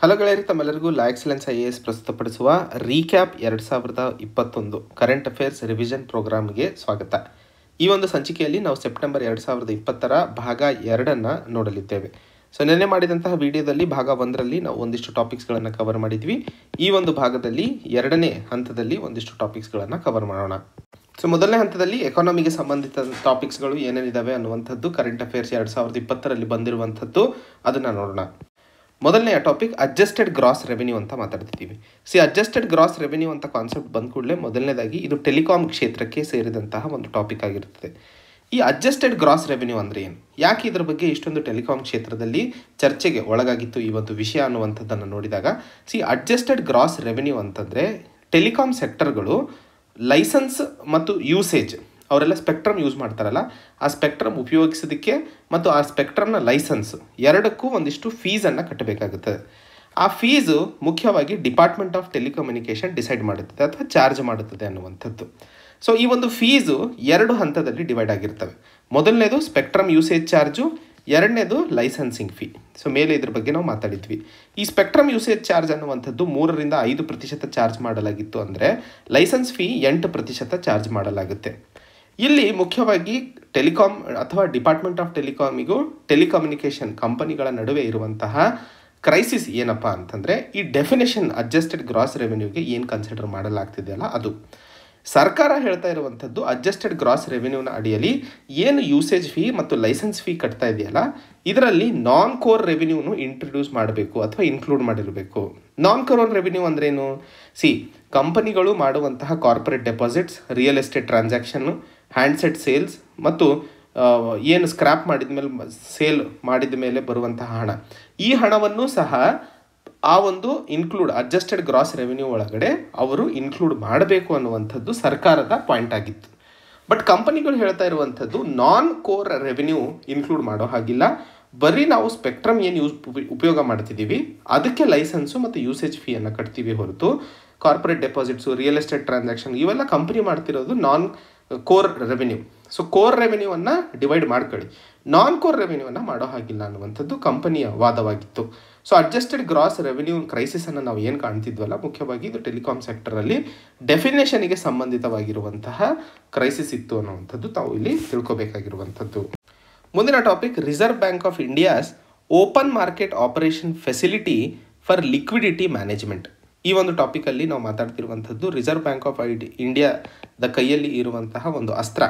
hello ಗೆಳೆಯರಿ ತಮ್ಮೆಲ್ಲರಿಗೂ La Excellence I A S ಪ್ರಸ್ತುತಪಡಿಸುವ ರೀಕ್ಯಾಪ್ ಎರಡು ಸಾವಿರದ ಇಪ್ಪತ್ತೊಂದು ಕರೆಂಟ್ ಅಫೇರ್ಸ್ ರಿವಿಷನ್ ಪ್ರೋಗ್ರಾಮ್ಗೆ ಸ್ವಾಗತ ಈ ಒಂದು ಸಂಚಿಕೆಯಲ್ಲಿ ನಾವು ಸೆಪ್ಟೆಂಬರ್ ಎರಡು ಸಾವಿರದ ಇಪ್ಪತ್ತರ ಭಾಗ ಎರಡನ್ನು ನೋಡಲಿದ್ದೇವೆ ಸೊ ನಿನ್ನೆ ಮಾಡಿದಂತಹ ವಿಡಿಯೋದಲ್ಲಿ ಭಾಗ ಒಂದರಲ್ಲಿ ನಾವು ಒಂದಿಷ್ಟು ಟಾಪಿಕ್ಸ್ಗಳನ್ನು ಕವರ್ ಮಾಡಿದ್ವಿ ಈ ಒಂದು ಭಾಗದಲ್ಲಿ ಎರಡನೇ ಹಂತದಲ್ಲಿ ಒಂದಿಷ್ಟು ಟಾಪಿಕ್ಸ್ಗಳನ್ನು ಕವರ್ ಮಾಡೋಣ ಸೊ ಮೊದಲನೇ ಹಂತದಲ್ಲಿ ಎಕಾನಮಿಗೆ ಸಂಬಂಧಿತ ಟಾಪಿಕ್ಸ್ಗಳು ಏನೇನಿದ್ದಾವೆ ಅನ್ನುವಂಥದ್ದು ಕರೆಂಟ್ ಅಫೇರ್ಸ್ ಎರಡು ಸಾವಿರದ ಇಪ್ಪತ್ತರಲ್ಲಿ ಬಂದಿರುವಂಥದ್ದು ಅದನ್ನು ನೋಡೋಣ ಮೊದಲನೆಯ ಟಾಪಿಕ್ ಅಡ್ಜಸ್ಟೆಡ್ ಗ್ರಾಸ್ ರೆವೆನ್ಯೂ ಅಂತ ಮಾತಾಡ್ತಿದ್ದೀವಿ ಸಿ ಅಡ್ಜಸ್ಟೆಡ್ ಗ್ರಾಸ್ ರೆವೆನ್ಯೂ ಅಂತ ಕಾನ್ಸೆಪ್ಟ್ ಬಂದ ಕೂಡಲೇ ಮೊದಲನೇದಾಗಿ ಇದು ಟೆಲಿಕಾಂ ಕ್ಷೇತ್ರಕ್ಕೆ ಸೇರಿದಂತಹ ಒಂದು ಟಾಪಿಕ್ ಆಗಿರುತ್ತದೆ ಈ ಅಡ್ಜಸ್ಟೆಡ್ ಗ್ರಾಸ್ ರೆವೆನ್ಯೂ ಅಂದರೆ ಏನು ಯಾಕೆ ಇದರ ಬಗ್ಗೆ ಇಷ್ಟೊಂದು ಟೆಲಿಕಾಂ ಕ್ಷೇತ್ರದಲ್ಲಿ ಚರ್ಚೆಗೆ ಒಳಗಾಗಿತ್ತು ಈ ಒಂದು ವಿಷಯ ಅನ್ನುವಂಥದ್ದನ್ನು ನೋಡಿದಾಗ ಸಿ ಅಡ್ಜಸ್ಟೆಡ್ ಗ್ರಾಸ್ ರೆವೆನ್ಯೂ ಅಂತಂದರೆ ಟೆಲಿಕಾಂ ಸೆಕ್ಟರ್ಗಳು ಲೈಸೆನ್ಸ್ ಮತ್ತು ಯೂಸೇಜ್ ಅವರೆಲ್ಲ ಸ್ಪೆಕ್ಟ್ರಮ್ ಯೂಸ್ ಮಾಡ್ತಾರಲ್ಲ ಆ ಸ್ಪೆಕ್ಟ್ರಮ್ ಉಪಯೋಗಿಸೋದಕ್ಕೆ ಮತ್ತು ಆ ಸ್ಪೆಕ್ಟ್ರಮ್ನ ಲೈಸೆನ್ಸ್ ಎರಡಕ್ಕೂ ಒಂದಿಷ್ಟು ಫೀಸನ್ನು ಕಟ್ಟಬೇಕಾಗುತ್ತದೆ ಆ ಫೀಸು ಮುಖ್ಯವಾಗಿ ಡಿಪಾರ್ಟ್ಮೆಂಟ್ ಆಫ್ ಟೆಲಿಕಮ್ಯುನಿಕೇಷನ್ ಡಿಸೈಡ್ ಮಾಡುತ್ತದೆ ಅಥವಾ ಚಾರ್ಜ್ ಮಾಡುತ್ತದೆ ಅನ್ನುವಂಥದ್ದು ಸೊ ಈ ಒಂದು ಫೀಸು ಎರಡು ಹಂತದಲ್ಲಿ ಡಿವೈಡ್ ಆಗಿರ್ತವೆ ಮೊದಲನೇದು ಸ್ಪೆಕ್ಟ್ರಮ್ ಯೂಸೇಜ್ ಚಾರ್ಜು ಎರಡನೇದು ಲೈಸೆನ್ಸಿಂಗ್ ಫೀ ಸೊ ಮೇಲೆ ಇದ್ರ ಬಗ್ಗೆ ನಾವು ಮಾತಾಡಿದ್ವಿ ಈ ಸ್ಪೆಕ್ಟ್ರಮ್ ಯೂಸೇಜ್ ಚಾರ್ಜ್ ಅನ್ನುವಂಥದ್ದು ಮೂರರಿಂದ ಐದು ಪ್ರತಿಶತ ಚಾರ್ಜ್ ಮಾಡಲಾಗಿತ್ತು ಅಂದರೆ ಲೈಸೆನ್ಸ್ ಫೀ ಎಂಟು ಪ್ರತಿಶತ ಚಾರ್ಜ್ ಮಾಡಲಾಗುತ್ತೆ ಇಲ್ಲಿ ಮುಖ್ಯವಾಗಿ ಟೆಲಿಕಾಮ್ ಅಥವಾ ಡಿಪಾರ್ಟ್ಮೆಂಟ್ ಆಫ್ ಟೆಲಿಕಾಮಿಗೂ ಟೆಲಿಕಮ್ಯುನಿಕೇಷನ್ ಕಂಪನಿಗಳ ನಡುವೆ ಇರುವಂತಹ ಕ್ರೈಸಿಸ್ ಏನಪ್ಪ ಅಂತಂದರೆ ಈ ಡೆಫಿನೇಷನ್ ಅಡ್ಜಸ್ಟೆಡ್ ಗ್ರಾಸ್ ರೆವೆನ್ಯೂಗೆ ಏನು ಕನ್ಸಿಡರ್ ಮಾಡಲಾಗ್ತಿದೆಯಲ್ಲ ಅದು ಸರ್ಕಾರ ಹೇಳ್ತಾ ಇರುವಂಥದ್ದು ಅಡ್ಜಸ್ಟೆಡ್ ಗ್ರಾಸ್ ರೆವೆನ್ಯೂನ ಅಡಿಯಲ್ಲಿ ಏನು ಯೂಸೇಜ್ ಫೀ ಮತ್ತು ಲೈಸೆನ್ಸ್ ಫೀ ಕಟ್ತಾ ಇದೆಯಲ್ಲ ಇದರಲ್ಲಿ ನಾನ್ ಕೋರ್ ರೆವಿನ್ಯೂನು ಇಂಟ್ರೊಡ್ಯೂಸ್ ಮಾಡಬೇಕು ಅಥವಾ ಇನ್ಕ್ಲೂಡ್ ಮಾಡಿರಬೇಕು ನಾನ್ ಕೋರ್ ರೆವಿನ್ಯೂ ಅಂದ್ರೇನು ಸಿ ಕಂಪನಿಗಳು ಮಾಡುವಂತಹ corporate deposits real estate transaction handset sales ಮತ್ತು ಏನು ಸ್ಕ್ರ್ಯಾಪ್ ಮಾಡಿದ ಮೇಲೆ ಸೇಲ್ ಮಾಡಿದ ಮೇಲೆ ಬರುವಂತಹ ಹಣ ಈ ಹಣವನ್ನು ಸಹ ಆ ಒಂದು ಇನ್ಕ್ಲೂಡ್ ಅಡ್ಜಸ್ಟೆಡ್ ಗ್ರಾಸ್ ರೆವಿನ್ಯೂ ಒಳಗಡೆ ಅವರು ಇನ್ಕ್ಲೂಡ್ ಮಾಡಬೇಕು ಅನ್ನುವಂಥದ್ದು ಸರ್ಕಾರದ ಪಾಯಿಂಟ್ ಆಗಿತ್ತು ಬಟ್ ಕಂಪನಿಗಳು ಹೇಳ್ತಾ ಇರುವಂಥದ್ದು ನಾನ್ ಕೋರ್ ರೆವಿನ್ಯೂ ಇನ್ಕ್ಲೂಡ್ ಮಾಡೋ ಹಾಗಿಲ್ಲ ಬರೀ ನಾವು ಸ್ಪೆಕ್ಟ್ರಮ್ ಏನು ಯೂಸ್ ಉಪಯೋಗ ಮಾಡ್ತಿದ್ದೀವಿ ಅದಕ್ಕೆ ಲೈಸೆನ್ಸು ಮತ್ತು ಯೂಸೇಜ್ ಫೀಯನ್ನು ಕಟ್ತೀವಿ ಹೊರತು corporate deposits real estate transaction ಇವೆಲ್ಲ ಕಂಪನಿ ಮಾಡ್ತಿರೋದು non core revenue so core revenue ಅನ್ನು ಡಿವೈಡ್ ಮಾಡ್ಕೊಳ್ಳಿ ನಾನ್ ಕೋರ್ ರೆವೆನ್ಯೂ ಅನ್ನ ಮಾಡೋ ಹಾಗಿಲ್ಲ ಅನ್ನುವಂಥದ್ದು ಕಂಪನಿಯ ವಾದವಾಗಿತ್ತು ಸೊ ಅಡ್ಜಸ್ಟೆಡ್ ಗ್ರಾಸ್ ರೆವೆನ್ಯೂ ಕ್ರೈಸಿಸನ್ನು ನಾವು ಏನು ಕಾಣ್ತಿದ್ವಲ್ಲ ಮುಖ್ಯವಾಗಿ ಇದು ಟೆಲಿಕಾಮ್ ಸೆಕ್ಟರಲ್ಲಿ ಡೆಫಿನೇಷನ್ಗೆ ಸಂಬಂಧಿತವಾಗಿರುವಂತಹ ಕ್ರೈಸಿಸ್ ಇತ್ತು ಅನ್ನುವಂಥದ್ದು ತಾವು ಇಲ್ಲಿ ತಿಳ್ಕೊಬೇಕಾಗಿರುವಂಥದ್ದು ಮುಂದಿನ topic Reserve Bank of India's open market operation facility for liquidity management ಈ ಒಂದು ಟಾಪಿಕಲ್ಲಿ ನಾವು ಮಾತಾಡ್ತಿರುವಂಥದ್ದು ರಿಸರ್ವ್ ಬ್ಯಾಂಕ್ ಆಫ್ ಇಂಡಿಯಾದ ಕೈಯಲ್ಲಿ ಇರುವಂತಹ ಒಂದು ಅಸ್ತ್ರ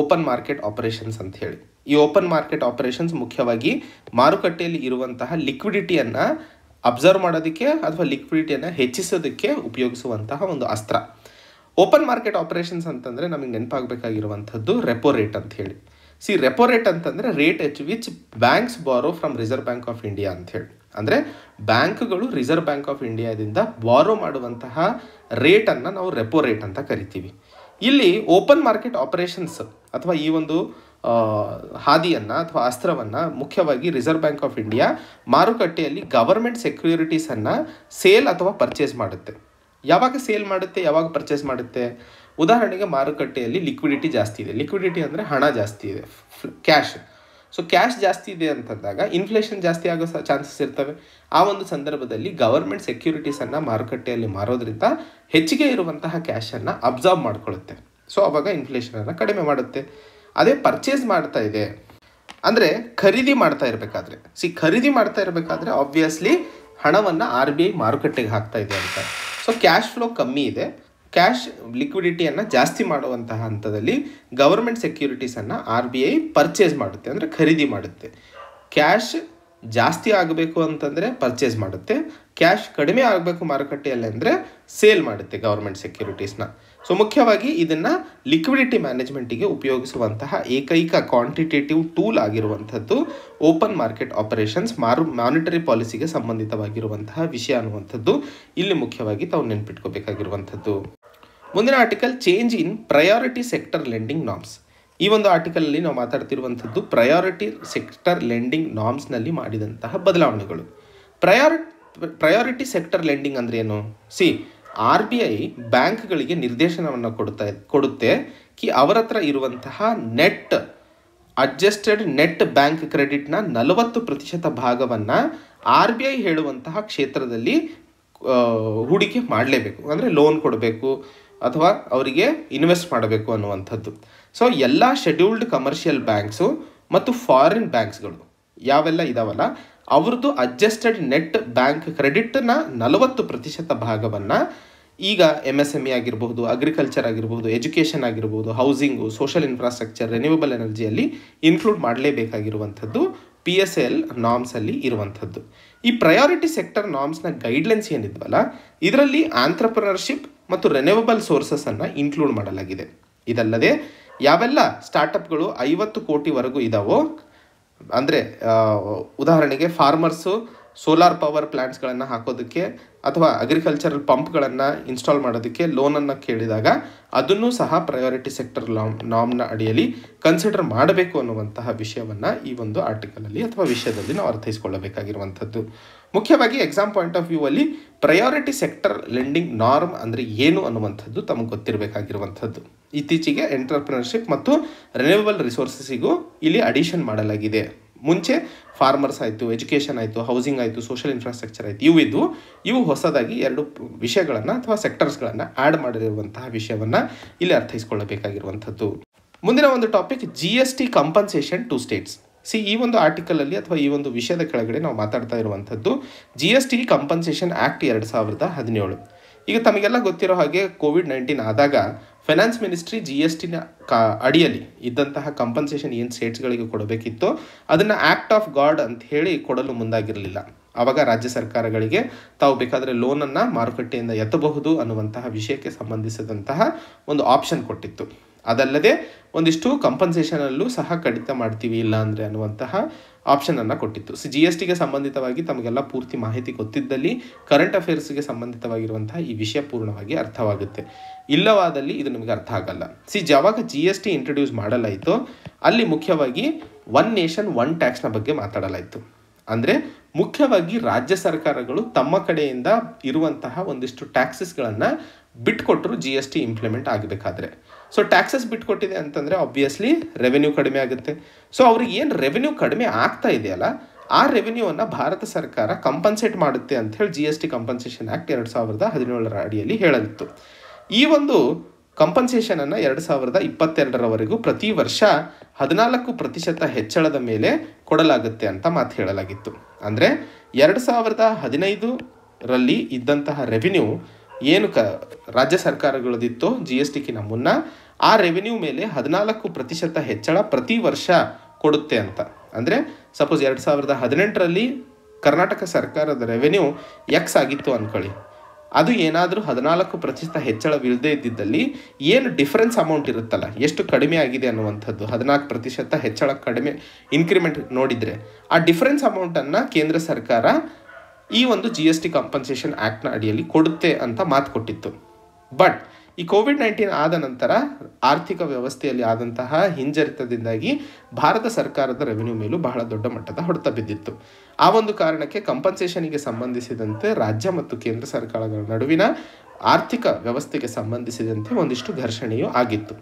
ಓಪನ್ ಮಾರ್ಕೆಟ್ ಆಪರೇಷನ್ಸ್ ಅಂತ ಹೇಳಿ ಈ ಓಪನ್ ಮಾರ್ಕೆಟ್ ಆಪರೇಷನ್ಸ್ ಮುಖ್ಯವಾಗಿ ಮಾರುಕಟ್ಟೆಯಲ್ಲಿ ಇರುವಂತಹ ಲಿಕ್ವಿಡಿಟಿಯನ್ನು ಅಬ್ಸರ್ವ್ ಮಾಡೋದಕ್ಕೆ ಅಥವಾ ಲಿಕ್ವಿಡಿಟಿಯನ್ನು ಹೆಚ್ಚಿಸೋದಕ್ಕೆ ಉಪಯೋಗಿಸುವಂತಹ ಒಂದು ಅಸ್ತ್ರ ಓಪನ್ ಮಾರ್ಕೆಟ್ ಆಪರೇಷನ್ಸ್ ಅಂತಂದರೆ ನಮಗೆ ನೆನಪಾಗಬೇಕಾಗಿರುವಂಥದ್ದು ರೆಪೋ ರೇಟ್ ಅಂತ ಹೇಳಿ ಸಿ ರೆಪೋ ರೇಟ್ ಅಂತಂದರೆ rate at which banks borrow from Reserve Bank of India ಅಂತ ಹೇಳಿ ಅಂದರೆ ಬ್ಯಾಂಕ್ಗಳು ರಿಸರ್ವ್ ಬ್ಯಾಂಕ್ ಆಫ್ ಇಂಡಿಯಾದಿಂದ ಬಾರೋ ಮಾಡುವಂತಹ ರೇಟನ್ನು ನಾವು ರೆಪೋ ರೇಟ್ ಅಂತ ಕರಿತೀವಿ ಇಲ್ಲಿ ಓಪನ್ ಮಾರ್ಕೆಟ್ ಆಪರೇಷನ್ಸ್ ಅಥವಾ ಈ ಒಂದು ಹಾದಿಯನ್ನು ಅಥವಾ ಅಸ್ತ್ರವನ್ನು ಮುಖ್ಯವಾಗಿ ರಿಸರ್ವ್ ಬ್ಯಾಂಕ್ ಆಫ್ ಇಂಡಿಯಾ ಮಾರುಕಟ್ಟೆಯಲ್ಲಿ ಗವರ್ಮೆಂಟ್ ಸೆಕ್ಯೂರಿಟೀಸನ್ನು ಸೇಲ್ ಅಥವಾ ಪರ್ಚೇಸ್ ಮಾಡುತ್ತೆ ಯಾವಾಗ ಸೇಲ್ ಮಾಡುತ್ತೆ ಯಾವಾಗ ಪರ್ಚೇಸ್ ಮಾಡುತ್ತೆ ಉದಾಹರಣೆಗೆ ಮಾರುಕಟ್ಟೆಯಲ್ಲಿ ಲಿಕ್ವಿಡಿಟಿ ಜಾಸ್ತಿ ಇದೆ ಲಿಕ್ವಿಡಿಟಿ ಅಂದರೆ ಹಣ ಜಾಸ್ತಿ ಇದೆ ಕ್ಯಾಶ್ ಸೊ ಕ್ಯಾಶ್ ಜಾಸ್ತಿ ಇದೆ ಅಂತಂದಾಗ ಇನ್ಫ್ಲೇಷನ್ ಜಾಸ್ತಿ ಆಗೋ ಚಾನ್ಸಸ್ ಇರ್ತವೆ ಆ ಒಂದು ಸಂದರ್ಭದಲ್ಲಿ ಗವರ್ಮೆಂಟ್ ಸೆಕ್ಯೂರಿಟೀಸನ್ನು ಮಾರುಕಟ್ಟೆಯಲ್ಲಿ ಮಾರೋದ್ರಿಂದ ಹೆಚ್ಚಿಗೆ ಇರುವಂತಹ ಕ್ಯಾಶನ್ನು ಅಬ್ಸರ್ವ್ ಮಾಡ್ಕೊಳ್ಳುತ್ತೆ ಸೊ ಅವಾಗ ಇನ್ಫ್ಲೇಷನನ್ನು ಕಡಿಮೆ ಮಾಡುತ್ತೆ ಅದೇ ಪರ್ಚೇಸ್ ಮಾಡ್ತಾ ಇದೆ ಅಂದರೆ ಖರೀದಿ ಮಾಡ್ತಾ ಇರಬೇಕಾದ್ರೆ ಸಿ ಖರೀದಿ ಮಾಡ್ತಾ ಇರಬೇಕಾದ್ರೆ ಆಬ್ವಿಯಸ್ಲಿ ಹಣವನ್ನು ಆರ್ ಬಿ ಐ ಮಾರುಕಟ್ಟೆಗೆ ಹಾಕ್ತಾ ಇದೆ ಅಂತ ಸೊ ಕ್ಯಾಶ್ ಫ್ಲೋ ಕಮ್ಮಿ ಇದೆ ಕ್ಯಾಶ್ ಲಿಕ್ವಿಡಿಟಿಯನ್ನು ಜಾಸ್ತಿ ಮಾಡುವಂತಹ ಹಂತದಲ್ಲಿ ಗೌರ್ಮೆಂಟ್ ಸೆಕ್ಯೂರಿಟೀಸನ್ನು ಆರ್ ಬಿ ಐ ಪರ್ಚೇಸ್ ಮಾಡುತ್ತೆ ಅಂದರೆ ಖರೀದಿ ಮಾಡುತ್ತೆ ಕ್ಯಾಶ್ ಜಾಸ್ತಿ ಆಗಬೇಕು ಅಂತಂದರೆ ಪರ್ಚೇಸ್ ಮಾಡುತ್ತೆ ಕ್ಯಾಶ್ ಕಡಿಮೆ ಆಗಬೇಕು ಮಾರುಕಟ್ಟೆಯಲ್ಲಿ ಅಂದರೆ ಸೇಲ್ ಮಾಡುತ್ತೆ ಗೌರ್ಮೆಂಟ್ ಸೆಕ್ಯೂರಿಟೀಸ್ನ ಸೊ ಮುಖ್ಯವಾಗಿ ಇದನ್ನು ಲಿಕ್ವಿಡಿಟಿ ಮ್ಯಾನೇಜ್ಮೆಂಟಿಗೆ ಉಪಯೋಗಿಸುವಂತಹ ಏಕೈಕ ಕ್ವಾಂಟಿಟೇಟಿವ್ ಟೂಲ್ ಆಗಿರುವಂಥದ್ದು ಓಪನ್ ಮಾರ್ಕೆಟ್ ಆಪರೇಷನ್ಸ್ ಮಾರು ಮಾನಿಟರಿ ಪಾಲಿಸಿಗೆ ಸಂಬಂಧಿತವಾಗಿರುವಂತಹ ವಿಷಯ ಅನ್ನುವಂಥದ್ದು ಇಲ್ಲಿ ಮುಖ್ಯವಾಗಿ ತಾವು ನೆನ್ಪಿಟ್ಕೋಬೇಕಾಗಿರುವಂಥದ್ದು ಮುಂದಿನ article change in priority sector lending norms ಈ ಒಂದು ಆರ್ಟಿಕಲಲ್ಲಿ ನಾವು ಮಾತಾಡ್ತಿರುವಂಥದ್ದು ಪ್ರಯಾರಿಟಿ ಸೆಕ್ಟರ್ ಲೆಂಡಿಂಗ್ ನಾಮ್ಸ್ನಲ್ಲಿ ಮಾಡಿದಂತಹ ಬದಲಾವಣೆಗಳು ಪ್ರಯಾರಿ ಪ್ರಯಾರಿಟಿ ಸೆಕ್ಟರ್ ಲೆಂಡಿಂಗ್ ಅಂದರೆ ಏನು ಸಿ ಆರ್ ಬಿ ಐ ಬ್ಯಾಂಕ್ಗಳಿಗೆ ನಿರ್ದೇಶನವನ್ನು ಕೊಡ್ತಾ ಕೊಡುತ್ತೆ ಕಿ ಅವರ ಹತ್ರ ಇರುವಂತಹ ನೆಟ್ ಅಡ್ಜಸ್ಟೆಡ್ ನೆಟ್ ಬ್ಯಾಂಕ್ ಕ್ರೆಡಿಟ್ನ ನಲವತ್ತು ಪ್ರತಿಶತ ಭಾಗವನ್ನು ಆರ್ ಬಿ ಐ ಹೇಳುವಂತಹ ಕ್ಷೇತ್ರದಲ್ಲಿ ಹೂಡಿಕೆ ಮಾಡಲೇಬೇಕು ಅಂದರೆ ಲೋನ್ ಕೊಡಬೇಕು ಅಥವಾ ಅವರಿಗೆ ಇನ್ವೆಸ್ಟ್ ಮಾಡಬೇಕು ಅನ್ನುವಂಥದ್ದು ಸೊ ಎಲ್ಲ ಶೆಡ್ಯೂಲ್ಡ್ ಕಮರ್ಷಿಯಲ್ ಬ್ಯಾಂಕ್ಸು ಮತ್ತು ಫಾರಿನ್ ಬ್ಯಾಂಕ್ಸ್ಗಳು ಯಾವೆಲ್ಲ ಇದಾವಲ್ಲ ಅವ್ರದ್ದು ಅಡ್ಜಸ್ಟೆಡ್ ನೆಟ್ ಬ್ಯಾಂಕ್ ಕ್ರೆಡಿಟ್ನ ನಲವತ್ತು ಪ್ರತಿಶತ ಭಾಗವನ್ನು ಈಗ ಎಮ್ ಎಸ್ ಎಮ್ ಇ ಆಗಿರ್ಬೋದು ಅಗ್ರಿಕಲ್ಚರ್ ಆಗಿರ್ಬೋದು ಎಜುಕೇಷನ್ ಆಗಿರ್ಬೋದು ಹೌಸಿಂಗು ಸೋಷಿಯಲ್ ಇನ್ಫ್ರಾಸ್ಟ್ರಕ್ಚರ್ ರೆನ್ಯೂವಬಲ್ ಎನರ್ಜಿಯಲ್ಲಿ ಇನ್ಕ್ಲೂಡ್ ಮಾಡಲೇಬೇಕಾಗಿರುವಂಥದ್ದು ಪಿ ಎಸ್ ಎಲ್ ನಾಮ್ಸಲ್ಲಿ ಇರುವಂಥದ್ದು ಈ ಪ್ರಯಾರಿಟಿ ಸೆಕ್ಟರ್ ನಾಮ್ಸ್ನ ಗೈಡ್ಲೈನ್ಸ್ ಏನಿದ್ವಲ್ಲ ಇದರಲ್ಲಿ ಆಂಟ್ರಪ್ರನರ್ಶಿಪ್ ಮತ್ತು ಸೋರ್ಸಸ್ ಅನ್ನು ಇನ್ಕ್ಲೂಡ್ ಮಾಡಲಾಗಿದೆ ಇದಲ್ಲದೆ ಯಾವೆಲ್ಲ ಸ್ಟಾರ್ಟಪ್ಗಳು ಐವತ್ತು ಕೋಟಿವರೆಗೂ ಇದಾವೋ ಅಂದರೆ ಉದಾಹರಣೆಗೆ ಫಾರ್ಮರ್ಸು ಸೋಲಾರ್ ಪವರ್ ಪ್ಲ್ಯಾಂಟ್ಸ್ಗಳನ್ನು ಹಾಕೋದಕ್ಕೆ ಅಥವಾ ಅಗ್ರಿಕಲ್ಚರಲ್ ಪಂಪ್ಗಳನ್ನು ಇನ್ಸ್ಟಾಲ್ ಮಾಡೋದಕ್ಕೆ ಲೋನನ್ನು ಕೇಳಿದಾಗ ಅದನ್ನು ಸಹ ಪ್ರಯಾರಿಟಿ ಸೆಕ್ಟರ್ ಲಾಮ್ ನಾಮ್ನ ಅಡಿಯಲ್ಲಿ ಕನ್ಸಿಡರ್ ಮಾಡಬೇಕು ಅನ್ನುವಂತಹ ವಿಷಯವನ್ನು ಈ ಒಂದು ಆರ್ಟಿಕಲಲ್ಲಿ ಅಥವಾ ವಿಷಯದಲ್ಲಿ ನಾವು ಅರ್ಥೈಸ್ಕೊಳ್ಳಬೇಕಾಗಿರುವಂಥದ್ದು ಮುಖ್ಯವಾಗಿ ಎಕ್ಸಾಮ್ ಪಾಯಿಂಟ್ ಆಫ್ ವ್ಯೂ ಅಲ್ಲಿ ಪ್ರಯಾರಿಟಿ ಸೆಕ್ಟರ್ ಲೆಂಡಿಂಗ್ ನಾರ್ಮ್ ಅಂದರೆ ಏನು ಅನ್ನುವಂಥದ್ದು ತಮಗೆ ಗೊತ್ತಿರಬೇಕಾಗಿರುವಂಥದ್ದು ಇತ್ತೀಚೆಗೆ ಎಂಟರ್ಪ್ರಿನರ್ಶಿಪ್ ಮತ್ತು ರಿನ್ಯೂವಲ್ ರಿಸೋರ್ಸಸ್ಗೂ ಇಲ್ಲಿ ಅಡಿಷನ್ ಮಾಡಲಾಗಿದೆ ಮುಂಚೆ ಫಾರ್ಮರ್ಸ್ ಆಯಿತು ಎಜುಕೇಷನ್ ಆಯಿತು ಹೌಸಿಂಗ್ ಆಯಿತು ಸೋಷಿಯಲ್ ಇನ್ಫ್ರಾಸ್ಟ್ರಕ್ಚರ್ ಆಯಿತು ಇವು ಇದು ಇವು ಹೊಸದಾಗಿ ಎರಡು ವಿಷಯಗಳನ್ನು ಅಥವಾ ಸೆಕ್ಟರ್ಸ್ಗಳನ್ನು ಆ್ಯಡ್ ಮಾಡಿರುವಂತಹ ವಿಷಯವನ್ನು ಇಲ್ಲಿ ಅರ್ಥೈಸ್ಕೊಳ್ಳಬೇಕಾಗಿರುವಂಥದ್ದು ಮುಂದಿನ ಒಂದು topic G S T compensation to states see ಈ ಒಂದು ಆರ್ಟಿಕಲಲ್ಲಿ ಅಥವಾ ಈ ಒಂದು ವಿಷಯದ ಕೆಳಗಡೆ ನಾವು ಮಾತಾಡ್ತಾ ಇರುವಂಥದ್ದು G S T compensation act ಎರಡು ಸಾವಿರದ ಹದಿನೇಳು ಈಗ ತಮಗೆಲ್ಲ ಗೊತ್ತಿರೋ ಹಾಗೆ ಕೋವಿಡ್ ನೈನ್ಟೀನ್ ಆದಾಗ ಫೈನಾನ್ಸ್ ಮಿನಿಸ್ಟ್ರಿ ಜಿ ಎಸ್ ಟಿನ ಕ ಅಡಿಯಲ್ಲಿ ಇದ್ದಂತಹ ಕಂಪನ್ಸೇಷನ್ ಏನು ಸ್ಟೇಟ್ಸ್ಗಳಿಗೆ ಕೊಡಬೇಕಿತ್ತೋ ಅದನ್ನು ಆ್ಯಕ್ಟ್ ಆಫ್ ಗಾಡ್ ಅಂತ ಹೇಳಿ ಕೊಡಲು ಮುಂದಾಗಿರಲಿಲ್ಲ ಆವಾಗ ರಾಜ್ಯ ಸರ್ಕಾರಗಳಿಗೆ ತಾವು ಬೇಕಾದರೆ ಲೋನನ್ನು ಮಾರುಕಟ್ಟೆಯಿಂದ ಎತ್ತಬಹುದು ಅನ್ನುವಂತಹ ವಿಷಯಕ್ಕೆ ಸಂಬಂಧಿಸಿದಂತಹ ಒಂದು ಆಪ್ಷನ್ ಕೊಟ್ಟಿತ್ತು ಅದಲ್ಲದೆ ಒಂದಿಷ್ಟು ಕಂಪನ್ಸೇಷನಲ್ಲೂ ಸಹ ಕಡಿತ ಮಾಡ್ತೀವಿ ಇಲ್ಲ ಅಂದರೆ ಅನ್ನುವಂತಹ ಆಪ್ಷನ್ ಆಪ್ಷನನ್ನು ಕೊಟ್ಟಿತ್ತು ಸಿ ಜಿ ಎಸ್ ಟಿಗೆ ಸಂಬಂಧಿತವಾಗಿ ತಮಗೆಲ್ಲ ಪೂರ್ತಿ ಮಾಹಿತಿ ಗೊತ್ತಿದ್ದಲ್ಲಿ ಕರೆಂಟ್ ಅಫೇರ್ಸ್ಗೆ ಸಂಬಂಧಿತವಾಗಿರುವಂತಹ ಈ ವಿಷಯ ಪೂರ್ಣವಾಗಿ ಅರ್ಥವಾಗುತ್ತೆ ಇಲ್ಲವಾದಲ್ಲಿ ಇದು ನಿಮಗೆ ಅರ್ಥ ಆಗಲ್ಲ ಸಿ ಯಾವಾಗ ಜಿ ಎಸ್ ಟಿ ಇಂಟ್ರೊಡ್ಯೂಸ್ ಮಾಡಲಾಯಿತು ಅಲ್ಲಿ ಮುಖ್ಯವಾಗಿ ಒನ್ ನೇಷನ್ ಒನ್ ಟ್ಯಾಕ್ಸ್ನ ಬಗ್ಗೆ ಮಾತಾಡಲಾಯಿತು ಅಂದರೆ ಮುಖ್ಯವಾಗಿ ರಾಜ್ಯ ಸರ್ಕಾರಗಳು ತಮ್ಮ ಕಡೆಯಿಂದ ಇರುವಂತಹ ಒಂದಿಷ್ಟು ಟ್ಯಾಕ್ಸಸ್ಗಳನ್ನು ಬಿಟ್ಕೊಟ್ರು ಜಿ ಎಸ್ ಟಿ ಇಂಪ್ಲಿಮೆಂಟ್ ಆಗಬೇಕಾದ್ರೆ ಸೊ ಟ್ಯಾಕ್ಸಸ್ ಬಿಟ್ಕೊಟ್ಟಿದೆ ಅಂತಂದರೆ ಆಬ್ವಿಯಸ್ಲಿ ರೆವೆನ್ಯೂ ಕಡಿಮೆ ಆಗುತ್ತೆ ಸೊ ಅವ್ರಿಗೆ ಏನು ರೆವೆನ್ಯೂ ಕಡಿಮೆ ಆಗ್ತಾ ಇದೆಯಲ್ಲ ಆ ರೆವೆನ್ಯೂವನ್ನು ಭಾರತ ಸರ್ಕಾರ ಕಂಪನ್ಸೇಟ್ ಮಾಡುತ್ತೆ ಅಂತ ಹೇಳಿ G S T compensation act ಎರಡು ಸಾವಿರದ ಹದಿನೇಳರ ಅಡಿಯಲ್ಲಿ ಹೇಳಲಿತ್ತು ಈ ಒಂದು ಕಂಪನ್ಸೇಷನನ್ನು ಎರಡು ಸಾವಿರದ ಇಪ್ಪತ್ತೆರಡರವರೆಗೂ ಪ್ರತಿ ವರ್ಷ ಹದಿನಾಲ್ಕು ಪ್ರತಿಶತ ಹೆಚ್ಚಳದ ಮೇಲೆ ಕೊಡಲಾಗುತ್ತೆ ಅಂತ ಮಾತು ಹೇಳಲಾಗಿತ್ತು ಅಂದರೆ ಎರಡು ಸಾವಿರದ ಹದಿನೈದರಲ್ಲಿ ಇದ್ದಂತಹ ರೆವಿನ್ಯೂ ಏನು ಕ ರಾಜ್ಯ ಸರ್ಕಾರಗಳದಿತ್ತು ಜಿ ಎಸ್ ಟಿಗಿನ ಮುನ್ನ ಆ ರೆವೆನ್ಯೂ ಮೇಲೆ ಹದಿನಾಲ್ಕು ಪ್ರತಿಶತ ಹೆಚ್ಚಳ ಪ್ರತಿ ವರ್ಷ ಕೊಡುತ್ತೆ ಅಂತ ಅಂದರೆ ಸಪೋಸ್ ಎರಡು ಸಾವಿರದ ಹದಿನೆಂಟರಲ್ಲಿ ಕರ್ನಾಟಕ ಸರ್ಕಾರದ ರೆವೆನ್ಯೂ ಎಕ್ಸ್ ಆಗಿತ್ತು ಅಂದ್ಕೊಳ್ಳಿ ಅದು ಏನಾದರೂ ಹದಿನಾಲ್ಕು ಪ್ರತಿಶತ ಹೆಚ್ಚಳವಿಲ್ಲದೆ ಇದ್ದಿದ್ದಲ್ಲಿ ಏನು ಡಿಫ್ರೆನ್ಸ್ ಅಮೌಂಟ್ ಇರುತ್ತಲ್ಲ ಎಷ್ಟು ಕಡಿಮೆ ಆಗಿದೆ ಅನ್ನುವಂಥದ್ದು ಹದಿನಾಲ್ಕು ಪ್ರತಿಶತ ಹೆಚ್ಚಳ ಕಡಿಮೆ ಇನ್ಕ್ರಿಮೆಂಟ್ ನೋಡಿದರೆ ಆ ಡಿಫ್ರೆನ್ಸ್ ಅಮೌಂಟನ್ನು ಕೇಂದ್ರ ಸರ್ಕಾರ ಈ ಒಂದು ಜಿ ಎಸ್ ಟಿ ಕಾಂಪನ್ಸೇಷನ್ ಆ್ಯಕ್ಟ್ನ ಅಡಿಯಲ್ಲಿ ಕೊಡುತ್ತೆ ಅಂತ ಮಾತು ಕೊಟ್ಟಿತ್ತು ಬಟ್ ಈ ಕೋವಿಡ್ ನೈನ್ಟೀನ್ ಆದ ನಂತರ ಆರ್ಥಿಕ ವ್ಯವಸ್ಥೆಯಲ್ಲಿ ಆದಂತಹ ಹಿಂಜರಿತದಿಂದಾಗಿ ಭಾರತ ಸರ್ಕಾರದ ರೆವಿನ್ಯೂ ಮೇಲೂ ಬಹಳ ದೊಡ್ಡ ಮಟ್ಟದ ಹೊಡೆತ ಬಿದ್ದಿತ್ತು ಆ ಒಂದು ಕಾರಣಕ್ಕೆ ಕಂಪನ್ಸೇಷನಿಗೆ ಸಂಬಂಧಿಸಿದಂತೆ ರಾಜ್ಯ ಮತ್ತು ಕೇಂದ್ರ ಸರ್ಕಾರಗಳ ನಡುವಿನ ಆರ್ಥಿಕ ವ್ಯವಸ್ಥೆಗೆ ಸಂಬಂಧಿಸಿದಂತೆ ಒಂದಿಷ್ಟು ಘರ್ಷಣೆಯೂ ಆಗಿತ್ತು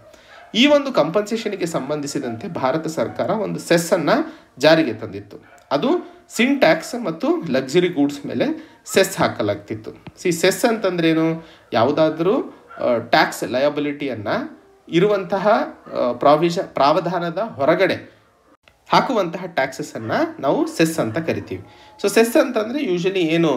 ಈ ಒಂದು ಕಂಪನ್ಸೇಷನ್ಗೆ ಸಂಬಂಧಿಸಿದಂತೆ ಭಾರತ ಸರ್ಕಾರ ಒಂದು ಸೆಸ್ಸನ್ನು ಜಾರಿಗೆ ತಂದಿತ್ತು ಅದು ಸಿನ್ ಟ್ಯಾಕ್ಸ್ ಮತ್ತು ಲಕ್ಸುರಿ ಗೂಡ್ಸ್ ಮೇಲೆ ಸೆಸ್ ಹಾಕಲಾಗ್ತಿತ್ತು ಸಿ ಸೆಸ್ ಅಂತಂದ್ರೇನು ಯಾವುದಾದ್ರೂ ಟ್ಯಾಕ್ಸ್ ಲಯಬಿಲಿಟಿಯನ್ನು ಇರುವಂತಹ ಪ್ರಾವಿಷ ಪ್ರಾವಧಾನದ ಹೊರಗಡೆ ಹಾಕುವಂತಹ ಟ್ಯಾಕ್ಸಸನ್ನು ನಾವು ಸೆಸ್ ಅಂತ ಕರಿತೀವಿ ಸೊ ಸೆಸ್ ಅಂತಂದರೆ ಯೂಶಲಿ ಏನು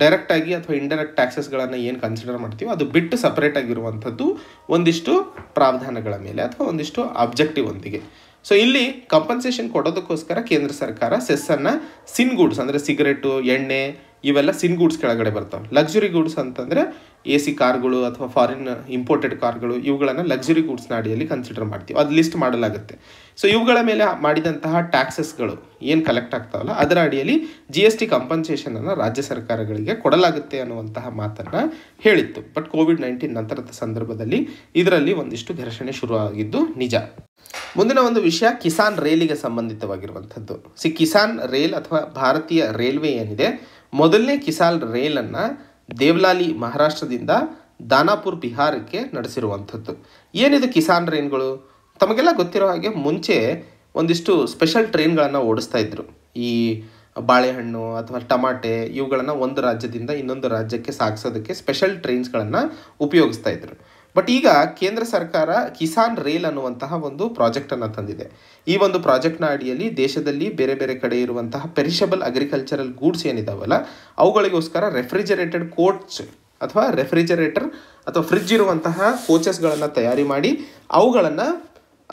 ಡೈರೆಕ್ಟಾಗಿ ಅಥವಾ ಇಂಡೈರೆಕ್ಟ್ ಟ್ಯಾಕ್ಸಸ್ಗಳನ್ನು ಏನು ಕನ್ಸಿಡರ್ ಮಾಡ್ತೀವೋ ಅದು ಬಿಟ್ಟು ಸಪ್ರೇಟ್ ಆಗಿರುವಂಥದ್ದು ಒಂದಿಷ್ಟು ಪ್ರಾವಧಾನಗಳ ಮೇಲೆ ಅಥವಾ ಒಂದಿಷ್ಟು ಆಬ್ಜೆಕ್ಟಿವ್ ಒಂದಿಗೆ ಸೊ ಇಲ್ಲಿ ಕಂಪನ್ಸೇಷನ್ ಕೊಡೋದಕ್ಕೋಸ್ಕರ ಕೇಂದ್ರ ಸರ್ಕಾರ ಸೆಸ್ಸನ್ನು ಸಿನ್ ಗೂಡ್ಸ್ ಅಂದರೆ ಸಿಗರೆಟು ಎಣ್ಣೆ ಇವೆಲ್ಲ ಸಿನ್ ಗೂಡ್ಸ್ ಕೆಳಗಡೆ ಬರ್ತವೆ ಲಕ್ಸುರಿ ಗೂಡ್ಸ್ ಅಂತಂದರೆ ಎ ಸಿ ಕಾರ್ಗಳು ಅಥವಾ ಫಾರಿನ್ ಇಂಪೋರ್ಟೆಡ್ ಕಾರ್ಗಳು ಇವುಗಳನ್ನು ಲಕ್ಸುರಿ ಗೂಡ್ಸ್ನ ಅಡಿಯಲ್ಲಿ ಕನ್ಸಿಡರ್ ಮಾಡ್ತೀವಿ ಅದು ಲಿಸ್ಟ್ ಮಾಡಲಾಗುತ್ತೆ ಸೊ ಇವುಗಳ ಮೇಲೆ ಮಾಡಿದಂತಹ ಟ್ಯಾಕ್ಸಸ್ಗಳು ಏನು ಕಲೆಕ್ಟ್ ಆಗ್ತಾವಲ್ಲ ಅದರ ಅಡಿಯಲ್ಲಿ ಜಿ ಎಸ್ ಟಿ ಕಂಪನ್ಸೇಷನನ್ನು ರಾಜ್ಯ ಸರ್ಕಾರಗಳಿಗೆ ಕೊಡಲಾಗುತ್ತೆ ಅನ್ನುವಂತಹ ಮಾತನ್ನು ಹೇಳಿತ್ತು ಬಟ್ ಕೋವಿಡ್ ನೈನ್ಟೀನ್ ನಂತರದ ಸಂದರ್ಭದಲ್ಲಿ ಇದರಲ್ಲಿ ಒಂದಿಷ್ಟು ಘರ್ಷಣೆ ಶುರುವಾಗಿದ್ದು ನಿಜ ಮುಂದಿನ ಒಂದು ವಿಷಯ ಕಿಸಾನ್ ರೈಲಿಗೆ ಸಂಬಂಧಿತವಾಗಿರುವಂಥದ್ದು ಸಿ ಕಿಸಾನ್ ರೈಲ್ ಅಥವಾ ಭಾರತೀಯ ರೈಲ್ವೆ ಏನಿದೆ ಮೊದಲನೇ ಕಿಸಾಲ್ ರೈಲನ್ನು ದೇವ್ಲಾಲಿ ಮಹಾರಾಷ್ಟ್ರದಿಂದ ದಾನಾಪುರ್ ಬಿಹಾರಕ್ಕೆ ನಡೆಸಿರುವಂಥದ್ದು ಏನಿದು ಕಿಸಾನ್ ರೈನ್ಗಳು ತಮಗೆಲ್ಲ ಗೊತ್ತಿರೋ ಹಾಗೆ ಮುಂಚೆ ಒಂದಿಷ್ಟು ಸ್ಪೆಷಲ್ ಟ್ರೈನ್ಗಳನ್ನು ಓಡಿಸ್ತಾ ಇದ್ದರು ಈ ಬಾಳೆಹಣ್ಣು ಅಥವಾ ಟಮಾಟೆ ಇವುಗಳನ್ನು ಒಂದು ರಾಜ್ಯದಿಂದ ಇನ್ನೊಂದು ರಾಜ್ಯಕ್ಕೆ ಸಾಗಿಸೋದಕ್ಕೆ ಸ್ಪೆಷಲ್ ಟ್ರೈನ್ಸ್ಗಳನ್ನು ಉಪಯೋಗಿಸ್ತಾ ಇದ್ದರು ಬಟ್ ಈಗ ಕೇಂದ್ರ ಸರ್ಕಾರ ಕಿಸಾನ್ ರೇಲ್ ಅನ್ನುವಂತಹ ಒಂದು ಪ್ರಾಜೆಕ್ಟನ್ನು ತಂದಿದೆ ಈ ಒಂದು ಪ್ರಾಜೆಕ್ಟ್ನ ಅಡಿಯಲ್ಲಿ ದೇಶದಲ್ಲಿ ಬೇರೆ ಬೇರೆ ಕಡೆ ಇರುವಂತಹ ಪೆರಿಷಬಲ್ ಅಗ್ರಿಕಲ್ಚರಲ್ ಗೂಡ್ಸ್ ಏನಿದಾವಲ್ಲ ಅವುಗಳಿಗೋಸ್ಕರ ರೆಫ್ರಿಜರೇಟೆಡ್ ಕೋಚ್ ಅಥವಾ ರೆಫ್ರಿಜರೇಟರ್ ಅಥವಾ ಫ್ರಿಜ್ ಇರುವಂತಹ ಕೋಚಸ್ಗಳನ್ನು ತಯಾರಿ ಮಾಡಿ ಅವುಗಳನ್ನು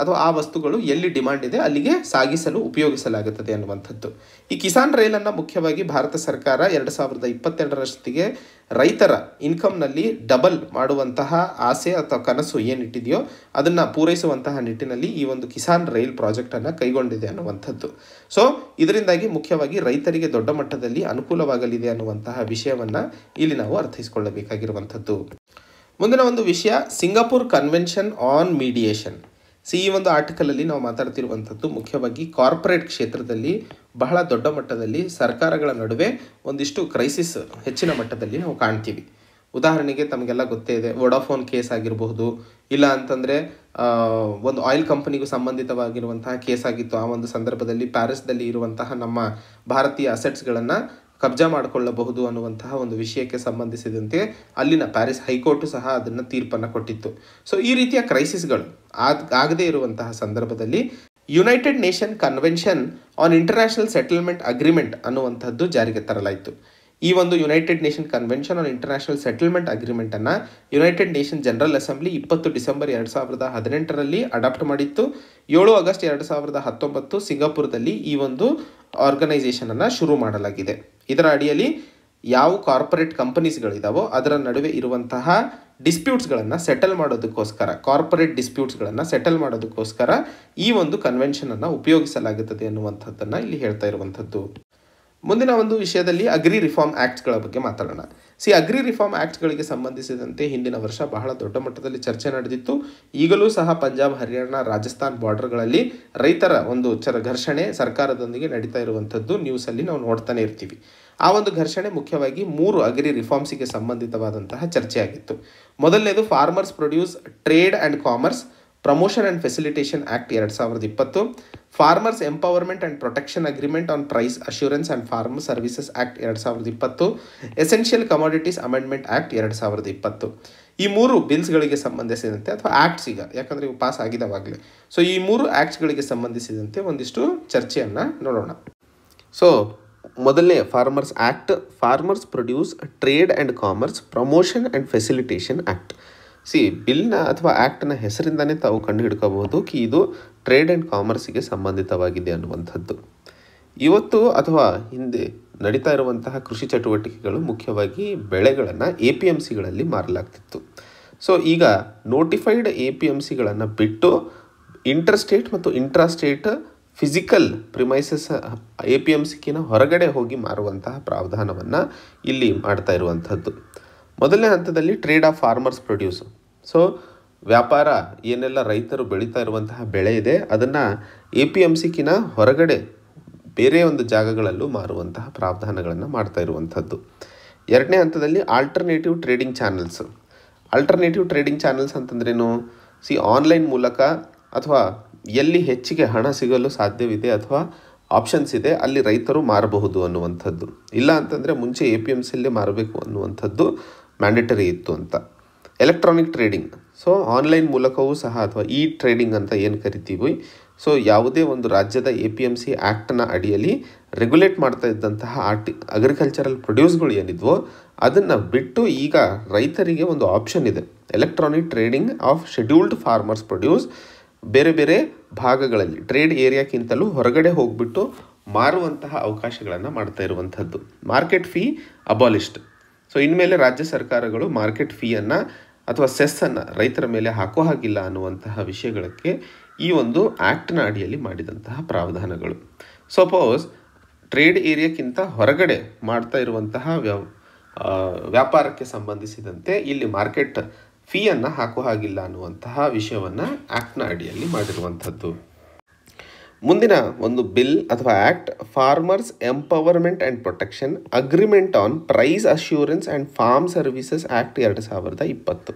ಅಥವಾ ಆ ವಸ್ತುಗಳು ಎಲ್ಲಿ ಡಿಮಾಂಡ್ ಇದೆ ಅಲ್ಲಿಗೆ ಸಾಗಿಸಲು ಉಪಯೋಗಿಸಲಾಗುತ್ತದೆ ಅನ್ನುವಂಥದ್ದು ಈ ಕಿಸಾನ್ ರೈಲನ್ನು ಮುಖ್ಯವಾಗಿ ಭಾರತ ಸರ್ಕಾರ ಎರಡು ಸಾವಿರದ ಇಪ್ಪತ್ತೆರಡರಷ್ಟಿಗೆ ರೈತರ ಇನ್ಕಮ್ನಲ್ಲಿ ಡಬಲ್ ಮಾಡುವಂತಹ ಆಸೆ ಅಥವಾ ಕನಸು ಏನಿಟ್ಟಿದೆಯೋ ಅದನ್ನು ಪೂರೈಸುವಂತಹ ನಿಟ್ಟಿನಲ್ಲಿ ಈ ಒಂದು ಕಿಸಾನ್ ರೈಲ್ ಪ್ರಾಜೆಕ್ಟನ್ನು ಕೈಗೊಂಡಿದೆ ಅನ್ನುವಂಥದ್ದು ಸೊ ಇದರಿಂದಾಗಿ ಮುಖ್ಯವಾಗಿ ರೈತರಿಗೆ ದೊಡ್ಡ ಮಟ್ಟದಲ್ಲಿ ಅನುಕೂಲವಾಗಲಿದೆ ಅನ್ನುವಂತಹ ವಿಷಯವನ್ನು ಇಲ್ಲಿ ನಾವು ಅರ್ಥೈಸಿಕೊಳ್ಳಬೇಕಾಗಿರುವಂಥದ್ದು ಮುಂದಿನ ಒಂದು ವಿಷಯ Singapore convention on mediation so ಈ ಒಂದು ಆರ್ಟಿಕಲಲ್ಲಿ ನಾವು ಮಾತಾಡ್ತಿರುವಂಥದ್ದು ಮುಖ್ಯವಾಗಿ ಕಾರ್ಪೊರೇಟ್ ಕ್ಷೇತ್ರದಲ್ಲಿ ಬಹಳ ದೊಡ್ಡ ಮಟ್ಟದಲ್ಲಿ ಸರ್ಕಾರಗಳ ನಡುವೆ ಒಂದಿಷ್ಟು ಕ್ರೈಸಿಸ್ ಹೆಚ್ಚಿನ ಮಟ್ಟದಲ್ಲಿ ನಾವು ಕಾಣ್ತೀವಿ ಉದಾಹರಣೆಗೆ ತಮಗೆಲ್ಲ ಗೊತ್ತೇ ಇದೆ ವೊಡಾಫೋನ್ ಕೇಸ್ ಆಗಿರಬಹುದು ಇಲ್ಲ ಅಂತಂದರೆ ಒಂದು ಆಯಿಲ್ ಕಂಪನಿಗೂ ಸಂಬಂಧಿತವಾಗಿರುವಂತಹ ಕೇಸ್ ಆಗಿತ್ತು ಆ ಒಂದು ಸಂದರ್ಭದಲ್ಲಿ ಪ್ಯಾರಿಸ್ದಲ್ಲಿ ಇರುವಂತಹ ನಮ್ಮ ಭಾರತೀಯ ಅಸೆಟ್ಸ್ಗಳನ್ನು ಕಬ್ಜಾ ಮಾಡಿಕೊಳ್ಳಬಹುದು ಅನ್ನುವಂತಹ ಒಂದು ವಿಷಯಕ್ಕೆ ಸಂಬಂಧಿಸಿದಂತೆ ಅಲ್ಲಿನ ಪ್ಯಾರಿಸ್ ಹೈಕೋರ್ಟು ಸಹ ಅದನ್ನು ತೀರ್ಪನ್ನು ಕೊಟ್ಟಿತ್ತು ಸೊ ಈ ರೀತಿಯ ಕ್ರೈಸಿಸ್ಗಳು ಆದ ಆಗದೇ ಇರುವಂತಹ ಸಂದರ್ಭದಲ್ಲಿ United Nation convention on international settlement agreement ಅನ್ನುವಂಥದ್ದು ಜಾರಿಗೆ ತರಲಾಯಿತು ಈ ಒಂದು United Nation convention on international settlement ಅಗ್ರಿಮೆಂಟನ್ನು ಯುನೈಟೆಡ್ ನೇಷನ್ ಜನರಲ್ ಅಸೆಂಬ್ಲಿ ಇಪ್ಪತ್ತು ಡಿಸೆಂಬರ್ ಎರಡು ಸಾವಿರದ ಹದಿನೆಂಟರಲ್ಲಿ ಅಡಾಪ್ಟ್ ಮಾಡಿತ್ತು ಏಳು ಆಗಸ್ಟ್ ಎರಡು ಸಾವಿರದ ಹತ್ತೊಂಬತ್ತು ಸಿಂಗಾಪುರದಲ್ಲಿ ಈ ಒಂದು ಆರ್ಗನೈಸೇಷನನ್ನು ಶುರು ಮಾಡಲಾಗಿದೆ ಇದರ ಅಡಿಯಲ್ಲಿ ಯಾವ ಕಾರ್ಪೊರೇಟ್ ಕಂಪನೀಸ್ಗಳಿದಾವೋ ಅದರ ನಡುವೆ ಇರುವಂತಹ ಡಿಸ್ಪ್ಯೂಟ್ಸ್ಗಳನ್ನು ಸೆಟಲ್ ಮಾಡೋದಕ್ಕೋಸ್ಕರ ಕಾರ್ಪೊರೇಟ್ ಡಿಸ್ಪ್ಯೂಟ್ಸ್ಗಳನ್ನು ಸೆಟಲ್ ಮಾಡೋದಕ್ಕೋಸ್ಕರ ಈ ಒಂದು ಕನ್ವೆನ್ಷನನ್ನು ಉಪಯೋಗಿಸಲಾಗುತ್ತದೆ ಅನ್ನುವಂಥದ್ದನ್ನು ಇಲ್ಲಿ ಹೇಳ್ತಾ ಇರುವಂಥದ್ದು ಮುಂದಿನ ಒಂದು ವಿಷಯದಲ್ಲಿ ಅಗ್ರಿ ರಿಫಾರ್ಮ್ ಆ್ಯಕ್ಟ್ಸ್ಗಳ ಬಗ್ಗೆ ಮಾತಾಡೋಣ ಸಿ ಅಗ್ರಿ ರಿಫಾರ್ಮ್ ಆ್ಯಕ್ಟ್ಗಳಿಗೆ ಸಂಬಂಧಿಸಿದಂತೆ ಹಿಂದಿನ ವರ್ಷ ಬಹಳ ದೊಡ್ಡ ಮಟ್ಟದಲ್ಲಿ ಚರ್ಚೆ ನಡೆದಿತ್ತು ಈಗಲೂ ಸಹ ಪಂಜಾಬ್ ಹರಿಯಾಣ ರಾಜಸ್ಥಾನ್ ಬಾರ್ಡರ್ಗಳಲ್ಲಿ ರೈತರ ಒಂದು ಚರ ಘರ್ಷಣೆ ಸರ್ಕಾರದೊಂದಿಗೆ ನಡೀತಾ ಇರುವಂಥದ್ದು ನ್ಯೂಸಲ್ಲಿ ನಾವು ನೋಡ್ತಾನೆ ಇರ್ತೀವಿ ಆ ಒಂದು ಘರ್ಷಣೆ ಮುಖ್ಯವಾಗಿ ಮೂರು ಅಗ್ರಿ ರಿಫಾರ್ಮ್ಸಿಗೆ ಸಂಬಂಧಿತವಾದಂತಹ ಚರ್ಚೆಯಾಗಿತ್ತು ಮೊದಲನೇದು farmers produce trade and commerce promotion and facilitation act ಎರಡು ಸಾವಿರದ ಇಪ್ಪತ್ತು farmers empowerment and protection agreement on price assurance and farmer services act ಎರಡು ಸಾವಿರದ ಇಪ್ಪತ್ತು ಎಸೆನ್ಷಿಯಲ್ ಕಮಾಡಿಟೀಸ್ ಅಮೆಂಡ್ಮೆಂಟ್ ಆ್ಯಕ್ಟ್ ಎರಡು ಸಾವಿರದ ಇಪ್ಪತ್ತು ಈ ಮೂರು ಬಿಲ್ಸ್ಗಳಿಗೆ ಸಂಬಂಧಿಸಿದಂತೆ ಅಥವಾ ಆ್ಯಕ್ಟ್ಸ್ ಈಗ ಯಾಕಂದರೆ ಇವು ಪಾಸ್ ಆಗಿದವಾಗಲೇ ಸೊ ಈ ಮೂರು ಆ್ಯಕ್ಟ್ಸ್ಗಳಿಗೆ ಸಂಬಂಧಿಸಿದಂತೆ ಒಂದಿಷ್ಟು ಚರ್ಚೆಯನ್ನು ನೋಡೋಣ ಸೊ ಮೊದಲನೇ farmers act farmers produce trade and commerce promotion and facilitation act see ಬಿಲ್ನ ಅಥವಾ ಆ್ಯಕ್ಟ್ನ ಹೆಸರಿಂದನೇ ತಾವು ಕಂಡುಹಿಡ್ಕೋಬಹುದು ಕಿ ಇದು ಟ್ರೇಡ್ ಆ್ಯಂಡ್ ಕಾಮರ್ಸಿಗೆ ಸಂಬಂಧಿತವಾಗಿದೆ ಅನ್ನುವಂಥದ್ದು ಇವತ್ತು ಅಥವಾ ಹಿಂದೆ ನಡೀತಾ ಇರುವಂತಹ ಕೃಷಿ ಚಟುವಟಿಕೆಗಳು ಮುಖ್ಯವಾಗಿ ಬೆಳೆಗಳನ್ನು ಎ ಪಿ ಎಮ್ ಸಿಗಳಲ್ಲಿ ಮಾರಲಾಗ್ತಿತ್ತು ಸೊ ಈಗ ನೋಟಿಫೈಡ್ ಎ ಪಿ ಎಮ್ ಸಿಗಳನ್ನು ಬಿಟ್ಟು ಇಂಟರ್ಸ್ಟೇಟ್ ಮತ್ತು intrastate physical premises A P M ಸಿಕ್ಕಿನ ಹೊರಗಡೆ ಹೋಗಿ ಮಾರುವಂತಹ ಪ್ರಾವಧಾನವನ್ನು ಇಲ್ಲಿ ಮಾಡ್ತಾ ಇರುವಂಥದ್ದು ಮೊದಲನೇ ಹಂತದಲ್ಲಿ trade of farmers produce so ವ್ಯಾಪಾರ ಏನೆಲ್ಲ ರೈತರು ಬೆಳೀತಾ ಇರುವಂತಹ ಬೆಳೆ ಇದೆ ಅದನ್ನು ಎ ಪಿ ಎಮ್ ಸಿಕಿನ ಹೊರಗಡೆ ಬೇರೆ ಒಂದು ಜಾಗಗಳಲ್ಲೂ ಮಾರುವಂತಹ ಪ್ರಾವಧಾನಗಳನ್ನು ಮಾಡ್ತಾ ಇರುವಂಥದ್ದು ಎರಡನೇ ಹಂತದಲ್ಲಿ alternative trading channels alternative trading channels ಅಂತಂದ್ರೇನು ಸಿ ಆನ್ಲೈನ್ ಮೂಲಕ ಅಥವಾ ಎಲ್ಲಿ ಹೆಚ್ಚಿಗೆ ಹಣ ಸಿಗಲು ಸಾಧ್ಯವಿದೆ ಅಥವಾ ಆಪ್ಷನ್ಸ್ ಇದೆ ಅಲ್ಲಿ ರೈತರು ಮಾರಬಹುದು ಅನ್ನುವಂಥದ್ದು ಇಲ್ಲ ಅಂತಂದರೆ ಮುಂಚೆ ಎ ಪಿ ಎಮ್ ಸಿಲ್ಲೇ ಮಾರಬೇಕು ಅನ್ನುವಂಥದ್ದು ಮ್ಯಾಂಡೇಟರಿ ಇತ್ತು ಅಂತ ಎಲೆಕ್ಟ್ರಾನಿಕ್ ಟ್ರೇಡಿಂಗ್ ಸೊ ಆನ್ಲೈನ್ ಮೂಲಕವೂ ಸಹ ಅಥವಾ ಇ ಟ್ರೇಡಿಂಗ್ ಅಂತ ಏನು ಕರಿತೀವಿ ಸೊ ಯಾವುದೇ ಒಂದು ರಾಜ್ಯದ ಎ ಪಿ ಎಮ್ ಸಿ ಆ್ಯಕ್ಟ್ನ ಅಡಿಯಲ್ಲಿ ರೆಗ್ಯುಲೇಟ್ ಮಾಡ್ತಾ ಇದ್ದಂತಹ ಆರ್ಟಿ ಅಗ್ರಿಕಲ್ಚರಲ್ ಪ್ರೊಡ್ಯೂಸ್ಗಳು ಏನಿದ್ವೋ ಅದನ್ನು ಬಿಟ್ಟು ಈಗ ರೈತರಿಗೆ ಒಂದು ಆಪ್ಷನ್ ಇದೆ electronic trading of scheduled farmers produce ಬೇರೆ ಬೇರೆ ಭಾಗಗಳಲ್ಲಿ ಟ್ರೇಡ್ ಏರಿಯಾಕ್ಕಿಂತಲೂ ಹೊರಗಡೆ ಹೋಗಿಬಿಟ್ಟು ಮಾರುವಂತಹ ಅವಕಾಶಗಳನ್ನು ಮಾಡ್ತಾ ಇರುವಂಥದ್ದು ಮಾರ್ಕೆಟ್ ಫೀ ಅಬಾಲಿಷ್ಡ್ ಸೊ ಇನ್ಮೇಲೆ ರಾಜ್ಯ ಸರ್ಕಾರಗಳು ಮಾರ್ಕೆಟ್ ಫೀಯನ್ನು ಅಥವಾ ಸೆಸ್ಸನ್ನು ರೈತರ ಮೇಲೆ ಹಾಕೋ ಹಾಗಿಲ್ಲ ಅನ್ನುವಂತಹ ವಿಷಯಗಳಕ್ಕೆ ಈ ಒಂದು ಆ್ಯಕ್ಟ್ನ ಅಡಿಯಲ್ಲಿ ಮಾಡಿದಂತಹ ಪ್ರಾವಧಾನಗಳು ಸಪೋಸ್ ಟ್ರೇಡ್ ಏರಿಯಾಕ್ಕಿಂತ ಹೊರಗಡೆ ಮಾಡ್ತಾ ಇರುವಂತಹ ವ್ಯವ ವ್ಯಾಪಾರಕ್ಕೆ ಸಂಬಂಧಿಸಿದಂತೆ ಇಲ್ಲಿ ಮಾರ್ಕೆಟ್ ಫೀಯನ್ನು ಹಾಕೋ ಹಾಗಿಲ್ಲ ಅನ್ನುವಂತಹ ವಿಷಯವನ್ನು ಆ್ಯಕ್ಟ್ನ ಅಡಿಯಲ್ಲಿ ಮಾಡಿರುವಂಥದ್ದು ಮುಂದಿನ ಒಂದು ಬಿಲ್ ಅಥವಾ act farmers empowerment and protection agreement on price assurance and farm services act ಎರಡು ಸಾವಿರದ ಇಪ್ಪತ್ತು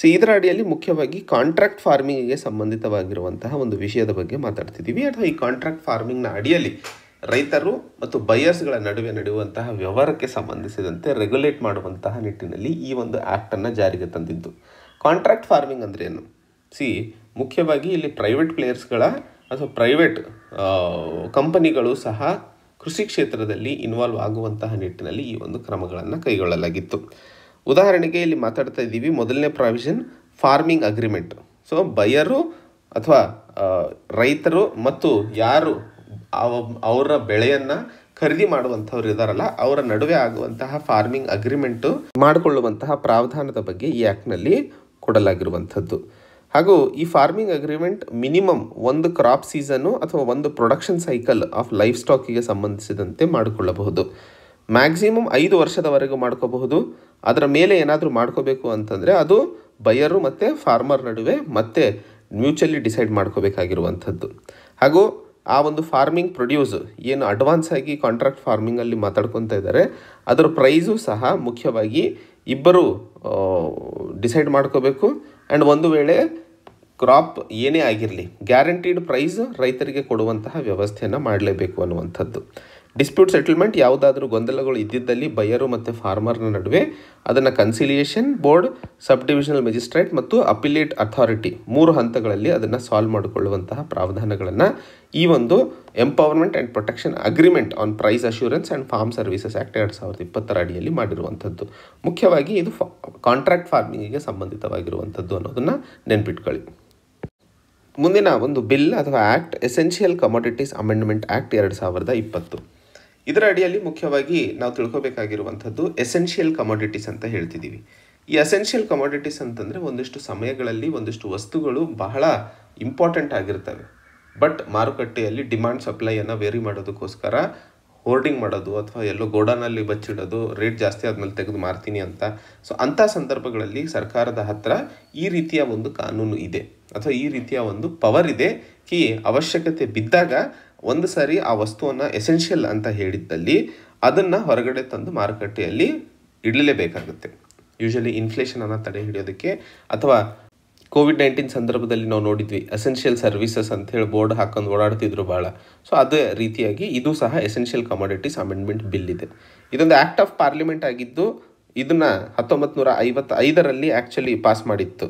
ಸೊ ಇದರ ಅಡಿಯಲ್ಲಿ ಮುಖ್ಯವಾಗಿ ಕಾಂಟ್ರಾಕ್ಟ್ ಫಾರ್ಮಿಂಗಿಗೆ ಸಂಬಂಧಿತವಾಗಿರುವಂತಹ ಒಂದು ವಿಷಯದ ಬಗ್ಗೆ ಮಾತಾಡ್ತಿದ್ದೀವಿ ಅಥವಾ ಈ ಕಾಂಟ್ರಾಕ್ಟ್ ಫಾರ್ಮಿಂಗ್ನ ಅಡಿಯಲ್ಲಿ ರೈತರು ಮತ್ತು ಬಯರ್ಸ್ಗಳ ನಡುವೆ ನಡೆಯುವಂತಹ ವ್ಯವಹಾರಕ್ಕೆ ಸಂಬಂಧಿಸಿದಂತೆ ರೆಗ್ಯುಲೇಟ್ ಮಾಡುವಂತಹ ನಿಟ್ಟಿನಲ್ಲಿ ಈ ಒಂದು ಆ್ಯಕ್ಟನ್ನು ಜಾರಿಗೆ ತಂದಿದ್ದು ಕಾಂಟ್ರಾಕ್ಟ್ ಫಾರ್ಮಿಂಗ್ ಅಂದ್ರೇನು ಏನು ಸಿ ಮುಖ್ಯವಾಗಿ ಇಲ್ಲಿ ಪ್ರೈವೇಟ್ ಪ್ಲೇಯರ್ಸ್ಗಳ ಅಥವಾ ಪ್ರೈವೇಟ್ ಕಂಪನಿಗಳು ಸಹ ಕೃಷಿ ಕ್ಷೇತ್ರದಲ್ಲಿ ಇನ್ವಾಲ್ವ್ ಆಗುವಂತಹ ನಿಟ್ಟಿನಲ್ಲಿ ಈ ಒಂದು ಕ್ರಮಗಳನ್ನು ಕೈಗೊಳ್ಳಲಾಗಿತ್ತು ಉದಾಹರಣೆಗೆ ಇಲ್ಲಿ ಮಾತಾಡ್ತಾ ಇದ್ದೀವಿ ಮೊದಲನೇ provision farming agreement so buyer ಅಥವಾ ರೈತರು ಮತ್ತು ಯಾರು ಅವರ ಬೆಳೆಯನ್ನು ಖರೀದಿ ಮಾಡುವಂಥವ್ರು ಇದ್ದಾರಲ್ಲ ಅವರ ನಡುವೆ ಆಗುವಂತಹ ಫಾರ್ಮಿಂಗ್ ಅಗ್ರಿಮೆಂಟು ಮಾಡಿಕೊಳ್ಳುವಂತಹ ಪ್ರಾವಧಾನದ ಬಗ್ಗೆ ಈ ಆ್ಯಕ್ಟ್ನಲ್ಲಿ ಕೊಡಲಾಗಿರುವಂಥದ್ದು ಹಾಗೂ ಈ ಫಾರ್ಮಿಂಗ್ ಅಗ್ರಿಮೆಂಟ್ ಮಿನಿಮಮ್ ಒಂದು ಕ್ರಾಪ್ ಸೀಸನ್ನು ಅಥವಾ ಒಂದು ಪ್ರೊಡಕ್ಷನ್ ಸೈಕಲ್ ಆಫ್ ಲೈಫ್ ಸ್ಟಾಕಿಗೆ ಸಂಬಂಧಿಸಿದಂತೆ ಮಾಡಿಕೊಳ್ಳಬಹುದು ಮ್ಯಾಕ್ಸಿಮಮ್ ಐದು ವರ್ಷದವರೆಗೂ ಮಾಡ್ಕೋಬಹುದು ಅದರ ಮೇಲೆ ಏನಾದರೂ ಮಾಡ್ಕೋಬೇಕು ಅಂತಂದರೆ ಅದು ಬೈಯರು ಮತ್ತು ಫಾರ್ಮರ್ ನಡುವೆ ಮತ್ತೆ ಮ್ಯೂಚುವಲಿ ಡಿಸೈಡ್ ಮಾಡ್ಕೋಬೇಕಾಗಿರುವಂಥದ್ದು ಹಾಗೂ ಆ ಒಂದು ಫಾರ್ಮಿಂಗ್ ಪ್ರೊಡ್ಯೂಸ್ ಏನು ಅಡ್ವಾನ್ಸ್ ಆಗಿ ಕಾಂಟ್ರಾಕ್ಟ್ ಫಾರ್ಮಿಂಗಲ್ಲಿ ಮಾತಾಡ್ಕೊತ ಇದ್ದಾರೆ ಅದರ ಪ್ರೈಸು ಸಹ ಮುಖ್ಯವಾಗಿ ಇಬ್ಬರು ಡಿಸೈಡ್ ಮಾಡ್ಕೋಬೇಕು ಆ್ಯಂಡ್ ಒಂದು ವೇಳೆ ಕ್ರಾಪ್ ಏನೇ ಆಗಿರಲಿ ಗ್ಯಾರಂಟಿಡ್ ಪ್ರೈಸ್ ರೈತರಿಗೆ ಕೊಡುವಂತಹ ವ್ಯವಸ್ಥೆಯನ್ನು ಮಾಡಲೇಬೇಕು ಅನ್ನುವಂಥದ್ದು ಡಿಸ್ಪ್ಯೂಟ್ ಸೆಟಲ್ಮೆಂಟ್ ಯಾವುದಾದ್ರೂ ಗೊಂದಲಗಳು ಇದ್ದಿದ್ದಲ್ಲಿ ಬಯರು ಮತ್ತು ಫಾರ್ಮರ್ನ ನಡುವೆ ಅದನ್ನು conciliation board sub divisional magistrate ಮತ್ತು ಅಪಿಲೇಟ್ ಅಥಾರಿಟಿ ಮೂರು ಹಂತಗಳಲ್ಲಿ ಅದನ್ನು ಸಾಲ್ವ್ ಮಾಡಿಕೊಳ್ಳುವಂತಹ ಪ್ರಾವಧಾನಗಳನ್ನು ಈ ಒಂದು empowerment and protection agreement on price assurance and farm services act ಎರಡು ಸಾವಿರದ ಇಪ್ಪತ್ತರ ಅಡಿಯಲ್ಲಿ ಮಾಡಿರುವಂಥದ್ದು ಮುಖ್ಯವಾಗಿ ಇದು ಫಾ ಕಾಂಟ್ರಾಕ್ಟ್ ಫಾರ್ಮಿಂಗಿಗೆ ಸಂಬಂಧಿತವಾಗಿರುವಂಥದ್ದು ಅನ್ನೋದನ್ನು ನೆನ್ಪಿಟ್ಕೊಳ್ಳಿ ಮುಂದಿನ ಒಂದು ಬಿಲ್ ಅಥವಾ act essential commodities amendment act ಎರಡು ಸಾವಿರದ ಇಪ್ಪತ್ತು ಇದರ ಅಡಿಯಲ್ಲಿ ಮುಖ್ಯವಾಗಿ ನಾವು ತಿಳ್ಕೊಬೇಕಾಗಿರುವಂಥದ್ದು ಎಸೆನ್ಷಿಯಲ್ ಕಮಾಡಿಟೀಸ್ ಅಂತ ಹೇಳ್ತಿದ್ದೀವಿ ಈ ಎಸೆನ್ಷಿಯಲ್ ಕಮಾಡಿಟೀಸ್ ಅಂತಂದರೆ ಒಂದಿಷ್ಟು ಸಮಯಗಳಲ್ಲಿ ಒಂದಿಷ್ಟು ವಸ್ತುಗಳು ಬಹಳ ಇಂಪಾರ್ಟೆಂಟ್ ಆಗಿರ್ತವೆ ಬಟ್ ಮಾರುಕಟ್ಟೆಯಲ್ಲಿ ಡಿಮ್ಯಾಂಡ್ ಸಪ್ಲೈಯನ್ನು ವೇರಿ ಮಾಡೋದಕ್ಕೋಸ್ಕರ ಹೋರ್ಡಿಂಗ್ ಮಾಡೋದು ಅಥವಾ ಎಲ್ಲೋ ಗೋಡಾನಲ್ಲಿ ಬಚ್ಚಿಡೋದು ರೇಟ್ ಜಾಸ್ತಿ ಆದಮೇಲೆ ತೆಗೆದು ಮಾರ್ತೀನಿ ಅಂತ ಸೊ ಅಂಥ ಸಂದರ್ಭಗಳಲ್ಲಿ ಸರ್ಕಾರದ ಹತ್ರ ಈ ರೀತಿಯ ಒಂದು ಕಾನೂನು ಇದೆ ಅಥವಾ ಈ ರೀತಿಯ ಒಂದು ಪವರ್ ಇದೆ ಕಿ ಅವಶ್ಯಕತೆ ಬಿದ್ದಾಗ ಒಂದು ಸಾರಿ ಆ ವಸ್ತುವನ್ನು ಎಸೆನ್ಷಿಯಲ್ ಅಂತ ಹೇಳಿದ್ದಲ್ಲಿ ಅದನ್ನು ಹೊರಗಡೆ ತಂದು ಮಾರುಕಟ್ಟೆಯಲ್ಲಿ ಇಡಲೇಬೇಕಾಗುತ್ತೆ ಯೂಶಲಿ ಇನ್ಫ್ಲೇಷನನ್ನು ತಡೆ ಹಿಡಿಯೋದಕ್ಕೆ ಅಥವಾ ಕೋವಿಡ್ ನೈನ್ಟೀನ್ ಸಂದರ್ಭದಲ್ಲಿ ನಾವು ನೋಡಿದ್ವಿ ಎಸೆನ್ಷಿಯಲ್ ಸರ್ವಿಸಸ್ ಅಂತ ಹೇಳಿ ಬೋರ್ಡ್ ಹಾಕೊಂಡು ಓಡಾಡ್ತಿದ್ರು ಭಾಳ ಸೊ ಅದೇ ರೀತಿಯಾಗಿ ಇದು ಸಹ ಎಸೆನ್ಷಿಯಲ್ ಕಮಾಡಿಟೀಸ್ ಅಮೆಂಡ್ಮೆಂಟ್ ಬಿಲ್ ಇದೆ ಇದೊಂದು ಆ್ಯಕ್ಟ್ ಆಫ್ ಪಾರ್ಲಿಮೆಂಟ್ ಆಗಿದ್ದು ಇದನ್ನು ಹತ್ತೊಂಬತ್ತು ನೂರ ಐವತ್ತೈದರಲ್ಲಿ ಆ್ಯಕ್ಚುಲಿ ಪಾಸ್ ಮಾಡಿತ್ತು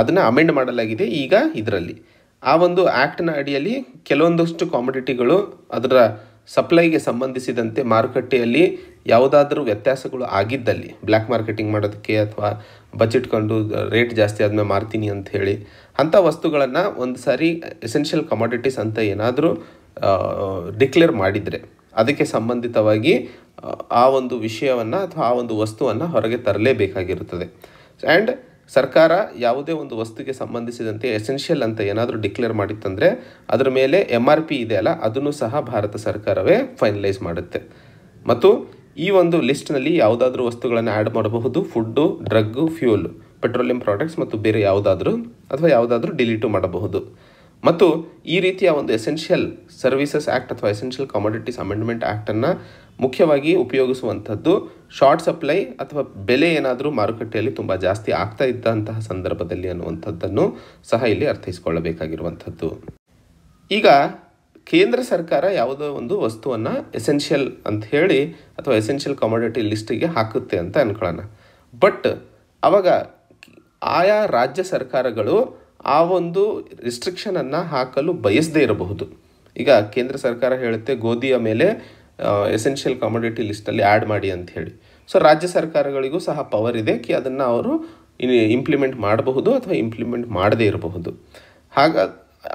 ಅದನ್ನು ಅಮೆಂಡ್ ಮಾಡಲಾಗಿದೆ ಈಗ ಇದರಲ್ಲಿ ಆ ಒಂದು ಆ್ಯಕ್ಟ್ನ ಅಡಿಯಲ್ಲಿ ಕೆಲವೊಂದಷ್ಟು ಕಾಮೋಡಿಟಿಗಳು ಅದರ ಸಪ್ಲೈಗೆ ಸಂಬಂಧಿಸಿದಂತೆ ಮಾರುಕಟ್ಟೆಯಲ್ಲಿ ಯಾವುದಾದ್ರೂ ವ್ಯತ್ಯಾಸಗಳು ಆಗಿದ್ದಲ್ಲಿ ಬ್ಲ್ಯಾಕ್ ಮಾರ್ಕೆಟಿಂಗ್ ಮಾಡೋದಕ್ಕೆ ಅಥವಾ ಬಚ್ಚಿಟ್ಕೊಂಡು ರೇಟ್ ಜಾಸ್ತಿ ಆದಮೇಲೆ ಮಾರ್ತೀನಿ ಅಂತ ಹೇಳಿ ಅಂಥ ವಸ್ತುಗಳನ್ನು ಒಂದು ಸಾರಿ ಎಸೆನ್ಷಿಯಲ್ ಕಮಾಡಿಟೀಸ್ ಅಂತ ಏನಾದರೂ ಡಿಕ್ಲೇರ್ ಮಾಡಿದರೆ ಅದಕ್ಕೆ ಸಂಬಂಧಿತವಾಗಿ ಆ ಒಂದು ವಿಷಯವನ್ನು ಅಥವಾ ಆ ಒಂದು ವಸ್ತುವನ್ನು ಹೊರಗೆ ತರಲೇಬೇಕಾಗಿರುತ್ತದೆ ಆ್ಯಂಡ್ ಸರ್ಕಾರ ಯಾವುದೇ ಒಂದು ವಸ್ತುಗೆ ಸಂಬಂಧಿಸಿದಂತೆ ಎಸೆನ್ಷಿಯಲ್ ಅಂತ ಏನಾದರೂ ಡಿಕ್ಲೇರ್ ಮಾಡಿತ್ತಂದರೆ ಅದರ ಮೇಲೆ ಎಮ್ ಆರ್ ಪಿ ಇದೆಯಲ್ಲ ಅದನ್ನು ಸಹ ಭಾರತ ಸರ್ಕಾರವೇ ಫೈನಲೈಸ್ ಮಾಡುತ್ತೆ ಮತ್ತು ಈ ಒಂದು ಲಿಸ್ಟ್ನಲ್ಲಿ ಯಾವುದಾದ್ರೂ ವಸ್ತುಗಳನ್ನು ಆ್ಯಡ್ ಮಾಡಬಹುದು food drug fuel petroleum products ಮತ್ತು ಬೇರೆ ಯಾವುದಾದ್ರೂ ಅಥವಾ ಯಾವುದಾದ್ರೂ ಡಿಲೀಟು ಮಾಡಬಹುದು ಮತ್ತು ಈ ರೀತಿಯ ಒಂದು ಎಸೆನ್ಷಿಯಲ್ ಸರ್ವಿಸಸ್ ಆ್ಯಕ್ಟ್ ಅಥವಾ ಎಸೆನ್ಷಿಯಲ್ ಕಮೋಡಿಟೀಸ್ ಅಮೆಂಡ್ಮೆಂಟ್ ಆ್ಯಕ್ಟನ್ನು ಮುಖ್ಯವಾಗಿ ಉಪಯೋಗಿಸುವಂಥದ್ದು ಶಾರ್ಟ್ ಸಪ್ಲೈ ಅಥವಾ ಬೆಲೆ ಏನಾದರೂ ಮಾರುಕಟ್ಟೆಯಲ್ಲಿ ತುಂಬ ಜಾಸ್ತಿ ಆಗ್ತಾ ಇದ್ದಂತಹ ಸಂದರ್ಭದಲ್ಲಿ ಅನ್ನುವಂಥದ್ದನ್ನು ಸಹ ಇಲ್ಲಿ ಅರ್ಥೈಸ್ಕೊಳ್ಳಬೇಕಾಗಿರುವಂಥದ್ದು ಈಗ ಕೇಂದ್ರ ಸರ್ಕಾರ ಯಾವುದೋ ಒಂದು ವಸ್ತುವನ್ನು ಎಸೆನ್ಷಿಯಲ್ ಅಂತ ಹೇಳಿ ಅಥವಾ ಎಸೆನ್ಷಿಯಲ್ ಕಮಾಡಿಟಿ ಲಿಸ್ಟಿಗೆ ಹಾಕುತ್ತೆ ಅಂತ ಅನ್ಕೊಳ್ಳೋಣ ಬಟ್ ಅವಾಗ ಆಯಾ ರಾಜ್ಯ ಸರ್ಕಾರಗಳು ಆ ಒಂದು ರಿಸ್ಟ್ರಿಕ್ಷನನ್ನು ಹಾಕಲು ಬಯಸದೇ ಇರಬಹುದು ಈಗ ಕೇಂದ್ರ ಸರ್ಕಾರ ಹೇಳುತ್ತೆ ಗೋಧಿಯ ಮೇಲೆ ಎಸೆನ್ಷಿಯಲ್ ಕಮೋಡಿಟಿ ಲಿಸ್ಟಲ್ಲಿ ಆ್ಯಡ್ ಮಾಡಿ ಅಂತ ಹೇಳಿ ಸೊ ರಾಜ್ಯ ಸರ್ಕಾರಗಳಿಗೂ ಸಹ ಪವರ್ ಇದೆ ಕಿ ಅದನ್ನು ಅವರು ಇಂಪ್ಲಿಮೆಂಟ್ ಮಾಡಬಹುದು ಅಥವಾ ಇಂಪ್ಲಿಮೆಂಟ್ ಮಾಡದೇ ಇರಬಹುದು ಹಾಗ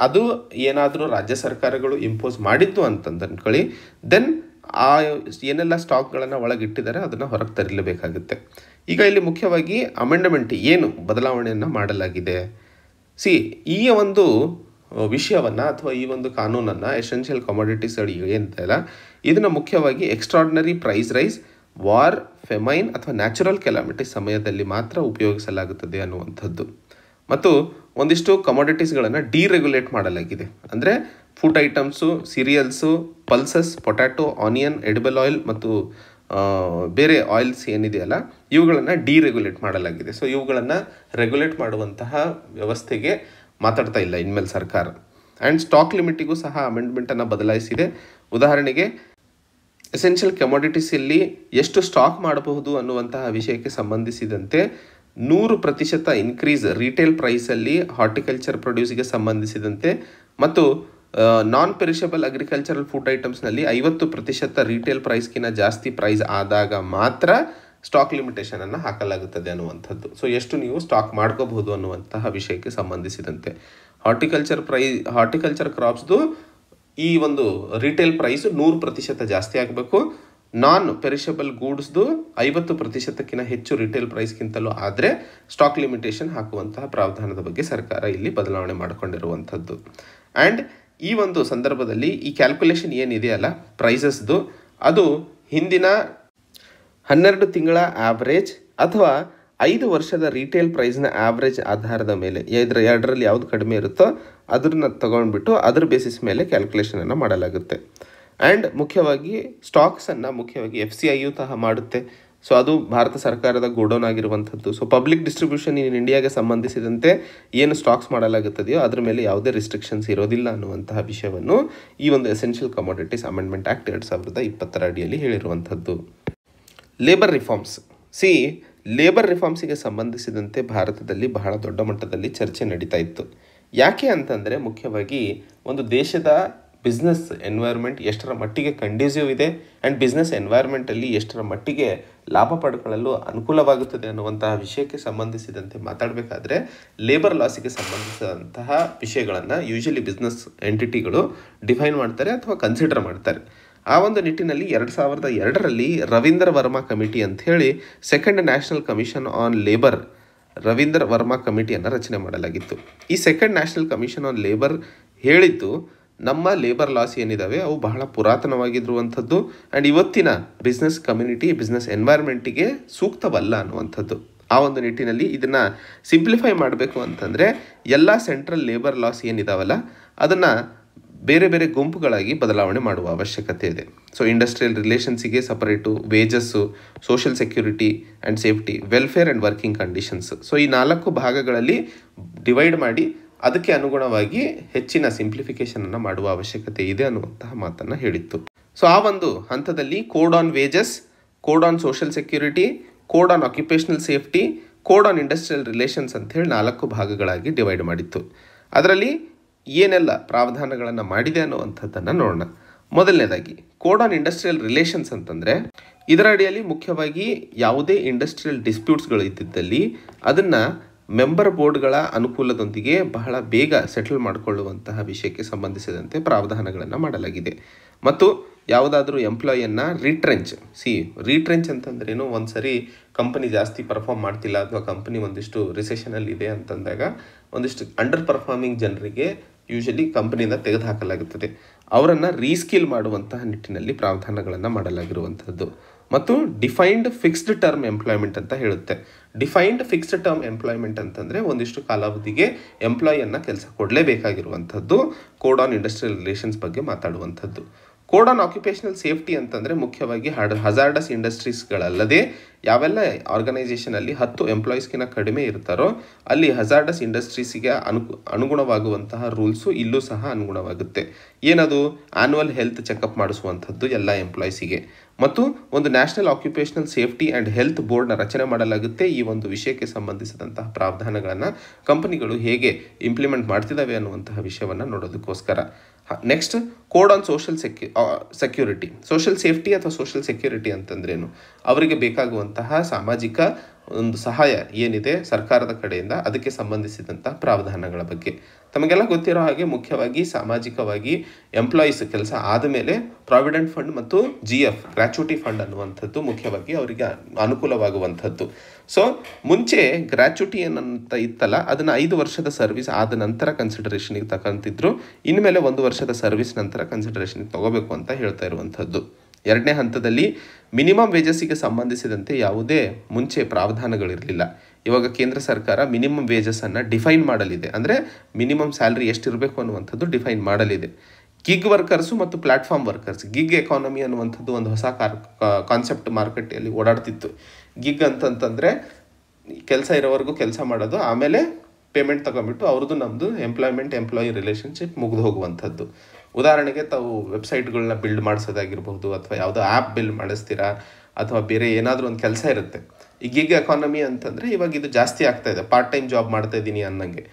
ಅದು ಏನಾದರೂ ರಾಜ್ಯ ಸರ್ಕಾರಗಳು ಇಂಪೋಸ್ ಮಾಡಿದ್ದು ಅಂತಂದು ದೆನ್ ಆ ಏನೆಲ್ಲ ಸ್ಟಾಕ್ಗಳನ್ನು ಒಳಗಿಟ್ಟಿದ್ದಾರೆ ಅದನ್ನು ಹೊರಗೆ ತರಲೇಬೇಕಾಗುತ್ತೆ ಈಗ ಇಲ್ಲಿ ಮುಖ್ಯವಾಗಿ ಅಮೆಂಡಮೆಂಟ್ ಏನು ಬದಲಾವಣೆಯನ್ನು ಮಾಡಲಾಗಿದೆ ಸಿ ಈ ಒಂದು ವಿಷಯವನ್ನು ಅಥವಾ ಈ ಒಂದು ಕಾನೂನನ್ನು ಎಸೆನ್ಷಿಯಲ್ ಕಮಾಡಿಟೀಸ್ಗಳಿಗೆ ಏನಿದೆ ಅಲ್ಲ ಇದನ್ನು ಮುಖ್ಯವಾಗಿ extraordinary price rise war famine ಅಥವಾ ನ್ಯಾಚುರಲ್ ಕೆಲಾಮಿಟಿ ಸಮಯದಲ್ಲಿ ಮಾತ್ರ ಉಪಯೋಗಿಸಲಾಗುತ್ತದೆ ಅನ್ನುವಂಥದ್ದು ಮತ್ತು ಒಂದಿಷ್ಟು ಕಮಾಡಿಟೀಸ್ಗಳನ್ನು ಡಿರೆಗ್ಯುಲೇಟ್ ಮಾಡಲಾಗಿದೆ ಅಂದರೆ food items cereals pulses potato onion edible oil ಮತ್ತು ಬೇರೆ ಆಯಿಲ್ಸ್ ಏನಿದೆಯಲ್ಲ ಇವುಗಳನ್ನು ಡಿರೆಗ್ಯುಲೇಟ್ ಮಾಡಲಾಗಿದೆ ಸೊ ಇವುಗಳನ್ನು ರೆಗ್ಯುಲೇಟ್ ಮಾಡುವಂತಹ ವ್ಯವಸ್ಥೆಗೆ ಮಾತಾಡ್ತಾ ಇಲ್ಲ ಇನ್ಮೇಲೆ ಸರ್ಕಾರ ಆ್ಯಂಡ್ ಸ್ಟಾಕ್ ಲಿಮಿಟಿಗೂ ಸಹ ಅಮೆಂಡ್ಮೆಂಟನ್ನು ಬದಲಾಯಿಸಿದೆ ಉದಾಹರಣೆಗೆ ಎಸೆನ್ಷಿಯಲ್ ಕಮೋಡಿಟೀಸ್ ಇಲ್ಲಿ ಎಷ್ಟು ಸ್ಟಾಕ್ ಮಾಡಬಹುದು ಅನ್ನುವಂತಹ ವಿಷಯಕ್ಕೆ ಸಂಬಂಧಿಸಿದಂತೆ ನೂರು ಪ್ರತಿಶತ ಇನ್ಕ್ರೀಸ್ ರೀಟೇಲ್ ಪ್ರೈಸಲ್ಲಿ ಹಾರ್ಟಿಕಲ್ಚರ್ ಪ್ರೊಡ್ಯೂಸ್ಗೆ ಸಂಬಂಧಿಸಿದಂತೆ ಮತ್ತು ನಾನ್ ಪೆರಿಷಬಲ್ ಅಗ್ರಿಕಲ್ಚರಲ್ ಫುಡ್ ಐಟಮ್ಸ್ನಲ್ಲಿ ಐವತ್ತು ಪ್ರತಿಶತ ರೀಟೇಲ್ ಪ್ರೈಸ್ಗಿಂತ ಜಾಸ್ತಿ ಪ್ರೈಸ್ ಆದಾಗ ಮಾತ್ರ ಸ್ಟಾಕ್ ಲಿಮಿಟೇಷನನ್ನು ಹಾಕಲಾಗುತ್ತದೆ ಅನ್ನುವಂಥದ್ದು ಸೊ ಎಷ್ಟು ನೀವು ಸ್ಟಾಕ್ ಮಾಡ್ಕೋಬಹುದು ಅನ್ನುವಂತಹ ವಿಷಯಕ್ಕೆ ಸಂಬಂಧಿಸಿದಂತೆ ಹಾರ್ಟಿಕಲ್ಚರ್ ಪ್ರೈ ಹಾರ್ಟಿಕಲ್ಚರ್ ಕ್ರಾಪ್ಸ್ದು ಈ ಒಂದು ರಿಟೇಲ್ ಪ್ರೈಸ್ ನೂರು ಪ್ರತಿಶತ ಜಾಸ್ತಿ ಆಗಬೇಕು ನಾನ್ ಪೆರಿಷಬಲ್ ಗೂಡ್ಸ್ದು ಐವತ್ತು ಪ್ರತಿಶತಕ್ಕಿಂತ ಹೆಚ್ಚು ರಿಟೇಲ್ ಪ್ರೈಸ್ಗಿಂತಲೂ ಆದರೆ ಸ್ಟಾಕ್ ಲಿಮಿಟೇಷನ್ ಹಾಕುವಂತಹ ಪ್ರಾವಧಾನದ ಬಗ್ಗೆ ಸರ್ಕಾರ ಇಲ್ಲಿ ಬದಲಾವಣೆ ಮಾಡಿಕೊಂಡಿರುವಂಥದ್ದು ಆ್ಯಂಡ್ ಈ ಒಂದು ಸಂದರ್ಭದಲ್ಲಿ ಈ ಕ್ಯಾಲ್ಕುಲೇಷನ್ ಏನಿದೆಯಲ್ಲ ಪ್ರೈಸಸ್ದು ಅದು ಹಿಂದಿನ ಹನ್ನೆರಡು ತಿಂಗಳ ಆವ್ರೇಜ್ ಅಥವಾ ಐದು ವರ್ಷದ ರಿಟೇಲ್ ಪ್ರೈಸ್ನ ಆವ್ರೇಜ್ ಆಧಾರದ ಮೇಲೆ ಇದರ ಎರಡರಲ್ಲಿ ಯಾವುದು ಕಡಿಮೆ ಇರುತ್ತೋ ಅದನ್ನು ತಗೊಂಡ್ಬಿಟ್ಟು ಅದ್ರ ಬೇಸಿಸ್ ಮೇಲೆ ಕ್ಯಾಲ್ಕುಲೇಷನನ್ನು ಮಾಡಲಾಗುತ್ತೆ ಆ್ಯಂಡ್ ಮುಖ್ಯವಾಗಿ ಸ್ಟಾಕ್ಸನ್ನು ಮುಖ್ಯವಾಗಿ ಎಫ್ ಸಿ ಐಯು ಸಹ ಮಾಡುತ್ತೆ ಸೊ ಅದು ಭಾರತ ಸರ್ಕಾರದ ಗೋಡೌನ್ ಆಗಿರುವಂಥದ್ದು ಸೊ ಪಬ್ಲಿಕ್ ಡಿಸ್ಟ್ರಿಬ್ಯೂಷನ್ ಇನ್ ಇಂಡಿಯಾಗೆ ಸಂಬಂಧಿಸಿದಂತೆ ಏನು ಸ್ಟಾಕ್ಸ್ ಮಾಡಲಾಗುತ್ತದೆಯೋ ಅದರ ಮೇಲೆ ಯಾವುದೇ ರಿಸ್ಟ್ರಿಕ್ಷನ್ಸ್ ಇರೋದಿಲ್ಲ ಅನ್ನುವಂತಹ ವಿಷಯವನ್ನು ಈ ಒಂದು ಎಸೆನ್ಷಿಯಲ್ ಕಮೋಡಿಟೀಸ್ ಅಮೆಂಡ್ಮೆಂಟ್ ಆ್ಯಕ್ಟ್ ಎರಡು ಸಾವಿರದ ಇಪ್ಪತ್ತರ ಅಡಿಯಲ್ಲಿ ಹೇಳಿರುವಂಥದ್ದು ಲೇಬರ್ ರಿಫಾರ್ಮ್ಸ್ ಸಿ ಲೇಬರ್ ರಿಫಾರ್ಮ್ಸಿಗೆ ಸಂಬಂಧಿಸಿದಂತೆ ಭಾರತದಲ್ಲಿ ಬಹಳ ದೊಡ್ಡ ಮಟ್ಟದಲ್ಲಿ ಚರ್ಚೆ ನಡೀತಾ ಇತ್ತು ಯಾಕೆ ಅಂತಂದರೆ ಮುಖ್ಯವಾಗಿ ಒಂದು ದೇಶದ ಬಿಸ್ನೆಸ್ ಎನ್ವೈರ್ಮೆಂಟ್ ಎಷ್ಟರ ಮಟ್ಟಿಗೆ ಕಂಡೀಸಿವ್ ಇದೆ ಆ್ಯಂಡ್ ಬಿಸ್ನೆಸ್ ಎನ್ವೈರ್ಮೆಂಟಲ್ಲಿ ಎಷ್ಟರ ಮಟ್ಟಿಗೆ ಲಾಭ ಪಡ್ಕೊಳ್ಳಲು ಅನುಕೂಲವಾಗುತ್ತದೆ ಅನ್ನುವಂತಹ ವಿಷಯಕ್ಕೆ ಸಂಬಂಧಿಸಿದಂತೆ ಮಾತಾಡಬೇಕಾದ್ರೆ ಲೇಬರ್ ಲಾಸಿಗೆ ಸಂಬಂಧಿಸಿದಂತಹ ವಿಷಯಗಳನ್ನು ಯೂಶಲಿ ಬಿಸ್ನೆಸ್ ಎಂಟಿಟಿಗಳು ಡಿಫೈನ್ ಮಾಡ್ತಾರೆ ಅಥವಾ ಕನ್ಸಿಡರ್ ಮಾಡ್ತಾರೆ ಆ ಒಂದು ನಿಟ್ಟಿನಲ್ಲಿ ಎರಡು ಸಾವಿರದ ಎರಡರಲ್ಲಿ ರವೀಂದ್ರ ವರ್ಮಾ ಕಮಿಟಿ ಅಂಥೇಳಿ second national commission on labour Ravindra Varma ಕಮಿಟಿಯನ್ನು ರಚನೆ ಮಾಡಲಾಗಿತ್ತು ಈ second national commission on labour ಹೇಳಿದ್ದು ನಮ್ಮ ಲೇಬರ್ ಲಾಸ್ ಏನಿದ್ದಾವೆ ಅವು ಬಹಳ ಪುರಾತನವಾಗಿರುವಂಥದ್ದು ಆ್ಯಂಡ್ ಇವತ್ತಿನ ಬಿಸ್ನೆಸ್ ಕಮ್ಯುನಿಟಿ ಬಿಸ್ನೆಸ್ ಎನ್ವೈರ್ಮೆಂಟಿಗೆ ಸೂಕ್ತವಲ್ಲ ಅನ್ನುವಂಥದ್ದು ಆ ಒಂದು ನಿಟ್ಟಿನಲ್ಲಿ ಇದನ್ನು ಸಿಂಪ್ಲಿಫೈ ಮಾಡಬೇಕು ಅಂತಂದರೆ ಎಲ್ಲ ಸೆಂಟ್ರಲ್ ಲೇಬರ್ ಲಾಸ್ ಏನಿದಾವಲ್ಲ ಅದನ್ನು ಬೇರೆ ಬೇರೆ ಗುಂಪುಗಳಾಗಿ ಬದಲಾವಣೆ ಮಾಡುವ ಅವಶ್ಯಕತೆ ಇದೆ ಸೊ ಇಂಡಸ್ಟ್ರಿಯಲ್ ರಿಲೇಷನ್ಸಿಗೆ separate wages social security and safety welfare and working conditions so ಈ ನಾಲ್ಕು ಭಾಗಗಳಲ್ಲಿ ಡಿವೈಡ್ ಮಾಡಿ ಅದಕ್ಕೆ ಅನುಗುಣವಾಗಿ ಹೆಚ್ಚಿನ ಸಿಂಪ್ಲಿಫಿಕೇಷನನ್ನು ಮಾಡುವ ಅವಶ್ಯಕತೆ ಇದೆ ಅನ್ನುವಂತಹ ಮಾತನ್ನು ಹೇಳಿತ್ತು ಸೊ ಆ ಒಂದು ಹಂತದಲ್ಲಿ code on wages code on social security code on occupational safety code on industrial relations ಅಂತ ಹೇಳಿ ನಾಲ್ಕು ಭಾಗಗಳಾಗಿ ಡಿವೈಡ್ ಮಾಡಿತ್ತು ಅದರಲ್ಲಿ ಏನೆಲ್ಲ ಪ್ರಾವಧಾನಗಳನ್ನು ಮಾಡಿದೆ ಅನ್ನುವಂಥದ್ದನ್ನು ನೋಡೋಣ ಮೊದಲನೇದಾಗಿ ಕೋಡ್ ಆನ್ ಇಂಡಸ್ಟ್ರಿಯಲ್ ರಿಲೇಷನ್ಸ್ ಅಂತಂದರೆ ಇದರ ಅಡಿಯಲ್ಲಿ ಮುಖ್ಯವಾಗಿ ಯಾವುದೇ ಇಂಡಸ್ಟ್ರಿಯಲ್ ಡಿಸ್ಪ್ಯೂಟ್ಸ್ಗಳು ಇದ್ದಿದ್ದಲ್ಲಿ ಅದನ್ನು ಮೆಂಬರ್ ಬೋರ್ಡ್ಗಳ ಅನುಕೂಲದೊಂದಿಗೆ ಬಹಳ ಬೇಗ ಸೆಟಲ್ ಮಾಡಿಕೊಳ್ಳುವಂತಹ ವಿಷಯಕ್ಕೆ ಸಂಬಂಧಿಸಿದಂತೆ ಪ್ರಾವಧಾನಗಳನ್ನು ಮಾಡಲಾಗಿದೆ ಮತ್ತು ಯಾವುದಾದ್ರೂ ಎಂಪ್ಲಾಯಿಯನ್ನು ರಿಟ್ರೆಂಚ್ ಸಿ ರಿಟ್ರೆಂಚ್ ಅಂತಂದ್ರೇನು ಒಂದು ಸರಿ ಕಂಪನಿ ಜಾಸ್ತಿ ಪರ್ಫಾರ್ಮ್ ಮಾಡ್ತಿಲ್ಲ ಅಥವಾ ಕಂಪನಿ ಒಂದಿಷ್ಟು ರಿಸೆಷನಲ್ಲಿ ಇದೆ ಅಂತಂದಾಗ ಒಂದಿಷ್ಟು ಅಂಡರ್ ಪರ್ಫಾರ್ಮಿಂಗ್ ಜನರಿಗೆ ಯೂಶಲಿ ಕಂಪನಿಯಿಂದ ತೆಗೆದುಹಾಕಲಾಗುತ್ತದೆ ಅವರನ್ನು ರೀಸ್ಕಿಲ್ ಮಾಡುವಂತಹ ನಿಟ್ಟಿನಲ್ಲಿ ಪ್ರಾವಧಾನಗಳನ್ನು ಮಾಡಲಾಗಿರುವಂಥದ್ದು ಮತ್ತು ಡಿಫೈನ್ಡ್ ಫಿಕ್ಸ್ಡ್ ಟರ್ಮ್ ಎಂಪ್ಲಾಯ್ಮೆಂಟ್ ಅಂತ ಹೇಳುತ್ತೆ ಡಿಫೈನ್ಡ್ ಫಿಕ್ಸ್ಡ್ ಟರ್ಮ್ ಎಂಪ್ಲಾಯ್ಮೆಂಟ್ ಅಂತಂದರೆ ಒಂದಿಷ್ಟು ಕಾಲಾವಧಿಗೆ ಎಂಪ್ಲಾಯಿಯನ್ನು ಕೆಲಸ ಕೊಡಲೇಬೇಕಾಗಿರುವಂಥದ್ದು ಕೋಡ್ ಆನ್ ಇಂಡಸ್ಟ್ರಿಯಲ್ ರಿಲೇಷನ್ಸ್ ಬಗ್ಗೆ ಮಾತಾಡುವಂಥದ್ದು ಕೋಡ್ ಆನ್ ಆಕ್ಯುಪೇಷನಲ್ ಸೇಫ್ಟಿ ಅಂತಂದರೆ ಮುಖ್ಯವಾಗಿ ಹಡ್ ಹಜಾರ್ಡಸ್ ಇಂಡಸ್ಟ್ರೀಸ್ಗಳಲ್ಲದೆ ಯಾವೆಲ್ಲ ಆರ್ಗನೈಸೇಷನಲ್ಲಿ ಹತ್ತು ಎಂಪ್ಲಾಯೀಸ್ಗಿಂತ ಕಡಿಮೆ ಇರ್ತಾರೋ ಅಲ್ಲಿ ಹಜಾರ್ಡಸ್ ಇಂಡಸ್ಟ್ರೀಸಿಗೆ ಅನು ಅನುಗುಣವಾಗುವಂತಹ ರೂಲ್ಸು ಇಲ್ಲೂ ಸಹ ಅನುಗುಣವಾಗುತ್ತೆ ಏನದು ಆ್ಯನುವಲ್ ಹೆಲ್ತ್ ಚೆಕಪ್ ಮಾಡಿಸುವಂಥದ್ದು ಎಲ್ಲ ಎಂಪ್ಲಾಯೀಸಿಗೆ ಮತ್ತು ಒಂದು national occupational safety and health ಬೋರ್ಡ್ನ ರಚನೆ ಮಾಡಲಾಗುತ್ತೆ ಈ ಒಂದು ವಿಷಯಕ್ಕೆ ಸಂಬಂಧಿಸಿದಂತಹ ಪ್ರಾವಧಾನಗಳನ್ನು ಕಂಪನಿಗಳು ಹೇಗೆ ಇಂಪ್ಲಿಮೆಂಟ್ ಮಾಡ್ತಿದ್ದಾವೆ ಅನ್ನುವಂತಹ ವಿಷಯವನ್ನು ನೋಡೋದಕ್ಕೋಸ್ಕರ ನೆಕ್ಸ್ಟ್ ಕೋಡ್ ಆನ್ ಸೋಷಲ್ ಸೆಕ್ಯೂ ಸೆಕ್ಯೂರಿಟಿ ಸೋಷಲ್ ಸೇಫ್ಟಿ ಅಥವಾ ಸೋಷಲ್ ಸೆಕ್ಯೂರಿಟಿ ಅಂತಂದ್ರೇನು ಅವರಿಗೆ ಬೇಕಾಗುವಂತಹ ಸಾಮಾಜಿಕ ಒಂದು ಸಹಾಯ ಏನಿದೆ ಸರ್ಕಾರದ ಕಡೆಯಿಂದ ಅದಕ್ಕೆ ಸಂಬಂಧಿಸಿದಂಥ ಪ್ರಾವಧಾನಗಳ ಬಗ್ಗೆ ತಮಗೆಲ್ಲ ಗೊತ್ತಿರೋ ಹಾಗೆ ಮುಖ್ಯವಾಗಿ ಸಾಮಾಜಿಕವಾಗಿ ಎಂಪ್ಲಾಯೀಸ್ ಕೆಲಸ ಆದ ಮೇಲೆ ಪ್ರಾವಿಡೆಂಟ್ ಫಂಡ್ ಮತ್ತು ಜಿ ಎಫ್ ಗ್ರ್ಯಾಚುಟಿ ಫಂಡ್ ಅನ್ನುವಂಥದ್ದು ಮುಖ್ಯವಾಗಿ ಅವರಿಗೆ ಅನುಕೂಲವಾಗುವಂಥದ್ದು ಸೊ ಮುಂಚೆ ಗ್ರ್ಯಾಚುಟಿ ಏನಂತ ಇತ್ತಲ್ಲ ಅದನ್ನು ಐದು ವರ್ಷದ ಸರ್ವಿಸ್ ಆದ ನಂತರ ಕನ್ಸಿಡರೇಷನಿಗೆ ತಗೊಂತಿದ್ರು ಇನ್ಮೇಲೆ ಒಂದು ವರ್ಷದ ಸರ್ವಿಸ್ ನಂತರ ಕನ್ಸಿಡರೇಷನ್ಗೆ ತಗೋಬೇಕು ಅಂತ ಹೇಳ್ತಾ ಇರುವಂಥದ್ದು ಎರಡನೇ ಹಂತದಲ್ಲಿ ಮಿನಿಮಮ್ ವೇಜಸ್ಸಿಗೆ ಸಂಬಂಧಿಸಿದಂತೆ ಯಾವುದೇ ಮುಂಚೆ ಪ್ರಾವಧಾನಗಳಿರಲಿಲ್ಲ ಇವಾಗ ಕೇಂದ್ರ ಸರ್ಕಾರ ಮಿನಿಮಮ್ ವೇಜಸ್ಸನ್ನು ಡಿಫೈನ್ ಮಾಡಲಿದೆ ಅಂದರೆ ಮಿನಿಮಮ್ ಸ್ಯಾಲ್ರಿ ಎಷ್ಟಿರಬೇಕು ಅನ್ನುವಂಥದ್ದು ಡಿಫೈನ್ ಮಾಡಲಿದೆ ಗಿಗ್ ವರ್ಕರ್ಸು ಮತ್ತು ಪ್ಲ್ಯಾಟ್ಫಾರ್ಮ್ ವರ್ಕರ್ಸ್ ಗಿಗ್ ಎಕಾನಮಿ ಅನ್ನುವಂಥದ್ದು ಒಂದು ಹೊಸ ಕಾರ್ ಕಾನ್ಸೆಪ್ಟ್ ಮಾರುಕಟ್ಟೆಯಲ್ಲಿ ಓಡಾಡ್ತಿತ್ತು ಗಿಗ್ ಅಂತಂತಂದರೆ ಕೆಲಸ ಇರೋವರೆಗೂ ಕೆಲಸ ಮಾಡೋದು ಆಮೇಲೆ ಪೇಮೆಂಟ್ ತಗೊಂಬಿಟ್ಟು ಅವ್ರದ್ದು ನಮ್ಮದು ಎಂಪ್ಲಾಯ್ಮೆಂಟ್ ಎಂಪ್ಲಾಯಿ ರಿಲೇಷನ್ಶಿಪ್ ಮುಗಿದು ಹೋಗುವಂಥದ್ದು ಉದಾಹರಣೆಗೆ ತಾವು ವೆಬ್ಸೈಟ್ಗಳನ್ನ ಬಿಲ್ಡ್ ಮಾಡಿಸೋದಾಗಿರ್ಬೋದು ಅಥವಾ ಯಾವುದೋ ಆ್ಯಪ್ ಬಿಲ್ಡ್ ಮಾಡಿಸ್ತೀರಾ ಅಥವಾ ಬೇರೆ ಏನಾದರೂ ಒಂದು ಕೆಲಸ ಇರುತ್ತೆ ಈ ಗಿಗ್ ಎಕಾನಮಿ ಅಂತಂದರೆ ಇವಾಗ ಇದು ಜಾಸ್ತಿ ಆಗ್ತಾ ಇದೆ ಪಾರ್ಟ್ ಟೈಮ್ ಜಾಬ್ ಮಾಡ್ತಾ ಇದ್ದೀನಿ ಅನ್ನಂಗೆ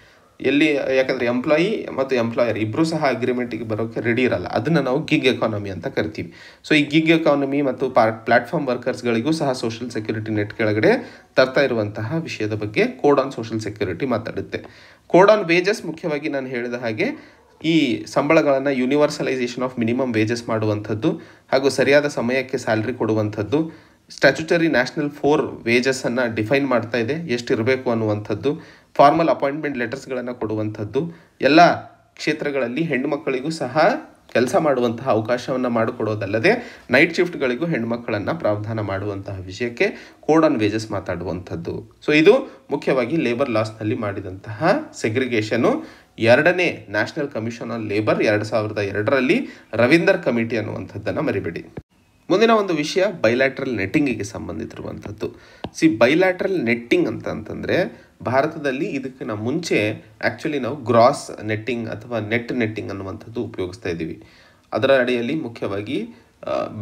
ಎಲ್ಲಿ ಯಾಕಂದರೆ ಎಂಪ್ಲಾಯಿ ಮತ್ತು ಎಂಪ್ಲಾಯರ್ ಇಬ್ಬರೂ ಸಹ ಅಗ್ರಿಮೆಂಟಿಗೆ ಬರೋಕ್ಕೆ ರೆಡಿ ಇರಲ್ಲ ಅದನ್ನು ನಾವು ಗಿಗ್ ಎಕಾನಮಿ ಅಂತ ಕರಿತೀವಿ ಸೊ ಈ ಗಿಗ್ ಎಕಾನಮಿ ಮತ್ತು ಪಾರ್ ಪ್ಲಾಟ್ಫಾರ್ಮ್ ವರ್ಕರ್ಸ್ಗಳಿಗೂ ಸಹ ಸೋಷಿಯಲ್ ಸೆಕ್ಯೂರಿಟಿ ನೆಟ್ ಕೆಳಗಡೆ ತರ್ತಾ ಇರುವಂತಹ ವಿಷಯದ ಬಗ್ಗೆ ಕೋಡ್ ಆನ್ ಸೋಷಿಯಲ್ ಸೆಕ್ಯೂರಿಟಿ ಮಾತಾಡುತ್ತೆ ಕೋಡ್ ಆನ್ ವೇಜಸ್ ಮುಖ್ಯವಾಗಿ ನಾನು ಹೇಳಿದ ಹಾಗೆ ಈ ಸಂಬಳಗಳನ್ನು ಯೂನಿವರ್ಸಲೈಸೇಷನ್ ಆಫ್ ಮಿನಿಮಮ್ ವೇಜಸ್ ಮಾಡುವಂಥದ್ದು ಹಾಗೂ ಸರಿಯಾದ ಸಮಯಕ್ಕೆ ಸ್ಯಾಲ್ರಿ ಕೊಡುವಂಥದ್ದು ಸ್ಟ್ಯಾಚುಟರಿ ನ್ಯಾಷನಲ್ ಫೋರ್ ವೇಜಸ್ಸನ್ನು ಡಿಫೈನ್ ಮಾಡ್ತಾ ಇದೆ ಎಷ್ಟಿರಬೇಕು ಅನ್ನುವಂಥದ್ದು ಫಾರ್ಮಲ್ ಅಪಾಯಿಂಟ್ಮೆಂಟ್ ಲೆಟರ್ಸ್ಗಳನ್ನು ಕೊಡುವಂಥದ್ದು ಎಲ್ಲ ಕ್ಷೇತ್ರಗಳಲ್ಲಿ ಹೆಣ್ಣುಮಕ್ಕಳಿಗೂ ಸಹ ಕೆಲಸ ಮಾಡುವಂತಹ ಅವಕಾಶವನ್ನು ಮಾಡಿಕೊಡೋದಲ್ಲದೆ ನೈಟ್ ಶಿಫ್ಟ್ಗಳಿಗೂ ಹೆಣ್ಮಕ್ಕಳನ್ನು ಪ್ರಾವಧಾನ ಮಾಡುವಂತಹ ವಿಷಯಕ್ಕೆ ಕೋಡ್ ಆನ್ ವೇಜಸ್ ಮಾತಾಡುವಂಥದ್ದು ಸೊ ಇದು ಮುಖ್ಯವಾಗಿ ಲೇಬರ್ ಲಾಸ್ನಲ್ಲಿ ಮಾಡಿದಂತಹ ಸೆಗ್ರಿಗೇಷನು ಎರಡನೇ ನ್ಯಾಷನಲ್ ಕಮಿಷನ್ ಆನ್ ಲೇಬರ್ ಎರಡು ಸಾವಿರದ ಎರಡರಲ್ಲಿ ರವೀಂದರ್ ಕಮಿಟಿ ಅನ್ನುವಂಥದ್ದನ್ನು ಮರಿಬೇಡಿ ಮುಂದಿನ ಒಂದು ವಿಷಯ ಬೈಲ್ಯಾಟ್ರಲ್ ನೆಟ್ಟಿಂಗಿಗೆ ಸಂಬಂಧಿಸಿರುವಂಥದ್ದು ಸಿ ಬೈಲ್ಯಾಟ್ರಲ್ ನೆಟ್ಟಿಂಗ್ ಅಂತ ಅಂತಂದರೆ ಭಾರತದಲ್ಲಿ ಇದಕ್ಕಿಂತ ಮುಂಚೆ ಆ್ಯಕ್ಚುಲಿ ನಾವು ಗ್ರಾಸ್ ನೆಟ್ಟಿಂಗ್ ಅಥವಾ ನೆಟ್ ನೆಟ್ಟಿಂಗ್ ಅನ್ನುವಂಥದ್ದು ಉಪಯೋಗಿಸ್ತಾ ಇದ್ದೀವಿ ಅದರ ಅಡಿಯಲ್ಲಿ ಮುಖ್ಯವಾಗಿ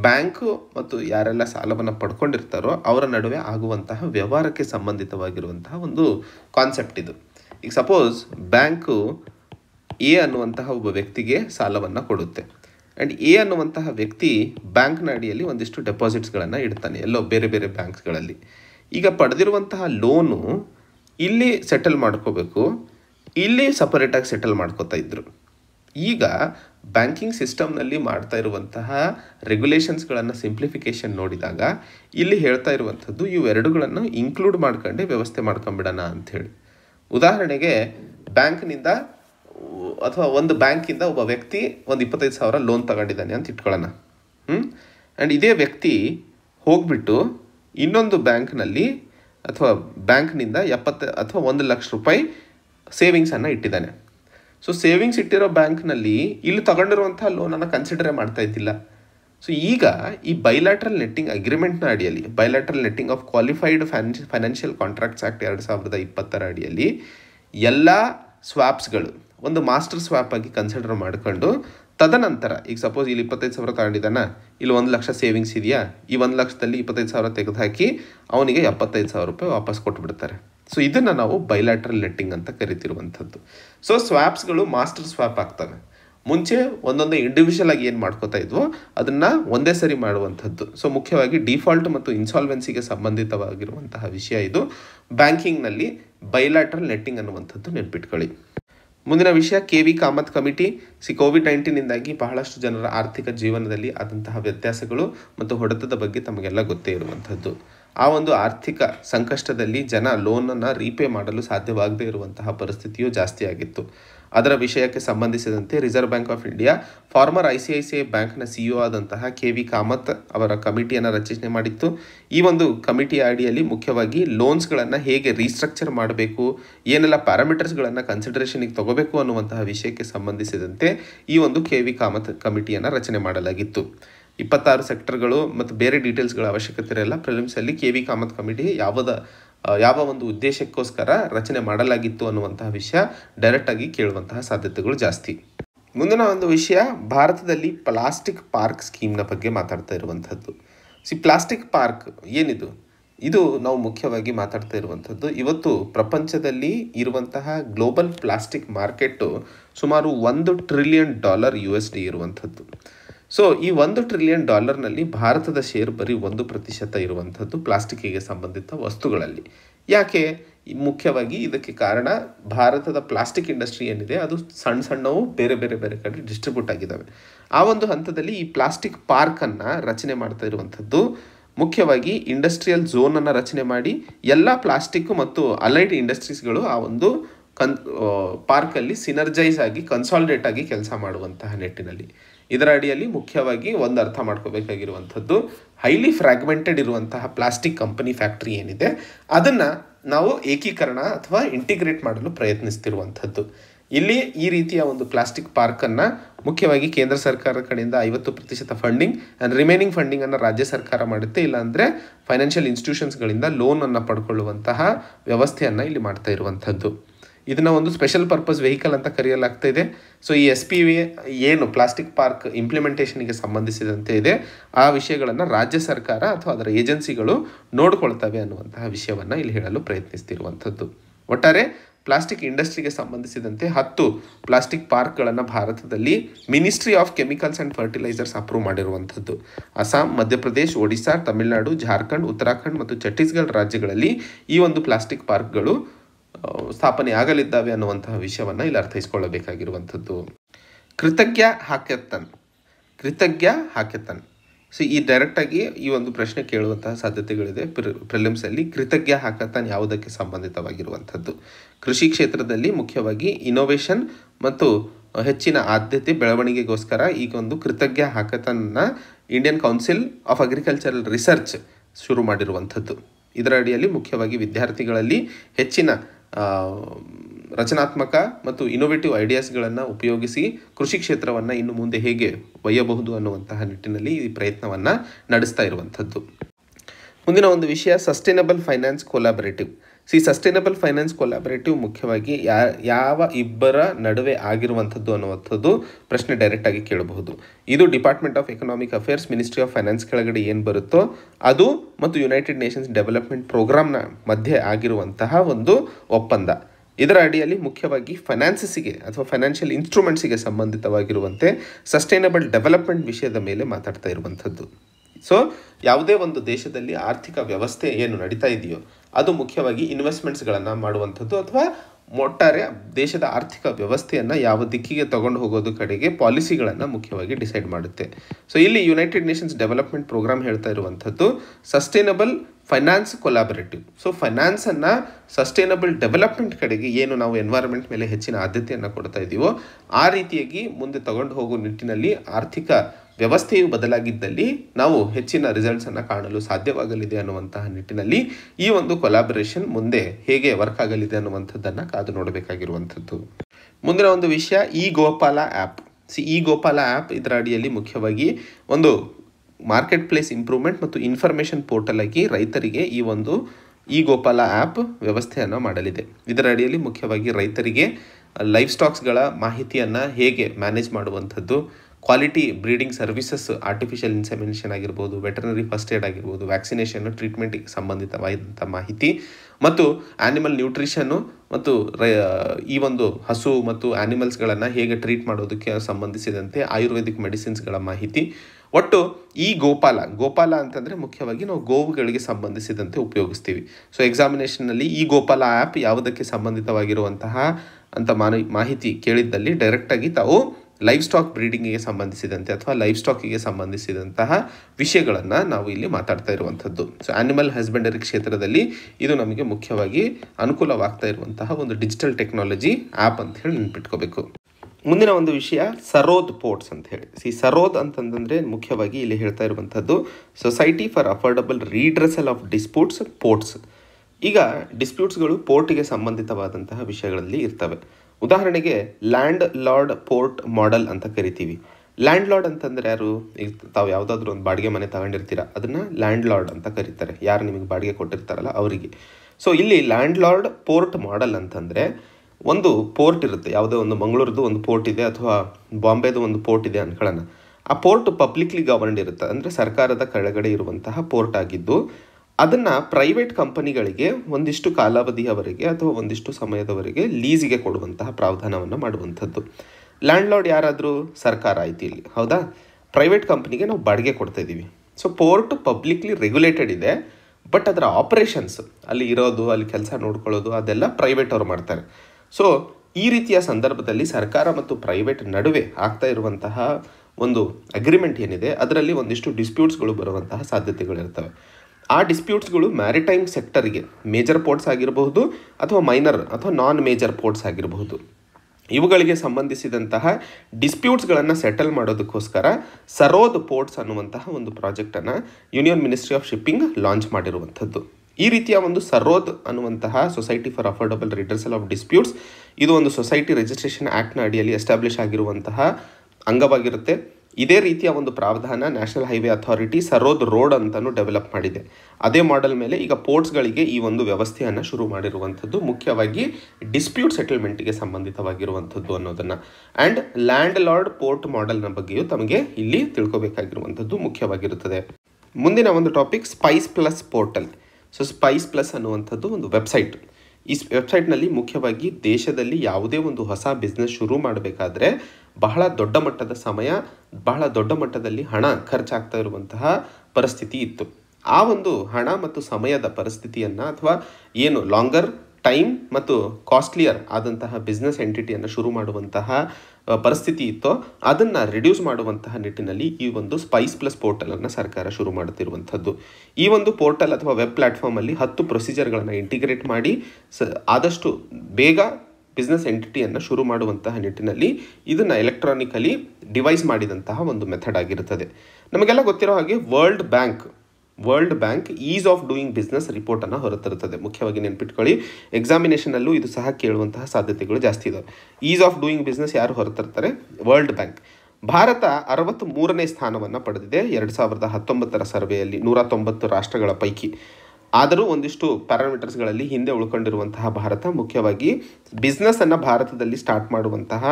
ಬ್ಯಾಂಕು ಮತ್ತು ಯಾರೆಲ್ಲ ಸಾಲವನ್ನು ಪಡ್ಕೊಂಡಿರ್ತಾರೋ ಅವರ ನಡುವೆ ಆಗುವಂತಹ ವ್ಯವಹಾರಕ್ಕೆ ಸಂಬಂಧಿತವಾಗಿರುವಂತಹ ಒಂದು ಕಾನ್ಸೆಪ್ಟ್ ಇದು ಈಗ ಸಪೋಸ್ ಬ್ಯಾಂಕು ಎ ಅನ್ನುವಂತಹ ಒಬ್ಬ ವ್ಯಕ್ತಿಗೆ ಸಾಲವನ್ನು ಕೊಡುತ್ತೆ ಆ್ಯಂಡ್ ಎ ಅನ್ನುವಂತಹ ವ್ಯಕ್ತಿ ಬ್ಯಾಂಕ್ನ ಅಡಿಯಲ್ಲಿ ಒಂದಿಷ್ಟು ಡೆಪಾಸಿಟ್ಸ್ಗಳನ್ನು ಇಡ್ತಾನೆ ಎಲ್ಲೋ ಬೇರೆ ಬೇರೆ ಬ್ಯಾಂಕ್ಸ್ಗಳಲ್ಲಿ ಈಗ ಪಡೆದಿರುವಂತಹ ಲೋನು ಇಲ್ಲಿ ಸೆಟಲ್ ಮಾಡ್ಕೋಬೇಕು ಇಲ್ಲಿ ಸಪರೇಟಾಗಿ ಸೆಟಲ್ ಮಾಡ್ಕೋತಾ ಇದ್ರು ಈಗ ಬ್ಯಾಂಕಿಂಗ್ ಸಿಸ್ಟಮ್ನಲ್ಲಿ ಮಾಡ್ತಾ ಇರುವಂತಹ ರೆಗ್ಯುಲೇಷನ್ಸ್ಗಳನ್ನು ಸಿಂಪ್ಲಿಫಿಕೇಷನ್ ನೋಡಿದಾಗ ಇಲ್ಲಿ ಹೇಳ್ತಾ ಇರುವಂಥದ್ದು ಇವೆರಡುಗಳನ್ನು ಇನ್ಕ್ಲೂಡ್ ಮಾಡ್ಕೊಂಡೇ ವ್ಯವಸ್ಥೆ ಮಾಡ್ಕೊಂಬಿಡೋಣ ಅಂಥೇಳಿ ಉದಾಹರಣೆಗೆ ಬ್ಯಾಂಕ್ನಿಂದ ಅಥವಾ ಒಂದು ಬ್ಯಾಂಕಿಂದ ಒಬ್ಬ ವ್ಯಕ್ತಿ ಒಂದು ಇಪ್ಪತ್ತೈದು ಸಾವಿರ ಲೋನ್ ತಗೊಂಡಿದ್ದಾನೆ ಅಂತ ಇಟ್ಕೊಳ್ಳೋಣ ಹ್ಞೂ ಆ್ಯಂಡ್ ಇದೇ ವ್ಯಕ್ತಿ ಹೋಗ್ಬಿಟ್ಟು ಇನ್ನೊಂದು ಬ್ಯಾಂಕ್ನಲ್ಲಿ ಅಥವಾ ಬ್ಯಾಂಕ್ನಿಂದ ಎಪ್ಪತ್ತು ಅಥವಾ ಒಂದು ಲಕ್ಷ ರೂಪಾಯಿ ಸೇವಿಂಗ್ಸನ್ನು ಇಟ್ಟಿದ್ದಾನೆ ಸೊ ಸೇವಿಂಗ್ಸ್ ಇಟ್ಟಿರೋ ಬ್ಯಾಂಕ್ನಲ್ಲಿ ಇಲ್ಲಿ ತಗೊಂಡಿರುವಂಥ ಲೋನನ್ನು ಕನ್ಸಿಡರೇ ಮಾಡ್ತಾ ಇದ್ದಿಲ್ಲ ಸೊ ಈಗ ಈ ಬೈಲ್ಯಾಟ್ರಲ್ ನೆಟ್ಟಿಂಗ್ ಅಗ್ರಿಮೆಂಟ್ನ ಅಡಿಯಲ್ಲಿ bilateral netting of qualified finance financial contracts act ಎರಡು ಸಾವಿರದ ಇಪ್ಪತ್ತರ ಅಡಿಯಲ್ಲಿ ಎಲ್ಲ ಸ್ವಾಪ್ಸ್ಗಳು ಒಂದು ಮಾಸ್ಟರ್ ಸ್ವಾಪ್ ಆಗಿ ಕನ್ಸಿಡರ್ ಮಾಡ್ಕೊಂಡು ತದನಂತರ ಈಗ ಸಪೋಸ್ ಇಲ್ಲಿ ಇಪ್ಪತ್ತೈದು ಸಾವಿರ ತಗೊಂಡಿದ್ದಾನ ಇಲ್ಲಿ ಒಂದು ಲಕ್ಷ ಸೇವಿಂಗ್ಸ್ ಇದೆಯಾ ಈ ಒಂದು ಲಕ್ಷದಲ್ಲಿ ಇಪ್ಪತ್ತೈದು ಸಾವಿರ ತೆಗೆದುಹಾಕಿ ಅವನಿಗೆ ಎಪ್ಪತ್ತೈದು ಸಾವಿರ ರೂಪಾಯಿ ವಾಪಸ್ ಕೊಟ್ಟುಬಿಡ್ತಾರೆ ಸೊ ಇದನ್ನು ನಾವು ಬೈಲ್ಯಾಟ್ರಲ್ ನೆಟ್ಟಿಂಗ್ ಅಂತ ಕರಿತಿರುವಂಥದ್ದು ಸೊ ಸ್ವಾಪ್ಸ್ಗಳು ಮಾಸ್ಟರ್ ಸ್ವಾಪ್ ಆಗ್ತವೆ ಮುಂಚೆ ಒಂದೊಂದು ಇಂಡಿವಿಜುವಲ್ ಆಗಿ ಏನು ಮಾಡ್ಕೋತಾ ಇದ್ವೋ ಅದನ್ನು ಒಂದೇ ಸರಿ ಮಾಡುವಂಥದ್ದು ಸೊ ಮುಖ್ಯವಾಗಿ ಡಿಫಾಲ್ಟ್ ಮತ್ತು ಇನ್ಸಾಲ್ವೆನ್ಸಿಗೆ ಸಂಬಂಧಿತವಾಗಿರುವಂತಹ ವಿಷಯ ಇದು ಬ್ಯಾಂಕಿಂಗ್ನಲ್ಲಿ ಬೈಲಾಟ್ರಲ್ ನೆಟ್ಟಿಂಗ್ ಅನ್ನುವಂಥದ್ದು ನೆನ್ಪಿಟ್ಕೊಳ್ಳಿ ಮುಂದಿನ ವಿಷಯ K V Kamath committee see COVID ನೈನ್ಟೀನಿಂದಾಗಿ ಬಹಳಷ್ಟು ಜನರ ಆರ್ಥಿಕ ಜೀವನದಲ್ಲಿ ಆದಂತಹ ವ್ಯತ್ಯಾಸಗಳು ಮತ್ತು ಹೊಡೆತದ ಬಗ್ಗೆ ತಮಗೆಲ್ಲ ಗೊತ್ತೇ ಇರುವಂಥದ್ದು ಆ ಒಂದು ಆರ್ಥಿಕ ಸಂಕಷ್ಟದಲ್ಲಿ ಜನ ಲೋನನ್ನು ರೀಪೇ ಮಾಡಲು ಸಾಧ್ಯವಾಗದೇ ಇರುವಂತಹ ಪರಿಸ್ಥಿತಿಯು ಜಾಸ್ತಿ ಆಗಿತ್ತು ಅದರ ವಿಷಯಕ್ಕೆ ಸಂಬಂಧಿಸಿದಂತೆ Reserve Bank of India former I C I C I ಬ್ಯಾಂಕ್ನ ಸಿ ಆದಂತಹ ಕೆ ವಿ ಕಾಮತ್ ಅವರ ಕಮಿಟಿಯನ್ನು ರಚನೆ ಮಾಡಿತ್ತು ಈ ಒಂದು ಕಮಿಟಿ ಅಡಿಯಲ್ಲಿ ಮುಖ್ಯವಾಗಿ ಲೋನ್ಸ್ಗಳನ್ನು ಹೇಗೆ ರೀಸ್ಟ್ರಕ್ಚರ್ ಮಾಡಬೇಕು ಏನೆಲ್ಲ ಪ್ಯಾರಾಮೀಟರ್ಸ್ಗಳನ್ನು ಕನ್ಸಿಡರೇಷನಿಗೆ ತಗೋಬೇಕು ಅನ್ನುವಂತಹ ವಿಷಯಕ್ಕೆ ಸಂಬಂಧಿಸಿದಂತೆ ಈ ಒಂದು ಕೆ ವಿ ಕಾಮತ್ ಕಮಿಟಿಯನ್ನು ರಚನೆ ಮಾಡಲಾಗಿತ್ತು ಇಪ್ಪತ್ತಾರು ಸೆಕ್ಟರ್ಗಳು ಮತ್ತು ಬೇರೆ ಡೀಟೇಲ್ಸ್ಗಳ ಅವಶ್ಯಕತೆ ಇರಲ್ಲ ಪ್ರಿಲಿಮ್ಸಲ್ಲಿ ಕೆ ವಿ ಕಾಮತ್ ಕಮಿಟಿ ಯಾವುದ ಯಾವ ಒಂದು ಉದ್ದೇಶಕ್ಕೋಸ್ಕರ ರಚನೆ ಮಾಡಲಾಗಿತ್ತು ಅನ್ನುವಂತಹ ವಿಷಯ ಡೈರೆಕ್ಟಾಗಿ ಕೇಳುವಂತಹ ಸಾಧ್ಯತೆಗಳು ಜಾಸ್ತಿ ಮುಂದಿನ ಒಂದು ವಿಷಯ ಭಾರತದಲ್ಲಿ ಪ್ಲಾಸ್ಟಿಕ್ ಪಾರ್ಕ್ ಸ್ಕೀಮ್ನ ಬಗ್ಗೆ ಮಾತಾಡ್ತಾ ಇರುವಂಥದ್ದು ಸಿ ಪ್ಲಾಸ್ಟಿಕ್ ಪಾರ್ಕ್ ಏನಿದು ಇದು ನಾವು ಮುಖ್ಯವಾಗಿ ಮಾತಾಡ್ತಾ ಇರುವಂಥದ್ದು ಇವತ್ತು ಪ್ರಪಂಚದಲ್ಲಿ ಇರುವಂತಹ ಗ್ಲೋಬಲ್ ಪ್ಲಾಸ್ಟಿಕ್ ಮಾರ್ಕೆಟು ಸುಮಾರು ಒಂದು trillion dollar U S D ಇರುವಂಥದ್ದು ಸೊ ಈ ಒಂದು ಟ್ರಿಲಿಯನ್ ಡಾಲರ್ನಲ್ಲಿ ಭಾರತದ ಶೇರ್ ಬರೀ ಒಂದು ಪ್ರತಿಶತ ಇರುವಂಥದ್ದು ಪ್ಲಾಸ್ಟಿಕ್ಕಿಗೆ ಸಂಬಂಧಿತ ವಸ್ತುಗಳಲ್ಲಿ ಯಾಕೆ ಮುಖ್ಯವಾಗಿ ಇದಕ್ಕೆ ಕಾರಣ ಭಾರತದ ಪ್ಲಾಸ್ಟಿಕ್ ಇಂಡಸ್ಟ್ರಿ ಏನಿದೆ ಅದು ಸಣ್ಣ ಸಣ್ಣವು ಬೇರೆ ಬೇರೆ ಬೇರೆ ಕಡೆ ಡಿಸ್ಟ್ರಿಬ್ಯೂಟ್ ಆಗಿದ್ದಾವೆ ಆ ಒಂದು ಹಂತದಲ್ಲಿ ಈ ಪ್ಲಾಸ್ಟಿಕ್ ಪಾರ್ಕನ್ನು ರಚನೆ ಮಾಡ್ತಾ ಇರುವಂಥದ್ದು ಮುಖ್ಯವಾಗಿ ಇಂಡಸ್ಟ್ರಿಯಲ್ ಝೋನನ್ನು ರಚನೆ ಮಾಡಿ ಎಲ್ಲ ಪ್ಲಾಸ್ಟಿಕ್ ಮತ್ತು ಅಲೈಡ್ ಇಂಡಸ್ಟ್ರೀಸ್ಗಳು ಆ ಒಂದು ಕನ್ ಪಾರ್ಕಲ್ಲಿ ಸಿನರ್ಜೈಸ್ ಆಗಿ ಕನ್ಸಾಲಿಡೇಟ್ ಆಗಿ ಕೆಲಸ ಮಾಡುವಂತಹ ನಿಟ್ಟಿನಲ್ಲಿ ಇದರ ಅಡಿಯಲ್ಲಿ ಮುಖ್ಯವಾಗಿ ಒಂದು ಅರ್ಥ ಮಾಡ್ಕೋಬೇಕಾಗಿರುವಂಥದ್ದು ಹೈಲಿ ಫ್ರ್ಯಾಗ್ಮೆಂಟೆಡ್ ಇರುವಂತಹ ಪ್ಲಾಸ್ಟಿಕ್ ಕಂಪನಿ ಫ್ಯಾಕ್ಟ್ರಿ ಏನಿದೆ ಅದನ್ನು ನಾವು ಏಕೀಕರಣ ಅಥವಾ ಇಂಟಿಗ್ರೇಟ್ ಮಾಡಲು ಪ್ರಯತ್ನಿಸ್ತಿರುವಂಥದ್ದು ಇಲ್ಲಿ ಈ ರೀತಿಯ ಒಂದು ಪ್ಲಾಸ್ಟಿಕ್ ಪಾರ್ಕನ್ನು ಮುಖ್ಯವಾಗಿ ಕೇಂದ್ರ ಸರ್ಕಾರ ಕಡೆಯಿಂದ ಐವತ್ತು ಪ್ರತಿಶತ ಫಂಡಿಂಗ್ ಆ್ಯಂಡ್ ರಿಮೈನಿಂಗ್ ಫಂಡಿಂಗನ್ನು ರಾಜ್ಯ ಸರ್ಕಾರ ಮಾಡುತ್ತೆ ಇಲ್ಲಾಂದರೆ ಫೈನಾನ್ಷಿಯಲ್ ಇನ್ಸ್ಟಿಟ್ಯೂಷನ್ಸ್ಗಳಿಂದ ಲೋನನ್ನು ಪಡ್ಕೊಳ್ಳುವಂತಹ ವ್ಯವಸ್ಥೆಯನ್ನು ಇಲ್ಲಿ ಮಾಡ್ತಾ ಇರುವಂಥದ್ದು ಇದನ್ನು ಒಂದು ಸ್ಪೆಷಲ್ ಪರ್ಪಸ್ ವೆಹಿಕಲ್ ಅಂತ ಕರೆಯಲಾಗ್ತಾ ಇದೆ ಸೊ ಈ ಎಸ್ ಪಿ ವಿ ಏನು ಪ್ಲಾಸ್ಟಿಕ್ ಪಾರ್ಕ್ ಇಂಪ್ಲಿಮೆಂಟೇಷನ್ಗೆ ಸಂಬಂಧಿಸಿದಂತೆ ಇದೆ ಆ ವಿಷಯಗಳನ್ನು ರಾಜ್ಯ ಸರ್ಕಾರ ಅಥವಾ ಅದರ ಏಜೆನ್ಸಿಗಳು ನೋಡ್ಕೊಳ್ತವೆ ಅನ್ನುವಂತಹ ವಿಷಯವನ್ನು ಇಲ್ಲಿ ಹೇಳಲು ಪ್ರಯತ್ನಿಸ್ತಿರುವಂಥದ್ದು ಒಟ್ಟಾರೆ ಪ್ಲಾಸ್ಟಿಕ್ ಇಂಡಸ್ಟ್ರಿಗೆ ಸಂಬಂಧಿಸಿದಂತೆ ಹತ್ತು ಪ್ಲಾಸ್ಟಿಕ್ ಪಾರ್ಕ್ಗಳನ್ನು ಭಾರತದಲ್ಲಿ ministry of chemicals and fertilizers approve ಮಾಡಿರುವಂಥದ್ದು ಅಸ್ಸಾಂ ಮಧ್ಯಪ್ರದೇಶ್ ಒಡಿಶಾ ತಮಿಳುನಾಡು ಜಾರ್ಖಂಡ್ ಉತ್ತರಾಖಂಡ್ ಮತ್ತು ಛತ್ತೀಸ್ಗಢ ರಾಜ್ಯಗಳಲ್ಲಿ ಈ ಒಂದು ಪ್ಲಾಸ್ಟಿಕ್ ಪಾರ್ಕ್ಗಳು ಸ್ಥಾಪನೆ ಆಗಲಿದ್ದಾವೆ ಅನ್ನುವಂತಹ ವಿಷಯವನ್ನು ಇಲ್ಲಿ ಅರ್ಥೈಸ್ಕೊಳ್ಳಬೇಕಾಗಿರುವಂಥದ್ದು ಕೃತಜ್ಞ ಹಾಕ್ಯತನ್ ಕೃತಜ್ಞ ಹಾಕ್ಯತನ್ ಸೊ ಈ ಡೈರೆಕ್ಟಾಗಿ ಈ ಒಂದು ಪ್ರಶ್ನೆ ಕೇಳುವಂತಹ ಸಾಧ್ಯತೆಗಳಿದೆ ಪ್ರಿಲಿಮ್ಸಲ್ಲಿ ಕೃತಜ್ಞ ಹಾಕತನ್ ಯಾವುದಕ್ಕೆ ಸಂಬಂಧಿತವಾಗಿರುವಂಥದ್ದು ಕೃಷಿ ಕ್ಷೇತ್ರದಲ್ಲಿ ಮುಖ್ಯವಾಗಿ ಇನೋವೇಷನ್ ಮತ್ತು ಹೆಚ್ಚಿನ ಆದ್ಯತೆ ಬೆಳವಣಿಗೆಗೋಸ್ಕರ ಈಗ ಒಂದು ಕೃತಜ್ಞ ಹಾಕತನ್ನ Indian council of agricultural research ಶುರು ಮಾಡಿರುವಂಥದ್ದು ಇದರ ಅಡಿಯಲ್ಲಿ ಮುಖ್ಯವಾಗಿ ವಿದ್ಯಾರ್ಥಿಗಳಲ್ಲಿ ಹೆಚ್ಚಿನ ರಚನಾತ್ಮಕ ಮತ್ತು ಇನೋವೇಟಿವ್ ಐಡಿಯಾಸ್ಗಳನ್ನು ಉಪಯೋಗಿಸಿ ಕೃಷಿ ಕ್ಷೇತ್ರವನ್ನು ಇನ್ನು ಮುಂದೆ ಹೇಗೆ ಒಯ್ಯಬಹುದು ಅನ್ನುವಂತಹ ನಿಟ್ಟಿನಲ್ಲಿ ಈ ಪ್ರಯತ್ನವನ್ನು ನಡೆಸ್ತಾ ಇರುವಂಥದ್ದು ಮುಂದಿನ ಒಂದು ವಿಷಯ sustainable finance collaborative see sustainable finance collaborative ಮುಖ್ಯವಾಗಿ ಯಾ ಯಾವ ಇಬ್ಬರ ನಡುವೆ ಆಗಿರುವಂಥದ್ದು ಅನ್ನುವಂಥದ್ದು ಪ್ರಶ್ನೆ ಡೈರೆಕ್ಟಾಗಿ ಕೇಳಬಹುದು ಇದು department of economic affairs ministry of finance ಕೆಳಗಡೆ ಏನು ಬರುತ್ತೋ ಅದು ಮತ್ತು ಯುನೈಟೆಡ್ ನೇಷನ್ಸ್ ಡೆವಲಪ್ಮೆಂಟ್ ಪ್ರೋಗ್ರಾಮ್ನ ಮಧ್ಯೆ ಆಗಿರುವಂತಹ ಒಂದು ಒಪ್ಪಂದ ಇದರ ಅಡಿಯಲ್ಲಿ ಮುಖ್ಯವಾಗಿ ಫೈನಾನ್ಸಸ್ಗೆ ಅಥವಾ ಫೈನಾನ್ಷಿಯಲ್ ಇನ್ಸ್ಟ್ರೂಮೆಂಟ್ಸಿಗೆ ಸಂಬಂಧಿತವಾಗಿರುವಂತೆ ಸಸ್ಟೈನಬಲ್ ಡೆವಲಪ್ಮೆಂಟ್ ವಿಷಯದ ಮೇಲೆ ಮಾತಾಡ್ತಾ ಇರುವಂಥದ್ದು ಸೊ ಯಾವುದೇ ಒಂದು ದೇಶದಲ್ಲಿ ಆರ್ಥಿಕ ವ್ಯವಸ್ಥೆ ಏನು ನಡೀತಾ ಇದೆಯೋ ಅದು ಮುಖ್ಯವಾಗಿ ಇನ್ವೆಸ್ಟ್ಮೆಂಟ್ಸ್ಗಳನ್ನು ಮಾಡುವಂಥದ್ದು ಅಥವಾ ಒಟ್ಟಾರೆ ದೇಶದ ಆರ್ಥಿಕ ವ್ಯವಸ್ಥೆಯನ್ನು ಯಾವ ದಿಕ್ಕಿಗೆ ತಗೊಂಡು ಹೋಗೋದು ಕಡೆಗೆ ಪಾಲಿಸಿಗಳನ್ನು ಮುಖ್ಯವಾಗಿ ಡಿಸೈಡ್ ಮಾಡುತ್ತೆ ಸೊ ಇಲ್ಲಿ ಯುನೈಟೆಡ್ ನೇಷನ್ಸ್ ಡೆವಲಪ್ಮೆಂಟ್ ಪ್ರೋಗ್ರಾಮ್ ಹೇಳ್ತಾ ಇರುವಂಥದ್ದು ಸಸ್ಟೈನಬಲ್ ಫೈನಾನ್ಸ್ ಕೊಲಾಬರೇಟಿವ್ ಸೊ ಫೈನಾನ್ಸನ್ನು ಸಸ್ಟೈನಬಲ್ ಡೆವಲಪ್ಮೆಂಟ್ ಕಡೆಗೆ ಏನು ನಾವು ಎನ್ವೈರನ್ಮೆಂಟ್ ಮೇಲೆ ಹೆಚ್ಚಿನ ಆದ್ಯತೆಯನ್ನು ಕೊಡ್ತಾ ಇದ್ದೀವೋ ಆ ರೀತಿಯಾಗಿ ಮುಂದೆ ತಗೊಂಡು ಹೋಗೋ ನಿಟ್ಟಿನಲ್ಲಿ ಆರ್ಥಿಕ ವ್ಯವಸ್ಥೆಯು ಬದಲಾಗಿದ್ದಲ್ಲಿ ನಾವು ಹೆಚ್ಚಿನ ರಿಸಲ್ಟ್ಸನ್ನು ಕಾಣಲು ಸಾಧ್ಯವಾಗಲಿದೆ ಅನ್ನುವಂತಹ ನಿಟ್ಟಿನಲ್ಲಿ ಈ ಒಂದು ಕೊಲಾಬರೇಷನ್ ಮುಂದೆ ಹೇಗೆ ವರ್ಕ್ ಆಗಲಿದೆ ಅನ್ನುವಂಥದ್ದನ್ನು ಕಾದು ನೋಡಬೇಕಾಗಿರುವಂಥದ್ದು ಮುಂದಿನ ಒಂದು ವಿಷಯ e Gopala app see e Gopala app ಇದರ ಅಡಿಯಲ್ಲಿ ಮುಖ್ಯವಾಗಿ ಒಂದು ಮಾರ್ಕೆಟ್ ಪ್ಲೇಸ್ ಇಂಪ್ರೂವ್ಮೆಂಟ್ ಮತ್ತು ಇನ್ಫಾರ್ಮೇಷನ್ ಪೋರ್ಟಲ್ ಆಗಿ ರೈತರಿಗೆ ಈ ಒಂದು ಇ ಗೋಪಾಲ ಆ್ಯಪ್ ವ್ಯವಸ್ಥೆಯನ್ನು ಮಾಡಲಿದೆ ಇದರ ಅಡಿಯಲ್ಲಿ ಮುಖ್ಯವಾಗಿ ರೈತರಿಗೆ ಲೈಫ್ ಸ್ಟಾಕ್ಸ್ಗಳ ಮಾಹಿತಿಯನ್ನು ಹೇಗೆ ಮ್ಯಾನೇಜ್ ಮಾಡುವಂಥದ್ದು quality breeding services artificial insemination ಆಗಿರ್ಬೋದು ವೆಟರ್ನರಿ ಫಸ್ಟ್ ಏಡ್ ಆಗಿರ್ಬೋದು ವ್ಯಾಕ್ಸಿನೇಷನ್ ಟ್ರೀಟ್ಮೆಂಟಿಗೆ ಸಂಬಂಧಿತವಾದಂಥ ಮಾಹಿತಿ ಮತ್ತು ಆ್ಯನಿಮಲ್ ನ್ಯೂಟ್ರಿಷನ್ನು ಮತ್ತು ಈ ಒಂದು ಹಸು ಮತ್ತು ಆ್ಯನಿಮಲ್ಸ್ಗಳನ್ನು ಹೇಗೆ ಟ್ರೀಟ್ ಮಾಡೋದಕ್ಕೆ ಸಂಬಂಧಿಸಿದಂತೆ ಆಯುರ್ವೇದಿಕ್ ಮೆಡಿಸಿನ್ಸ್ಗಳ ಮಾಹಿತಿ ಒಟ್ಟು ಈ ಗೋಪಾಲ ಗೋಪಾಲ ಅಂತಂದರೆ ಮುಖ್ಯವಾಗಿ ನಾವು ಗೋವುಗಳಿಗೆ ಸಂಬಂಧಿಸಿದಂತೆ ಉಪಯೋಗಿಸ್ತೀವಿ ಸೊ ಎಕ್ಸಾಮಿನೇಷನ್ನಲ್ಲಿ ಈ ಗೋಪಾಲ ಆ್ಯಪ್ ಯಾವುದಕ್ಕೆ ಸಂಬಂಧಿತವಾಗಿರುವಂತಹ ಅಂತ ಮಾಹಿತಿ ಕೇಳಿದ್ದಲ್ಲಿ ಡೈರೆಕ್ಟಾಗಿ ತಾವು ಲೈಫ್ ಸ್ಟಾಕ್ ಬ್ರೀಡಿಂಗಿಗೆ ಸಂಬಂಧಿಸಿದಂತೆ ಅಥವಾ ಲೈಫ್ ಸ್ಟಾಕಿಗೆ ಸಂಬಂಧಿಸಿದಂತಹ ವಿಷಯಗಳನ್ನು ನಾವು ಇಲ್ಲಿ ಮಾತಾಡ್ತಾ ಇರುವಂಥದ್ದು ಸೊ ಆ್ಯನಿಮಲ್ ಹಸ್ಬೆಂಡರಿ ಕ್ಷೇತ್ರದಲ್ಲಿ ಇದು ನಮಗೆ ಮುಖ್ಯವಾಗಿ ಅನುಕೂಲವಾಗ್ತಾ ಇರುವಂತಹ ಒಂದು ಡಿಜಿಟಲ್ ಟೆಕ್ನಾಲಜಿ ಆ್ಯಪ್ ಅಂತ ಹೇಳಿ ನೆನ್ಪಿಟ್ಕೋಬೇಕು ಮುಂದಿನ ಒಂದು ವಿಷಯ ಸರೋದ್ ಪೋರ್ಟ್ಸ್ ಅಂತ ಹೇಳಿ ಸಿ ಸರೋದ್ ಅಂತಂದರೆ ಮುಖ್ಯವಾಗಿ ಇಲ್ಲಿ ಹೇಳ್ತಾ ಇರುವಂಥದ್ದು society for affordable redressal of disputes ports ಈಗ ಡಿಸ್ಪ್ಯೂಟ್ಸ್ಗಳು ಪೋರ್ಟಿಗೆ ಸಂಬಂಧಿತವಾದಂತಹ ವಿಷಯಗಳಲ್ಲಿ ಇರ್ತವೆ ಉದಾಹರಣೆಗೆ ಲ್ಯಾಂಡ್ ಲಾರ್ಡ್ ಪೋರ್ಟ್ ಮಾಡೆಲ್ ಅಂತ ಕರಿತೀವಿ ಲ್ಯಾಂಡ್ ಲಾರ್ಡ್ ಅಂತಂದ್ರೆ ಯಾರು ಈಗ ತಾವು ಯಾವುದಾದ್ರೂ ಒಂದು ಬಾಡಿಗೆ ಮನೆ ತಗೊಂಡಿರ್ತೀರಾ ಅದನ್ನ ಲ್ಯಾಂಡ್ ಲಾರ್ಡ್ ಅಂತ ಕರೀತಾರೆ ಯಾರು ನಿಮಗೆ ಬಾಡಿಗೆ ಕೊಟ್ಟಿರ್ತಾರಲ್ಲ ಅವರಿಗೆ ಸೊ ಇಲ್ಲಿ ಲ್ಯಾಂಡ್ ಲಾರ್ಡ್ ಪೋರ್ಟ್ ಮಾಡೆಲ್ ಅಂತಂದ್ರೆ ಒಂದು ಪೋರ್ಟ್ ಇರುತ್ತೆ ಯಾವುದೇ ಒಂದು ಮಂಗಳೂರದು ಒಂದು ಪೋರ್ಟ್ ಇದೆ ಅಥವಾ ಬಾಂಬೆದು ಒಂದು ಪೋರ್ಟ್ ಇದೆ ಅನ್ಕೊಳ್ಳೋಣ ಆ ಪೋರ್ಟ್ ಪಬ್ಲಿಕ್ಲಿ ಗವರ್ನ್ಡ್ ಇರುತ್ತೆ ಅಂದರೆ ಸರ್ಕಾರದ ಕೆಳಗಡೆ ಇರುವಂತಹ ಪೋರ್ಟ್ ಆಗಿದ್ದು ಅದನ್ನು ಪ್ರೈವೇಟ್ ಕಂಪನಿಗಳಿಗೆ ಒಂದಿಷ್ಟು ಕಾಲಾವಧಿಯವರೆಗೆ ಅಥವಾ ಒಂದಿಷ್ಟು ಸಮಯದವರೆಗೆ ಲೀಸಿಗೆ ಕೊಡುವಂತಹ ಪ್ರಾವಧಾನವನ್ನು ಮಾಡುವಂಥದ್ದು ಲ್ಯಾಂಡ್ ಲಾರ್ಡ್ ಯಾರಾದರೂ ಸರ್ಕಾರ ಆಯ್ತು ಇಲ್ಲಿ ಹೌದಾ ಪ್ರೈವೇಟ್ ಕಂಪ್ನಿಗೆ ನಾವು ಬಾಡಿಗೆ ಕೊಡ್ತಾ ಇದ್ದೀವಿ ಸೊ ಪೋರ್ಟ್ ಪಬ್ಲಿಕ್ಲಿ ರೆಗ್ಯುಲೇಟೆಡ್ ಇದೆ ಬಟ್ ಅದರ ಆಪರೇಷನ್ಸ್ ಅಲ್ಲಿ ಇರೋದು ಅಲ್ಲಿ ಕೆಲಸ ನೋಡ್ಕೊಳ್ಳೋದು ಅದೆಲ್ಲ ಪ್ರೈವೇಟ್ ಅವರು ಮಾಡ್ತಾರೆ ಸೊ ಈ ರೀತಿಯ ಸಂದರ್ಭದಲ್ಲಿ ಸರ್ಕಾರ ಮತ್ತು ಪ್ರೈವೇಟ್ ನಡುವೆ ಆಗ್ತಾ ಇರುವಂತಹ ಒಂದು ಅಗ್ರಿಮೆಂಟ್ ಏನಿದೆ ಅದರಲ್ಲಿ ಒಂದಿಷ್ಟು ಡಿಸ್ಪ್ಯೂಟ್ಸ್ಗಳು ಬರುವಂತಹ ಸಾಧ್ಯತೆಗಳಿರ್ತವೆ ಆ ಡಿಸ್ಪ್ಯೂಟ್ಸ್ಗಳು ಮ್ಯಾರಿಟೈಮ್ ಸೆಕ್ಟರ್ಗೆ ಮೇಜರ್ ಪೋರ್ಟ್ಸ್ ಆಗಿರಬಹುದು ಅಥವಾ ಮೈನರ್ ಅಥವಾ ನಾನ್ ಮೇಜರ್ ಪೋರ್ಟ್ಸ್ ಆಗಿರಬಹುದು ಇವುಗಳಿಗೆ ಸಂಬಂಧಿಸಿದಂತಹ ಡಿಸ್ಪ್ಯೂಟ್ಸ್ಗಳನ್ನು ಸೆಟಲ್ ಮಾಡೋದಕ್ಕೋಸ್ಕರ ಸರೋದ್ ಪೋರ್ಟ್ಸ್ ಅನ್ನುವಂತಹ ಒಂದು ಪ್ರಾಜೆಕ್ಟನ್ನು union ministry of shipping launch ಮಾಡಿರುವಂಥದ್ದು ಈ ರೀತಿಯ ಒಂದು ಸರೋದ್ ಅನ್ನುವಂತಹ society for affordable redressal of disputes ಇದು ಒಂದು ಸೊಸೈಟಿ ರಿಜಿಸ್ಟ್ರೇಷನ್ ಆ್ಯಕ್ಟ್ನ ಅಡಿಯಲ್ಲಿ ಎಸ್ಟಾಬ್ಲಿಷ್ ಆಗಿರುವಂತಹ ಅಂಗವಾಗಿರುತ್ತೆ ಇದೇ ರೀತಿಯ ಒಂದು ಪ್ರಾವಧಾನ national highway authority SAROD road ಅಂತಲೂ ಡೆವಲಪ್ ಮಾಡಿದೆ ಅದೇ ಮಾಡೆಲ್ ಮೇಲೆ ಈಗ ಪೋರ್ಟ್ಸ್ಗಳಿಗೆ ಈ ಒಂದು ವ್ಯವಸ್ಥೆಯನ್ನು ಶುರು ಮಾಡಿರುವಂಥದ್ದು ಮುಖ್ಯವಾಗಿ ಡಿಸ್ಪ್ಯೂಟ್ ಸೆಟಲ್ಮೆಂಟ್ಗೆ ಸಂಬಂಧಿತವಾಗಿರುವಂಥದ್ದು ಅನ್ನೋದನ್ನು ಆ್ಯಂಡ್ ಲ್ಯಾಂಡ್ ಲಾರ್ಡ್ ಪೋರ್ಟ್ ಮಾಡೆಲ್ನ ಬಗ್ಗೆಯೂ ತಮಗೆ ಇಲ್ಲಿ ತಿಳ್ಕೋಬೇಕಾಗಿರುವಂಥದ್ದು ಮುಖ್ಯವಾಗಿರುತ್ತದೆ ಮುಂದಿನ ಒಂದು topic SPICe plus portal so SPICe plus ಅನ್ನುವಂಥದ್ದು ಒಂದು ವೆಬ್ಸೈಟ್ ಈ ವೆಬ್ಸೈಟ್ನಲ್ಲಿ ಮುಖ್ಯವಾಗಿ ದೇಶದಲ್ಲಿ ಯಾವುದೇ ಒಂದು ಹೊಸ ಬಿಸ್ನೆಸ್ ಶುರು ಮಾಡಬೇಕಾದ್ರೆ ಬಹಳ ದೊಡ್ಡ ಮಟ್ಟದ ಸಮಯ ಬಹಳ ದೊಡ್ಡ ಮಟ್ಟದಲ್ಲಿ ಹಣ ಖರ್ಚಾಗ್ತಾ ಇರುವಂತಹ ಪರಿಸ್ಥಿತಿ ಇತ್ತು ಆ ಒಂದು ಹಣ ಮತ್ತು ಸಮಯದ ಪರಿಸ್ಥಿತಿಯನ್ನು ಅಥವಾ ಏನು ಲಾಂಗರ್ ಟೈಮ್ ಮತ್ತು ಕಾಸ್ಟ್ಲಿಯರ್ ಆದಂತಹ ಬಿಸ್ನೆಸ್ ಎಂಟಿಟಿಯನ್ನು ಶುರು ಮಾಡುವಂತಹ ಪರಿಸ್ಥಿತಿ ಇತ್ತೋ ಅದನ್ನು ರಿಡ್ಯೂಸ್ ಮಾಡುವಂತಹ ನಿಟ್ಟಿನಲ್ಲಿ ಈ ಒಂದು ಸ್ಪೈಸ್ ಪ್ಲಸ್ ಪೋರ್ಟಲನ್ನು ಸರ್ಕಾರ ಶುರು ಮಾಡುತ್ತಿರುವಂಥದ್ದು ಈ ಒಂದು ಪೋರ್ಟಲ್ ಅಥವಾ ವೆಬ್ ಪ್ಲ್ಯಾಟ್ಫಾರ್ಮಲ್ಲಿ ಹತ್ತು ಪ್ರೊಸೀಜರ್ಗಳನ್ನು ಇಂಟಿಗ್ರೇಟ್ ಮಾಡಿ ಸ ಆದಷ್ಟು ಬೇಗ ಬಿಸ್ನೆಸ್ ಎಂಟಿಟಿಯನ್ನು ಶುರು ಮಾಡುವಂತಹ ನಿಟ್ಟಿನಲ್ಲಿ ಇದನ್ನು ಎಲೆಕ್ಟ್ರಾನಿಕಲಿ ಡಿವೈಸ್ ಮಾಡಿದಂತಹ ಒಂದು ಮೆಥಡ್ ಆಗಿರುತ್ತದೆ ನಮಗೆಲ್ಲ ಗೊತ್ತಿರೋ ಹಾಗೆ World Bank World Bank ease of doing business ರಿಪೋರ್ಟನ್ನು ಹೊರತರುತ್ತದೆ ಮುಖ್ಯವಾಗಿ ನೆನ್ಪಿಟ್ಕೊಳ್ಳಿ ಎಕ್ಸಾಮಿನೇಷನಲ್ಲೂ ಇದು ಸಹ ಕೇಳುವಂತಹ ಸಾಧ್ಯತೆಗಳು ಜಾಸ್ತಿ ಇದ್ದಾವೆ ಈಸ್ ಆಫ್ ಡೂಯಿಂಗ್ ಬಿಸ್ನೆಸ್ ಯಾರು ಹೊರತರ್ತಾರೆ ವರ್ಲ್ಡ್ ಬ್ಯಾಂಕ್ ಭಾರತ ಮೂರನೇ ಸ್ಥಾನವನ್ನು ಪಡೆದಿದೆ ಎರಡು ಸಾವಿರದ ಹತ್ತೊಂಬತ್ತರ ಸರ್ವೆಯಲ್ಲಿ ನೂರ ತೊಂಬತ್ತು ರಾಷ್ಟ್ರಗಳ ಪೈಕಿ ಆದರೂ ಒಂದಿಷ್ಟು ಪ್ಯಾರಾಮೀಟರ್ಸ್ಗಳಲ್ಲಿ ಹಿಂದೆ ಉಳ್ಕೊಂಡಿರುವಂತಹ ಭಾರತ ಮುಖ್ಯವಾಗಿ ಬಿಸ್ನೆಸ್ಸನ್ನು ಭಾರತದಲ್ಲಿ ಸ್ಟಾರ್ಟ್ ಮಾಡುವಂತಹ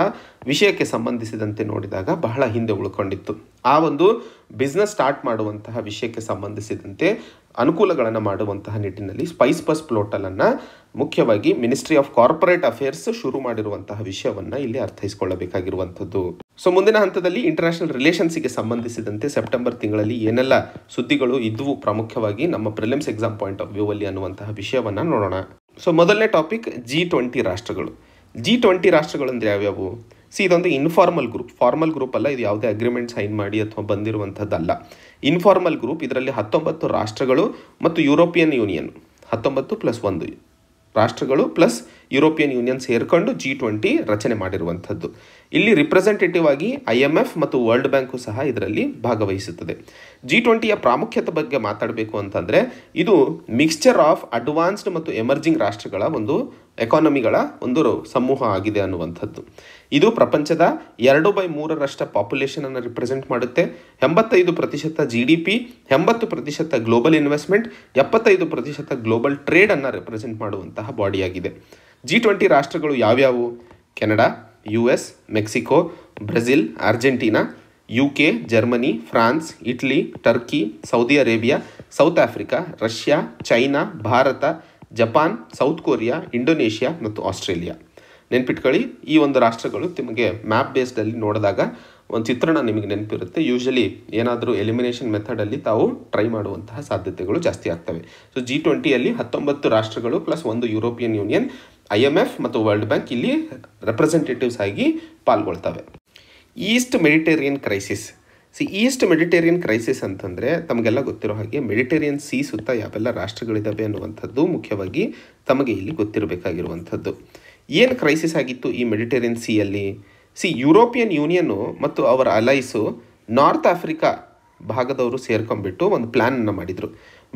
ವಿಷಯಕ್ಕೆ ಸಂಬಂಧಿಸಿದಂತೆ ನೋಡಿದಾಗ ಬಹಳ ಹಿಂದೆ ಉಳ್ಕೊಂಡಿತ್ತು ಆ ಒಂದು ಬಿಸ್ನೆಸ್ ಸ್ಟಾರ್ಟ್ ಮಾಡುವಂತಹ ವಿಷಯಕ್ಕೆ ಸಂಬಂಧಿಸಿದಂತೆ ಅನುಕೂಲಗಳನ್ನು ಮಾಡುವಂತಹ ನಿಟ್ಟಿನಲ್ಲಿ ಸ್ಪೈಸ್ ಬಸ್ ಪ್ಲೋಟಲನ್ನು ಮುಖ್ಯವಾಗಿ ಮಿನಿಸ್ಟ್ರಿ ಆಫ್ ಕಾರ್ಪೊರೇಟ್ ಅಫೇರ್ಸ್ ಶುರು ಮಾಡಿರುವಂತಹ ವಿಷಯವನ್ನ ಇಲ್ಲಿ ಅರ್ಥೈಸಿಕೊಳ್ಳಬೇಕಾಗಿರುವಂಥದ್ದು ಸೊ ಮುಂದಿನ ಹಂತದಲ್ಲಿ ಇಂಟರ್ನ್ಯಾಷನಲ್ ರಿಲೇಷನ್ಸ್ಗೆ ಸಂಬಂಧಿಸಿದಂತೆ ಸೆಪ್ಟೆಂಬರ್ ತಿಂಗಳಲ್ಲಿ ಏನೆಲ್ಲ ಸುದ್ದಿಗಳು ಇದ್ವು ಪ್ರಮುಖವಾಗಿ ನಮ್ಮ prelims exam point of view ಅಲ್ಲಿ ಅನ್ನುವಂತಹ ವಿಷಯವನ್ನು ನೋಡೋಣ ಸೊ ಮೊದಲನೇ ಟಾಪಿಕ್ ಜಿ ಟ್ವೆಂಟಿ ರಾಷ್ಟ್ರಗಳು ಜಿ ಟ್ವೆಂಟಿ ರಾಷ್ಟ್ರಗಳಂದ್ರೆ ಯಾವ್ಯಾವು ಸಿ ಇದೊಂದು ಇನ್ಫಾರ್ಮಲ್ ಗ್ರೂಪ್ ಫಾರ್ಮಲ್ ಗ್ರೂಪ್ ಅಲ್ಲ ಇದು ಯಾವುದೇ ಅಗ್ರಿಮೆಂಟ್ ಸೈನ್ ಮಾಡಿ ಅಥವಾ ಬಂದಿರುವಂಥದ್ದಲ್ಲ ಇನ್ಫಾರ್ಮಲ್ ಗ್ರೂಪ್ ಇದರಲ್ಲಿ ಹತ್ತೊಂಬತ್ತು ರಾಷ್ಟ್ರಗಳು ಮತ್ತು ಯುರೋಪಿಯನ್ ಯೂನಿಯನ್ ಹತ್ತೊಂಬತ್ತು ಪ್ಲಸ್ ಒಂದು ರಾಷ್ಟ್ರಗಳು ಪ್ಲಸ್ ಯುರೋಪಿಯನ್ ಯೂನಿಯನ್ ಸೇರಿಕೊಂಡು ಜಿ ಟ್ವೆಂಟಿ ರಚನೆ ಮಾಡಿರುವಂಥದ್ದು ಇಲ್ಲಿ ರಿಪ್ರೆಸೆಂಟೇಟಿವ್ ಆಗಿ ಐ ಎಮ್ ಎಫ್ ಮತ್ತು ವರ್ಲ್ಡ್ ಬ್ಯಾಂಕು ಸಹ ಇದರಲ್ಲಿ ಭಾಗವಹಿಸುತ್ತದೆ ಜಿ ಟ್ವೆಂಟಿಯ ಪ್ರಾಮುಖ್ಯತೆ ಬಗ್ಗೆ ಮಾತಾಡಬೇಕು ಅಂತಂದರೆ ಇದು ಮಿಕ್ಸ್ಚರ್ ಆಫ್ ಅಡ್ವಾನ್ಸ್ಡ್ ಮತ್ತು ಎಮರ್ಜಿಂಗ್ ರಾಷ್ಟ್ರಗಳ ಒಂದು ಎಕಾನಮಿಗಳ ಒಂದು ಸಮೂಹ ಆಗಿದೆ ಅನ್ನುವಂಥದ್ದು ಇದು ಪ್ರಪಂಚದ ಎರಡು ಬೈ ಪಾಪ್ಯುಲೇಷನ್ ಅನ್ನು ರಿಪ್ರೆಸೆಂಟ್ ಮಾಡುತ್ತೆ ಎಂಬತ್ತೈದು ಪ್ರತಿಶತ ಜಿ ಡಿ ಪಿ ಎಂಬತ್ತು ಪ್ರತಿಶತ ಗ್ಲೋಬಲ್ ಇನ್ವೆಸ್ಟ್ಮೆಂಟ್ ಎಪ್ಪತ್ತೈದು ಪ್ರತಿಶತ ಗ್ಲೋಬಲ್ ಟ್ರೇಡನ್ನು ರೆಪ್ರೆಸೆಂಟ್ ಮಾಡುವಂತಹ ಬಾಡಿಯಾಗಿದೆ ಜಿ ಟ್ವೆಂಟಿ ರಾಷ್ಟ್ರಗಳು ಯಾವ್ಯಾವು Canada U S Mexico Brazil Argentina U K Germany France Italy Turkey Saudi Arabia South Africa Russia China Bharat Japan South Korea Indonesia ಮತ್ತು Australia ನೆನ್ಪಿಟ್ಕೊಳ್ಳಿ ಈ ಒಂದು ರಾಷ್ಟ್ರಗಳು ನಿಮಗೆ ಮ್ಯಾಪ್ ಬೇಸ್ಡಲ್ಲಿ ನೋಡಿದಾಗ ಒಂದು ಚಿತ್ರಣ ನಿಮಗೆ ನೆನಪಿರುತ್ತೆ ಯೂಶಲಿ ಏನಾದರೂ ಎಲಿಮಿನೇಷನ್ ಮೆಥಡಲ್ಲಿ ತಾವು ಟ್ರೈ ಮಾಡುವಂತಹ ಸಾಧ್ಯತೆಗಳು ಜಾಸ್ತಿ ಆಗ್ತವೆ ಸೊ ಜಿ ಟ್ವೆಂಟಿಯಲ್ಲಿ ಹತ್ತೊಂಬತ್ತು ರಾಷ್ಟ್ರಗಳು ಪ್ಲಸ್ ಒಂದು European Union I M F ಮತ್ತು ವರ್ಲ್ಡ್ ಬ್ಯಾಂಕ್ ಇಲ್ಲಿ ರೆಪ್ರೆಸೆಂಟೇಟಿವ್ಸ್ ಆಗಿ ಪಾಲ್ಗೊಳ್ತವೆ east Mediterranean crisis see east Mediterranean crisis ಅಂತಂದರೆ ತಮಗೆಲ್ಲ ಗೊತ್ತಿರೋ ಹಾಗೆ ಮೆಡಿಟೇರಿಯನ್ ಸೀ ಸುತ್ತ ಯಾವೆಲ್ಲ ರಾಷ್ಟ್ರಗಳಿದ್ದಾವೆ ಅನ್ನುವಂಥದ್ದು ಮುಖ್ಯವಾಗಿ ತಮಗೆ ಇಲ್ಲಿ ಗೊತ್ತಿರಬೇಕಾಗಿರುವಂಥದ್ದು ಏನು ಕ್ರೈಸಿಸ್ ಆಗಿತ್ತು ಈ ಮೆಡಿಟೇರಿಯನ್ ಸಿಯಲ್ಲಿ ಸಿ ಯುರೋಪಿಯನ್ ಯೂನಿಯನ್ನು ಮತ್ತು ಅವರ ಅಲೈಸು ನಾರ್ತ್ ಆಫ್ರಿಕಾ ಭಾಗದವರು ಸೇರ್ಕೊಂಡ್ಬಿಟ್ಟು ಒಂದು ಪ್ಲ್ಯಾನನ್ನು ಮಾಡಿದರು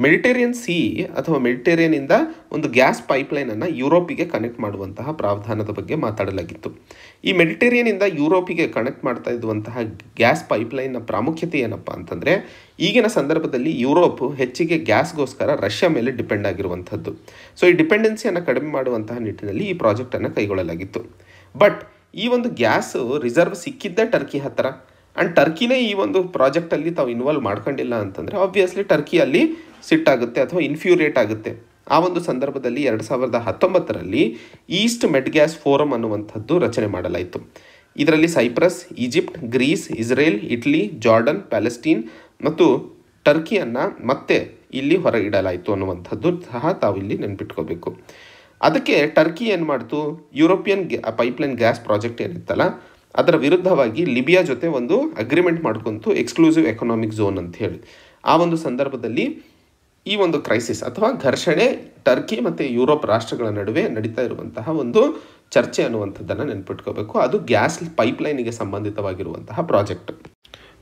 ಮೆಡಿಟೇರಿಯನ್ ಸಿ ಅಥವಾ ಮೆಡಿಟೇರಿಯನ್ನಿಂದ ಒಂದು ಗ್ಯಾಸ್ ಪೈಪ್ಲೈನನ್ನು ಯುರೋಪಿಗೆ ಕನೆಕ್ಟ್ ಮಾಡುವಂತಹ ಪ್ರಾವಧಾನದ ಬಗ್ಗೆ ಮಾತಾಡಲಾಗಿತ್ತು ಈ ಮೆಡಿಟೇರಿಯನ್ನಿಂದ ಯುರೋಪಿಗೆ ಕನೆಕ್ಟ್ ಮಾಡ್ತಾ ಇದ್ದಂತಹ ಗ್ಯಾಸ್ ಪೈಪ್ಲೈನ್ನ ಪ್ರಾಮುಖ್ಯತೆ ಏನಪ್ಪ ಅಂತಂದರೆ ಈಗಿನ ಸಂದರ್ಭದಲ್ಲಿ ಯುರೋಪ್ ಹೆಚ್ಚಿಗೆ ಗ್ಯಾಸ್ಗೋಸ್ಕರ ರಷ್ಯಾ ಮೇಲೆ ಡಿಪೆಂಡ್ ಆಗಿರುವಂಥದ್ದು ಸೊ ಈ ಡಿಪೆಂಡೆನ್ಸಿಯನ್ನು ಕಡಿಮೆ ಮಾಡುವಂತಹ ನಿಟ್ಟಿನಲ್ಲಿ ಈ ಪ್ರಾಜೆಕ್ಟನ್ನು ಕೈಗೊಳ್ಳಲಾಗಿತ್ತು ಬಟ್ ಈ ಒಂದು ಗ್ಯಾಸ್ ರಿಸರ್ವ್ ಸಿಕ್ಕಿದ್ದ ಟರ್ಕಿ ಹತ್ತಿರ ಆ್ಯಂಡ್ ಟರ್ಕಿನೇ ಈ ಒಂದು ಪ್ರಾಜೆಕ್ಟಲ್ಲಿ ತಾವು ಇನ್ವಾಲ್ವ್ ಮಾಡ್ಕೊಂಡಿಲ್ಲ ಅಂತಂದರೆ ಆಬ್ವಿಯಸ್ಲಿ ಟರ್ಕಿಯಲ್ಲಿ ಸಿಟ್ಟಾಗುತ್ತೆ ಅಥವಾ ಇನ್ಫ್ಯೂರಿಯೇಟ್ ಆಗುತ್ತೆ ಆ ಒಂದು ಸಂದರ್ಭದಲ್ಲಿ ಎರಡು ಸಾವಿರದ ಹತ್ತೊಂಬತ್ತರಲ್ಲಿ ಈಸ್ಟ್ ಗ್ಯಾಸ್ ಫೋರಮ್ ಅನ್ನುವಂಥದ್ದು ರಚನೆ ಮಾಡಲಾಯಿತು ಇದರಲ್ಲಿ Cyprus Egypt Greece Israel Italy Jordan Palestine ಮತ್ತು ಟರ್ಕಿಯನ್ನು ಮತ್ತೆ ಇಲ್ಲಿ ಹೊರಗಿಡಲಾಯಿತು ಅನ್ನುವಂಥದ್ದು ಸಹ ತಾವು ಇಲ್ಲಿ ನೆನ್ಪಿಟ್ಕೋಬೇಕು ಅದಕ್ಕೆ ಟರ್ಕಿ ಏನು ಮಾಡ್ತು ಯುರೋಪಿಯನ್ ಪೈಪ್ಲೈನ್ ಗ್ಯಾಸ್ ಪ್ರಾಜೆಕ್ಟ್ ಏನಿತ್ತಲ್ಲ ಅದರ ವಿರುದ್ಧವಾಗಿ ಲಿಬಿಯಾ ಜೊತೆ ಒಂದು ಅಗ್ರಿಮೆಂಟ್ ಮಾಡ್ಕೊಂತು ಎಕ್ಸ್ಕ್ಲೂಸಿವ್ ಎಕನಾಮಿಕ್ ಝೋನ್ ಅಂತ ಹೇಳಿ ಆ ಒಂದು ಸಂದರ್ಭದಲ್ಲಿ ಈ ಒಂದು ಕ್ರೈಸಿಸ್ ಅಥವಾ ಘರ್ಷಣೆ ಟರ್ಕಿ ಮತ್ತು ಯುರೋಪ್ ರಾಷ್ಟ್ರಗಳ ನಡುವೆ ನಡೀತಾ ಇರುವಂತಹ ಒಂದು ಚರ್ಚೆ ಅನ್ನುವಂಥದ್ದನ್ನು ನೆನ್ಪಿಟ್ಕೋಬೇಕು ಅದು ಗ್ಯಾಸ್ ಪೈಪ್ಲೈನಿಗೆ ಸಂಬಂಧಿತವಾಗಿರುವಂತಹ ಪ್ರಾಜೆಕ್ಟ್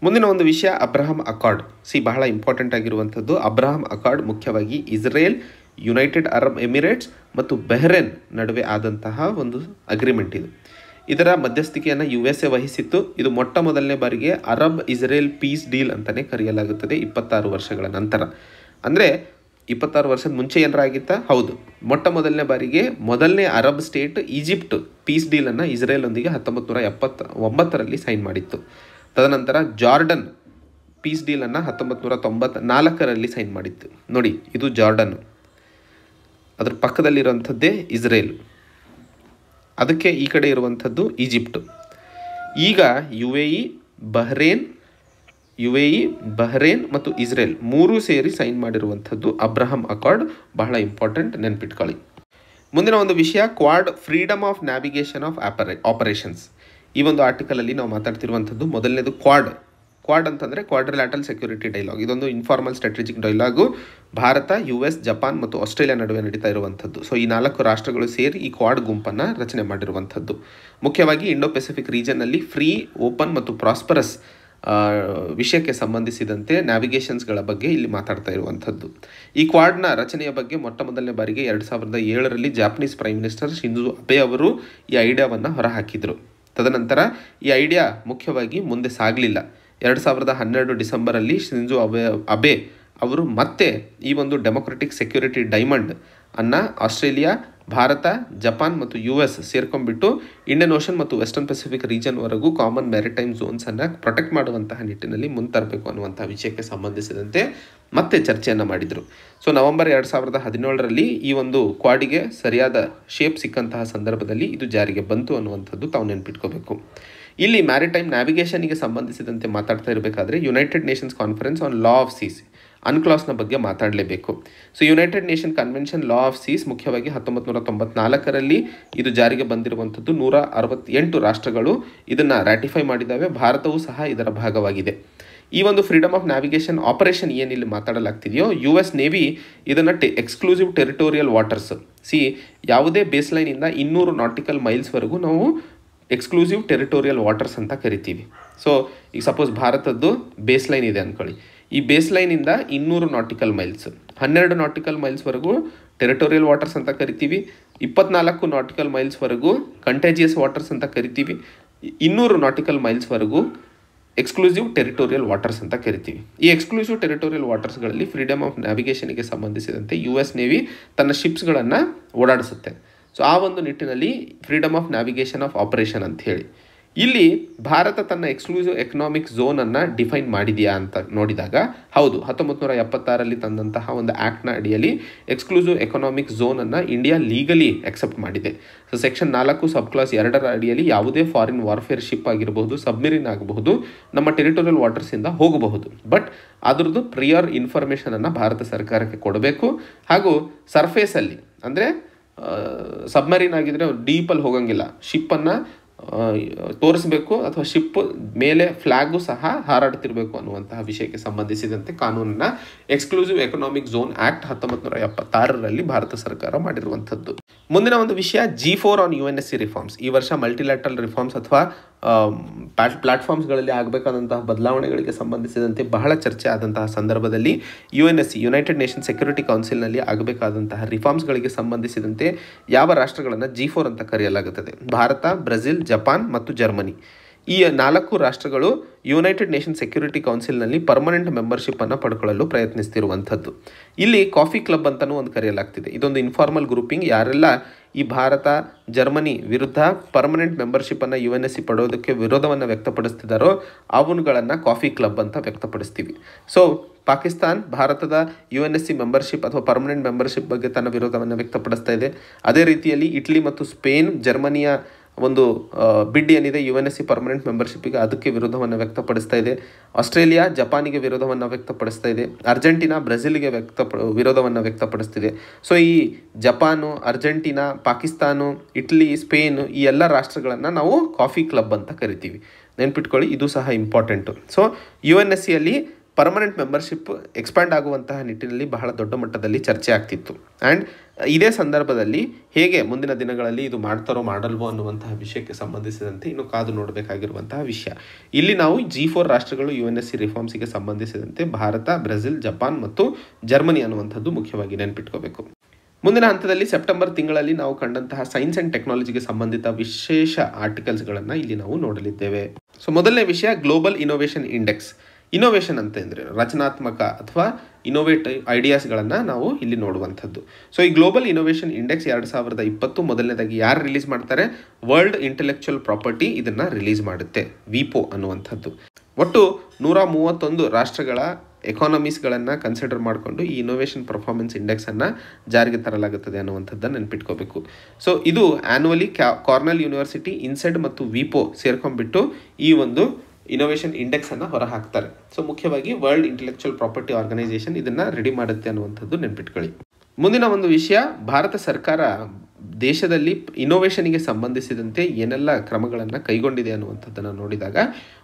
ಮುಂದಿನ ಒಂದು ವಿಷಯ ಅಬ್ರಹಂ ಅಕಾರ್ಡ್ ಸಿ ಬಹಳ ಇಂಪಾರ್ಟೆಂಟ್ ಆಗಿರುವಂಥದ್ದು ಅಬ್ರಹಂ ಅಕಾರ್ಡ್ ಮುಖ್ಯವಾಗಿ ಇಸ್ರೇಲ್ ಯುನೈಟೆಡ್ ಅರಬ್ ಎಮಿರೇಟ್ಸ್ ಮತ್ತು ಬೆಹ್ರೇನ್ ನಡುವೆ ಆದಂತಹ ಒಂದು ಅಗ್ರಿಮೆಂಟ್ ಇದು ಇದರ ಮಧ್ಯಸ್ಥಿಕೆಯನ್ನು ಯು ಎಸ್ ಎ ವಹಿಸಿತ್ತು ಇದು ಮೊಟ್ಟ ಮೊದಲನೇ ಬಾರಿಗೆ ಅರಬ್ ಇಸ್ರೇಲ್ ಪೀಸ್ ಡೀಲ್ ಅಂತಲೇ ಕರೆಯಲಾಗುತ್ತದೆ ಇಪ್ಪತ್ತಾರು ವರ್ಷಗಳ ನಂತರ ಅಂದರೆ ಇಪ್ಪತ್ತಾರು ವರ್ಷದ ಮುಂಚೆ ಆಗಿತ್ತಾ ಹೌದು ಮೊಟ್ಟ ಮೊದಲನೇ ಬಾರಿಗೆ ಮೊದಲನೇ ಅರಬ್ ಸ್ಟೇಟ್ ಈಜಿಪ್ಟ್ ಪೀಸ್ ಡೀಲನ್ನು ಇಸ್ರೇಲ್ನೊಂದಿಗೆ ಹತ್ತೊಂಬತ್ತು ನೂರ ಎಪ್ಪತ್ತ ಒಂಬತ್ತರಲ್ಲಿ ಸೈನ್ ಮಾಡಿತ್ತು ತದನಂತರ ಜಾರ್ಡನ್ ಪೀಸ್ ಡೀಲನ್ನು ಹತ್ತೊಂಬತ್ತು ನೂರ ತೊಂಬತ್ತ ನಾಲ್ಕರಲ್ಲಿ ಸೈನ್ ಮಾಡಿತ್ತು ನೋಡಿ ಇದು ಜಾರ್ಡನ್ ಅದರ ಪಕ್ಕದಲ್ಲಿರುವಂಥದ್ದೇ ಇಸ್ರೇಲ್ ಅದಕ್ಕೆ ಈ ಕಡೆ ಇರುವಂಥದ್ದು ಈಜಿಪ್ಟ್ ಈಗ U A E Bahrain U A E Bahrain ಮತ್ತು ಇಸ್ರೇಲ್ ಮೂರೂ ಸೇರಿ ಸೈನ್ ಮಾಡಿರುವಂಥದ್ದು ಅಬ್ರಹಂ ಅಕಾರ್ಡ್ ಬಹಳ ಇಂಪಾರ್ಟೆಂಟ್ ನೆನ್ಪಿಟ್ಕೊಳ್ಳಿ ಮುಂದಿನ ಒಂದು ವಿಷಯ quad freedom of navigation of ಆಪರೇ ಆಪರೇಷನ್ಸ್ ಈ ಒಂದು ಆರ್ಟಿಕಲಲ್ಲಿ ನಾವು ಮಾತಾಡ್ತಿರುವಂಥದ್ದು ಮೊದಲನೇದು ಕ್ವಾಡ್ ಕ್ವಾಡ್ ಅಂತಂದರೆ ಕ್ವಾಡ್ರಿಲ್ಯಾಟಲ್ ಸೆಕ್ಯೂರಿಟಿ ಡೈಲಾಗ್ ಇದೊಂದು informal strategic dialogue Bharat U S Japan ಮತ್ತು ಆಸ್ಟ್ರೇಲಿಯಾ ನಡುವೆ ನಡೀತಾ ಇರುವಂಥದ್ದು ಸೊ ಈ ನಾಲ್ಕು ರಾಷ್ಟ್ರಗಳು ಸೇರಿ ಈ ಕ್ವಾಡ್ ಗುಂಪನ್ನು ರಚನೆ ಮಾಡಿರುವಂಥದ್ದು ಮುಖ್ಯವಾಗಿ ಇಂಡೋ ಪೆಸಿಫಿಕ್ ರೀಜನ್ನಲ್ಲಿ ಫ್ರೀ ಓಪನ್ ಮತ್ತು ಪ್ರಾಸ್ಪರಸ್ ವಿಷಯಕ್ಕೆ ಸಂಬಂಧಿಸಿದಂತೆ ನ್ಯಾವಿಗೇಷನ್ಸ್ಗಳ ಬಗ್ಗೆ ಇಲ್ಲಿ ಮಾತಾಡ್ತಾ ಇರುವಂಥದ್ದು ಈ ಕ್ವಾಡ್ನ ರಚನೆಯ ಬಗ್ಗೆ ಮೊಟ್ಟ ಮೊದಲನೇ ಬಾರಿಗೆ ಎರಡು ಸಾವಿರದ ಏಳರಲ್ಲಿ Japanese prime minister Shinzo Abe ಅವರು ಈ ಐಡಿಯಾವನ್ನು ಹೊರಹಾಕಿದರು ತದನಂತರ ಈ ಐಡಿಯಾ ಮುಖ್ಯವಾಗಿ ಮುಂದೆ ಸಾಗಲಿಲ್ಲ ಎರಡು ಸಾವಿರದ ಹನ್ನೆರಡು ಡಿಸೆಂಬರಲ್ಲಿ ಶಿಂಜು ಅಬೆ ಅಬೆ ಅವರು ಮತ್ತೆ ಈ ಒಂದು ಡೆಮೊಕ್ರೆಟಿಕ್ ಸೆಕ್ಯೂರಿಟಿ ಡೈಮಂಡ್ ಅನ್ನು ಆಸ್ಟ್ರೇಲಿಯಾ ಭಾರತ ಜಪಾನ್ ಮತ್ತು ಯು ಎಸ್ ಸೇರ್ಕೊಂಡ್ಬಿಟ್ಟು ಇಂಡಿಯನ್ ಓಷನ್ ಮತ್ತು ವೆಸ್ಟರ್ನ್ ಪೆಸಿಫಿಕ್ ವರೆಗೂ ಕಾಮನ್ ಮ್ಯಾರಿಟೈಮ್ ಝೋನ್ಸನ್ನು ಪ್ರೊಟೆಕ್ಟ್ ಮಾಡುವಂತಹ ನಿಟ್ಟಿನಲ್ಲಿ ಮುಂತರಬೇಕು ಅನ್ನುವಂಥ ವಿಷಯಕ್ಕೆ ಸಂಬಂಧಿಸಿದಂತೆ ಮತ್ತೆ ಚರ್ಚೆಯನ್ನು ಮಾಡಿದರು ಸೊ ನವೆಂಬರ್ ಎರಡು ಸಾವಿರದ ಹದಿನೇಳರಲ್ಲಿ ಈ ಒಂದು ಕ್ವಾಡಿಗೆ ಸರಿಯಾದ ಶೇಪ್ ಸಿಕ್ಕಂತಹ ಸಂದರ್ಭದಲ್ಲಿ ಇದು ಜಾರಿಗೆ ಬಂತು ಅನ್ನುವಂಥದ್ದು ತಾವು ನೆನಪಿಟ್ಕೋಬೇಕು ಇಲ್ಲಿ ಮ್ಯಾರಿಟೈಮ್ ನ್ಯಾವಿಗೇಷನ್ಗೆ ಸಂಬಂಧಿಸಿದಂತೆ ಮಾತಾಡ್ತಾ ಇರಬೇಕಾದ್ರೆ United Nations conference on law of seas ಅನ್ಕ್ಲಾಸ್ನ ಬಗ್ಗೆ ಮಾತಾಡಲೇಬೇಕು so United Nation convention law of seas ಮುಖ್ಯವಾಗಿ ಹತ್ತೊಂಬತ್ತು ನೂರ ತೊಂಬತ್ನಾಲ್ಕರಲ್ಲಿ ಇದು ಜಾರಿಗೆ ಬಂದಿರುವಂಥದ್ದು ನೂರ ಅರವತ್ತೆಂಟು ರಾಷ್ಟ್ರಗಳು ಇದನ್ನು ರ್ಯಾಟಿಫೈ ಮಾಡಿದ್ದಾವೆ ಭಾರತವೂ ಸಹ ಇದರ ಭಾಗವಾಗಿದೆ ಈ ಒಂದು ಫ್ರೀಡಮ್ ಆಫ್ ನ್ಯಾವಿಗೇಷನ್ ಆಪರೇಷನ್ ಏನಿಲ್ಲಿ ಮಾತಾಡಲಾಗ್ತಿದೆಯೋ ಯು ಎಸ್ ನೇವಿ ಇದನ್ನು ಟೆ ಎಕ್ಸ್ಕ್ಲೂಸಿವ್ ಟೆರಿಟೋರಿಯಲ್ ವಾಟರ್ಸ್ ಸಿ ಯಾವುದೇ ಬೇಸ್ಲೈನಿಂದ ಇನ್ನೂರು ನಾಟಿಕಲ್ ಮೈಲ್ಸ್ವರೆಗೂ ನಾವು ಎಕ್ಸ್ಕ್ಲೂಸಿವ್ ಟೆರಿಟೋರಿಯಲ್ ವಾಟರ್ಸ್ ಅಂತ ಕರಿತೀವಿ ಸೊ ಈಗ ಸಪೋಸ್ ಭಾರತದ್ದು ಬೇಸ್ಲೈನ್ ಇದೆ ಅಂದ್ಕೊಳ್ಳಿ ಈ ಬೇಸ್ ಲೈನಿಂದ ಇನ್ನೂರು ನಾಟಿಕಲ್ ಮೈಲ್ಸ್ ಹನ್ನೆರಡು ನಾಟಿಕಲ್ ಮೈಲ್ಸ್ವರೆಗೂ ಟೆರಿಟೋರಿಯಲ್ ವಾಟರ್ಸ್ ಅಂತ ಕರಿತೀವಿ ಇಪ್ಪತ್ನಾಲ್ಕು ನಾಟಿಕಲ್ ಮೈಲ್ಸ್ವರೆಗೂ ಕಂಟೇಜಿಯಸ್ ವಾಟರ್ಸ್ ಅಂತ ಕರಿತೀವಿ ಇನ್ನೂರು ನಾಟಿಕಲ್ ಮೈಲ್ಸ್ವರೆಗೂ ಎಕ್ಸ್ಕ್ಲೂಸಿವ್ ಟೆರಿಟೋರಿಯಲ್ ವಾಟರ್ಸ್ ಅಂತ ಕರಿತೀವಿ ಈ ಎಕ್ಸ್ಕ್ಲೂಸಿವ್ ಟೆರಿಟೋರಿಯಲ್ ವಾಟರ್ಸ್ಗಳಲ್ಲಿ ಫ್ರೀಡಮ್ ಆಫ್ ನ್ಯಾವಿಗೇಷನ್ಗೆ ಸಂಬಂಧಿಸಿದಂತೆ ಯು ಎಸ್ ನೇವಿ ತನ್ನ ಶಿಪ್ಸ್ಗಳನ್ನು ಓಡಾಡಿಸುತ್ತೆ ಸೊ ಆ ಒಂದು ನಿಟ್ಟಿನಲ್ಲಿ freedom of navigation of operation ಅಂತ ಹೇಳಿ ಇಲ್ಲಿ ಭಾರತ ತನ್ನ ಎಕ್ಸ್ಕ್ಲೂಸಿವ್ ಎಕನಾಮಿಕ್ ಝೋನನ್ನು ಡಿಫೈನ್ ಮಾಡಿದೆಯಾ ಅಂತ ನೋಡಿದಾಗ ಹೌದು ಹತ್ತೊಂಬತ್ತು ನೂರ ಎಪ್ಪತ್ತಾರಲ್ಲಿ ತಂದಂತಹ ಒಂದು ಆ್ಯಕ್ಟ್ನ ಅಡಿಯಲ್ಲಿ ಎಕ್ಸ್ಕ್ಲೂಸಿವ್ ಎಕನಾಮಿಕ್ ಝೋನನ್ನು ಇಂಡಿಯಾ ಲೀಗಲಿ ಎಕ್ಸೆಪ್ಟ್ ಮಾಡಿದೆ ಸೊ ಸೆಕ್ಷನ್ ನಾಲ್ಕು ಸಬ್ ಕ್ಲಾಸ್ ಎರಡರ ಅಡಿಯಲ್ಲಿ ಯಾವುದೇ ಫಾರಿನ್ ವಾರ್ಫೇರ್ ಶಿಪ್ ಆಗಿರಬಹುದು ಸಬ್ಮೆರಿನ್ ಆಗಬಹುದು ನಮ್ಮ ಟೆರಿಟೋರಿಯಲ್ ವಾಟರ್ಸಿಂದ ಹೋಗಬಹುದು ಬಟ್ ಅದರದ್ದು ಪ್ರಿಯರ್ ಇನ್ಫಾರ್ಮೇಷನನ್ನು ಭಾರತ ಸರ್ಕಾರಕ್ಕೆ ಕೊಡಬೇಕು ಹಾಗೂ ಸರ್ಫೇಸಲ್ಲಿ ಅಂದರೆ ಸಬ್ಮರಿನ್ ಆಗಿದ್ರೆ ಡೀಪಲ್ಲಿ ಹೋಗಂಗಿಲ್ಲ ಶಿಪ್ಪನ್ನು ತೋರಿಸಬೇಕು ಅಥವಾ ಶಿಪ್ ಮೇಲೆ ಫ್ಲಾಗು ಸಹ ಹಾರಾಡ್ತಿರಬೇಕು ಅನ್ನುವಂತಹ ವಿಷಯಕ್ಕೆ ಸಂಬಂಧಿಸಿದಂತೆ ಕಾನೂನನ್ನ ಎಕ್ಸ್ಕ್ಲೂಸಿವ್ ಎಕನಾಮಿಕ್ ಝೋನ್ ಆಕ್ಟ್ ಹತ್ತೊಂಬತ್ತು ನೂರ ಎಪ್ಪತ್ತಾರರಲ್ಲಿ ಭಾರತ ಸರ್ಕಾರ ಮಾಡಿರುವಂಥದ್ದು ಮುಂದಿನ ಒಂದು ವಿಷಯ G four on U N S C reforms ಈ ವರ್ಷ ಮಲ್ಟಿಲ್ಯಾಟ್ರಲ್ ರಿಫಾರ್ಮ್ಸ್ ಅಥವಾ ಪ್ಲಾಟ್ಫಾರ್ಮ್ಸ್ ಪ್ಲಾಟ್ಫಾರ್ಮ್ಸ್ಗಳಲ್ಲಿ ಆಗಬೇಕಾದಂತಹ ಬದಲಾವಣೆಗಳಿಗೆ ಸಂಬಂಧಿಸಿದಂತೆ ಬಹಳ ಚರ್ಚೆ ಆದಂತಹ ಸಂದರ್ಭದಲ್ಲಿ U N S C United Nation security ಕೌನ್ಸಿಲ್ನಲ್ಲಿ ಆಗಬೇಕಾದಂತಹ ರಿಫಾರ್ಮ್ಸ್ಗಳಿಗೆ ಸಂಬಂಧಿಸಿದಂತೆ ಯಾವ ರಾಷ್ಟ್ರಗಳನ್ನು ಜಿ ಫೋರ್ ಅಂತ ಕರೆಯಲಾಗುತ್ತದೆ ಭಾರತ ಬ್ರೆಜಿಲ್ ಜಪಾನ್ ಮತ್ತು ಜರ್ಮನಿ ಈ ನಾಲ್ಕು ರಾಷ್ಟ್ರಗಳು ಯುನೈಟೆಡ್ ನೇಷನ್ ಸೆಕ್ಯೂರಿಟಿ ಕೌನ್ಸಿಲ್ನಲ್ಲಿ ಪರ್ಮನೆಂಟ್ ಮೆಂಬರ್ಶಿಪ್ಪನ್ನು ಪಡ್ಕೊಳ್ಳಲು ಪ್ರಯತ್ನಿಸ್ತಿರುವಂಥದ್ದು ಇಲ್ಲಿ ಕಾಫಿ ಕ್ಲಬ್ ಅಂತಲೂ ಒಂದು ಕರೆಯಲಾಗ್ತಿದೆ ಇದೊಂದು ಇನ್ಫಾರ್ಮಲ್ ಗ್ರೂಪಿಂಗ್ ಯಾರೆಲ್ಲ ಈ ಭಾರತ ಜರ್ಮನಿ ವಿರುದ್ಧ ಪರ್ಮನೆಂಟ್ ಮೆಂಬರ್ಶಿಪ್ಪನ್ನು ಯು ಎನ್ ಎಸ್ ಸಿ ಪಡೋದಕ್ಕೆ ವಿರೋಧವನ್ನು ವ್ಯಕ್ತಪಡಿಸ್ತಿದ್ದಾರೋ ಅವನುಗಳನ್ನು ಕಾಫಿ ಕ್ಲಬ್ ಅಂತ ವ್ಯಕ್ತಪಡಿಸ್ತೀವಿ ಸೊ ಪಾಕಿಸ್ತಾನ್ ಭಾರತದ U N S C membership ಅಥವಾ ಪರ್ಮನೆಂಟ್ ಮೆಂಬರ್ಶಿಪ್ ಬಗ್ಗೆ ತನ್ನ ವಿರೋಧವನ್ನು ವ್ಯಕ್ತಪಡಿಸ್ತಾ ಇದೆ ಅದೇ ರೀತಿಯಲ್ಲಿ ಇಟಲಿ ಮತ್ತು ಸ್ಪೇನ್ ಜರ್ಮನಿಯ ಒಂದು ಬಿಡ್ ಏನಿದೆ U N S C permanent ಮೆಂಬರ್ಶಿಪ್ಪಿಗೆ ಅದಕ್ಕೆ ವಿರೋಧವನ್ನು ವ್ಯಕ್ತಪಡಿಸ್ತಾ ಇದೆ ಆಸ್ಟ್ರೇಲಿಯಾ ಜಪಾನಿಗೆ ವಿರೋಧವನ್ನು ವ್ಯಕ್ತಪಡಿಸ್ತಾ ಇದೆ ಅರ್ಜೆಂಟೀನಾ ಬ್ರೆಜಿಲ್ಗೆ ವ್ಯಕ್ತ ವಿರೋಧವನ್ನು ವ್ಯಕ್ತಪಡಿಸ್ತಿದೆ ಸೊ ಈ Japan Argentina Pakistan Italy Spain ಈ ಎಲ್ಲ ರಾಷ್ಟ್ರಗಳನ್ನು ನಾವು ಕಾಫಿ ಕ್ಲಬ್ ಅಂತ ಕರಿತೀವಿ ನೆನ್ಪಿಟ್ಕೊಳ್ಳಿ ಇದು ಸಹ important so U N S ಸಿಯಲ್ಲಿ ಪರ್ಮನೆಂಟ್ ಮೆಂಬರ್ಶಿಪ್ ಎಕ್ಸ್ಪ್ಯಾಂಡ್ ಆಗುವಂತಹ ನಿಟ್ಟಿನಲ್ಲಿ ಬಹಳ ದೊಡ್ಡ ಮಟ್ಟದಲ್ಲಿ ಚರ್ಚೆ ಆಗ್ತಿತ್ತು ಆ್ಯಂಡ್ ಇದೇ ಸಂದರ್ಭದಲ್ಲಿ ಹೇಗೆ ಮುಂದಿನ ದಿನಗಳಲ್ಲಿ ಇದು ಮಾಡ್ತಾರೋ ಮಾಡಲ್ವೋ ಅನ್ನುವಂತಹ ವಿಷಯಕ್ಕೆ ಸಂಬಂಧಿಸಿದಂತೆ ಇನ್ನು ಕಾದು ನೋಡಬೇಕಾಗಿರುವಂತಹ ವಿಷಯ ಇಲ್ಲಿ ನಾವು ಜಿ ಫೋರ್ ರಾಷ್ಟ್ರಗಳು ಯು ಎನ್ ಎಸ್ ಸಿ ರಿಫಾರ್ಮ್ಸಿಗೆ ಸಂಬಂಧಿಸಿದಂತೆ ಭಾರತ ಬ್ರೆಜಿಲ್ ಜಪಾನ್ ಮತ್ತು ಜರ್ಮನಿ ಅನ್ನುವಂಥದ್ದು ಮುಖ್ಯವಾಗಿ ನೆನಪಿಟ್ಕೋಬೇಕು ಮುಂದಿನ ಹಂತದಲ್ಲಿ ಸೆಪ್ಟೆಂಬರ್ ತಿಂಗಳಲ್ಲಿ ನಾವು ಕಂಡಂತಹ ಸೈನ್ಸ್ ಅಂಡ್ ಟೆಕ್ನಾಲಜಿಗೆ ಸಂಬಂಧಿತ ವಿಶೇಷ ಆರ್ಟಿಕಲ್ಸ್ಗಳನ್ನು ಇಲ್ಲಿ ನಾವು ನೋಡಲಿದ್ದೇವೆ ಸೊ ಮೊದಲನೇ ವಿಷಯ ಗ್ಲೋಬಲ್ ಇನೋವೇಷನ್ ಇಂಡೆಕ್ಸ್ ಇನೋವೇಷನ್ ಅಂತ ಅಂದರೆ ರಚನಾತ್ಮಕ ಅಥವಾ ಇನೋವೇಟಿವ್ ಐಡಿಯಾಸ್ಗಳನ್ನು ನಾವು ಇಲ್ಲಿ ನೋಡುವಂಥದ್ದು ಸೊ ಈ ಗ್ಲೋಬಲ್ ಇನೋವೇಷನ್ ಇಂಡೆಕ್ಸ್ ಎರಡು ಸಾವಿರದ ಇಪ್ಪತ್ತು ಮೊದಲನೇದಾಗಿ ಯಾರು ರಿಲೀಸ್ ಮಾಡ್ತಾರೆ ವರ್ಲ್ಡ್ ಇಂಟೆಲೆಕ್ಚುಯಲ್ ಪ್ರಾಪರ್ಟಿ ಇದನ್ನು ರಿಲೀಸ್ ಮಾಡುತ್ತೆ ವಿಪೋ ಅನ್ನುವಂಥದ್ದು ಒಟ್ಟು ನೂರ ಮೂವತ್ತೊಂದು ರಾಷ್ಟ್ರಗಳ ಎಕಾನಮೀಸ್ಗಳನ್ನು ಕನ್ಸಿಡರ್ ಮಾಡಿಕೊಂಡು ಈ ಇನೋವೇಷನ್ ಪರ್ಫಾರ್ಮೆನ್ಸ್ ಇಂಡೆಕ್ಸನ್ನು ಜಾರಿಗೆ ತರಲಾಗುತ್ತದೆ ಅನ್ನುವಂಥದ್ದನ್ನು ನೆನ್ಪಿಟ್ಕೋಬೇಕು ಸೊ ಇದು ಆ್ಯನ್ಯಲಿ ಕ್ಯಾ ಕಾರ್ನಲ್ ಯೂನಿವರ್ಸಿಟಿ ಇನ್ಸೆಡ್ ಮತ್ತು ವಿಪೋ ಸೇರ್ಕೊಂಡ್ಬಿಟ್ಟು ಈ ಒಂದು ಇನೋವೇಷನ್ ಇಂಡೆಕ್ಸನ್ನು ಹೊರ ಹಾಕ್ತಾರೆ ಸೊ ಮುಖ್ಯವಾಗಿ ವರ್ಲ್ಡ್ ಇಂಟೆಲೆಕ್ಚುಯಲ್ ಪ್ರಾಪರ್ಟಿ ಆರ್ಗನೈಸೇಷನ್ ಇದನ್ನು ರೆಡಿ ಮಾಡುತ್ತೆ ಅನ್ನುವಂಥದ್ದು ನೆನ್ಪಿಟ್ಕೊಳ್ಳಿ ಮುಂದಿನ ಒಂದು ವಿಷಯ ಭಾರತ ಸರ್ಕಾರ ದೇಶದಲ್ಲಿ ಇನೋವೇಷನ್ಗೆ ಸಂಬಂಧಿಸಿದಂತೆ ಏನೆಲ್ಲ ಕ್ರಮಗಳನ್ನು ಕೈಗೊಂಡಿದೆ ಅನ್ನುವಂಥದ್ದನ್ನು ನೋಡಿದಾಗ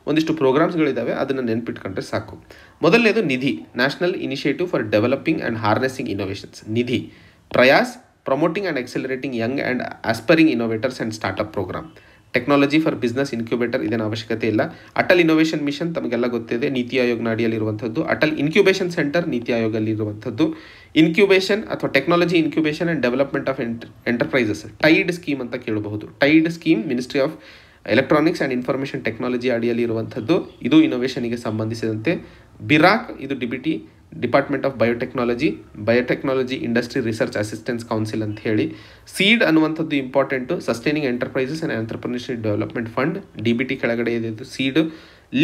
ಒಂದಿಷ್ಟು ಪ್ರೋಗ್ರಾಮ್ಸ್ಗಳಿದ್ದಾವೆ ಅದನ್ನು ನೆನ್ಪಿಟ್ಕೊಂಡ್ರೆ ಸಾಕು ಮೊದಲನೇದು NIDHI national initiative for developing and harnessing innovations NIDHI PRAYAS promoting and accelerating young and aspiring innovators and startup programme technology for business incubator ಇದನ್ನು ಅವಶ್ಯಕತೆ ಇಲ್ಲ ಅಟಲ್ ಇನೋವೇಷನ್ ಮಿಷನ್ ತಮಗೆಲ್ಲ ಗೊತ್ತಿದೆ ನೀತಿ ಆಯೋಗನ ಅಡಿಯಲ್ಲಿರುವಂಥದ್ದು ಅಟಲ್ ಇನ್ಕ್ಯುಬೇಷನ್ ಸೆಂಟರ್ ನೀತಿ ಆಯೋಗಲ್ಲಿರುವಂಥದ್ದು ಇನ್ಕ್ಯುಬೇಷನ್ ಅಥವಾ technology incubation and development of enterprises TIDE scheme ಅಂತ ಕೇಳಬಹುದು TIDE scheme ministry of electronics and information technology ಅಡಿಯಲ್ಲಿ ಇರುವಂಥದ್ದು ಇದು ಇನೋವೇಷನ್ಗೆ ಸಂಬಂಧಿಸಿದಂತೆ ಬಿರಾಕ್ ಇದು DBT department of biotechnology biotechnology industry research assistance council ಅಂತ ಹೇಳಿ ಸೀಡ್ ಅನ್ನುವಂಥದ್ದು important sustaining enterprises and entrepreneurship development fund D B T ಕೆಳಗಡೆ ಇದೆ SEED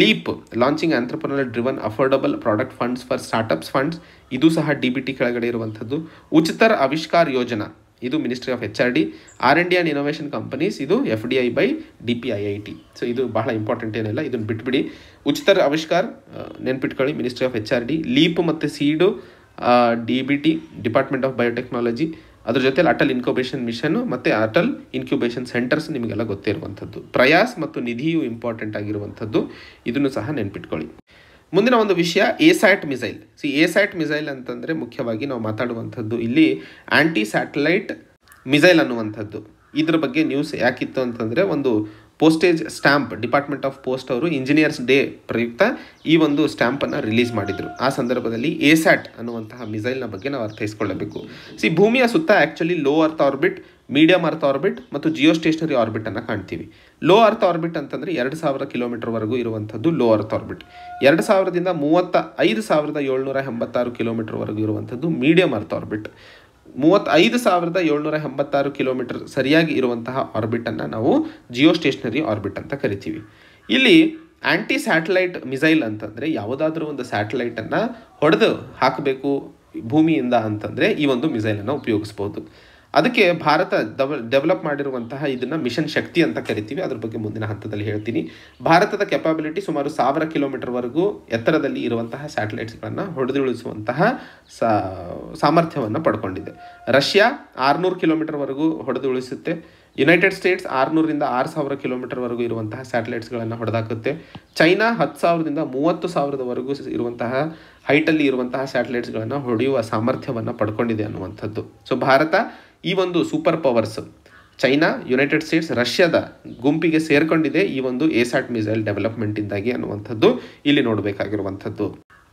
LEAP launching entrepreneur driven affordable product funds for startups funds ಇದು ಸಹ D B T ಕೆಳಗಡೆ ಇರುವಂಥದ್ದು ಉಚಿತರ ಆವಿಷ್ಕಾರ ಯೋಜನಾ ಇದು ministry of H R D R Indian and innovation companies ಇದು F D I by D P I I T so ಇದು ಬಹಳ important ಏನಿಲ್ಲ ಇದನ್ನು ಬಿಟ್ಬಿಡಿ ಉಚಿತರ ಆವಿಷ್ಕಾರ ನೆನ್ಪಿಟ್ಕೊಳ್ಳಿ ministry of H R D LEAP ಮತ್ತು SEED D B T department of biotechnology ಅದ್ರ ಜೊತೆಲಿ ಅಟಲ್ ಇನ್ಕ್ಯುಬೇಷನ್ ಮಿಷನ್ ಮತ್ತು ಅಟಲ್ ಇನ್ಕ್ಯುಬೇಷನ್ ಸೆಂಟರ್ಸ್ ನಿಮಗೆಲ್ಲ ಗೊತ್ತಿರುವಂಥದ್ದು ಪ್ರಯಾಸ್ ಮತ್ತು ನಿಧಿಯು ಇಂಪಾರ್ಟೆಂಟ್ ಆಗಿರುವಂಥದ್ದು ಇದನ್ನು ಸಹ ನೆನ್ಪಿಟ್ಕೊಳ್ಳಿ ಮುಂದಿನ ಒಂದು ವಿಷಯ ASAT missile see ASAT missile ಅಂತಂದರೆ ಮುಖ್ಯವಾಗಿ ನಾವು ಮಾತಾಡುವಂಥದ್ದು ಇಲ್ಲಿ ಆ್ಯಂಟಿ ಸ್ಯಾಟಲೈಟ್ ಮಿಸೈಲ್ ಅನ್ನುವಂಥದ್ದು ಇದರ ಬಗ್ಗೆ ನ್ಯೂಸ್ ಯಾಕಿತ್ತು ಅಂತಂದರೆ ಒಂದು postage stamp department of post ಅವರು ಇಂಜಿನಿಯರ್ಸ್ ಡೇ ಪ್ರಯುಕ್ತ ಈ ಒಂದು ಸ್ಟ್ಯಾಂಪನ್ನು ರಿಲೀಸ್ ಮಾಡಿದರು ಆ ಸಂದರ್ಭದಲ್ಲಿ ಎಸ್ಯಾಟ್ ಅನ್ನುವಂತಹ ಮಿಸೈಲ್ನ ಬಗ್ಗೆ ನಾವು ಅರ್ಥೈಸ್ಕೊಳ್ಳಬೇಕು ಸಿ ಭೂಮಿಯ ಸುತ್ತ actually low earth orbit medium earth orbit ಮತ್ತು ಜಿಯೋ ಸ್ಟೇಷನರಿ ಆರ್ಬಿಟನ್ನು ಕಾಣ್ತೀವಿ ಲೋ ಅರ್ತ್ ಆರ್ಬಿಟ್ ಅಂತಂದರೆ ಎರಡು ಸಾವಿರ ಕಿಲೋಮೀಟರ್ವರೆಗೂ ಇರುವಂಥದ್ದು ಲೋ ಅರ್ತ್ ಆರ್ಬಿಟ್ ಎರಡು ಸಾವಿರದಿಂದ ಮೂವತ್ತ ಐದು ಸಾವಿರದ ಏಳ್ನೂರ ಎಂಬತ್ತಾರು ಕಿಲೋಮೀಟರ್ವರೆಗೂ ಇರುವಂಥದ್ದು ಮೀಡಿಯಂ ಅರ್ತ್ ಆರ್ಬಿಟ್ ಮೂವತ್ತೈದು ಸಾವಿರದ ಏಳ್ನೂರ ಎಂಬತ್ತಾರು ಕಿಲೋಮೀಟರ್ ಸರಿಯಾಗಿ ಇರುವಂತಹ ಆರ್ಬಿಟನ್ನು ನಾವು ಜಿಯೋ ಸ್ಟೇಷನರಿ ಆರ್ಬಿಟ್ ಅಂತ ಕರಿತೀವಿ ಇಲ್ಲಿ ಆ್ಯಂಟಿ ಸ್ಯಾಟಲೈಟ್ ಮಿಸೈಲ್ ಅಂತಂದರೆ ಯಾವುದಾದ್ರೂ ಒಂದು ಸ್ಯಾಟಲೈಟನ್ನು ಹೊಡೆದು ಹಾಕಬೇಕು ಭೂಮಿಯಿಂದ ಅಂತಂದರೆ ಈ ಒಂದು ಮಿಸೈಲನ್ನು ಉಪಯೋಗಿಸ್ಬೋದು ಅದಕ್ಕೆ ಭಾರತ ಡವ ಡೆವಲಪ್ ಮಾಡಿರುವಂತಹ ಇದನ್ನು ಮಿಷನ್ ಶಕ್ತಿ ಅಂತ ಕರಿತೀವಿ ಅದ್ರ ಬಗ್ಗೆ ಮುಂದಿನ ಹಂತದಲ್ಲಿ ಹೇಳ್ತೀನಿ ಭಾರತದ ಕೆಪಾಬಿಲಿಟಿ ಸುಮಾರು ಸಾವಿರ ಕಿಲೋಮೀಟರ್ವರೆಗೂ ಎತ್ತರದಲ್ಲಿ ಇರುವಂತಹ ಸ್ಯಾಟಲೈಟ್ಸ್ಗಳನ್ನು ಹೊಡೆದುಳಿಸುವಂತಹ ಸಾಮರ್ಥ್ಯವನ್ನು ಪಡ್ಕೊಂಡಿದೆ ರಷ್ಯಾ ಆರುನೂರು ಕಿಲೋಮೀಟರ್ವರೆಗೂ ಉಳಿಸುತ್ತೆ ಯುನೈಟೆಡ್ ಸ್ಟೇಟ್ಸ್ ಆರುನೂರಿಂದ ಆರು ಸಾವಿರ ಕಿಲೋಮೀಟರ್ವರೆಗೂ ಇರುವಂತಹ ಸ್ಯಾಟಲೈಟ್ಸ್ಗಳನ್ನು ಹೊಡೆದಾಕುತ್ತೆ ಚೈನಾ ಹತ್ತು ಸಾವಿರದಿಂದ ಮೂವತ್ತು ಸಾವಿರದವರೆಗೂ ಇರುವಂತಹ ಹೈಟಲ್ಲಿ ಇರುವಂತಹ ಸ್ಯಾಟಲೈಟ್ಸ್ಗಳನ್ನು ಹೊಡೆಯುವ ಸಾಮರ್ಥ್ಯವನ್ನು ಪಡ್ಕೊಂಡಿದೆ ಅನ್ನುವಂಥದ್ದು ಸೊ ಭಾರತ ಈ ಒಂದು super powers China United States ರಷ್ಯಾದ ಗುಂಪಿಗೆ ಸೇರ್ಕೊಂಡಿದೆ ಈ ಒಂದು ಎಸ್ಯಾಟ್ ಮಿಸೈಲ್ ಡೆವಲಪ್ಮೆಂಟಿಂದಾಗಿ ಅನ್ನುವಂಥದ್ದು ಇಲ್ಲಿ ನೋಡಬೇಕಾಗಿರುವಂಥದ್ದು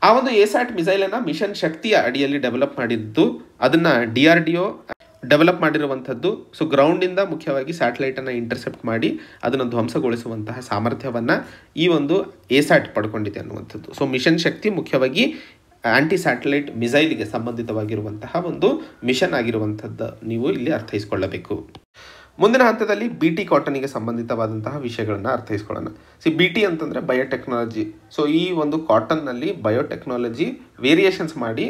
ಆ ಒಂದು ಎಸ್ಯಾಟ್ ಮಿಸೈಲನ್ನು ಮಿಷನ್ ಶಕ್ತಿಯ ಅಡಿಯಲ್ಲಿ ಡೆವಲಪ್ ಮಾಡಿದ್ದು ಅದನ್ನು ಡಿ ಆರ್ ಡಿ ಡೆವಲಪ್ ಮಾಡಿರುವಂಥದ್ದು ಸೊ ಗ್ರೌಂಡಿಂದ ಮುಖ್ಯವಾಗಿ ಸ್ಯಾಟಲೈಟನ್ನು ಇಂಟರ್ಸೆಪ್ಟ್ ಮಾಡಿ ಅದನ್ನು ಧ್ವಂಸಗೊಳಿಸುವಂತಹ ಸಾಮರ್ಥ್ಯವನ್ನು ಈ ಒಂದು ಎಸ್ಯಾಟ್ ಪಡ್ಕೊಂಡಿದೆ ಅನ್ನುವಂಥದ್ದು ಸೊ ಮಿಷನ್ ಶಕ್ತಿ ಮುಖ್ಯವಾಗಿ ಆ್ಯಂಟಿ ಸ್ಯಾಟಲೈಟ್ ಮಿಸೈಲ್ಗೆ ಸಂಬಂಧಿತವಾಗಿರುವಂತಹ ಒಂದು ಮಿಷನ್ ಆಗಿರುವಂಥದ್ದು ನೀವು ಇಲ್ಲಿ ಅರ್ಥೈಸ್ಕೊಳ್ಳಬೇಕು ಮುಂದಿನ ಹಂತದಲ್ಲಿ ಬಿ ಟಿ ಕಾಟನ್ಗೆ ಸಂಬಂಧಿತವಾದಂತಹ ವಿಷಯಗಳನ್ನು ಅರ್ಥೈಸ್ಕೊಳ್ಳೋಣ ಸಿ ಬಿ ಟಿ ಅಂತಂದರೆ ಬಯೋಟೆಕ್ನಾಲಜಿ ಸೊ ಈ ಒಂದು ಕಾಟನ್ನಲ್ಲಿ ಬಯೋಟೆಕ್ನಾಲಜಿ ವೇರಿಯೇಷನ್ಸ್ ಮಾಡಿ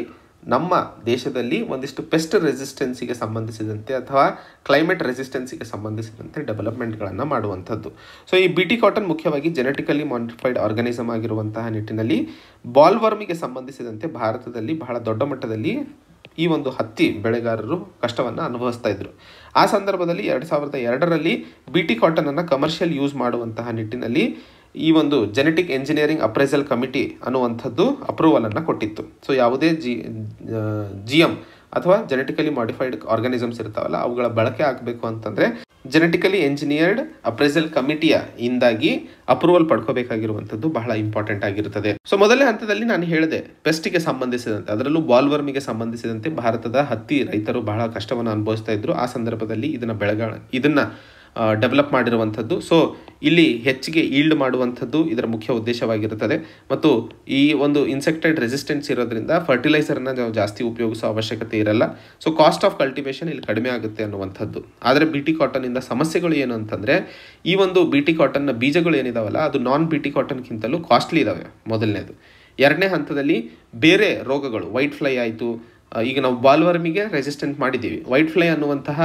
ನಮ್ಮ ದೇಶದಲ್ಲಿ ಒಂದಿಷ್ಟು ಪೆಸ್ಟ್ ರೆಸಿಸ್ಟೆನ್ಸಿಗೆ ಸಂಬಂಧಿಸಿದಂತೆ ಅಥವಾ ಕ್ಲೈಮೇಟ್ ರೆಸಿಸ್ಟೆನ್ಸಿಗೆ ಸಂಬಂಧಿಸಿದಂತೆ ಡೆವಲಪ್ಮೆಂಟ್ಗಳನ್ನು ಮಾಡುವಂಥದ್ದು ಸೊ ಈ ಬಿ ಟಿ ಕಾಟನ್ ಮುಖ್ಯವಾಗಿ ಜೆನೆಟಿಕಲಿ ಮಾಡಿಫೈಡ್ ಆರ್ಗನಿಸಮ್ ಆಗಿರುವಂತಹ ನಿಟ್ಟಿನಲ್ಲಿ ಬಾಲ್ವರ್ಮಿಗೆ ಸಂಬಂಧಿಸಿದಂತೆ ಭಾರತದಲ್ಲಿ ಬಹಳ ದೊಡ್ಡ ಮಟ್ಟದಲ್ಲಿ ಈ ಒಂದು ಹತ್ತಿ ಬೆಳೆಗಾರರು ಕಷ್ಟವನ್ನು ಅನುಭವಿಸ್ತಾ ಇದ್ದರು ಆ ಸಂದರ್ಭದಲ್ಲಿ ಎರಡು ಸಾವಿರದ ಎರಡರಲ್ಲಿ ಬಿ ಟಿ ಕಾಟನನ್ನು ಕಮರ್ಷಿಯಲ್ ಯೂಸ್ ಮಾಡುವಂತಹ ನಿಟ್ಟಿನಲ್ಲಿ ಈ ಒಂದು ಜೆನೆಟಿಕ್ ಎಂಜಿನಿಯರಿಂಗ್ ಅಪ್ರೈಸಲ್ ಕಮಿಟಿ ಅನ್ನುವಂಥದ್ದು ಅಪ್ರೂವಲನ್ನು ಕೊಟ್ಟಿತ್ತು ಸೊ ಯಾವುದೇ ಜಿ ಜಿ ಅಥವಾ ಜೆನೆಟಿಕಲಿ ಮಾಡಿಫೈಡ್ ಆರ್ಗನಿಸಮ್ಸ್ ಇರ್ತಾವಲ್ಲ ಅವುಗಳ ಬಳಕೆ ಆಗಬೇಕು ಅಂತಂದರೆ ಜೆನೆಟಿಕಲಿ ಎಂಜಿನಿಯರ್ಡ್ ಅಪ್ರೈಸಲ್ ಕಮಿಟಿಯ ಇಂದಾಗಿ ಅಪ್ರೂವಲ್ ಪಡ್ಕೋಬೇಕಾಗಿರುವಂಥದ್ದು ಬಹಳ ಇಂಪಾರ್ಟೆಂಟ್ ಆಗಿರುತ್ತದೆ ಸೊ ಮೊದಲನೇ ಹಂತದಲ್ಲಿ ನಾನು ಹೇಳಿದೆ ಪೆಸ್ಟಿಗೆ ಸಂಬಂಧಿಸಿದಂತೆ ಅದರಲ್ಲೂ ಬಾಲ್ವರ್ಮಿಗೆ ಸಂಬಂಧಿಸಿದಂತೆ ಭಾರತದ ಹತ್ತಿ ರೈತರು ಬಹಳ ಕಷ್ಟವನ್ನು ಅನುಭವಿಸ್ತಾ ಇದ್ರು ಆ ಸಂದರ್ಭದಲ್ಲಿ ಇದನ್ನ ಬೆಳಗಾಣ ಇದನ್ನ ಡೆವಲಪ್ ಮಾಡಿರುವಂಥದ್ದು ಸೊ ಇಲ್ಲಿ ಹೆಚ್ಚಿಗೆ ಈಲ್ಡ್ ಮಾಡುವಂಥದ್ದು ಇದರ ಮುಖ್ಯ ಉದ್ದೇಶವಾಗಿರುತ್ತದೆ ಮತ್ತು ಈ ಒಂದು ಇನ್ಸೆಕ್ಟೆಡ್ ರೆಸಿಸ್ಟೆನ್ಸ್ ಇರೋದ್ರಿಂದ ಫರ್ಟಿಲೈಸರ್ನ ನಾವು ಜಾಸ್ತಿ ಉಪಯೋಗಿಸೋ ಅವಶ್ಯಕತೆ ಇರಲ್ಲ ಸೊ ಕಾಸ್ಟ್ ಆಫ್ ಕಲ್ಟಿವೇಷನ್ ಇಲ್ಲಿ ಕಡಿಮೆ ಆಗುತ್ತೆ ಅನ್ನುವಂಥದ್ದು ಆದರೆ ಬಿ ಟಿ ಕಾಟನ್ನಿಂದ ಸಮಸ್ಯೆಗಳು ಏನು ಅಂತಂದರೆ ಈ ಒಂದು ಬಿ ಟಿ ಕಾಟನ್ನ ಬೀಜಗಳು ಏನಿದಾವಲ್ಲ ಅದು ನಾನ್ ಬಿ ಟಿ ಕಾಟನ್ಗಿಂತಲೂ ಕಾಸ್ಟ್ಲಿ ಇದ್ದಾವೆ ಮೊದಲನೇದು ಎರಡನೇ ಹಂತದಲ್ಲಿ ಬೇರೆ ರೋಗಗಳು ವೈಟ್ ಫ್ಲೈ ಆಯಿತು ಈಗ ನಾವು ಬಾಲ್ವರ್ಮಿಗೆ ರೆಸಿಸ್ಟೆಂಟ್ ಮಾಡಿದ್ದೀವಿ ವೈಟ್ ಫ್ಲೈ ಅನ್ನುವಂತಹ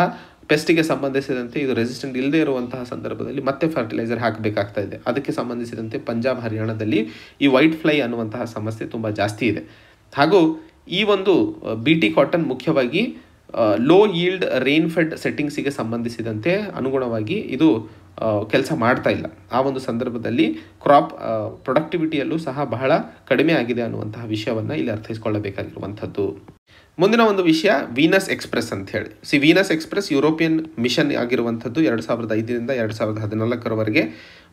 ಪೆಸ್ಟಿಗೆ ಸಂಬಂಧಿಸಿದಂತೆ ಇದು ರೆಸಿಸ್ಟೆಂಟ್ ಇಲ್ಲದೇ ಇರುವಂತಹ ಸಂದರ್ಭದಲ್ಲಿ ಮತ್ತೆ ಫರ್ಟಿಲೈಸರ್ ಹಾಕಬೇಕಾಗ್ತಾ ಇದೆ ಅದಕ್ಕೆ ಸಂಬಂಧಿಸಿದಂತೆ ಪಂಜಾಬ್ ಹರಿಯಾಣದಲ್ಲಿ ಈ ವೈಟ್ ಫ್ಲೈ ಅನ್ನುವಂತಹ ಸಮಸ್ಯೆ ತುಂಬ ಜಾಸ್ತಿ ಇದೆ ಹಾಗೂ ಈ ಒಂದು ಬಿ ಟಿ ಕಾಟನ್ ಮುಖ್ಯವಾಗಿ ಲೋ ಈಲ್ಡ್ ರೈನ್ ಫೆಡ್ ಸೆಟ್ಟಿಂಗ್ಸಿಗೆ ಸಂಬಂಧಿಸಿದಂತೆ ಅನುಗುಣವಾಗಿ ಇದು ಕೆಲಸ ಮಾಡ್ತಾ ಇಲ್ಲ ಆ ಒಂದು ಸಂದರ್ಭದಲ್ಲಿ ಕ್ರಾಪ್ ಪ್ರೊಡಕ್ಟಿವಿಟಿಯಲ್ಲೂ ಸಹ ಬಹಳ ಕಡಿಮೆ ಆಗಿದೆ ಅನ್ನುವಂತಹ ವಿಷಯವನ್ನು ಇಲ್ಲಿ ಅರ್ಥೈಸ್ಕೊಳ್ಳಬೇಕಾಗಿರುವಂಥದ್ದು ಮುಂದಿನ ಒಂದು ವಿಷಯ ವೀನಸ್ ಎಕ್ಸ್ಪ್ರೆಸ್ ಅಂತ ಹೇಳಿ see Venus express European mission ಆಗಿರುವಂಥದ್ದು ಎರಡು ಸಾವಿರದ ಐದರಿಂದ ಎರಡು ಸಾವಿರದ ಹದಿನಾಲ್ಕರವರೆಗೆ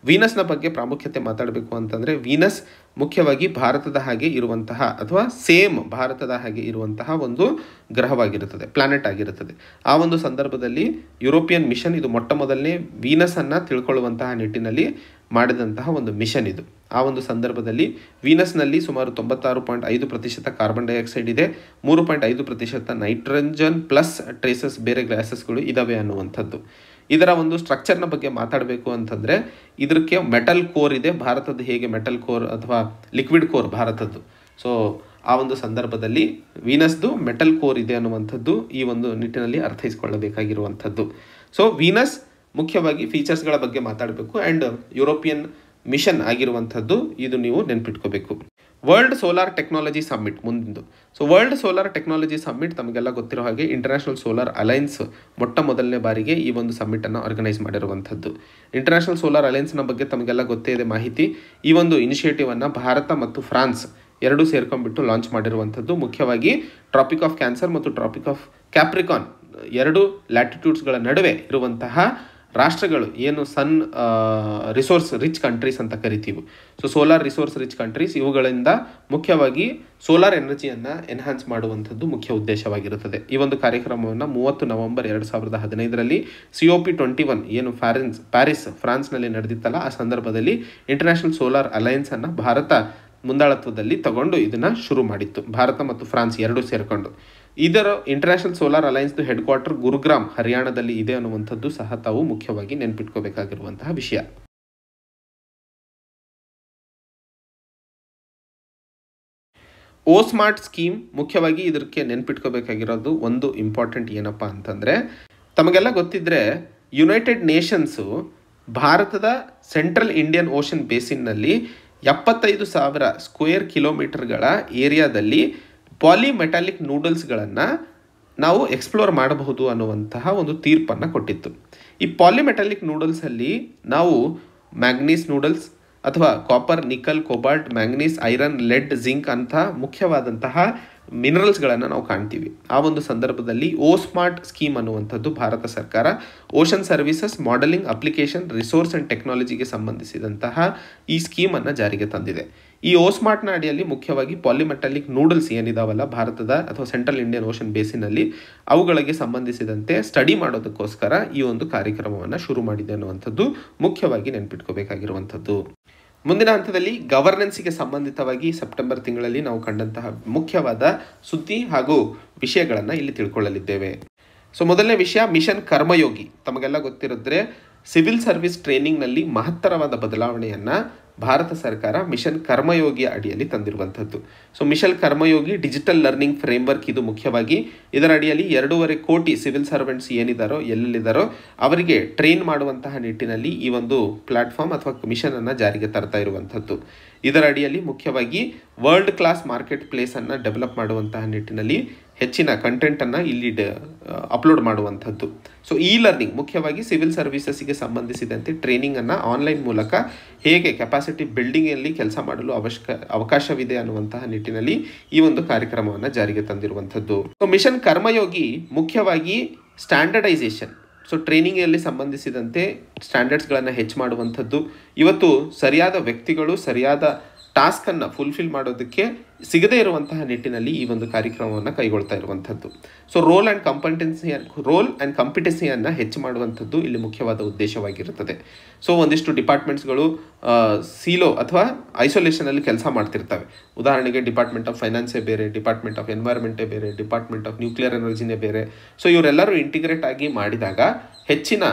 ವೀನಸ್ನ ಬಗ್ಗೆ ಪ್ರಾಮುಖ್ಯತೆ ಮಾತಾಡಬೇಕು ಅಂತಂದರೆ ವೀನಸ್ ಮುಖ್ಯವಾಗಿ ಭಾರತದ ಹಾಗೆ ಇರುವಂತಹ ಅಥವಾ ಸೇಮ್ ಭಾರತದ ಹಾಗೆ ಇರುವಂತಹ ಒಂದು ಗ್ರಹವಾಗಿರುತ್ತದೆ ಪ್ಲಾನೆಟ್ ಆಗಿರುತ್ತದೆ ಆ ಒಂದು ಸಂದರ್ಭದಲ್ಲಿ ಯುರೋಪಿಯನ್ ಮಿಷನ್ ಇದು ಮೊಟ್ಟ ಮೊದಲನೇ ವೀನಸನ್ನು ತಿಳ್ಕೊಳ್ಳುವಂತಹ ನಿಟ್ಟಿನಲ್ಲಿ ಮಾಡಿದಂತಹ ಒಂದು ಮಿಷನ್ ಇದು ಆ ಒಂದು ಸಂದರ್ಭದಲ್ಲಿ ವೀನಸ್ನಲ್ಲಿ ಸುಮಾರು ತೊಂಬತ್ತಾರು ಪಾಯಿಂಟ್ ಐದು ಪ್ರತಿಶತ ಕಾರ್ಬನ್ ಡೈಆಕ್ಸೈಡ್ ಇದೆ ಮೂರು ಪಾಯಿಂಟ್ ಐದು ಪ್ರತಿಶತ ನೈಟ್ರೋಜನ್ ಪ್ಲಸ್ ಟ್ರೇಸಸ್ ಬೇರೆ ಗ್ಲಾಸಸ್ಗಳು ಇದ್ದಾವೆ ಅನ್ನುವಂಥದ್ದು ಇದರ ಒಂದು ಸ್ಟ್ರಕ್ಚರ್ನ ಬಗ್ಗೆ ಮಾತಾಡಬೇಕು ಅಂತಂದರೆ ಇದಕ್ಕೆ ಮೆಟಲ್ ಕೋರ್ ಇದೆ ಭಾರತದ ಹೇಗೆ ಮೆಟಲ್ ಕೋರ್ ಅಥವಾ ಲಿಕ್ವಿಡ್ ಕೋರ್ ಭಾರತದ್ದು ಸೊ ಆ ಒಂದು ಸಂದರ್ಭದಲ್ಲಿ ವೀನಸ್ದು ಮೆಟಲ್ ಕೋರ್ ಇದೆ ಅನ್ನುವಂಥದ್ದು ಈ ಒಂದು ನಿಟ್ಟಿನಲ್ಲಿ ಅರ್ಥೈಸ್ಕೊಳ್ಳಬೇಕಾಗಿರುವಂಥದ್ದು ಸೊ ವೀನಸ್ ಮುಖ್ಯವಾಗಿ ಫೀಚರ್ಸ್ಗಳ ಬಗ್ಗೆ ಮಾತಾಡಬೇಕು ಆ್ಯಂಡ್ ಯುರೋಪಿಯನ್ ಮಿಷನ್ ಆಗಿರುವಂಥದ್ದು ಇದು ನೀವು ನೆನಪಿಟ್ಕೋಬೇಕು ವರ್ಲ್ಡ್ ಸೋಲಾರ್ ಟೆಕ್ನಾಲಜಿ ಸಮ್ಮಿಟ್ ಮುಂದಿಂದು so world solar technology summit ತಮಗೆಲ್ಲ ಗೊತ್ತಿರೋ ಹಾಗೆ ಇಂಟರ್ನ್ಯಾಷನಲ್ ಸೋಲಾರ್ ಅಲೈನ್ಸ್ ಮೊಟ್ಟ ಮೊದಲನೇ ಬಾರಿಗೆ ಈ ಒಂದು ಅನ್ನು ಆರ್ಗನೈಸ್ ಮಾಡಿರುವಂಥದ್ದು ಇಂಟರ್ನ್ಯಾಷನಲ್ ಸೋಲಾರ್ ಅಲೈನ್ಸ್ನ ಬಗ್ಗೆ ತಮಗೆಲ್ಲ ಗೊತ್ತೇ ಇದೆ ಮಾಹಿತಿ ಈ ಒಂದು ಇನಿಷಿಯೇಟಿವನ್ನು ಭಾರತ ಮತ್ತು ಫ್ರಾನ್ಸ್ ಎರಡೂ ಸೇರ್ಕೊಂಡ್ಬಿಟ್ಟು ಲಾಂಚ್ ಮಾಡಿರುವಂಥದ್ದು ಮುಖ್ಯವಾಗಿ ಟ್ರಾಪಿಕ್ ಆಫ್ ಕ್ಯಾನ್ಸರ್ ಮತ್ತು ಟ್ರಾಪಿಕ್ ಆಫ್ ಕ್ಯಾಪ್ರಿಕಾನ್ ಎರಡು ಲ್ಯಾಟಿಟ್ಯೂಡ್ಸ್ಗಳ ನಡುವೆ ಇರುವಂತಹ ರಾಷ್ಟ್ರಗಳು ಏನು ಸನ್ ರಿಸೋರ್ಸ್ ರಿಚ್ ಕಂಟ್ರೀಸ್ ಅಂತ ಕರಿತೀವಿ so solar resource rich countries ಇವುಗಳಿಂದ ಮುಖ್ಯವಾಗಿ ಸೋಲಾರ್ ಎನರ್ಜಿಯನ್ನು ಎನ್ಹಾನ್ಸ್ ಮಾಡುವಂಥದ್ದು ಮುಖ್ಯ ಉದ್ದೇಶವಾಗಿರುತ್ತದೆ ಈ ಒಂದು ಕಾರ್ಯಕ್ರಮವನ್ನು ಮೂವತ್ತು ನವೆಂಬರ್ ಎರಡು ಸಾವಿರದ ಹದಿನೈದರಲ್ಲಿ C O P twenty one ಏನು ಫ್ಯಾರೆನ್ಸ್ ಪ್ಯಾರಿಸ್ ಫ್ರಾನ್ಸ್ನಲ್ಲಿ ನಡೆದಿತ್ತಲ್ಲ ಆ ಸಂದರ್ಭದಲ್ಲಿ ಇಂಟರ್ನ್ಯಾಷನಲ್ ಸೋಲಾರ್ ಅಲಯನ್ಸನ್ನು ಭಾರತ ಮುಂದಾಳತ್ವದಲ್ಲಿ ತಗೊಂಡು ಇದನ್ನು ಶುರು ಮಾಡಿತ್ತು ಭಾರತ ಮತ್ತು ಫ್ರಾನ್ಸ್ ಎರಡೂ ಸೇರಿಕೊಂಡು ಇದರ ಇಂಟರ್ನ್ಯಾಷನಲ್ ಸೋಲಾರ್ ಅಲಯನ್ಸ್ದು ಹೆಡ್ ಕ್ವಾರ್ಟರ್ ಗುರುಗ್ರಾಮ್ ಹರಿಯಾಣದಲ್ಲಿ ಇದೆ ಅನ್ನುವಂಥದ್ದು ಸಹ ತಾವು ಮುಖ್ಯವಾಗಿ ನೆನ್ಪಿಟ್ಕೋಬೇಕಾಗಿರುವಂತಹ ವಿಷಯ ಓ ಸ್ಮಾರ್ಟ್ ಸ್ಕೀಮ್ ಮುಖ್ಯವಾಗಿ ಇದಕ್ಕೆ ನೆನ್ಪಿಟ್ಕೋಬೇಕಾಗಿರೋದು ಒಂದು ಇಂಪಾರ್ಟೆಂಟ್ ಏನಪ್ಪ ಅಂತಂದರೆ ತಮಗೆಲ್ಲ ಗೊತ್ತಿದ್ರೆ ಯುನೈಟೆಡ್ ನೇಷನ್ಸು ಭಾರತದ ಸೆಂಟ್ರಲ್ ಇಂಡಿಯನ್ ಓಷನ್ ಬೇಸಿನ್ನಲ್ಲಿ ಎಪ್ಪತ್ತೈದು ಸಾವಿರ ಸ್ಕ್ವೇರ್ ಕಿಲೋಮೀಟರ್ಗಳ ಏರಿಯಾದಲ್ಲಿ ಪಾಲಿಮೆಟಾಲಿಕ್ ನೂಡಲ್ಸ್ಗಳನ್ನು ನಾವು ಎಕ್ಸ್ಪ್ಲೋರ್ ಮಾಡಬಹುದು ಅನ್ನುವಂತಹ ಒಂದು ತೀರ್ಪನ್ನು ಕೊಟ್ಟಿತ್ತು ಈ ಪಾಲಿಮೆಟಾಲಿಕ್ ನೂಡಲ್ಸಲ್ಲಿ ನಾವು ಮ್ಯಾಗ್ನೀಸ್ ನೂಡಲ್ಸ್ ಅಥವಾ copper nickel cobalt manganese iron lead zinc ಅಂತಹ ಮುಖ್ಯವಾದಂತಹ ಮಿನರಲ್ಸ್ಗಳನ್ನು ನಾವು ಕಾಣ್ತೀವಿ ಆ ಒಂದು ಸಂದರ್ಭದಲ್ಲಿ ಓ ಸ್ಮಾರ್ಟ್ ಸ್ಕೀಮ್ ಅನ್ನುವಂಥದ್ದು ಭಾರತ ಸರ್ಕಾರ ocean services modelling application resource and ಟೆಕ್ನಾಲಜಿಗೆ ಸಂಬಂಧಿಸಿದಂತಹ ಈ ಸ್ಕೀಮನ್ನು ಜಾರಿಗೆ ತಂದಿದೆ ಈ ಓಸ್ಮಾರ್ಟ್ ಅಡಿಯಲ್ಲಿ ಮುಖ್ಯವಾಗಿ ಪಾಲಿಮೆಟಾಲಿಕ್ ನೂಡಲ್ಸ್ ಏನಿದಾವಲ್ಲ ಭಾರತದ ಅಥವಾ ಸೆಂಟ್ರಲ್ ಇಂಡಿಯನ್ ಓಷನ್ ಬೇಸಿನಲ್ಲಿ ಅವುಗಳಿಗೆ ಸಂಬಂಧಿಸಿದಂತೆ ಸ್ಟಡಿ ಮಾಡೋದಕ್ಕೋಸ್ಕರ ಈ ಒಂದು ಕಾರ್ಯಕ್ರಮವನ್ನು ಶುರು ಮಾಡಿದೆ ಅನ್ನುವಂಥದ್ದು ಮುಖ್ಯವಾಗಿ ನೆನ್ಪಿಟ್ಕೋಬೇಕಾಗಿರುವಂಥದ್ದು ಮುಂದಿನ ಹಂತದಲ್ಲಿ ಗವರ್ನೆನ್ಸ್ಗೆ ಸಂಬಂಧಿತವಾಗಿ ಸೆಪ್ಟೆಂಬರ್ ತಿಂಗಳಲ್ಲಿ ನಾವು ಕಂಡಂತಹ ಮುಖ್ಯವಾದ ಸುದ್ದಿ ಹಾಗೂ ವಿಷಯಗಳನ್ನು ಇಲ್ಲಿ ತಿಳ್ಕೊಳ್ಳಲಿದ್ದೇವೆ ಸೊ ಮೊದಲನೇ ವಿಷಯ ಮಿಷನ್ ಕರ್ಮಯೋಗಿ ತಮಗೆಲ್ಲ ಗೊತ್ತಿರೋದ್ರೆ ಸಿವಿಲ್ ಸರ್ವಿಸ್ ಟ್ರೈನಿಂಗ್ನಲ್ಲಿ ಮಹತ್ತರವಾದ ಬದಲಾವಣೆಯನ್ನು ಭಾರತ ಸರ್ಕಾರ ಮಿಷನ್ ಕರ್ಮಯೋಗಿ ಅಡಿಯಲ್ಲಿ ತಂದಿರುವಂಥದ್ದು ಸೊ mission Karmayogi digital learning framework ಇದು ಮುಖ್ಯವಾಗಿ ಇದರ ಅಡಿಯಲ್ಲಿ ಎರಡೂವರೆ ಕೋಟಿ ಸಿವಿಲ್ ಸರ್ವೆಂಟ್ಸ್ ಏನಿದ್ದಾರೋ ಎಲ್ಲೆಲ್ಲಿದ್ದಾರೋ ಅವರಿಗೆ ಟ್ರೈನ್ ಮಾಡುವಂತಹ ನಿಟ್ಟಿನಲ್ಲಿ ಈ ಒಂದು ಪ್ಲಾಟ್ಫಾರ್ಮ್ ಅಥವಾ ಮಿಷನನ್ನು ಜಾರಿಗೆ ತರ್ತಾ ಇರುವಂಥದ್ದು ಇದರ ಅಡಿಯಲ್ಲಿ ಮುಖ್ಯವಾಗಿ ವರ್ಲ್ಡ್ ಕ್ಲಾಸ್ ಮಾರ್ಕೆಟ್ ಪ್ಲೇಸನ್ನು ಡೆವಲಪ್ ಮಾಡುವಂತಹ ನಿಟ್ಟಿನಲ್ಲಿ ಹೆಚ್ಚಿನ ಕಂಟೆಂಟನ್ನು ಇಲ್ಲಿ ಅಪ್ಲೋಡ್ ಮಾಡುವಂಥದ್ದು ಸೊ ಇ ಲರ್ನಿಂಗ್ ಮುಖ್ಯವಾಗಿ ಸಿವಿಲ್ ಸರ್ವಿಸಸ್ಗೆ ಸಂಬಂಧಿಸಿದಂತೆ ಟ್ರೈನಿಂಗನ್ನು ಆನ್ಲೈನ್ ಮೂಲಕ ಹೇಗೆ ಕೆಪಾಸಿಟಿ ಬಿಲ್ಡಿಂಗಲ್ಲಿ ಕೆಲಸ ಮಾಡಲು ಅವಶ್ಯಕ ಅವಕಾಶವಿದೆ ಅನ್ನುವಂತಹ ನಿಟ್ಟಿನಲ್ಲಿ ಈ ಒಂದು ಕಾರ್ಯಕ್ರಮವನ್ನು ಜಾರಿಗೆ ತಂದಿರುವಂಥದ್ದು ಸೊ ಮಿಷನ್ ಕರ್ಮಯೋಗಿ ಮುಖ್ಯವಾಗಿ ಸ್ಟ್ಯಾಂಡರ್ಡೈಸೇಷನ್ ಸೊ ಟ್ರೈನಿಂಗಲ್ಲಿ ಸಂಬಂಧಿಸಿದಂತೆ ಸ್ಟ್ಯಾಂಡರ್ಡ್ಸ್ಗಳನ್ನು ಹೆಚ್ಚು ಮಾಡುವಂಥದ್ದು ಇವತ್ತು ಸರಿಯಾದ ವ್ಯಕ್ತಿಗಳು ಸರಿಯಾದ ಟಾಸ್ಕನ್ನು ಫುಲ್ಫಿಲ್ ಮಾಡೋದಕ್ಕೆ ಸಿಗದೇ ಇರುವಂತಹ ನಿಟ್ಟಿನಲ್ಲಿ ಈ ಒಂದು ಕಾರ್ಯಕ್ರಮವನ್ನು ಕೈಗೊಳ್ತಾ ಇರುವಂಥದ್ದು so role and competency role and ಕಾಂಪಿಟೆನ್ಸಿಯನ್ನು ಹೆಚ್ಚು ಮಾಡುವಂಥದ್ದು ಇಲ್ಲಿ ಮುಖ್ಯವಾದ ಉದ್ದೇಶವಾಗಿರುತ್ತದೆ ಸೊ ಒಂದಿಷ್ಟು ಡಿಪಾರ್ಟ್ಮೆಂಟ್ಸ್ಗಳು ಸೀಲೋ ಅಥವಾ ಐಸೋಲೇಷನಲ್ಲಿ ಕೆಲಸ ಮಾಡ್ತಿರ್ತವೆ ಉದಾಹರಣೆಗೆ ಡಿಪಾರ್ಟ್ಮೆಂಟ್ ಆಫ್ ಫೈನಾನ್ಸೇ ಬೇರೆ ಡಿಪಾರ್ಟ್ಮೆಂಟ್ ಆಫ್ ಎನ್ವೈರ್ಮೆಂಟೇ ಬೇರೆ ಡಿಪಾರ್ಟ್ಮೆಂಟ್ ಆಫ್ ನ್ಯೂಕ್ಲಿಯರ್ ಎನರ್ಜಿನೇ ಬೇರೆ ಸೊ ಇವರೆಲ್ಲರೂ ಇಂಟಿಗ್ರೇಟ್ ಆಗಿ ಮಾಡಿದಾಗ ಹೆಚ್ಚಿನ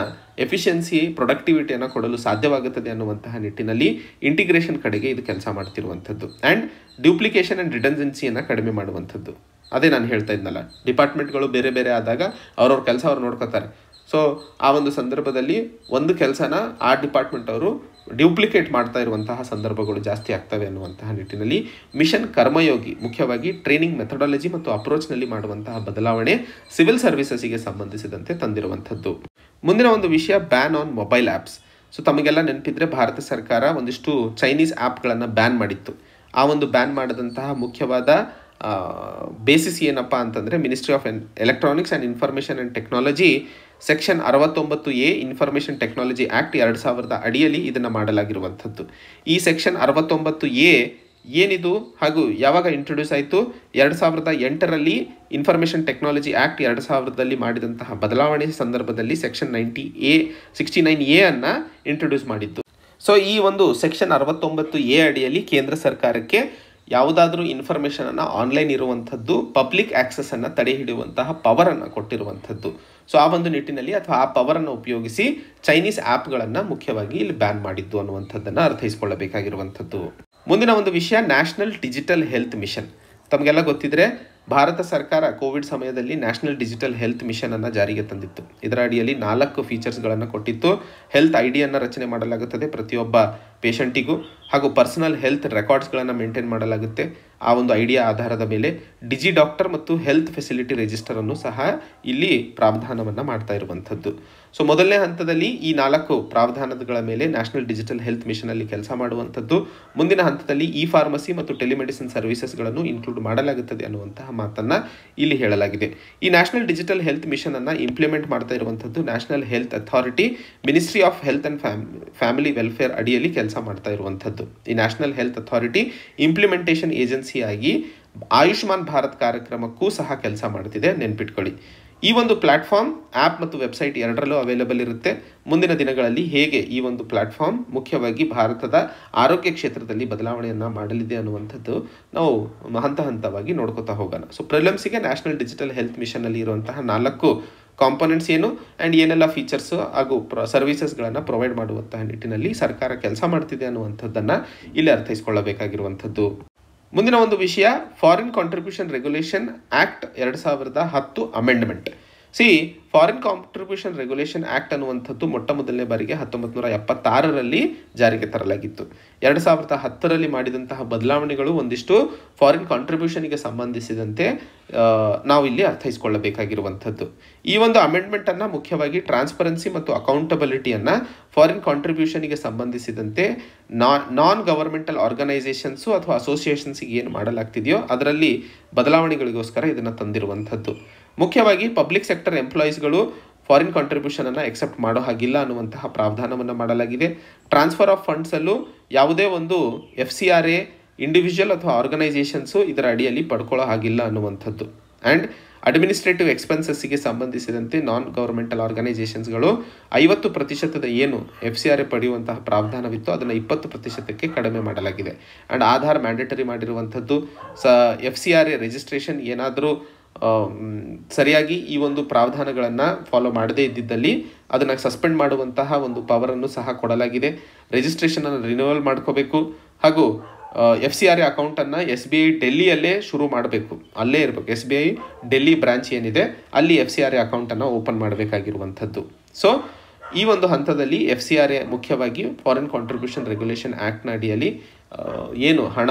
ಎಫಿಷಿಯನ್ಸಿ ಪ್ರೊಡಕ್ಟಿವಿಟಿಯನ್ನು ಕೊಡಲು ಸಾಧ್ಯವಾಗುತ್ತದೆ ಅನ್ನುವಂತಹ ನಿಟ್ಟಿನಲ್ಲಿ ಇಂಟಿಗ್ರೇಷನ್ ಕಡೆಗೆ ಇದು ಕೆಲಸ ಮಾಡ್ತಿರುವಂಥದ್ದು ಆ್ಯಂಡ್ ಡ್ಯೂಪ್ಲಿಕೇಶನ್ ಆ್ಯಂಡ್ ರಿಟೆನ್ಸೆನ್ಸಿಯನ್ನು ಕಡಿಮೆ ಮಾಡುವಂಥದ್ದು ಅದೇ ನಾನು ಹೇಳ್ತಾ ಇದ್ನಲ್ಲ ಡಿಪಾರ್ಟ್ಮೆಂಟ್ಗಳು ಬೇರೆ ಬೇರೆ ಆದಾಗ ಅವ್ರವ್ರ ಕೆಲಸ ಅವ್ರು ನೋಡ್ಕೋತಾರೆ ಸೊ ಆ ಒಂದು ಸಂದರ್ಭದಲ್ಲಿ ಒಂದು ಕೆಲಸನ ಆ ಡಿಪಾರ್ಟ್ಮೆಂಟ್ ಅವರು ಡ್ಯೂಪ್ಲಿಕೇಟ್ ಮಾಡ್ತಾ ಇರುವಂತಹ ಸಂದರ್ಭಗಳು ಜಾಸ್ತಿ ಆಗ್ತವೆ ಅನ್ನುವಂತಹ ನಿಟ್ಟಿನಲ್ಲಿ ಮಿಷನ್ ಕರ್ಮಯೋಗಿ ಮುಖ್ಯವಾಗಿ ಟ್ರೈನಿಂಗ್ ಮೆಥಡಾಲಜಿ ಮತ್ತು ಅಪ್ರೋಚ್ನಲ್ಲಿ ಮಾಡುವಂತಹ ಬದಲಾವಣೆ ಸಿವಿಲ್ ಸರ್ವಿಸಸ್ಗೆ ಸಂಬಂಧಿಸಿದಂತೆ ತಂದಿರುವಂಥದ್ದು ಮುಂದಿನ ಒಂದು ವಿಷಯ ban on mobile apps so ತಮಗೆಲ್ಲ ನೆನಪಿದ್ರೆ ಭಾರತ ಸರ್ಕಾರ ಒಂದಿಷ್ಟು ಚೈನೀಸ್ ಆ್ಯಪ್ಗಳನ್ನು ಬ್ಯಾನ್ ಮಾಡಿತ್ತು ಆ ಒಂದು ಬ್ಯಾನ್ ಮಾಡಿದಂತಹ ಮುಖ್ಯವಾದ ಬೇಸಿಸ್ ಏನಪ್ಪ ಅಂತಂದರೆ ಮಿನಿಸ್ಟ್ರಿ ಆಫ್ ಎನ್ electronics and information and technology section ಅರವತ್ತೊಂಬತ್ತು ಎ ಇನ್ಫಾರ್ಮೇಷನ್ ಟೆಕ್ನಾಲಜಿ ಆ್ಯಕ್ಟ್ ಎರಡು ಸಾವಿರದ ಅಡಿಯಲ್ಲಿ ಇದನ್ನು ಮಾಡಲಾಗಿರುವಂಥದ್ದು ಈ ಸೆಕ್ಷನ್ ಅರವತ್ತೊಂಬತ್ತು ಎ ಏನಿದು ಹಾಗೂ ಯಾವಾಗ ಇಂಟ್ರೊಡ್ಯೂಸ್ ಆಯಿತು ಎರಡು ಸಾವಿರದ ಎಂಟರಲ್ಲಿ ಇನ್ಫಾರ್ಮೇಷನ್ ಟೆಕ್ನಾಲಜಿ ಆ್ಯಕ್ಟ್ ಎರಡು ಸಾವಿರದಲ್ಲಿ ಮಾಡಿದಂತಹ ಬದಲಾವಣೆ ಸಂದರ್ಭದಲ್ಲಿ section ninety A sixty nine A ಅನ್ನು ಇಂಟ್ರೊಡ್ಯೂಸ್ ಮಾಡಿತ್ತು ಸೊ ಈ ಒಂದು ಸೆಕ್ಷನ್ ಅರವತ್ತೊಂಬತ್ತು ಎ ಅಡಿಯಲ್ಲಿ ಕೇಂದ್ರ ಸರ್ಕಾರಕ್ಕೆ ಯಾವುದಾದ್ರೂ ಇನ್ಫಾರ್ಮೇಷನನ್ನು ಆನ್ಲೈನ್ ಇರುವಂಥದ್ದು ಪಬ್ಲಿಕ್ ಆ್ಯಕ್ಸೆಸನ್ನು ತಡೆ ಹಿಡಿಯುವಂತಹ ಪವರನ್ನು ಕೊಟ್ಟಿರುವಂಥದ್ದು ಸೊ ಆ ಒಂದು ನಿಟ್ಟಿನಲ್ಲಿ ಅಥವಾ ಆ ಪವರನ್ನು ಉಪಯೋಗಿಸಿ ಚೈನೀಸ್ ಆ್ಯಪ್ಗಳನ್ನು ಮುಖ್ಯವಾಗಿ ಇಲ್ಲಿ ಬ್ಯಾನ್ ಮಾಡಿದ್ದು ಅನ್ನುವಂಥದ್ದನ್ನು ಅರ್ಥೈಸ್ಕೊಳ್ಳಬೇಕಾಗಿರುವಂಥದ್ದು ಮುಂದಿನ ಒಂದು ವಿಷಯ ನ್ಯಾಷನಲ್ ಡಿಜಿಟಲ್ ಹೆಲ್ತ್ ಮಿಷನ್ ತಮಗೆಲ್ಲ ಗೊತ್ತಿದ್ರೆ ಭಾರತ ಸರ್ಕಾರ ಕೋವಿಡ್ ಸಮಯದಲ್ಲಿ ನ್ಯಾಷನಲ್ ಡಿಜಿಟಲ್ ಹೆಲ್ತ್ ಮಿಷನನ್ನು ಜಾರಿಗೆ ತಂದಿತ್ತು ಇದರ ಅಡಿಯಲ್ಲಿ ನಾಲ್ಕು ಫೀಚರ್ಸ್ಗಳನ್ನು ಕೊಟ್ಟಿತ್ತು ಹೆಲ್ತ್ ಐ ಡಿಯನ್ನು ರಚನೆ ಮಾಡಲಾಗುತ್ತದೆ ಪ್ರತಿಯೊಬ್ಬ ಪೇಷಂಟಿಗೂ ಹಾಗೂ ಪರ್ಸನಲ್ ಹೆಲ್ತ್ ರೆಕಾರ್ಡ್ಸ್ಗಳನ್ನು ಮೇಂಟೈನ್ ಮಾಡಲಾಗುತ್ತೆ ಆ ಒಂದು ಐಡಿಯಾ ಆಧಾರದ ಮೇಲೆ ಡಿಜಿ ಡಾಕ್ಟರ್ ಮತ್ತು ಹೆಲ್ತ್ ಫೆಸಿಲಿಟಿ ಅನ್ನು ಸಹ ಇಲ್ಲಿ ಪ್ರಾವಧಾನವನ್ನು ಮಾಡ್ತಾ ಇರುವಂಥದ್ದು ಸೊ ಮೊದಲನೇ ಹಂತದಲ್ಲಿ ಈ ನಾಲ್ಕು ಪ್ರಾವಧಾನಗಳ ಮೇಲೆ ನ್ಯಾಷನಲ್ ಡಿಜಿಟಲ್ ಹೆಲ್ತ್ ಅಲ್ಲಿ ಕೆಲಸ ಮಾಡುವಂಥದ್ದು ಮುಂದಿನ ಹಂತದಲ್ಲಿ ಇ ಫಾರ್ಮಸಿ ಮತ್ತು ಟೆಲಿಮೆಡಿಸಿನ್ ಸರ್ವಿಸಸ್ಗಳನ್ನು ಇನ್ಕ್ಲೂಡ್ ಮಾಡಲಾಗುತ್ತದೆ ಅನ್ನುವಂತಹ ಮಾತನ್ನು ಇಲ್ಲಿ ಹೇಳಲಾಗಿದೆ ಈ ನ್ಯಾಷನಲ್ ಡಿಜಿಟಲ್ ಹೆಲ್ತ್ ಮಿಷನ್ ಅನ್ನು ಇಂಪ್ಲಿಮೆಂಟ್ ಮಾಡ್ತಾ ಇರುವಂಥದ್ದು national health authority ministry of health and family welfare ಅಡಿಯಲ್ಲಿ ಕೆಲಸ ಮಾಡ್ತಾ ಇರುವಂಥದ್ದು ಈ national health authority implementation agency ಏಜೆನ್ಸಿಯಾಗಿ ಆಯುಷ್ಮಾನ್ ಭಾರತ್ ಕಾರ್ಯಕ್ರಮಕ್ಕೂ ಸಹ ಕೆಲಸ ಮಾಡುತ್ತಿದೆ ನೆನ್ಪಿಟ್ಕೊಳ್ಳಿ ಈ ಒಂದು ಪ್ಲಾಟ್ಫಾರ್ಮ್ ಆ್ಯಪ್ ಮತ್ತು ವೆಬ್ಸೈಟ್ ಎರಡರಲ್ಲೂ ಅವೈಲಬಲ್ ಇರುತ್ತೆ ಮುಂದಿನ ದಿನಗಳಲ್ಲಿ ಹೇಗೆ ಈ ಒಂದು ಪ್ಲಾಟ್ಫಾರ್ಮ್ ಮುಖ್ಯವಾಗಿ ಭಾರತದ ಆರೋಗ್ಯ ಕ್ಷೇತ್ರದಲ್ಲಿ ಬದಲಾವಣೆಯನ್ನು ಮಾಡಲಿದೆ ಅನ್ನುವಂಥದ್ದು ನಾವು ಹಂತ ಹಂತವಾಗಿ ನೋಡ್ಕೋತಾ ಹೋಗೋಣ ಸೊ ಪ್ರಿಲಮ್ಸಿಗೆ ನ್ಯಾಷನಲ್ ಡಿಜಿಟಲ್ ಹೆಲ್ತ್ ಮಿಷನಲ್ಲಿ ಇರುವಂತಹ ನಾಲ್ಕು ಕಾಂಪೊನೆಂಟ್ಸ್ ಏನು ಆ್ಯಂಡ್ ಏನೆಲ್ಲ ಫೀಚರ್ಸು ಹಾಗೂ ಪ್ರ ಸರ್ವೀಸಸ್ಗಳನ್ನು ಪ್ರೊವೈಡ್ ಮಾಡುವಂತಹ ನಿಟ್ಟಿನಲ್ಲಿ ಸರ್ಕಾರ ಕೆಲಸ ಮಾಡ್ತಿದೆ ಅನ್ನುವಂಥದ್ದನ್ನು ಇಲ್ಲಿ ಅರ್ಥೈಸ್ಕೊಳ್ಳಬೇಕಾಗಿರುವಂಥದ್ದು ಮುಂದಿನ ಒಂದು ವಿಷಯ ಫಾರಿನ್ ಕಾಂಟ್ರಿಬ್ಯೂಷನ್ ರೆಗ್ಯುಲೇಷನ್ ಆಕ್ಟ್ ಎರಡು ಸಾವಿರದ ಹತ್ತು amendment see foreign contribution regulation act ಅನ್ನುವಂಥದ್ದು ಮೊಟ್ಟ ಮೊದಲನೇ ಬಾರಿಗೆ ಹತ್ತೊಂಬತ್ತು ನೂರ ಎಪ್ಪತ್ತಾರರಲ್ಲಿ ಜಾರಿಗೆ ತರಲಾಗಿತ್ತು ಎರಡು ಸಾವಿರದ ಹತ್ತರಲ್ಲಿ ಮಾಡಿದಂತಹ ಬದಲಾವಣೆಗಳು ಒಂದಿಷ್ಟು ಫಾರಿನ್ ಕಾಂಟ್ರಿಬ್ಯೂಷನ್ಗೆ ಸಂಬಂಧಿಸಿದಂತೆ ನಾವು ಇಲ್ಲಿ ಅರ್ಥೈಸ್ಕೊಳ್ಳಬೇಕಾಗಿರುವಂಥದ್ದು ಈ ಒಂದು ಅಮೆಂಡ್ಮೆಂಟನ್ನು ಮುಖ್ಯವಾಗಿ ಟ್ರಾನ್ಸ್ಪರೆನ್ಸಿ ಮತ್ತು ಅಕೌಂಟಬಿಲಿಟಿಯನ್ನು ಫಾರಿನ್ ಕಾಂಟ್ರಿಬ್ಯೂಷನ್ಗೆ ಸಂಬಂಧಿಸಿದಂತೆ ನಾನ್ ಗವರ್ಮೆಂಟಲ್ ಆರ್ಗನೈಸೇಷನ್ಸು ಅಥವಾ ಅಸೋಸಿಯೇಷನ್ಸಿಗೆ ಏನು ಮಾಡಲಾಗ್ತಿದೆಯೋ ಅದರಲ್ಲಿ ಬದಲಾವಣೆಗಳಿಗೋಸ್ಕರ ಇದನ್ನು ತಂದಿರುವಂಥದ್ದು ಮುಖ್ಯವಾಗಿ ಪಬ್ಲಿಕ್ ಸೆಕ್ಟರ್ ಎಂಪ್ಲಾಯೀಸ್ಗಳು ಫಾರಿನ್ ಕಾಂಟ್ರಿಬ್ಯೂಷನನ್ನು ಎಕ್ಸೆಪ್ಟ್ ಮಾಡೋ ಹಾಗಿಲ್ಲ ಅನ್ನುವಂತಹ ಪ್ರಾವಧಾನವನ್ನು ಮಾಡಲಾಗಿದೆ ಟ್ರಾನ್ಸ್ಫರ್ ಆಫ್ ಫಂಡ್ಸಲ್ಲೂ ಯಾವುದೇ ಒಂದು F C R A individual ಅಥವಾ ಆರ್ಗನೈಸೇಷನ್ಸು ಇದರ ಅಡಿಯಲ್ಲಿ ಪಡ್ಕೊಳ್ಳೋ ಹಾಗಿಲ್ಲ ಅನ್ನುವಂಥದ್ದು ಆ್ಯಂಡ್ ಅಡ್ಮಿನಿಸ್ಟ್ರೇಟಿವ್ ಎಕ್ಸ್ಪೆನ್ಸಸ್ಸಿಗೆ ಸಂಬಂಧಿಸಿದಂತೆ ನಾನ್ ಗೌರ್ಮೆಂಟಲ್ ಆರ್ಗನೈಸೇಷನ್ಸ್ಗಳು ಐವತ್ತು ಪ್ರತಿಶತದ ಏನು ಎಫ್ ಸಿ ಆರ್ ಎ ಪಡೆಯುವಂತಹ ಪ್ರಾವಧಾನವಿತ್ತು ಅದನ್ನು ಇಪ್ಪತ್ತು ಪ್ರತಿಶತಕ್ಕೆ ಕಡಿಮೆ ಮಾಡಲಾಗಿದೆ ಆ್ಯಂಡ್ ಆಧಾರ್ ಮ್ಯಾಂಡೇಟರಿ ಮಾಡಿರುವಂಥದ್ದು ಸ F C R A registration ಏನಾದರೂ ಸರಿಯಾಗಿ ಈ ಒಂದು ಪ್ರಾವಧಾನಗಳನ್ನು ಫಾಲೋ ಮಾಡದೇ ಇದ್ದಿದ್ದಲ್ಲಿ ಅದನ್ನು ಸಸ್ಪೆಂಡ್ ಮಾಡುವಂತಹ ಒಂದು ಪವರನ್ನು ಸಹ ಕೊಡಲಾಗಿದೆ ರಿಜಿಸ್ಟ್ರೇಷನನ್ನು ರಿನ್ಯೂವಲ್ ಮಾಡ್ಕೋಬೇಕು ಹಾಗೂ ಎಫ್ ಸಿ ಆರ್ ಎ ಅಕೌಂಟನ್ನು ಎಸ್ ಬಿ ಐ ಡೆಲ್ಲಿಯಲ್ಲೇ ಶುರು ಮಾಡಬೇಕು ಅಲ್ಲೇ ಇರಬೇಕು S B I Delhi branch ಏನಿದೆ ಅಲ್ಲಿ ಎಫ್ ಸಿ ಆರ್ ಎ ಅಕೌಂಟನ್ನು ಓಪನ್ ಮಾಡಬೇಕಾಗಿರುವಂಥದ್ದು ಸೊ ಈ ಒಂದು ಹಂತದಲ್ಲಿ ಎಫ್ ಸಿ ಆರ್ ಎ ಮುಖ್ಯವಾಗಿ ಫಾರಿನ್ ಕಾಂಟ್ರಿಬ್ಯೂಷನ್ ರೆಗ್ಯುಲೇಷನ್ ಆ್ಯಕ್ಟ್ನ ಅಡಿಯಲ್ಲಿ ಏನು ಹಣ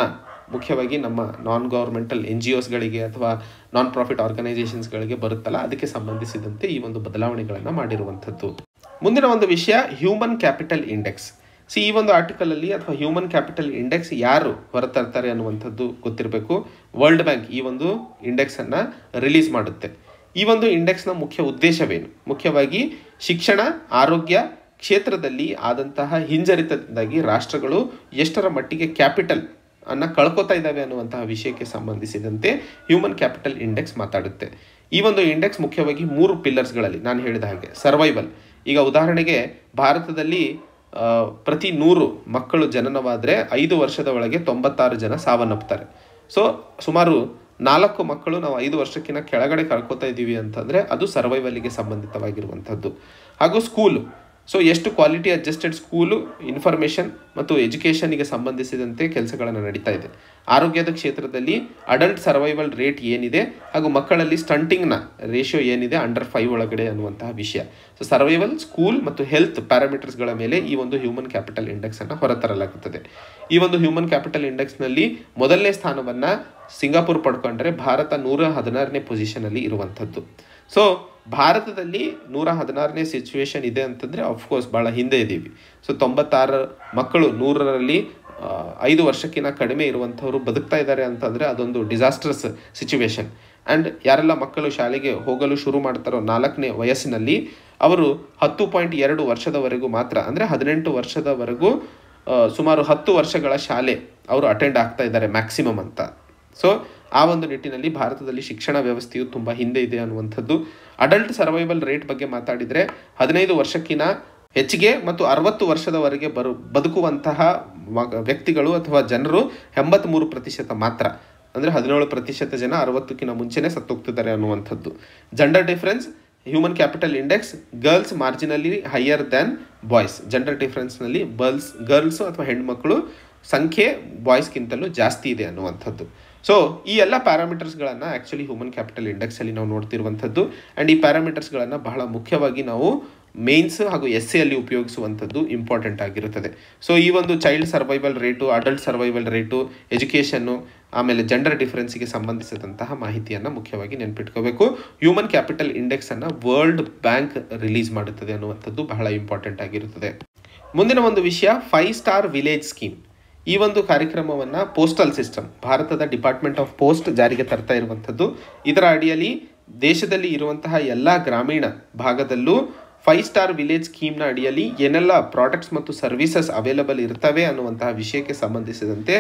ಮುಖ್ಯವಾಗಿ ನಮ್ಮ ನಾನ್ ಗೌರ್ಮೆಂಟಲ್ ಎನ್ ಜಿ ಓಸ್ಗಳಿಗೆ ಅಥವಾ ನಾನ್ ಪ್ರಾಫಿಟ್ ಆರ್ಗನೈಸೇಷನ್ಸ್ಗಳಿಗೆ ಬರುತ್ತಲ್ಲ ಅದಕ್ಕೆ ಸಂಬಂಧಿಸಿದಂತೆ ಈ ಒಂದು ಬದಲಾವಣೆಗಳನ್ನು ಮಾಡಿರುವಂಥದ್ದು ಮುಂದಿನ ಒಂದು ವಿಷಯ ಹ್ಯೂಮನ್ ಕ್ಯಾಪಿಟಲ್ ಇಂಡೆಕ್ಸ್ ಸಿ ಈ ಒಂದು ಆರ್ಟಿಕಲಲ್ಲಿ ಅಥವಾ ಹ್ಯೂಮನ್ ಕ್ಯಾಪಿಟಲ್ ಇಂಡೆಕ್ಸ್ ಯಾರು ಹೊರತರ್ತಾರೆ ಅನ್ನುವಂಥದ್ದು ಗೊತ್ತಿರಬೇಕು ವರ್ಲ್ಡ್ ಬ್ಯಾಂಕ್ ಈ ಒಂದು ಇಂಡೆಕ್ಸನ್ನು ರಿಲೀಸ್ ಮಾಡುತ್ತೆ ಈ ಒಂದು ಇಂಡೆಕ್ಸ್ನ ಮುಖ್ಯ ಉದ್ದೇಶವೇನು ಮುಖ್ಯವಾಗಿ ಶಿಕ್ಷಣ ಆರೋಗ್ಯ ಕ್ಷೇತ್ರದಲ್ಲಿ ಆದಂತಹ ಹಿಂಜರಿತದಿಂದಾಗಿ ರಾಷ್ಟ್ರಗಳು ಎಷ್ಟರ ಮಟ್ಟಿಗೆ ಕ್ಯಾಪಿಟಲ್ ಅನ್ನ ಕಳ್ಕೊತಾ ಇದ್ದಾವೆ ಅನ್ನುವಂತಹ ವಿಷಯಕ್ಕೆ ಸಂಬಂಧಿಸಿದಂತೆ ಹ್ಯೂಮನ್ ಕ್ಯಾಪಿಟಲ್ ಇಂಡೆಕ್ಸ್ ಮಾತಾಡುತ್ತೆ ಈ ಒಂದು ಇಂಡೆಕ್ಸ್ ಮುಖ್ಯವಾಗಿ ಮೂರು ಪಿಲ್ಲರ್ಸ್ಗಳಲ್ಲಿ ನಾನು ಹೇಳಿದ ಹಾಗೆ ಸರ್ವೈವಲ್ ಈಗ ಉದಾಹರಣೆಗೆ ಭಾರತದಲ್ಲಿ ಪ್ರತಿ ನೂರು ಮಕ್ಕಳು ಜನನವಾದರೆ ಐದು ವರ್ಷದ ಒಳಗೆ ತೊಂಬತ್ತಾರು ಜನ ಸಾವನ್ನಪ್ತಾರೆ ಸೊ ಸುಮಾರು ನಾಲ್ಕು ಮಕ್ಕಳು ನಾವು ಐದು ವರ್ಷಕ್ಕಿಂತ ಕೆಳಗಡೆ ಕಳ್ಕೊತಾ ಇದ್ದೀವಿ ಅಂತಂದರೆ ಅದು ಸರ್ವೈವಲಿಗೆ ಸಂಬಂಧಿತವಾಗಿರುವಂಥದ್ದು ಹಾಗೂ ಸ್ಕೂಲು ಸೊ ಎಷ್ಟು ಕ್ವಾಲಿಟಿ ಅಡ್ಜಸ್ಟೆಡ್ ಸ್ಕೂಲು ಇನ್ಫಾರ್ಮೇಷನ್ ಮತ್ತು ಎಜುಕೇಷನ್ಗೆ ಸಂಬಂಧಿಸಿದಂತೆ ಕೆಲಸಗಳನ್ನು ನಡೀತಾ ಇದೆ ಆರೋಗ್ಯದ ಕ್ಷೇತ್ರದಲ್ಲಿ ಅಡಲ್ಟ್ ಸರ್ವೈವಲ್ ರೇಟ್ ಏನಿದೆ ಹಾಗೂ ಮಕ್ಕಳಲ್ಲಿ ಸ್ಟಂಟಿಂಗ್ನ ರೇಷಿಯೋ ಏನಿದೆ ಅಂಡರ್ ಫೈವ್ ಒಳಗಡೆ ಅನ್ನುವಂತಹ ವಿಷಯ ಸೊ ಸರ್ವೈವಲ್ ಸ್ಕೂಲ್ ಮತ್ತು ಹೆಲ್ತ್ ಪ್ಯಾರಾಮೀಟರ್ಸ್ಗಳ ಮೇಲೆ ಈ ಒಂದು ಹ್ಯೂಮನ್ ಕ್ಯಾಪಿಟಲ್ ಇಂಡೆಕ್ಸನ್ನು ಹೊರತರಲಾಗುತ್ತದೆ ಈ ಒಂದು ಹ್ಯೂಮನ್ ಕ್ಯಾಪಿಟಲ್ ಇಂಡೆಕ್ಸ್ನಲ್ಲಿ ಮೊದಲನೇ ಸ್ಥಾನವನ್ನು ಸಿಂಗಾಪುರ್ ಪಡ್ಕೊಂಡ್ರೆ ಭಾರತ ನೂರ ಹದಿನಾರನೇ ಪೊಸಿಷನಲ್ಲಿ ಇರುವಂಥದ್ದು ಸೊ ಭಾರತದಲ್ಲಿ ನೂರ ಹದಿನಾರನೇ ಸಿಚುವೇಶನ್ ಇದೆ ಅಂತಂದರೆ ಅಫ್ಕೋರ್ಸ್ ಭಾಳ ಹಿಂದೆ ಇದ್ದೀವಿ ಸೊ ತೊಂಬತ್ತಾರ ಮಕ್ಕಳು ನೂರರಲ್ಲಿ ಐದು ವರ್ಷಕ್ಕಿಂತ ಕಡಿಮೆ ಇರುವಂಥವ್ರು ಬದುಕ್ತಾ ಇದ್ದಾರೆ ಅಂತಂದರೆ ಅದೊಂದು ಡಿಸಾಸ್ಟ್ರಸ್ ಸಿಚುವೇಶನ್ ಆ್ಯಂಡ್ ಯಾರೆಲ್ಲ ಮಕ್ಕಳು ಶಾಲೆಗೆ ಹೋಗಲು ಶುರು ಮಾಡ್ತಾರೋ ನಾಲ್ಕನೇ ವಯಸ್ಸಿನಲ್ಲಿ ಅವರು ಹತ್ತು ಪಾಯಿಂಟ್ ಎರಡು ವರ್ಷದವರೆಗೂ ಮಾತ್ರ ಅಂದರೆ ಹದಿನೆಂಟು ವರ್ಷದವರೆಗೂ ಸುಮಾರು ಹತ್ತು ವರ್ಷಗಳ ಶಾಲೆ ಅವರು ಅಟೆಂಡ್ ಆಗ್ತಾ ಇದ್ದಾರೆ ಮ್ಯಾಕ್ಸಿಮಮ್ ಅಂತ ಸೊ ಆ ಒಂದು ನಿಟ್ಟಿನಲ್ಲಿ ಭಾರತದಲ್ಲಿ ಶಿಕ್ಷಣ ವ್ಯವಸ್ಥೆಯು ತುಂಬ ಹಿಂದೆ ಇದೆ ಅನ್ನುವಂಥದ್ದು ಅಡಲ್ಟ್ ಸರ್ವೈವಲ್ ರೇಟ್ ಬಗ್ಗೆ ಮಾತಾಡಿದರೆ ಹದಿನೈದು ವರ್ಷಕ್ಕಿಂತ ಹೆಚ್ಚಿಗೆ ಮತ್ತು ಅರವತ್ತು ವರ್ಷದವರೆಗೆ ಬರು ಬದುಕುವಂತಹ ವ್ಯಕ್ತಿಗಳು ಅಥವಾ ಜನರು ಎಂಬತ್ತ್ಮೂರು ಪ್ರತಿಶತ ಮಾತ್ರ ಅಂದರೆ ಹದಿನೇಳು ಪ್ರತಿಶತ ಜನ ಅರವತ್ತಕ್ಕಿಂತ ಮುಂಚೆನೇ ಸತ್ತೋಗ್ತಿದ್ದಾರೆ ಅನ್ನುವಂಥದ್ದು gender difference human capital index girls ಮಾರ್ಜಿನಲ್ಲಿ ಹೈಯರ್ ದ್ಯಾನ್ ಬಾಯ್ಸ್ ಜೆಂಡರ್ ಡಿಫ್ರೆನ್ಸ್ನಲ್ಲಿ ಬರ್ಲ್ಸ್ ಗರ್ಲ್ಸು ಅಥವಾ ಹೆಣ್ಮಕ್ಳು ಸಂಖ್ಯೆ ಬಾಯ್ಸ್ಗಿಂತಲೂ ಜಾಸ್ತಿ ಇದೆ ಅನ್ನುವಂಥದ್ದು ಸೊ ಈ ಎಲ್ಲ ಪ್ಯಾರಾಮೀಟರ್ಸ್ಗಳನ್ನು ಆ್ಯಕ್ಚುಲಿ ಹ್ಯೂಮನ್ ಕ್ಯಾಪಿಟಲ್ ಇಂಡೆಕ್ಸಲ್ಲಿ ನಾವು ನೋಡ್ತಿರುವಂಥದ್ದು ಆ್ಯಂಡ್ ಈ ಪ್ಯಾರಾಮೀಟರ್ಸ್ಗಳನ್ನು ಬಹಳ ಮುಖ್ಯವಾಗಿ ನಾವು ಮೇನ್ಸ್ ಹಾಗೂ ಎಸ್ ಸಿಯಲ್ಲಿ ಉಪಯೋಗಿಸುವಂಥದ್ದು ಇಂಪಾರ್ಟೆಂಟ್ ಆಗಿರುತ್ತದೆ ಸೊ ಈ ಒಂದು child survival rate adult survival rate education ಆಮೇಲೆ ಜೆಂಡರ್ ಡಿಫ್ರೆನ್ಸಿಗೆ ಸಂಬಂಧಿಸಿದಂತಹ ಮಾಹಿತಿಯನ್ನು ಮುಖ್ಯವಾಗಿ ನೆನ್ಪಿಟ್ಕೋಬೇಕು ಹ್ಯೂಮನ್ ಕ್ಯಾಪಿಟಲ್ ಇಂಡೆಕ್ಸನ್ನು ವರ್ಲ್ಡ್ ಬ್ಯಾಂಕ್ ರಿಲೀಸ್ ಮಾಡುತ್ತದೆ ಅನ್ನುವಂಥದ್ದು ಬಹಳ ಇಂಪಾರ್ಟೆಂಟ್ ಆಗಿರುತ್ತದೆ ಮುಂದಿನ ಒಂದು ವಿಷಯ ಫೈವ್ ಸ್ಟಾರ್ ವಿಲೇಜ್ ಸ್ಕೀಮ್ ಈ ಒಂದು ಕಾರ್ಯಕ್ರಮವನ್ನು ಪೋಸ್ಟಲ್ ಸಿಸ್ಟಮ್ ಭಾರತದ ಡಿಪಾರ್ಟ್ಮೆಂಟ್ ಆಫ್ ಪೋಸ್ಟ್ ಜಾರಿಗೆ ತರ್ತಾ ಇರುವಂಥದ್ದು ಇದರ ಅಡಿಯಲ್ಲಿ ದೇಶದಲ್ಲಿ ಇರುವಂತಹ ಎಲ್ಲ ಗ್ರಾಮೀಣ ಭಾಗದಲ್ಲೂ ಫೈವ್ ಸ್ಟಾರ್ ವಿಲೇಜ್ ಸ್ಕೀಮ್ನ ಅಡಿಯಲ್ಲಿ ಏನೆಲ್ಲ ಪ್ರಾಡಕ್ಟ್ಸ್ ಮತ್ತು ಸರ್ವಿಸಸ್ ಅವೈಲಬಲ್ ಇರ್ತವೆ ಅನ್ನುವಂತಹ ವಿಷಯಕ್ಕೆ ಸಂಬಂಧಿಸಿದಂತೆ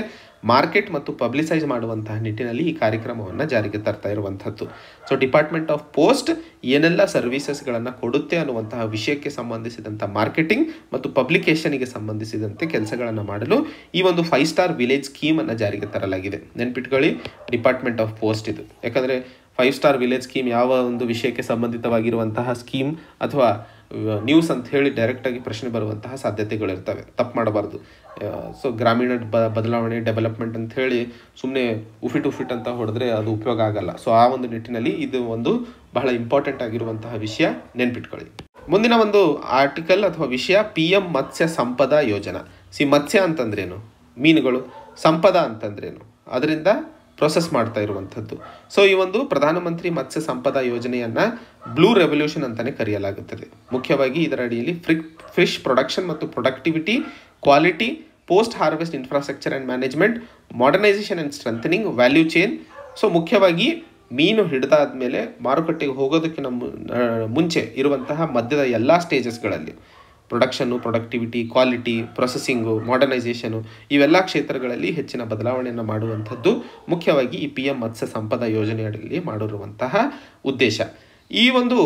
ಮಾರ್ಕೆಟ್ ಮತ್ತು ಪಬ್ಲಿಸೈಸ್ ಮಾಡುವಂತಹ ನಿಟ್ಟಿನಲ್ಲಿ ಈ ಕಾರ್ಯಕ್ರಮವನ್ನು ಜಾರಿಗೆ ತರ್ತಾ ಇರುವಂಥದ್ದು ಸೊ ಡಿಪಾರ್ಟ್ಮೆಂಟ್ ಆಫ್ ಪೋಸ್ಟ್ ಏನೆಲ್ಲ ಸರ್ವಿಸಸ್ಗಳನ್ನು ಕೊಡುತ್ತೆ ಅನ್ನುವಂತಹ ವಿಷಯಕ್ಕೆ ಸಂಬಂಧಿಸಿದಂಥ ಮಾರ್ಕೆಟಿಂಗ್ ಮತ್ತು ಪಬ್ಲಿಕೇಶನ್ಗೆ ಸಂಬಂಧಿಸಿದಂತೆ ಕೆಲಸಗಳನ್ನು ಮಾಡಲು ಈ ಒಂದು ಫೈವ್ ಸ್ಟಾರ್ ವಿಲೇಜ್ ಸ್ಕೀಮನ್ನು ಜಾರಿಗೆ ತರಲಾಗಿದೆ ನೆನ್ಪಿಟ್ಕೊಳ್ಳಿ ಡಿಪಾರ್ಟ್ಮೆಂಟ್ ಆಫ್ ಪೋಸ್ಟ್ ಇದು ಯಾಕಂದರೆ ಫೈವ್ ಸ್ಟಾರ್ ವಿಲೇಜ್ ಸ್ಕೀಮ್ ಯಾವ ಒಂದು ವಿಷಯಕ್ಕೆ ಸಂಬಂಧಿತವಾಗಿರುವಂತಹ ಸ್ಕೀಮ್ ಅಥವಾ ನ್ಯೂಸ್ ಅಂತ ಹೇಳಿ ಡೈರೆಕ್ಟಾಗಿ ಪ್ರಶ್ನೆ ಬರುವಂತಹ ಸಾಧ್ಯತೆಗಳಿರ್ತವೆ ತಪ್ಪು ಮಾಡಬಾರ್ದು ಸೊ ಗ್ರಾಮೀಣ ಬ ಬದಲಾವಣೆ ಡೆವಲಪ್ಮೆಂಟ್ ಅಂತ ಹೇಳಿ ಸುಮ್ಮನೆ ಉಫಿಟ್ ಉಫಿಟ್ ಅಂತ ಹೊಡೆದ್ರೆ ಅದು ಉಪಯೋಗ ಆಗಲ್ಲ ಸೊ ಆ ಒಂದು ನಿಟ್ಟಿನಲ್ಲಿ ಇದು ಒಂದು ಬಹಳ ಇಂಪಾರ್ಟೆಂಟ್ ಆಗಿರುವಂತಹ ವಿಷಯ ನೆನ್ಪಿಟ್ಕೊಳ್ಳಿ ಮುಂದಿನ ಒಂದು ಆರ್ಟಿಕಲ್ ಅಥವಾ ವಿಷಯ ಪಿ ಎಂ ಮತ್ಸ್ಯ ಸಂಪದ ಯೋಜನಾ ಸಿ ಮತ್ಸ್ಯ ಅಂತಂದ್ರೇನು ಮೀನುಗಳು ಸಂಪದ ಅಂತಂದ್ರೇನು ಅದರಿಂದ ಪ್ರೊಸೆಸ್ ಮಾಡ್ತಾ ಇರುವಂಥದ್ದು ಸೊ ಈ ಒಂದು ಪ್ರಧಾನಮಂತ್ರಿ ಮತ್ಸ್ಯ ಸಂಪದ ಯೋಜನೆಯನ್ನು ಬ್ಲೂ ರೆವಲ್ಯೂಷನ್ ಅಂತಲೇ ಕರೆಯಲಾಗುತ್ತದೆ ಮುಖ್ಯವಾಗಿ ಇದರ ಅಡಿಯಲ್ಲಿ ಫ್ರಿಕ್ ಫಿಶ್ ಪ್ರೊಡಕ್ಷನ್ ಮತ್ತು productivity quality post harvest infrastructure and management modernisation and strengthening value chain so ಮುಖ್ಯವಾಗಿ ಮೀನು ಹಿಡಿದಾದ ಮೇಲೆ ಮಾರುಕಟ್ಟೆಗೆ ಹೋಗೋದಕ್ಕಿಂತ ಮುಂಚೆ ಇರುವಂತಹ ಮಧ್ಯದ ಎಲ್ಲ ಸ್ಟೇಜಸ್ಗಳಲ್ಲಿ production productivity quality processing modernisation ಇವೆಲ್ಲ ಕ್ಷೇತ್ರಗಳಲ್ಲಿ ಹೆಚ್ಚಿನ ಬದಲಾವಣೆಯನ್ನು ಮಾಡುವಂಥದ್ದು ಮುಖ್ಯವಾಗಿ ಈ ಪಿ ಎಂ ಮತ್ಸ್ಯ ಸಂಪದ ಯೋಜನೆಯಡಿಯಲ್ಲಿ ಮಾಡಿರುವಂತಹ ಉದ್ದೇಶ ಈ ಒಂದು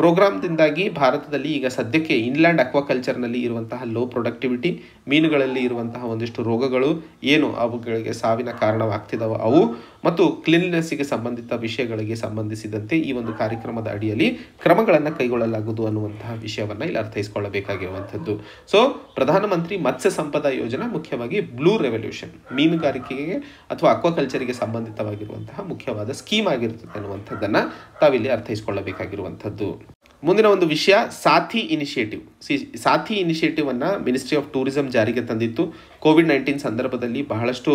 ಪ್ರೋಗ್ರಾಮ್ದಿಂದಾಗಿ ಭಾರತದಲ್ಲಿ ಈಗ ಸದ್ಯಕ್ಕೆ ಇನ್ಲ್ಯಾಂಡ್ ಅಕ್ವಾಕಲ್ಚರ್ನಲ್ಲಿ ಇರುವಂತಹ ಲೋ ಪ್ರೊಡಕ್ಟಿವಿಟಿ ಮೀನುಗಳಲ್ಲಿ ಇರುವಂತಹ ಒಂದಿಷ್ಟು ರೋಗಗಳು ಏನು ಅವುಗಳಿಗೆ ಸಾವಿನ ಕಾರಣವಾಗ್ತಿದ್ದಾವೆ ಅವು ಮತ್ತು ಕ್ಲೀನ್ನೆಸ್ಸಿಗೆ ಸಂಬಂಧಿತ ವಿಷಯಗಳಿಗೆ ಸಂಬಂಧಿಸಿದಂತೆ ಈ ಒಂದು ಕಾರ್ಯಕ್ರಮದ ಅಡಿಯಲ್ಲಿ ಕ್ರಮಗಳನ್ನು ಕೈಗೊಳ್ಳಲಾಗುವುದು ಅನ್ನುವಂತಹ ವಿಷಯವನ್ನು ಇಲ್ಲಿ ಅರ್ಥೈಸಿಕೊಳ್ಳಬೇಕಾಗಿರುವಂಥದ್ದು ಸೊ ಪ್ರಧಾನಮಂತ್ರಿ ಮತ್ಸ್ಯ ಸಂಪದ ಯೋಜನಾ ಮುಖ್ಯವಾಗಿ ಬ್ಲೂ ರೆವಲ್ಯೂಷನ್ ಮೀನುಗಾರಿಕೆಗೆ ಅಥವಾ ಅಕ್ವಾಕಲ್ಚರಿಗೆ ಸಂಬಂಧಿತವಾಗಿರುವಂತಹ ಮುಖ್ಯವಾದ ಸ್ಕೀಮ್ ಆಗಿರ್ತದೆ ಅನ್ನುವಂಥದ್ದನ್ನು ತಾವಿಲ್ಲಿ ಅರ್ಥೈಸಿಕೊಳ್ಳಬೇಕಾಗಿರುವಂಥದ್ದು ಮುಂದಿನ ಒಂದು ವಿಷಯ ಸಾಥಿ ಇನಿಷಿಯೇಟಿವ್ ಸಿ ಸಾಥಿ ಅನ್ನು ಮಿನಿಸ್ಟ್ರಿ ಆಫ್ ಟೂರಿಸಂ ಜಾರಿಗೆ ತಂದಿತ್ತು ಕೋವಿಡ್ ನೈನ್ಟೀನ್ ಸಂದರ್ಭದಲ್ಲಿ ಬಹಳಷ್ಟು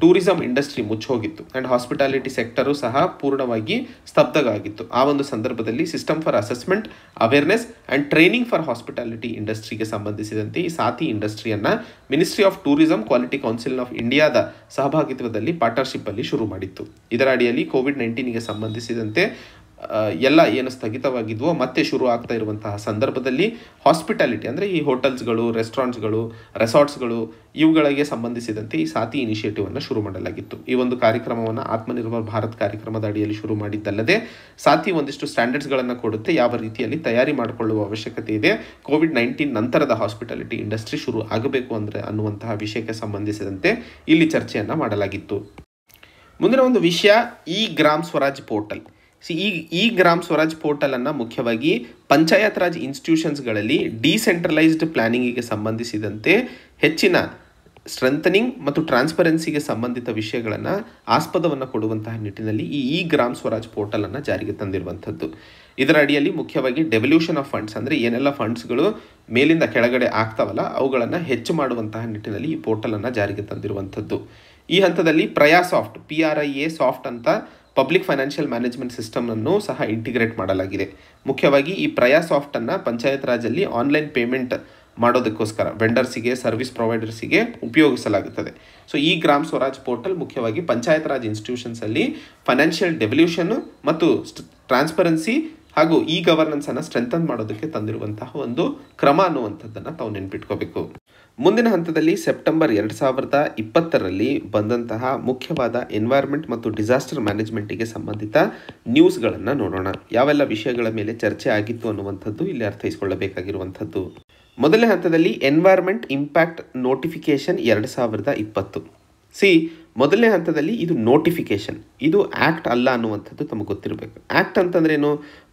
ಟೂರಿಸಂ ಇಂಡಸ್ಟ್ರಿ ಮುಚ್ಚೋಗಿತ್ತು ಆ್ಯಂಡ್ ಹಾಸ್ಪಿಟಾಲಿಟಿ ಸೆಕ್ಟರು ಸಹ ಪೂರ್ಣವಾಗಿ ಸ್ತಬ್ಧಗಾಗಿತ್ತು ಆ ಒಂದು ಸಂದರ್ಭದಲ್ಲಿ system for assessment awareness and training for hospitality ಇಂಡಸ್ಟ್ರಿಗೆ ಸಂಬಂಧಿಸಿದಂತೆ ಈ ಸಾಥಿ ಇಂಡಸ್ಟ್ರಿಯನ್ನು ministry of tourism quality council of ಇಂಡಿಯಾದ ಸಹಭಾಗಿತ್ವದಲ್ಲಿ ಪಾರ್ಟ್ನರ್ಶಿಪ್ಪಲ್ಲಿ ಶುರು ಮಾಡಿತ್ತು ಇದರ ಅಡಿಯಲ್ಲಿ ಕೋವಿಡ್ ನೈನ್ಟೀನ್ಗೆ ಸಂಬಂಧಿಸಿದಂತೆ ಎಲ್ಲ ಏನು ಸ್ಥಗಿತವಾಗಿದ್ವೋ ಮತ್ತೆ ಶುರು ಆಗ್ತಾ ಇರುವಂತಹ ಸಂದರ್ಭದಲ್ಲಿ ಹಾಸ್ಪಿಟಾಲಿಟಿ ಅಂದರೆ ಈ ಹೋಟೆಲ್ಸ್ಗಳು ರೆಸ್ಟೋರೆಂಟ್ಸ್ಗಳು ರೆಸಾರ್ಟ್ಸ್ಗಳು ಇವುಗಳಿಗೆ ಸಂಬಂಧಿಸಿದಂತೆ ಈ ಸಾತಿ ಇನಿಷಿಯೇಟಿವನ್ನು ಶುರು ಮಾಡಲಾಗಿತ್ತು ಈ ಒಂದು ಕಾರ್ಯಕ್ರಮವನ್ನು ಆತ್ಮನಿರ್ಭರ್ ಭಾರತ್ ಕಾರ್ಯಕ್ರಮದ ಅಡಿಯಲ್ಲಿ ಶುರು ಮಾಡಿದ್ದಲ್ಲದೆ ಸಾತಿ ಒಂದಿಷ್ಟು ಸ್ಟ್ಯಾಂಡರ್ಡ್ಸ್ಗಳನ್ನು ಕೊಡುತ್ತೆ ಯಾವ ರೀತಿಯಲ್ಲಿ ತಯಾರಿ ಮಾಡಿಕೊಳ್ಳುವ ಅವಶ್ಯಕತೆ ಇದೆ ಕೋವಿಡ್ ನೈನ್ಟೀನ್ ನಂತರದ ಹಾಸ್ಪಿಟಾಲಿಟಿ ಇಂಡಸ್ಟ್ರಿ ಶುರು ಆಗಬೇಕು ಅಂದರೆ ಅನ್ನುವಂತಹ ವಿಷಯಕ್ಕೆ ಸಂಬಂಧಿಸಿದಂತೆ ಇಲ್ಲಿ ಚರ್ಚೆಯನ್ನು ಮಾಡಲಾಗಿತ್ತು ಮುಂದಿನ ಒಂದು ವಿಷಯ ಈ ಗ್ರಾಮ್ ಸ್ವರಾಜ್ ಪೋರ್ಟಲ್ ಸಿ ಈ ಈ ಗ್ರಾಮ್ ಸ್ವರಾಜ್ ಪೋರ್ಟಲನ್ನು ಮುಖ್ಯವಾಗಿ ಪಂಚಾಯತ್ ರಾಜ್ ಇನ್ಸ್ಟಿಟ್ಯೂಷನ್ಸ್ಗಳಲ್ಲಿ ಡಿಸೆಂಟ್ರಲೈಸ್ಡ್ ಪ್ಲಾನಿಂಗಿಗೆ ಸಂಬಂಧಿಸಿದಂತೆ ಹೆಚ್ಚಿನ ಸ್ಟ್ರೆಂಥನಿಂಗ್ ಮತ್ತು ಟ್ರಾನ್ಸ್ಪರೆನ್ಸಿಗೆ ಸಂಬಂಧಿತ ವಿಷಯಗಳನ್ನು ಆಸ್ಪದವನ್ನು ಕೊಡುವಂತಹ ನಿಟ್ಟಿನಲ್ಲಿ ಈ ಇ ಗ್ರಾಮ್ ಸ್ವರಾಜ್ ಪೋರ್ಟಲನ್ನು ಜಾರಿಗೆ ತಂದಿರುವಂಥದ್ದು ಇದರ ಅಡಿಯಲ್ಲಿ ಮುಖ್ಯವಾಗಿ ಡೆವಲ್ಯೂಷನ್ ಆಫ್ ಫಂಡ್ಸ್ ಅಂದರೆ ಏನೆಲ್ಲ ಫಂಡ್ಸ್ಗಳು ಮೇಲಿಂದ ಕೆಳಗಡೆ ಆಗ್ತಾವಲ್ಲ ಅವುಗಳನ್ನು ಹೆಚ್ಚು ಮಾಡುವಂತಹ ನಿಟ್ಟಿನಲ್ಲಿ ಈ ಪೋರ್ಟಲನ್ನು ಜಾರಿಗೆ ತಂದಿರುವಂಥದ್ದು ಈ ಹಂತದಲ್ಲಿ PRIA soft P R I A soft ಅಂತ ಪಬ್ಲಿಕ್ ಫೈನಾನ್ಷಿಯಲ್ ಮ್ಯಾನೇಜ್ಮೆಂಟ್ ಸಿಸ್ಟಮನ್ನು ಸಹ ಇಂಟಿಗ್ರೇಟ್ ಮಾಡಲಾಗಿದೆ ಮುಖ್ಯವಾಗಿ ಈ ಪ್ರಯಾ ಸಾಫ್ಟನ್ನು ಪಂಚಾಯತ್ ರಾಜಲ್ಲಿ ಆನ್ಲೈನ್ ಪೇಮೆಂಟ್ ಮಾಡೋದಕ್ಕೋಸ್ಕರ ವೆಂಡರ್ಸಿಗೆ ಸರ್ವಿಸ್ ಪ್ರೊವೈಡರ್ಸಿಗೆ ಉಪಯೋಗಿಸಲಾಗುತ್ತದೆ ಸೊ ಈ ಗ್ರಾಮ ಸ್ವರಾಜ್ ಪೋರ್ಟಲ್ ಮುಖ್ಯವಾಗಿ ಪಂಚಾಯತ್ ರಾಜ್ ಇನ್ಸ್ಟಿಟ್ಯೂಷನ್ಸಲ್ಲಿ ಫೈನಾನ್ಷಿಯಲ್ ಡೆವಲ್ಯೂಷನ್ನು ಮತ್ತು ಟ್ರಾನ್ಸ್ಪರೆನ್ಸಿ ಹಾಗೂ ಈ ಅನ್ನು ಸ್ಟ್ರೆಂಥನ್ ಮಾಡೋದಕ್ಕೆ ತಂದಿರುವಂತಹ ಒಂದು ಕ್ರಮ ಅನ್ನುವಂಥದ್ದನ್ನು ತಾವು ನೆನ್ಪಿಟ್ಕೋಬೇಕು ಮುಂದಿನ ಹಂತದಲ್ಲಿ ಸೆಪ್ಟೆಂಬರ್ ಎರಡು ಸಾವಿರದ ಇಪ್ಪತ್ತರಲ್ಲಿ ಬಂದಂತಹ ಮುಖ್ಯವಾದ ಎನ್ವೈರ್ಮೆಂಟ್ ಮತ್ತು ಡಿಸಾಸ್ಟರ್ ಗೆ ಸಂಬಂಧಿತ ನ್ಯೂಸ್ಗಳನ್ನು ನೋಡೋಣ ಯಾವೆಲ್ಲ ವಿಷಯಗಳ ಮೇಲೆ ಚರ್ಚೆ ಆಗಿತ್ತು ಅನ್ನುವಂಥದ್ದು ಇಲ್ಲಿ ಅರ್ಥೈಸಿಕೊಳ್ಳಬೇಕಾಗಿರುವಂಥದ್ದು ಮೊದಲನೇ ಹಂತದಲ್ಲಿ ಎನ್ವೈರ್ಮೆಂಟ್ ಇಂಪ್ಯಾಕ್ಟ್ ನೋಟಿಫಿಕೇಶನ್ ಎರಡು ಸಾವಿರದ ಇಪ್ಪತ್ತು ಸಿ ಮೊದಲನೇ ಹಂತದಲ್ಲಿ ಇದು ನೋಟಿಫಿಕೇಶನ್ ಇದು ಆ್ಯಕ್ಟ್ ಅಲ್ಲ ಅನ್ನುವಂಥದ್ದು ತಮಗೆ ಗೊತ್ತಿರಬೇಕು ಆ್ಯಕ್ಟ್ ಏನು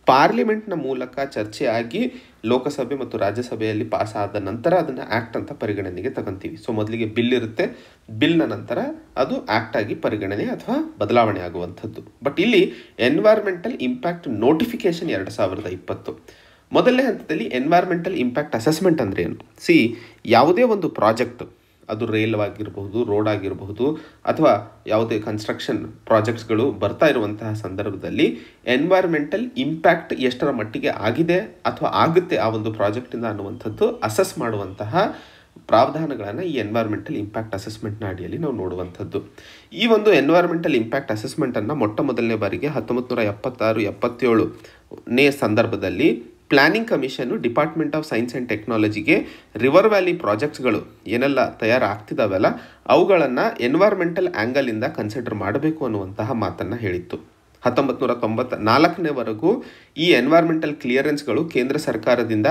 ಪಾರ್ಲಿಮೆಂಟ್ನ ಮೂಲಕ ಚರ್ಚೆಯಾಗಿ ಲೋಕಸಭೆ ಮತ್ತು ರಾಜ್ಯಸಭೆಯಲ್ಲಿ ಪಾಸ್ ಆದ ನಂತರ ಅದನ್ನು ಆ್ಯಕ್ಟ್ ಅಂತ ಪರಿಗಣನೆಗೆ ತಗೊಂತೀವಿ ಸೊ ಮೊದಲಿಗೆ ಬಿಲ್ ಇರುತ್ತೆ ಬಿಲ್ನ ನಂತರ ಅದು ಆ್ಯಕ್ಟಾಗಿ ಪರಿಗಣನೆ ಅಥವಾ ಬದಲಾವಣೆ ಆಗುವಂಥದ್ದು ಬಟ್ ಇಲ್ಲಿ ಎನ್ವೈರ್ಮೆಂಟಲ್ ಇಂಪ್ಯಾಕ್ಟ್ ನೋಟಿಫಿಕೇಷನ್ ಎರಡು ಸಾವಿರದ ಇಪ್ಪತ್ತು ಮೊದಲನೇ ಹಂತದಲ್ಲಿ ಎನ್ವೈರ್ಮೆಂಟಲ್ ಇಂಪ್ಯಾಕ್ಟ್ ಅಸೆಸ್ಮೆಂಟ್ ಅಂದರೆ ಏನು ಸಿ ಯಾವುದೇ ಒಂದು ಪ್ರಾಜೆಕ್ಟ್ ಅದು ರೈಲ್ ಆಗಿರಬಹುದು ರೋಡ್ ಆಗಿರಬಹುದು ಅಥವಾ ಯಾವುದೇ ಕನ್ಸ್ಟ್ರಕ್ಷನ್ ಪ್ರಾಜೆಕ್ಟ್ಸ್ಗಳು ಬರ್ತಾ ಇರುವಂತಹ ಸಂದರ್ಭದಲ್ಲಿ ಎನ್ವೈರ್ಮೆಂಟಲ್ ಇಂಪ್ಯಾಕ್ಟ್ ಎಷ್ಟರ ಮಟ್ಟಿಗೆ ಆಗಿದೆ ಅಥವಾ ಆಗುತ್ತೆ ಆ ಒಂದು ಪ್ರಾಜೆಕ್ಟಿಂದ ಅನ್ನುವಂಥದ್ದು ಅಸೆಸ್ ಮಾಡುವಂತಹ ಪ್ರಾವಧಾನಗಳನ್ನು ಈ ಎನ್ವೈರ್ಮೆಂಟಲ್ ಇಂಪ್ಯಾಕ್ಟ್ ಅಸೆಸ್ಮೆಂಟ್ನ ಅಡಿಯಲ್ಲಿ ನಾವು ನೋಡುವಂಥದ್ದು ಈ ಒಂದು ಎನ್ವೈರ್ಮೆಂಟಲ್ ಇಂಪ್ಯಾಕ್ಟ್ ಅಸೆಸ್ಮೆಂಟನ್ನು ಮೊಟ್ಟ ಮೊದಲನೇ ಬಾರಿಗೆ ಹತ್ತೊಂಬತ್ತು ನೂರ ಎಪ್ಪತ್ತಾರು ಎಪ್ಪತ್ತೇಳು ನೇ ಸಂದರ್ಭದಲ್ಲಿ planning commission department of science and ಟೆಕ್ನಾಲಜಿಗೆ ರಿವರ್ ವ್ಯಾಲಿ ಪ್ರಾಜೆಕ್ಟ್ಸ್ಗಳು ಏನೆಲ್ಲ ತಯಾರಾಗ್ತಿದ್ದಾವಲ್ಲ ಅವುಗಳನ್ನು ಎನ್ವೈರ್ಮೆಂಟಲ್ ಆ್ಯಂಗಲಿಂದ ಕನ್ಸಿಡರ್ ಮಾಡಬೇಕು ಅನ್ನುವಂತಹ ಮಾತನ್ನು ಹೇಳಿತ್ತು ಹತ್ತೊಂಬತ್ತು ನೂರ ತೊಂಬತ್ತ ನಾಲ್ಕನೇವರೆಗೂ ಈ ಎನ್ವೈರ್ಮೆಂಟಲ್ ಕ್ಲಿಯರೆನ್ಸ್ಗಳು ಕೇಂದ್ರ ಸರ್ಕಾರದಿಂದ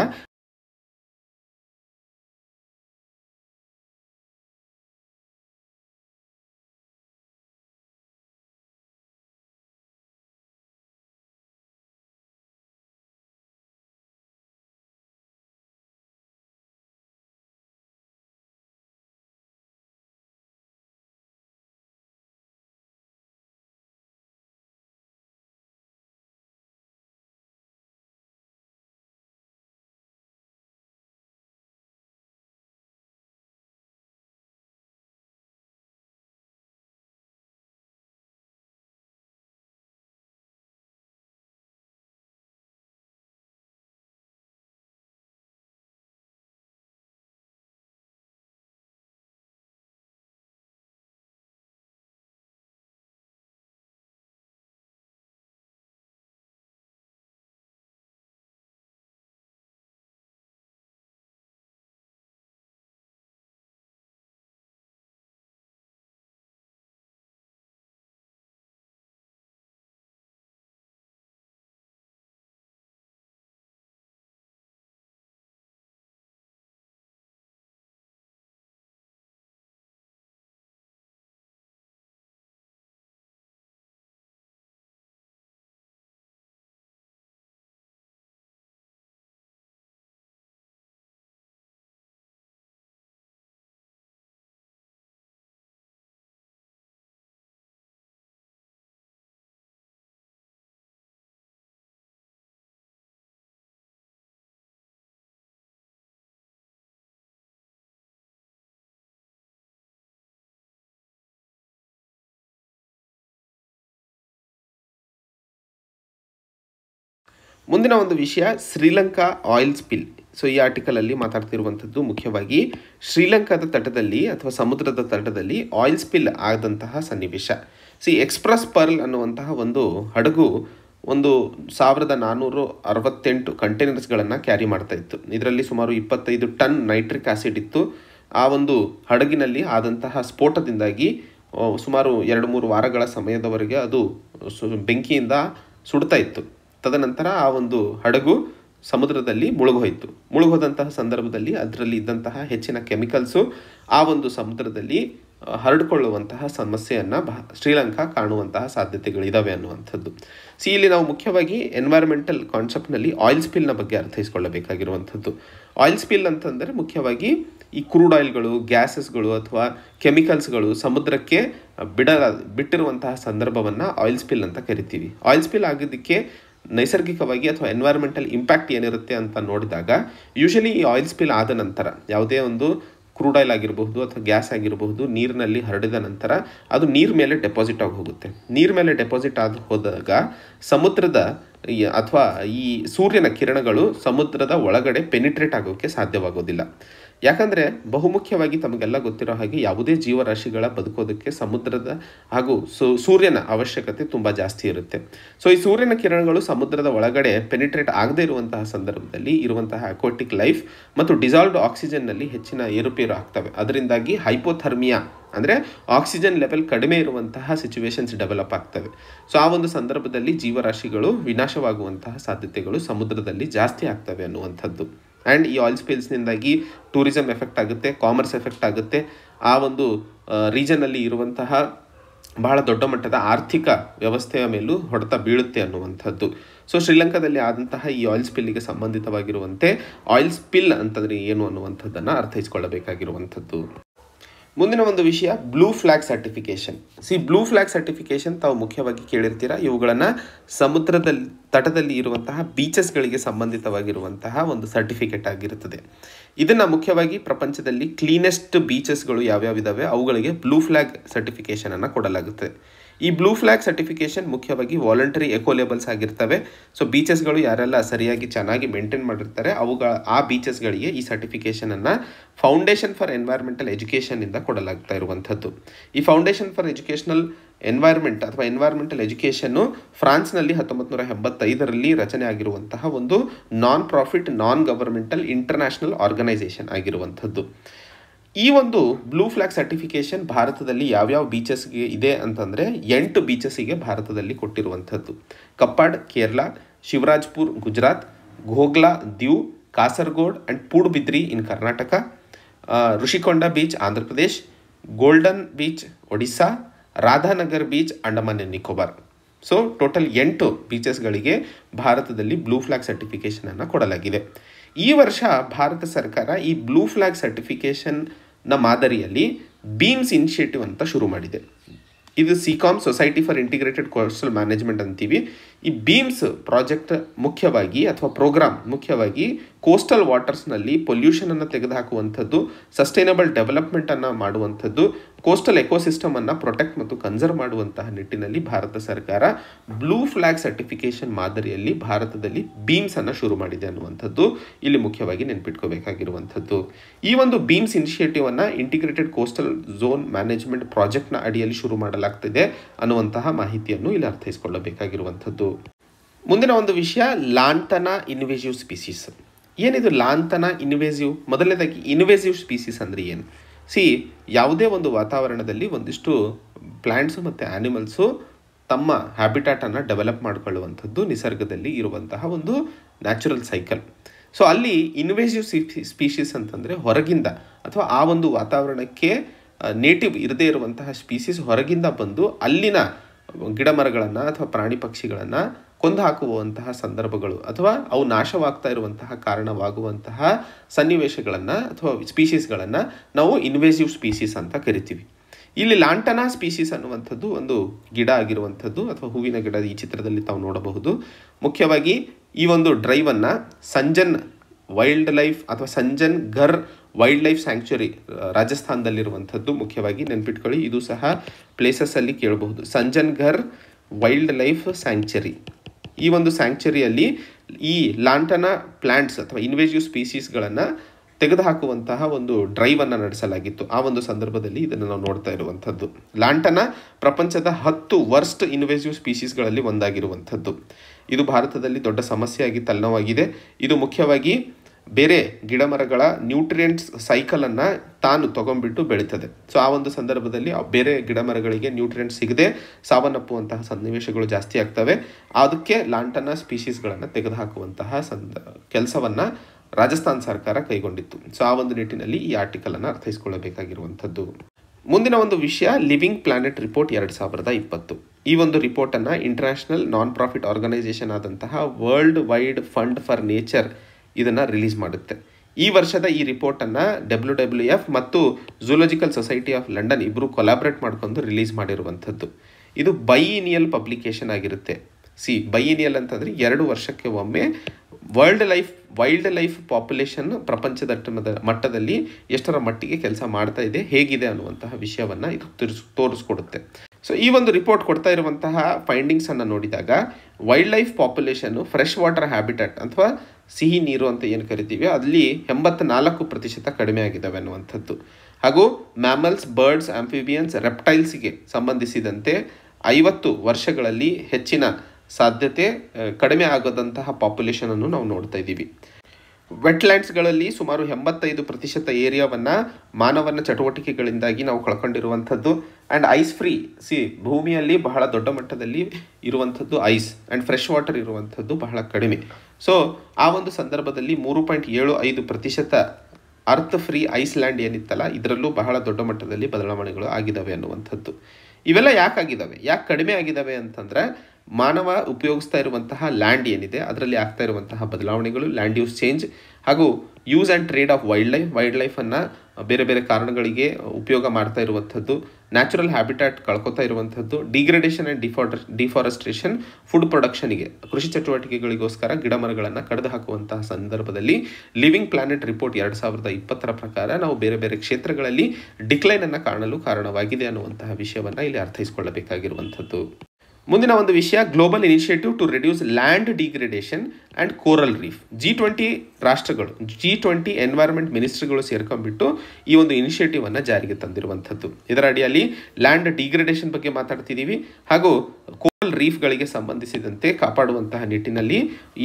ಮುಂದಿನ ಒಂದು ವಿಷಯ ಶ್ರೀಲಂಕಾ ಆಯಿಲ್ ಸ್ಪಿಲ್ ಸೊ ಈ ಆರ್ಟಿಕಲಲ್ಲಿ ಮಾತಾಡ್ತಿರುವಂಥದ್ದು ಮುಖ್ಯವಾಗಿ ಶ್ರೀಲಂಕಾದ ತಟದಲ್ಲಿ ಅಥವಾ ಸಮುದ್ರದ ತಟದಲ್ಲಿ ಆಯಿಲ್ ಸ್ಪಿಲ್ ಆದಂತಹ ಸನ್ನಿವೇಶ ಸಿ ಎಕ್ಸ್ಪ್ರೆಸ್ ಪರ್ಲ್ ಅನ್ನುವಂತಹ ಒಂದು ಹಡಗು ಒಂದು ಸಾವಿರದ ನಾನ್ನೂರು ಅರವತ್ತೆಂಟು ಕಂಟೈನರ್ಸ್ಗಳನ್ನು ಕ್ಯಾರಿ ಮಾಡ್ತಾ ಇತ್ತು ಇದರಲ್ಲಿ ಸುಮಾರು ಇಪ್ಪತ್ತೈದು ಟನ್ ನೈಟ್ರಿಕ್ ಆಸಿಡ್ ಇತ್ತು ಆ ಒಂದು ಹಡಗಿನಲ್ಲಿ ಆದಂತಹ ಸ್ಫೋಟದಿಂದಾಗಿ ಸುಮಾರು ಎರಡು ಮೂರು ವಾರಗಳ ಸಮಯದವರೆಗೆ ಅದು ಬೆಂಕಿಯಿಂದ ಸುಡ್ತಾ ಇತ್ತು ತದನಂತರ ಆ ಒಂದು ಹಡಗು ಸಮುದ್ರದಲ್ಲಿ ಮುಳುಗೋಯಿತು ಮುಳುಗೋದಂತಹ ಸಂದರ್ಭದಲ್ಲಿ ಅದರಲ್ಲಿ ಇದ್ದಂತಹ ಹೆಚ್ಚಿನ ಕೆಮಿಕಲ್ಸು ಆ ಒಂದು ಸಮುದ್ರದಲ್ಲಿ ಹರಡಿಕೊಳ್ಳುವಂತಹ ಸಮಸ್ಯೆಯನ್ನು ಬಹ ಶ್ರೀಲಂಕಾ ಕಾಣುವಂತಹ ಸಾಧ್ಯತೆಗಳಿದ್ದಾವೆ ಅನ್ನುವಂಥದ್ದು ಸಿ ಇಲ್ಲಿ ನಾವು ಮುಖ್ಯವಾಗಿ ಎನ್ವೈರ್ಮೆಂಟಲ್ ಕಾನ್ಸೆಪ್ಟ್ನಲ್ಲಿ ಆಯಿಲ್ ಸ್ಪಿಲ್ನ ಬಗ್ಗೆ ಅರ್ಥೈಸ್ಕೊಳ್ಳಬೇಕಾಗಿರುವಂಥದ್ದು ಆಯಿಲ್ ಸ್ಪಿಲ್ ಅಂತಂದರೆ ಮುಖ್ಯವಾಗಿ ಈ ಕ್ರೂಡ್ ಆಯಿಲ್ಗಳು ಗ್ಯಾಸಸ್ಗಳು ಅಥವಾ ಕೆಮಿಕಲ್ಸ್ಗಳು ಸಮುದ್ರಕ್ಕೆ ಬಿಡ ಬಿಟ್ಟಿರುವಂತಹ ಸಂದರ್ಭವನ್ನು ಆಯಿಲ್ ಸ್ಪಿಲ್ ಅಂತ ಕರಿತೀವಿ ಆಯಿಲ್ ಸ್ಪಿಲ್ ಆಗೋದಕ್ಕೆ ನೈಸರ್ಗಿಕವಾಗಿ ಅಥವಾ ಎನ್ವೈರ್ಮೆಂಟಲ್ ಇಂಪ್ಯಾಕ್ಟ್ ಏನಿರುತ್ತೆ ಅಂತ ನೋಡಿದಾಗ ಯೂಶಲಿ ಈ ಆಯಿಲ್ ಸ್ಪಿಲ್ ಆದ ನಂತರ ಯಾವುದೇ ಒಂದು ಕ್ರೂಡ್ ಆಯಿಲ್ ಆಗಿರಬಹುದು ಅಥವಾ ಗ್ಯಾಸ್ ಆಗಿರಬಹುದು ನೀರಿನಲ್ಲಿ ಹರಡಿದ ನಂತರ ಅದು ನೀರ್ ಮೇಲೆ ಡೆಪಾಸಿಟ್ ಆಗಿ ಹೋಗುತ್ತೆ ನೀರ್ ಮೇಲೆ ಡೆಪಾಸಿಟ್ ಆಗಿ ಹೋದಾಗ ಸಮುದ್ರದ ಅಥವಾ ಈ ಸೂರ್ಯನ ಕಿರಣಗಳು ಸಮುದ್ರದ ಒಳಗಡೆ ಪೆನಿಟ್ರೇಟ್ ಆಗೋಕ್ಕೆ ಸಾಧ್ಯವಾಗೋದಿಲ್ಲ ಯಾಕಂದರೆ ಬಹುಮುಖ್ಯವಾಗಿ ತಮಗೆಲ್ಲ ಗೊತ್ತಿರೋ ಹಾಗೆ ಯಾವುದೇ ಜೀವರಾಶಿಗಳ ಬದುಕೋದಕ್ಕೆ ಸಮುದ್ರದ ಹಾಗೂ ಸೂರ್ಯನ ಅವಶ್ಯಕತೆ ತುಂಬ ಜಾಸ್ತಿ ಇರುತ್ತೆ ಸೊ ಈ ಸೂರ್ಯನ ಕಿರಣಗಳು ಸಮುದ್ರದ ಒಳಗಡೆ ಪೆನಿಟ್ರೇಟ್ ಆಗದೇ ಇರುವಂತಹ ಸಂದರ್ಭದಲ್ಲಿ ಇರುವಂತಹ ಅಕೋಟಿಕ್ ಲೈಫ್ ಮತ್ತು ಡಿಸಾಲ್ವ್ಡ್ ಆಕ್ಸಿಜನ್ನಲ್ಲಿ ಹೆಚ್ಚಿನ ಏರುಪೇರು ಆಗ್ತವೆ ಅದರಿಂದಾಗಿ ಹೈಪೋಥರ್ಮಿಯಾ ಅಂದರೆ ಆಕ್ಸಿಜನ್ ಲೆವೆಲ್ ಕಡಿಮೆ ಇರುವಂತಹ ಸಿಚುವೇಶನ್ಸ್ ಡೆವಲಪ್ ಆಗ್ತವೆ ಸೊ ಆ ಒಂದು ಸಂದರ್ಭದಲ್ಲಿ ಜೀವರಾಶಿಗಳು ವಿನಾಶವಾಗುವಂತಹ ಸಾಧ್ಯತೆಗಳು ಸಮುದ್ರದಲ್ಲಿ ಜಾಸ್ತಿ ಆಗ್ತವೆ ಅನ್ನುವಂಥದ್ದು ಆ್ಯಂಡ್ ಈ ಆಯಿಲ್ ಸ್ಪಿಲ್ಸ್ನಿಂದಾಗಿ ಟೂರಿಸಮ್ ಎಫೆಕ್ಟ್ ಆಗುತ್ತೆ ಕಾಮರ್ಸ್ ಎಫೆಕ್ಟ್ ಆಗುತ್ತೆ ಆ ಒಂದು ರೀಜನಲ್ಲಿ ಇರುವಂತಹ ಬಹಳ ದೊಡ್ಡ ಮಟ್ಟದ ಆರ್ಥಿಕ ವ್ಯವಸ್ಥೆಯ ಮೇಲೂ ಹೊಡೆತ ಬೀಳುತ್ತೆ ಅನ್ನುವಂಥದ್ದು ಸೊ ಶ್ರೀಲಂಕಾದಲ್ಲಿ ಆದಂತಹ ಈ ಆಯಿಲ್ ಸ್ಪಿಲ್ಲಿಗೆ ಸಂಬಂಧಿತವಾಗಿರುವಂತೆ ಆಯಿಲ್ ಸ್ಪಿಲ್ ಅಂತಂದರೆ ಏನು ಅನ್ನುವಂಥದ್ದನ್ನು ಅರ್ಥೈಸ್ಕೊಳ್ಳಬೇಕಾಗಿರುವಂಥದ್ದು ಮುಂದಿನ ಒಂದು ವಿಷಯ blue flag certification see blue flag certification ತಾವು ಮುಖ್ಯವಾಗಿ ಕೇಳಿರ್ತೀರ ಇವುಗಳನ್ನು ಸಮುದ್ರದಲ್ಲಿ ತಟದಲ್ಲಿ ಇರುವಂತಹ ಬೀಚಸ್ಗಳಿಗೆ ಸಂಬಂಧಿತವಾಗಿರುವಂತಹ ಒಂದು ಸರ್ಟಿಫಿಕೇಟ್ ಆಗಿರುತ್ತದೆ ಇದನ್ನು ಮುಖ್ಯವಾಗಿ ಪ್ರಪಂಚದಲ್ಲಿ ಕ್ಲೀನೆಸ್ಟ್ ಬೀಚಸ್ಗಳು ಯಾವ್ಯಾವಿದಾವೆ ಅವುಗಳಿಗೆ ಬ್ಲೂ ಫ್ಲ್ಯಾಗ್ ಸರ್ಟಿಫಿಕೇಷನನ್ನು ಕೊಡಲಾಗುತ್ತೆ ಈ ಬ್ಲೂ ಫ್ಲ್ಯಾಗ್ ಸರ್ಟಿಫಿಕೇಷನ್ ಮುಖ್ಯವಾಗಿ ವಾಲಂಟರಿ ಎಕೋ ಲೇಬಲ್ಸ್ ಆಗಿರ್ತವೆ ಸೊ ಬೀಚಸ್ಗಳು ಯಾರೆಲ್ಲ ಸರಿಯಾಗಿ ಚೆನ್ನಾಗಿ ಮೇಂಟೈನ್ ಮಾಡಿರ್ತಾರೆ ಅವುಗಳ ಆ ಬೀಚಸ್ಗಳಿಗೆ ಈ ಸರ್ಟಿಫಿಕೇಷನನ್ನು ಫೌಂಡೇಶನ್ ಫಾರ್ ಎನ್ವೈರ್ಮೆಂಟಲ್ ಎಜುಕೇಷನಿಂದ ಕೊಡಲಾಗ್ತಾ ಇರುವಂಥದ್ದು ಈ ಫೌಂಡೇಶನ್ ಫಾರ್ ಎಜುಕೇಷನಲ್ ಎನ್ವೈರ್ಮೆಂಟ್ ಅಥವಾ ಎನ್ವೈರ್ಮೆಂಟಲ್ ಎಜುಕೇಷನ್ನು ಫ್ರಾನ್ಸ್ನಲ್ಲಿ ಹತ್ತೊಂಬತ್ತು ನೂರ ಎಂಬತ್ತೈದರಲ್ಲಿ ರಚನೆ ಆಗಿರುವಂತಹ ಒಂದು non profit non governmental international organisation ಆಗಿರುವಂಥದ್ದು ಈ ಒಂದು ಬ್ಲೂ ಫ್ಲ್ಯಾಗ್ ಸರ್ಟಿಫಿಕೇಷನ್ ಭಾರತದಲ್ಲಿ ಯಾವ್ಯಾವ ಬೀಚಸ್ಗೆ ಇದೆ ಅಂತಂದರೆ ಎಂಟು ಬೀಚಸ್ಸಿಗೆ ಭಾರತದಲ್ಲಿ ಕೊಟ್ಟಿರುವಂಥದ್ದು Kappad Kerala Shivrajpur Gujarat Ghoghla Diu Kasaragod and Padubidri in Karnataka Rushikonda beach Andhra Pradesh golden beach Odisha Radhanagar beach Andaman and Nicobar so total ಎಂಟು ಬೀಚಸ್ಗಳಿಗೆ ಭಾರತದಲ್ಲಿ ಬ್ಲೂ ಫ್ಲ್ಯಾಗ್ ಸರ್ಟಿಫಿಕೇಷನನ್ನು ಕೊಡಲಾಗಿದೆ ಈ ವರ್ಷ ಭಾರತ ಸರ್ಕಾರ ಈ ಬ್ಲೂ ಫ್ಲ್ಯಾಗ್ ಸರ್ಟಿಫಿಕೇಷನ್ ನ ಮಾದರಿಯಲ್ಲಿ ಬೀಮ್ಸ್ ಇನಿಷಿಯೇಟಿವ್ ಅಂತ ಶುರು ಮಾಡಿದೆ ಇದು SICOM society for integrated coastal management ಅಂತೀವಿ ಈ ಬೀಮ್ಸ್ ಪ್ರಾಜೆಕ್ಟ್ ಮುಖ್ಯವಾಗಿ ಅಥವಾ ಪ್ರೋಗ್ರಾಮ್ ಮುಖ್ಯವಾಗಿ ಕೋಸ್ಟಲ್ ವಾಟರ್ಸ್ನಲ್ಲಿ ಪೊಲ್ಯೂಷನನ್ನು ತೆಗೆದುಹಾಕುವಂಥದ್ದು ಸಸ್ಟೈನಬಲ್ ಡೆವಲಪ್ಮೆಂಟನ್ನು ಮಾಡುವಂಥದ್ದು ಕೋಸ್ಟಲ್ ಎಕೋಸಿಸ್ಟಮ್ ಅನ್ನು ಪ್ರೊಟೆಕ್ಟ್ ಮತ್ತು ಕನ್ಸರ್ವ್ ಮಾಡುವಂತಹ ನಿಟ್ಟಿನಲ್ಲಿ ಭಾರತ ಸರ್ಕಾರ ಬ್ಲೂ ಫ್ಲಾಗ್ ಸರ್ಟಿಫಿಕೇಶನ್ ಮಾದರಿಯಲ್ಲಿ ಭಾರತದಲ್ಲಿ ಬೀಮ್ಸನ್ನು ಶುರು ಮಾಡಿದೆ ಅನ್ನುವಂಥದ್ದು ಇಲ್ಲಿ ಮುಖ್ಯವಾಗಿ ನೆನಪಿಟ್ಕೋಬೇಕಾಗಿರುವಂಥದ್ದು ಈ ಒಂದು ಬೀಮ್ಸ್ ಅನ್ನು ಇಂಟಿಗ್ರೇಟೆಡ್ ಕೋಸ್ಟಲ್ ಝೋನ್ ಮ್ಯಾನೇಜ್ಮೆಂಟ್ ಪ್ರಾಜೆಕ್ಟ್ನ ಅಡಿಯಲ್ಲಿ ಶುರು ಮಾಡಲಾಗ್ತಿದೆ ಅನ್ನುವಂತಹ ಮಾಹಿತಿಯನ್ನು ಇಲ್ಲಿ ಅರ್ಥೈಸಿಕೊಳ್ಳಬೇಕಾಗಿರುವಂಥದ್ದು ಮುಂದಿನ ಒಂದು ವಿಷಯ ಲಾಂಟನ ಇನ್ವೇಸಿವ್ ಸ್ಪೀಸೀಸ್ ಏನಿದು ಲಾಂತನ ಇನ್ವೇಸಿವ್ ಮೊದಲನೇದಾಗಿ ಇನ್ವೇಸಿವ್ ಸ್ಪೀಸೀಸ್ ಅಂದರೆ ಏನು ಸಿ ಯಾವುದೇ ಒಂದು ವಾತಾವರಣದಲ್ಲಿ ಒಂದಿಷ್ಟು ಪ್ಲ್ಯಾಂಟ್ಸು ಮತ್ತು ಆ್ಯನಿಮಲ್ಸು ತಮ್ಮ ಹ್ಯಾಬಿಟಾಟನ್ನು ಡೆವಲಪ್ ಮಾಡಿಕೊಳ್ಳುವಂಥದ್ದು ನಿಸರ್ಗದಲ್ಲಿ ಇರುವಂತಹ ಒಂದು ನ್ಯಾಚುರಲ್ ಸೈಕಲ್ ಸೊ ಅಲ್ಲಿ ಇನ್ವೇಸಿವ್ ಸ್ಪೀಸೀಸ್ ಅಂತಂದರೆ ಹೊರಗಿಂದ ಅಥವಾ ಆ ಒಂದು ವಾತಾವರಣಕ್ಕೆ ನೇಟಿವ್ ಇರದೇ ಇರುವಂತಹ ಸ್ಪೀಸೀಸ್ ಹೊರಗಿಂದ ಬಂದು ಅಲ್ಲಿನ ಗಿಡ ಮರಗಳನ್ನು ಅಥವಾ ಪ್ರಾಣಿ ಪಕ್ಷಿಗಳನ್ನು ಹಾಕುವಂತಹ ಸಂದರ್ಭಗಳು ಅಥವಾ ಅವು ನಾಶವಾಗ್ತಾ ಇರುವಂತಹ ಕಾರಣವಾಗುವಂತಹ ಸನ್ನಿವೇಶಗಳನ್ನು ಅಥವಾ ಸ್ಪೀಸೀಸ್ಗಳನ್ನು ನಾವು ಇನ್ವೇಸಿವ್ ಸ್ಪೀಸೀಸ್ ಅಂತ ಕರಿತೀವಿ ಇಲ್ಲಿ ಲಾಂಟನಾ ಸ್ಪೀಸೀಸ್ ಅನ್ನುವಂಥದ್ದು ಒಂದು ಗಿಡ ಆಗಿರುವಂಥದ್ದು ಅಥವಾ ಹೂವಿನ ಗಿಡ ಈ ಚಿತ್ರದಲ್ಲಿ ತಾವು ನೋಡಬಹುದು ಮುಖ್ಯವಾಗಿ ಈ ಒಂದು ಡ್ರೈವನ್ನು ಸಂಜನ್ ವೈಲ್ಡ್ ಲೈಫ್ ಅಥವಾ Sajjangarh wildlife sanctuary ರಾಜಸ್ಥಾನದಲ್ಲಿರುವಂಥದ್ದು ಮುಖ್ಯವಾಗಿ ನೆನ್ಪಿಟ್ಕೊಳ್ಳಿ ಇದು ಸಹ ಪ್ಲೇಸಸ್ಸಲ್ಲಿ ಕೇಳಬಹುದು Sajjangarh wildlife sanctuary ಈ ಒಂದು ಸ್ಯಾಂಕ್ಚುರಿಯಲ್ಲಿ ಈ ಲಾಂಟನ ಪ್ಲಾಂಟ್ಸ್ ಅಥವಾ ಇನ್ವೇಸಿವ್ ಸ್ಪೀಸೀಸ್ಗಳನ್ನು ತೆಗೆದುಹಾಕುವಂತಹ ಒಂದು ಡ್ರೈವನ್ನು ನಡೆಸಲಾಗಿತ್ತು ಆ ಒಂದು ಸಂದರ್ಭದಲ್ಲಿ ಇದನ್ನು ನಾವು ನೋಡ್ತಾ ಇರುವಂಥದ್ದು ಲಾಂಟನ ಪ್ರಪಂಚದ ಹತ್ತು ವರ್ಸ್ಟ್ ಇನ್ವೇಸಿವ್ ಸ್ಪೀಸೀಸ್ಗಳಲ್ಲಿ ಒಂದಾಗಿರುವಂಥದ್ದು ಇದು ಭಾರತದಲ್ಲಿ ದೊಡ್ಡ ಸಮಸ್ಯೆಯಾಗಿ ತಲ್ಲವಾಗಿದೆ ಇದು ಮುಖ್ಯವಾಗಿ ಬೇರೆ ಗಿಡಮರಗಳ ನ್ಯೂಟ್ರಿಯೆಂಟ್ಸ್ ಸೈಕಲನ್ನು ತಾನು ತಗೊಂಡ್ಬಿಟ್ಟು ಬೆಳೀತದೆ ಸೊ ಆ ಒಂದು ಸಂದರ್ಭದಲ್ಲಿ ಬೇರೆ ಗಿಡಮರಗಳಿಗೆ ನ್ಯೂಟ್ರಿಯೆಂಟ್ ಸಿಗದೆ ಸಾವನ್ನಪ್ಪುವಂತಹ ಸನ್ನಿವೇಶಗಳು ಜಾಸ್ತಿ ಆಗ್ತವೆ ಅದಕ್ಕೆ ಲಾಂಟನ ಸ್ಪೀಷೀಸ್ಗಳನ್ನು ತೆಗೆದುಹಾಕುವಂತಹ ಸಂದ ಕೆಲಸವನ್ನು ರಾಜಸ್ಥಾನ್ ಸರ್ಕಾರ ಕೈಗೊಂಡಿತ್ತು ಸೊ ಆ ಒಂದು ನಿಟ್ಟಿನಲ್ಲಿ ಈ ಆರ್ಟಿಕಲನ್ನು ಅರ್ಥೈಸ್ಕೊಳ್ಳಬೇಕಾಗಿರುವಂಥದ್ದು ಮುಂದಿನ ಒಂದು ವಿಷಯ ಲಿವಿಂಗ್ ಪ್ಲಾನೆಟ್ ರಿಪೋರ್ಟ್ ಎರಡು ಸಾವಿರದ ಇಪ್ಪತ್ತು ಈ ಒಂದು ರಿಪೋರ್ಟನ್ನು ಇಂಟರ್ನ್ಯಾಷನಲ್ ನಾನ್ ಪ್ರಾಫಿಟ್ ಆರ್ಗನೈಸೇಷನ್ ಆದಂತಹ world wide fund for nature ಇದನ್ನು ರಿಲೀಸ್ ಮಾಡುತ್ತೆ ಈ ವರ್ಷದ ಈ ರಿಪೋರ್ಟನ್ನು ಡಬ್ಲ್ಯೂ ಡಬ್ಲ್ಯೂ ಎಫ್ ಮತ್ತು ಝೂಲಜಿಕಲ್ ಸೊಸೈಟಿ ಆಫ್ ಲಂಡನ್ ಇಬ್ಬರು ಕೊಲಾಬ್ರೇಟ್ ಮಾಡ್ಕೊಂಡು ರಿಲೀಸ್ ಮಾಡಿರುವಂಥದ್ದು ಇದು ಬೈಇನಿಯಲ್ ಪಬ್ಲಿಕೇಶನ್ ಆಗಿರುತ್ತೆ ಸಿ ಬೈಇನಿಯಲ್ ಅಂತಂದರೆ ಎರಡು ವರ್ಷಕ್ಕೆ ಒಮ್ಮೆ world life wildlife population ಪ್ರಪಂಚದ ಮಟ್ಟದಲ್ಲಿ ಎಷ್ಟರ ಮಟ್ಟಿಗೆ ಕೆಲಸ ಮಾಡ್ತಾ ಇದೆ ಹೇಗಿದೆ ಅನ್ನುವಂತಹ ವಿಷಯವನ್ನು ಇದು ತಿರ್ಸ್ ತೋರಿಸ್ಕೊಡುತ್ತೆ ಸೊ ಈ ಒಂದು ರಿಪೋರ್ಟ್ ಕೊಡ್ತಾ ಇರುವಂತಹ ಫೈಂಡಿಂಗ್ಸನ್ನು ನೋಡಿದಾಗ wildlife population fresh water habitat ಅಥವಾ ಸಿಹಿ ನೀರು ಅಂತ ಏನು ಕರಿತೀವಿ ಅಲ್ಲಿ ಎಂಬತ್ನಾಲ್ಕು ಪ್ರತಿಶತ ಕಡಿಮೆ ಆಗಿದ್ದಾವೆ ಅನ್ನುವಂಥದ್ದು ಹಾಗೂ ಮ್ಯಾಮಲ್ಸ್ ಬರ್ಡ್ಸ್ ಆಂಫಿಬಿಯನ್ಸ್ ರೆಪ್ಟೈಲ್ಸ್ಗೆ ಸಂಬಂಧಿಸಿದಂತೆ ಐವತ್ತು ವರ್ಷಗಳಲ್ಲಿ ಹೆಚ್ಚಿನ ಸಾಧ್ಯತೆ ಕಡಿಮೆ ಆಗದಂತಹ ಪಾಪ್ಯುಲೇಷನನ್ನು ನಾವು ನೋಡ್ತಾ ಇದ್ದೀವಿ ವೆಟ್ಲ್ಯಾಂಡ್ಸ್ಗಳಲ್ಲಿ ಸುಮಾರು ಎಂಬತ್ತೈದು ಪ್ರತಿಶತ ಏರಿಯಾವನ್ನು ಮಾನವನ ಚಟುವಟಿಕೆಗಳಿಂದಾಗಿ ನಾವು ಕಳ್ಕೊಂಡಿರುವಂಥದ್ದು ಆ್ಯಂಡ್ ಐಸ್ ಫ್ರೀ ಸಿ ಭೂಮಿಯಲ್ಲಿ ಬಹಳ ದೊಡ್ಡ ಮಟ್ಟದಲ್ಲಿ ಇರುವಂಥದ್ದು ಐಸ್ ಆ್ಯಂಡ್ ಫ್ರೆಶ್ ವಾಟರ್ ಇರುವಂಥದ್ದು ಬಹಳ ಕಡಿಮೆ ಸೊ ಆ ಒಂದು ಸಂದರ್ಭದಲ್ಲಿ ಮೂರು ಪಾಯಿಂಟ್ ಏಳು ಐದು ಪ್ರತಿಶತ ಅರ್ಥ್ ಫ್ರೀ ಐಸ್ಲ್ಯಾಂಡ್ ಏನಿತ್ತಲ್ಲ ಇದರಲ್ಲೂ ಬಹಳ ದೊಡ್ಡ ಮಟ್ಟದಲ್ಲಿ ಬದಲಾವಣೆಗಳು ಆಗಿದ್ದಾವೆ ಅನ್ನುವಂಥದ್ದು ಇವೆಲ್ಲ ಯಾಕಾಗಿದ್ದಾವೆ ಯಾಕೆ ಕಡಿಮೆ ಆಗಿದ್ದಾವೆ ಅಂತಂದರೆ ಮಾನವ ಉಪಯೋಗಿಸ್ತಾ ಇರುವಂತಹ ಲ್ಯಾಂಡ್ ಏನಿದೆ ಅದರಲ್ಲಿ ಆಗ್ತಾ ಇರುವಂತಹ ಬದಲಾವಣೆಗಳು ಲ್ಯಾಂಡ್ ಯೂಸ್ ಚೇಂಜ್ ಹಾಗೂ use and trade of wildlife ವೈಲ್ಡ್ ಲೈಫನ್ನು ಬೇರೆ ಬೇರೆ ಕಾರಣಗಳಿಗೆ ಉಪಯೋಗ ಮಾಡ್ತಾ ಇರುವಂಥದ್ದು ನ್ಯಾಚುರಲ್ ಹ್ಯಾಬಿಟ್ಯಾಟ್ ಕಳ್ಕೊತಾ ಇರುವಂಥದ್ದು ಡಿಗ್ರೇಡೇಷನ್ ಆ್ಯಂಡ್ ಡಿಫಾರ್ ಡಿಫಾರೆಸ್ಟ್ರೇಷನ್ ಫುಡ್ ಪ್ರೊಡಕ್ಷನ್ಗೆ ಕೃಷಿ ಚಟುವಟಿಕೆಗಳಿಗೋಸ್ಕರ ಗಿಡ ಮರಗಳನ್ನು ಕಡಿದು ಹಾಕುವಂತಹ ಸಂದರ್ಭದಲ್ಲಿ ಲಿವಿಂಗ್ ಪ್ಲಾನೆಟ್ ರಿಪೋರ್ಟ್ ಎರಡು ಸಾವಿರದ ಇಪ್ಪತ್ತರ ಪ್ರಕಾರ ನಾವು ಬೇರೆ ಬೇರೆ ಕ್ಷೇತ್ರಗಳಲ್ಲಿ ಡಿಕ್ಲೈನನ್ನು ಕಾಣಲು ಕಾರಣವಾಗಿದೆ ಅನ್ನುವಂತಹ ವಿಷಯವನ್ನು ಇಲ್ಲಿ ಅರ್ಥೈಸ್ಕೊಳ್ಳಬೇಕಾಗಿರುವಂಥದ್ದು ಮುಂದಿನ ಒಂದು ವಿಷಯ global initiative to reduce land degradation and coral reef G twenty ರಾಷ್ಟ್ರಗಳು ಜಿ ಟ್ವೆಂಟಿ ಎನ್ವೈರ್ಮೆಂಟ್ ಮಿನಿಸ್ಟ್ರಿಗಳು ಸೇರ್ಕೊಂಡ್ಬಿಟ್ಟು ಈ ಒಂದು ಇನಿಷಿಯೇಟಿವನ್ನು ಜಾರಿಗೆ ತಂದಿರುವಂಥದ್ದು ಇದರ ಅಡಿಯಲ್ಲಿ ಲ್ಯಾಂಡ್ ಡಿಗ್ರೇಡೇಷನ್ ಬಗ್ಗೆ ಮಾತಾಡ್ತಿದ್ದೀವಿ ಹಾಗೂ ಕೋರಲ್ ರೀಫ್ಗಳಿಗೆ ಸಂಬಂಧಿಸಿದಂತೆ ಕಾಪಾಡುವಂತಹ ನಿಟ್ಟಿನಲ್ಲಿ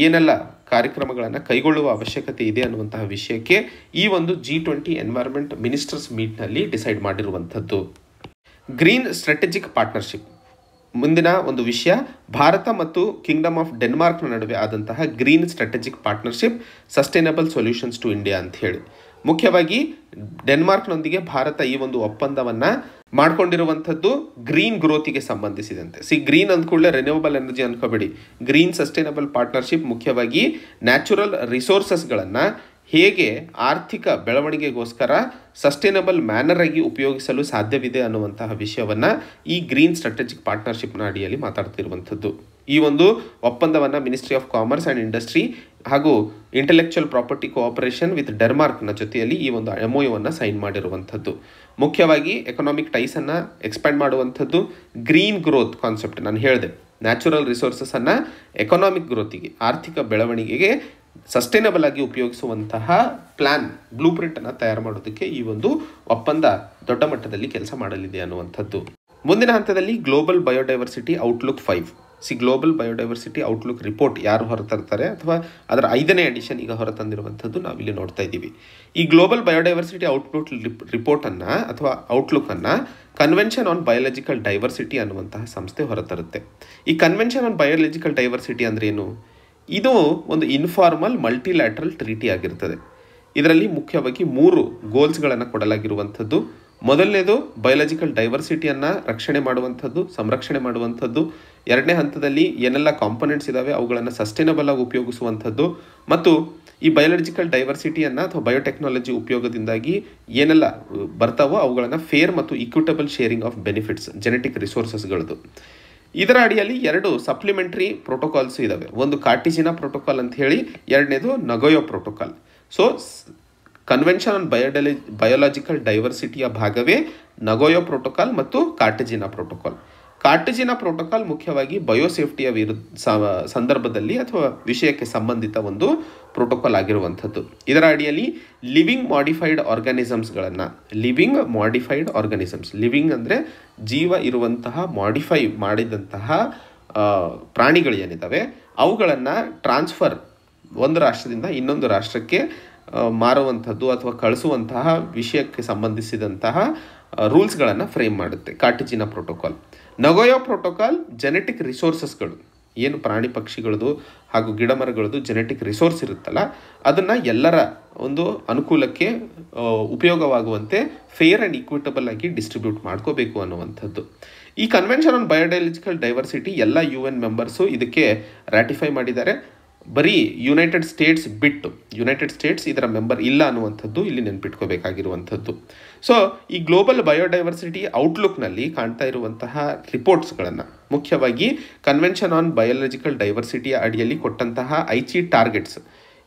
ಏನೆಲ್ಲ ಕಾರ್ಯಕ್ರಮಗಳನ್ನು ಕೈಗೊಳ್ಳುವ ಅವಶ್ಯಕತೆ ಇದೆ ಅನ್ನುವಂತಹ ವಿಷಯಕ್ಕೆ ಈ ಒಂದು ಜಿ ಟ್ವೆಂಟಿ ಎನ್ವೈರ್ಮೆಂಟ್ ಮಿನಿಸ್ಟರ್ಸ್ ಮೀಟ್ನಲ್ಲಿ ಡಿಸೈಡ್ ಮಾಡಿರುವಂಥದ್ದು ಗ್ರೀನ್ ಸ್ಟ್ರಾಟಜಿಕ್ ಪಾರ್ಟ್ನರ್ಶಿಪ್ ಮುಂದಿನ ಒಂದು ವಿಷಯ ಭಾರತ ಮತ್ತು ಕಿಂಗ್ಡಮ್ ಆಫ್ ಡೆನ್ಮಾರ್ಕ್ನ ನಡುವೆ ಆದಂತಹ green strategic partnership sustainable solutions to India ಅಂತ ಹೇಳಿ ಮುಖ್ಯವಾಗಿ ಡೆನ್ಮಾರ್ಕ್ನೊಂದಿಗೆ ಭಾರತ ಈ ಒಂದು ಒಪ್ಪಂದವನ್ನು ಮಾಡಿಕೊಂಡಿರುವಂಥದ್ದು ಗ್ರೀನ್ ಗ್ರೋತಿಗೆ ಸಂಬಂಧಿಸಿದಂತೆ ಸಿ ಗ್ರೀನ್ ಅಂದ್ಕೊಳ್ಳೆ ರಿನ್ಯೂವಬಲ್ ಎನರ್ಜಿ ಅಂದ್ಕೋಬೇಡಿ ಗ್ರೀನ್ ಸಸ್ಟೈನಬಲ್ ಪಾರ್ಟ್ನರ್ಶಿಪ್ ಮುಖ್ಯವಾಗಿ ನ್ಯಾಚುರಲ್ ರಿಸೋರ್ಸಸ್ಗಳನ್ನು ಹೇಗೆ ಆರ್ಥಿಕ ಬೆಳವಣಿಗೆಗೋಸ್ಕರ ಸಸ್ಟೈನಬಲ್ ಮ್ಯಾನರ್ ಆಗಿ ಉಪಯೋಗಿಸಲು ಸಾಧ್ಯವಿದೆ ಅನ್ನುವಂತಹ ವಿಷಯವನ್ನು ಈ ಗ್ರೀನ್ ಸ್ಟ್ರಾಟಜಿಕ್ ಪಾರ್ಟ್ನರ್ಶಿಪ್ನ ಅಡಿಯಲ್ಲಿ ಮಾತಾಡ್ತಿರುವಂಥದ್ದು ಈ ಒಂದು ಒಪ್ಪಂದವನ್ನು ministry of commerce and industry ಹಾಗೂ ಇಂಟೆಲೆಕ್ಚುಯಲ್ ಪ್ರಾಪರ್ಟಿ ಕೋಆಪರೇಷನ್ ವಿತ್ ಡೆರ್ಮಾರ್ಕ್ನ ಜೊತೆಯಲ್ಲಿ ಈ ಒಂದು ಎಮ್ ಒ ಸೈನ್ ಮಾಡಿರುವಂಥದ್ದು ಮುಖ್ಯವಾಗಿ ಎಕನಾಮಿಕ್ ಟೈಸನ್ನು ಎಕ್ಸ್ಪ್ಯಾಂಡ್ ಮಾಡುವಂಥದ್ದು ಗ್ರೀನ್ ಗ್ರೋತ್ ಕಾನ್ಸೆಪ್ಟ್ ನಾನು ಹೇಳಿದೆ ನ್ಯಾಚುರಲ್ ಅನ್ನು ಎಕನಾಮಿಕ್ ಗ್ರೋತಿಗೆ ಆರ್ಥಿಕ ಬೆಳವಣಿಗೆಗೆ ಸಸ್ಟೈನಬಲ್ ಆಗಿ ಉಪಯೋಗಿಸುವಂತಹ ಪ್ಲ್ಯಾನ್ ಬ್ಲೂ ಪ್ರಿಂಟನ್ನು ತಯಾರು ಮಾಡೋದಕ್ಕೆ ಈ ಒಂದು ಒಪ್ಪಂದ ದೊಡ್ಡ ಮಟ್ಟದಲ್ಲಿ ಕೆಲಸ ಮಾಡಲಿದೆ ಅನ್ನುವಂಥದ್ದು ಮುಂದಿನ ಹಂತದಲ್ಲಿ global biodiversity outlook five see global biodiversity outlook report ಯಾರು ಹೊರತರ್ತಾರೆ ಅಥವಾ ಅದರ ಐದನೇ ಎಡಿಷನ್ ಈಗ ಹೊರತಂದಿರುವಂಥದ್ದು ನಾವಿಲ್ಲಿ ನೋಡ್ತಾ ಇದ್ದೀವಿ ಈ ಗ್ಲೋಬಲ್ ಬಯೋಡೈವರ್ಸಿಟಿ ಔಟ್ಲುಕ್ ರಿಪೋರ್ಟನ್ನು ಅಥವಾ ಔಟ್ಲುಕನ್ನು ಕನ್ವೆನ್ಷನ್ ಆನ್ ಬಯೋಲಜಿಕಲ್ ಡೈವರ್ಸಿಟಿ ಅನ್ನುವಂತಹ ಸಂಸ್ಥೆ ಹೊರತರುತ್ತೆ ಈ ಕನ್ವೆನ್ಷನ್ ಆನ್ ಬಯೋಲಜಿಕಲ್ ಡೈವರ್ಸಿಟಿ ಅಂದ್ರೆ ಏನು ಇದು ಒಂದು ಇನ್ಫಾರ್ಮಲ್ ಮಲ್ಟಿಲ್ಯಾಟ್ರಲ್ ಟ್ರೀಟಿ ಆಗಿರ್ತದೆ ಇದರಲ್ಲಿ ಮುಖ್ಯವಾಗಿ ಮೂರು ಗೋಲ್ಸ್ಗಳನ್ನು ಕೊಡಲಾಗಿರುವಂಥದ್ದು ಮೊದಲನೇದು ಬಯೋಲಾಜಿಕಲ್ ಡೈವರ್ಸಿಟಿಯನ್ನು ರಕ್ಷಣೆ ಮಾಡುವಂಥದ್ದು ಸಂರಕ್ಷಣೆ ಮಾಡುವಂಥದ್ದು ಎರಡನೇ ಹಂತದಲ್ಲಿ ಏನೆಲ್ಲ ಕಾಂಪೊನೆಂಟ್ಸ್ ಇದ್ದಾವೆ ಅವುಗಳನ್ನು ಸಸ್ಟೈನಬಲ್ ಆಗಿ ಉಪಯೋಗಿಸುವಂಥದ್ದು ಮತ್ತು ಈ ಬಯೋಲಾಜಿಕಲ್ ಡೈವರ್ಸಿಟಿಯನ್ನು ಅಥವಾ ಬಯೋಟೆಕ್ನಾಲಜಿ ಉಪಯೋಗದಿಂದಾಗಿ ಏನೆಲ್ಲ ಬರ್ತಾವೋ ಅವುಗಳನ್ನು ಫೇರ್ ಮತ್ತು equitable sharing of benefits genetic ರಿಸೋರ್ಸಸ್ಗಳದ್ದು ಇದರ ಅಡಿಯಲ್ಲಿ ಎರಡು ಸಪ್ಲಿಮೆಂಟ್ರಿ ಪ್ರೋಟೋಕಾಲ್ಸ್ ಇದ್ದಾವೆ ಒಂದು ಕಾರ್ಟಿಜಿನ ಪ್ರೋಟೋಕಾಲ್ ಅಂತ ಹೇಳಿ ಎರಡನೇದು Nagoya protocol so convention on ಬಯೋಡಲಿ ಬಯೋಲಾಜಿಕಲ್ ಡೈವರ್ಸಿಟಿಯ ಭಾಗವೇ ನಗೋಯೋ ಪ್ರೋಟೋಕಾಲ್ ಮತ್ತು ಕಾರ್ಟಿಜಿನ ಪ್ರೋಟೋಕಾಲ್ ಕಾರ್ಟಿಜಿನ ಪ್ರೋಟೋಕಾಲ್ ಮುಖ್ಯವಾಗಿ ಬಯೋಸೇಫ್ಟಿಯ ವಿರುದ್ಧ ಸಂದರ್ಭದಲ್ಲಿ ಅಥವಾ ವಿಷಯಕ್ಕೆ ಸಂಬಂಧಿತ ಒಂದು ಪ್ರೋಟೋಕಾಲ್ ಆಗಿರುವಂಥದ್ದು ಇದರ ಅಡಿಯಲ್ಲಿ ಲಿವಿಂಗ್ ಮಾಡಿಫೈಡ್ ಆರ್ಗಾನಿಸಮ್ಸ್ಗಳನ್ನು ಲಿವಿಂಗ್ ಮಾಡಿಫೈಡ್ ಆರ್ಗಾನಿಸಮ್ಸ್ ಲಿವಿಂಗ್ ಅಂದರೆ ಜೀವ ಇರುವಂತಹ ಮಾಡಿಫೈ ಮಾಡಿದಂತಹ ಪ್ರಾಣಿಗಳು ಏನಿದ್ದಾವೆ ಅವುಗಳನ್ನು ಟ್ರಾನ್ಸ್ಫರ್ ಒಂದು ರಾಷ್ಟ್ರದಿಂದ ಇನ್ನೊಂದು ರಾಷ್ಟ್ರಕ್ಕೆ ಮಾರುವಂಥದ್ದು ಅಥವಾ ಕಳಿಸುವಂತಹ ವಿಷಯಕ್ಕೆ ಸಂಬಂಧಿಸಿದಂತಹ ರೂಲ್ಸ್ಗಳನ್ನು ಫ್ರೇಮ್ ಮಾಡುತ್ತೆ Cartagena protocol Nagoya protocol genetic ರಿಸೋರ್ಸಸ್ಗಳು ಏನು ಪ್ರಾಣಿ ಪಕ್ಷಿಗಳದು ಹಾಗೂ ಗಿಡ ಮರಗಳದು ಜೆನೆಟಿಕ್ ರಿಸೋರ್ಸ್ ಇರುತ್ತಲ್ಲ ಅದನ್ನು ಎಲ್ಲರ ಒಂದು ಅನುಕೂಲಕ್ಕೆ ಉಪಯೋಗವಾಗುವಂತೆ ಫೇರ್ ಆ್ಯಂಡ್ ಈಕ್ವಿಟಬಲ್ ಆಗಿ ಡಿಸ್ಟ್ರಿಬ್ಯೂಟ್ ಮಾಡ್ಕೋಬೇಕು ಅನ್ನುವಂಥದ್ದು ಈ ಕನ್ವೆನ್ಷನ್ ಆನ್ ಬಯೋಡಯಾಲಜಿಕಲ್ ಡೈವರ್ಸಿಟಿ ಎಲ್ಲ ಯು ಎನ್ ಮೆಂಬರ್ಸು ಇದಕ್ಕೆ ರ್ಯಾಟಿಫೈ ಮಾಡಿದ್ದಾರೆ ಬರೀ ಯುನೈಟೆಡ್ ಸ್ಟೇಟ್ಸ್ ಬಿಟ್ಟು ಯುನೈಟೆಡ್ ಸ್ಟೇಟ್ಸ್ ಇದರ ಮೆಂಬರ್ ಇಲ್ಲ ಅನ್ನುವಂಥದ್ದು ಇಲ್ಲಿ ನೆನ್ಪಿಟ್ಕೋಬೇಕಾಗಿರುವಂಥದ್ದು ಸೊ ಈ ಗ್ಲೋಬಲ್ ಬಯೋಡೈವರ್ಸಿಟಿ ಔಟ್ಲುಕ್ನಲ್ಲಿ ಕಾಣ್ತಾ ಇರುವಂತಹ ರಿಪೋರ್ಟ್ಸ್ಗಳನ್ನು ಮುಖ್ಯವಾಗಿ ಕನ್ವೆನ್ಷನ್ ಆನ್ ಬಯಾಲಜಿಕಲ್ ಡೈವರ್ಸಿಟಿಯ ಅಡಿಯಲ್ಲಿ ಕೊಟ್ಟಂತಹ ಐಚಿ ಟಾರ್ಗೆಟ್ಸ್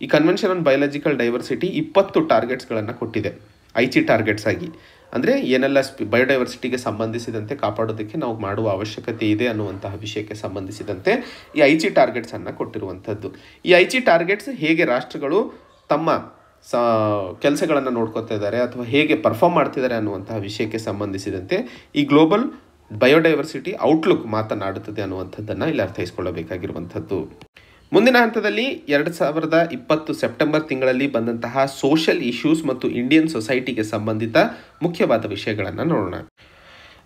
ಈ ಕನ್ವೆನ್ಷನ್ ಆನ್ ಬಯಾಲಜಿಕಲ್ ಡೈವರ್ಸಿಟಿ ಇಪ್ಪತ್ತು ಟಾರ್ಗೆಟ್ಸ್ಗಳನ್ನು ಕೊಟ್ಟಿದೆ ಐಚಿ ಟಾರ್ಗೆಟ್ಸ್ ಆಗಿ ಅಂದರೆ ಏನೆಲ್ಲ ಸ್ಪಿ ಬಯೋಡೈವರ್ಸಿಟಿಗೆ ಸಂಬಂಧಿಸಿದಂತೆ ಕಾಪಾಡೋದಕ್ಕೆ ನಾವು ಮಾಡುವ ಅವಶ್ಯಕತೆ ಇದೆ ಅನ್ನುವಂತಹ ವಿಷಯಕ್ಕೆ ಸಂಬಂಧಿಸಿದಂತೆ ಈ ಐ ಜಿ ಟಾರ್ಗೆಟ್ಸನ್ನು ಕೊಟ್ಟಿರುವಂಥದ್ದು ಈ ಐ ಜಿ ಟಾರ್ಗೆಟ್ಸ್ ಹೇಗೆ ರಾಷ್ಟ್ರಗಳು ತಮ್ಮ ಸ ಕೆಲಸಗಳನ್ನು ನೋಡ್ಕೋತಾ ಇದ್ದಾರೆ ಅಥವಾ ಹೇಗೆ ಪರ್ಫಾರ್ಮ್ ಮಾಡ್ತಿದ್ದಾರೆ ಅನ್ನುವಂತಹ ವಿಷಯಕ್ಕೆ ಸಂಬಂಧಿಸಿದಂತೆ ಈ ಗ್ಲೋಬಲ್ ಬಯೋಡೈವರ್ಸಿಟಿ ಔಟ್ಲುಕ್ ಮಾತನಾಡುತ್ತದೆ ಅನ್ನುವಂಥದ್ದನ್ನು ಇಲ್ಲಿ ಅರ್ಥೈಸ್ಕೊಳ್ಳಬೇಕಾಗಿರುವಂಥದ್ದು ಮುಂದಿನ ಹಂತದಲ್ಲಿ ಎರಡು ಸಾವಿರದ ಇಪ್ಪತ್ತು ಸೆಪ್ಟೆಂಬರ್ ತಿಂಗಳಲ್ಲಿ ಬಂದಂತಹ ಸೋಷಿಯಲ್ ಇಶ್ಯೂಸ್ ಮತ್ತು ಇಂಡಿಯನ್ ಸೊಸೈಟಿಗೆ ಸಂಬಂಧಿತ ಮುಖ್ಯವಾದ ವಿಷಯಗಳನ್ನು ನೋಡೋಣ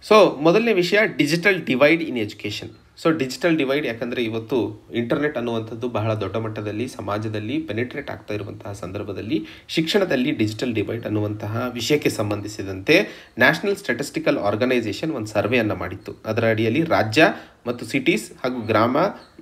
ಸೊ ಮೊದಲನೇ ವಿಷಯ digital divide in education so digital divide ಯಾಕಂದರೆ ಇವತ್ತು ಇಂಟರ್ನೆಟ್ ಅನ್ನುವಂಥದ್ದು ಬಹಳ ದೊಡ್ಡ ಮಟ್ಟದಲ್ಲಿ ಸಮಾಜದಲ್ಲಿ ಪೆನಿಟ್ರೇಟ್ ಆಗ್ತಾ ಇರುವಂತಹ ಸಂದರ್ಭದಲ್ಲಿ ಶಿಕ್ಷಣದಲ್ಲಿ ಡಿಜಿಟಲ್ ಡಿವೈಡ್ ಅನ್ನುವಂತಹ ವಿಷಯಕ್ಕೆ ಸಂಬಂಧಿಸಿದಂತೆ ನ್ಯಾಷನಲ್ ಸ್ಟ್ಯಾಟಿಸ್ಟಿಕಲ್ ಆರ್ಗನೈಸೇಷನ್ ಒಂದು ಸರ್ವೆಯನ್ನು ಮಾಡಿತ್ತು ಅದರ ಅಡಿಯಲ್ಲಿ ರಾಜ್ಯ ಮತ್ತು ಸಿಟೀಸ್ ಹಾಗೂ ಗ್ರಾಮ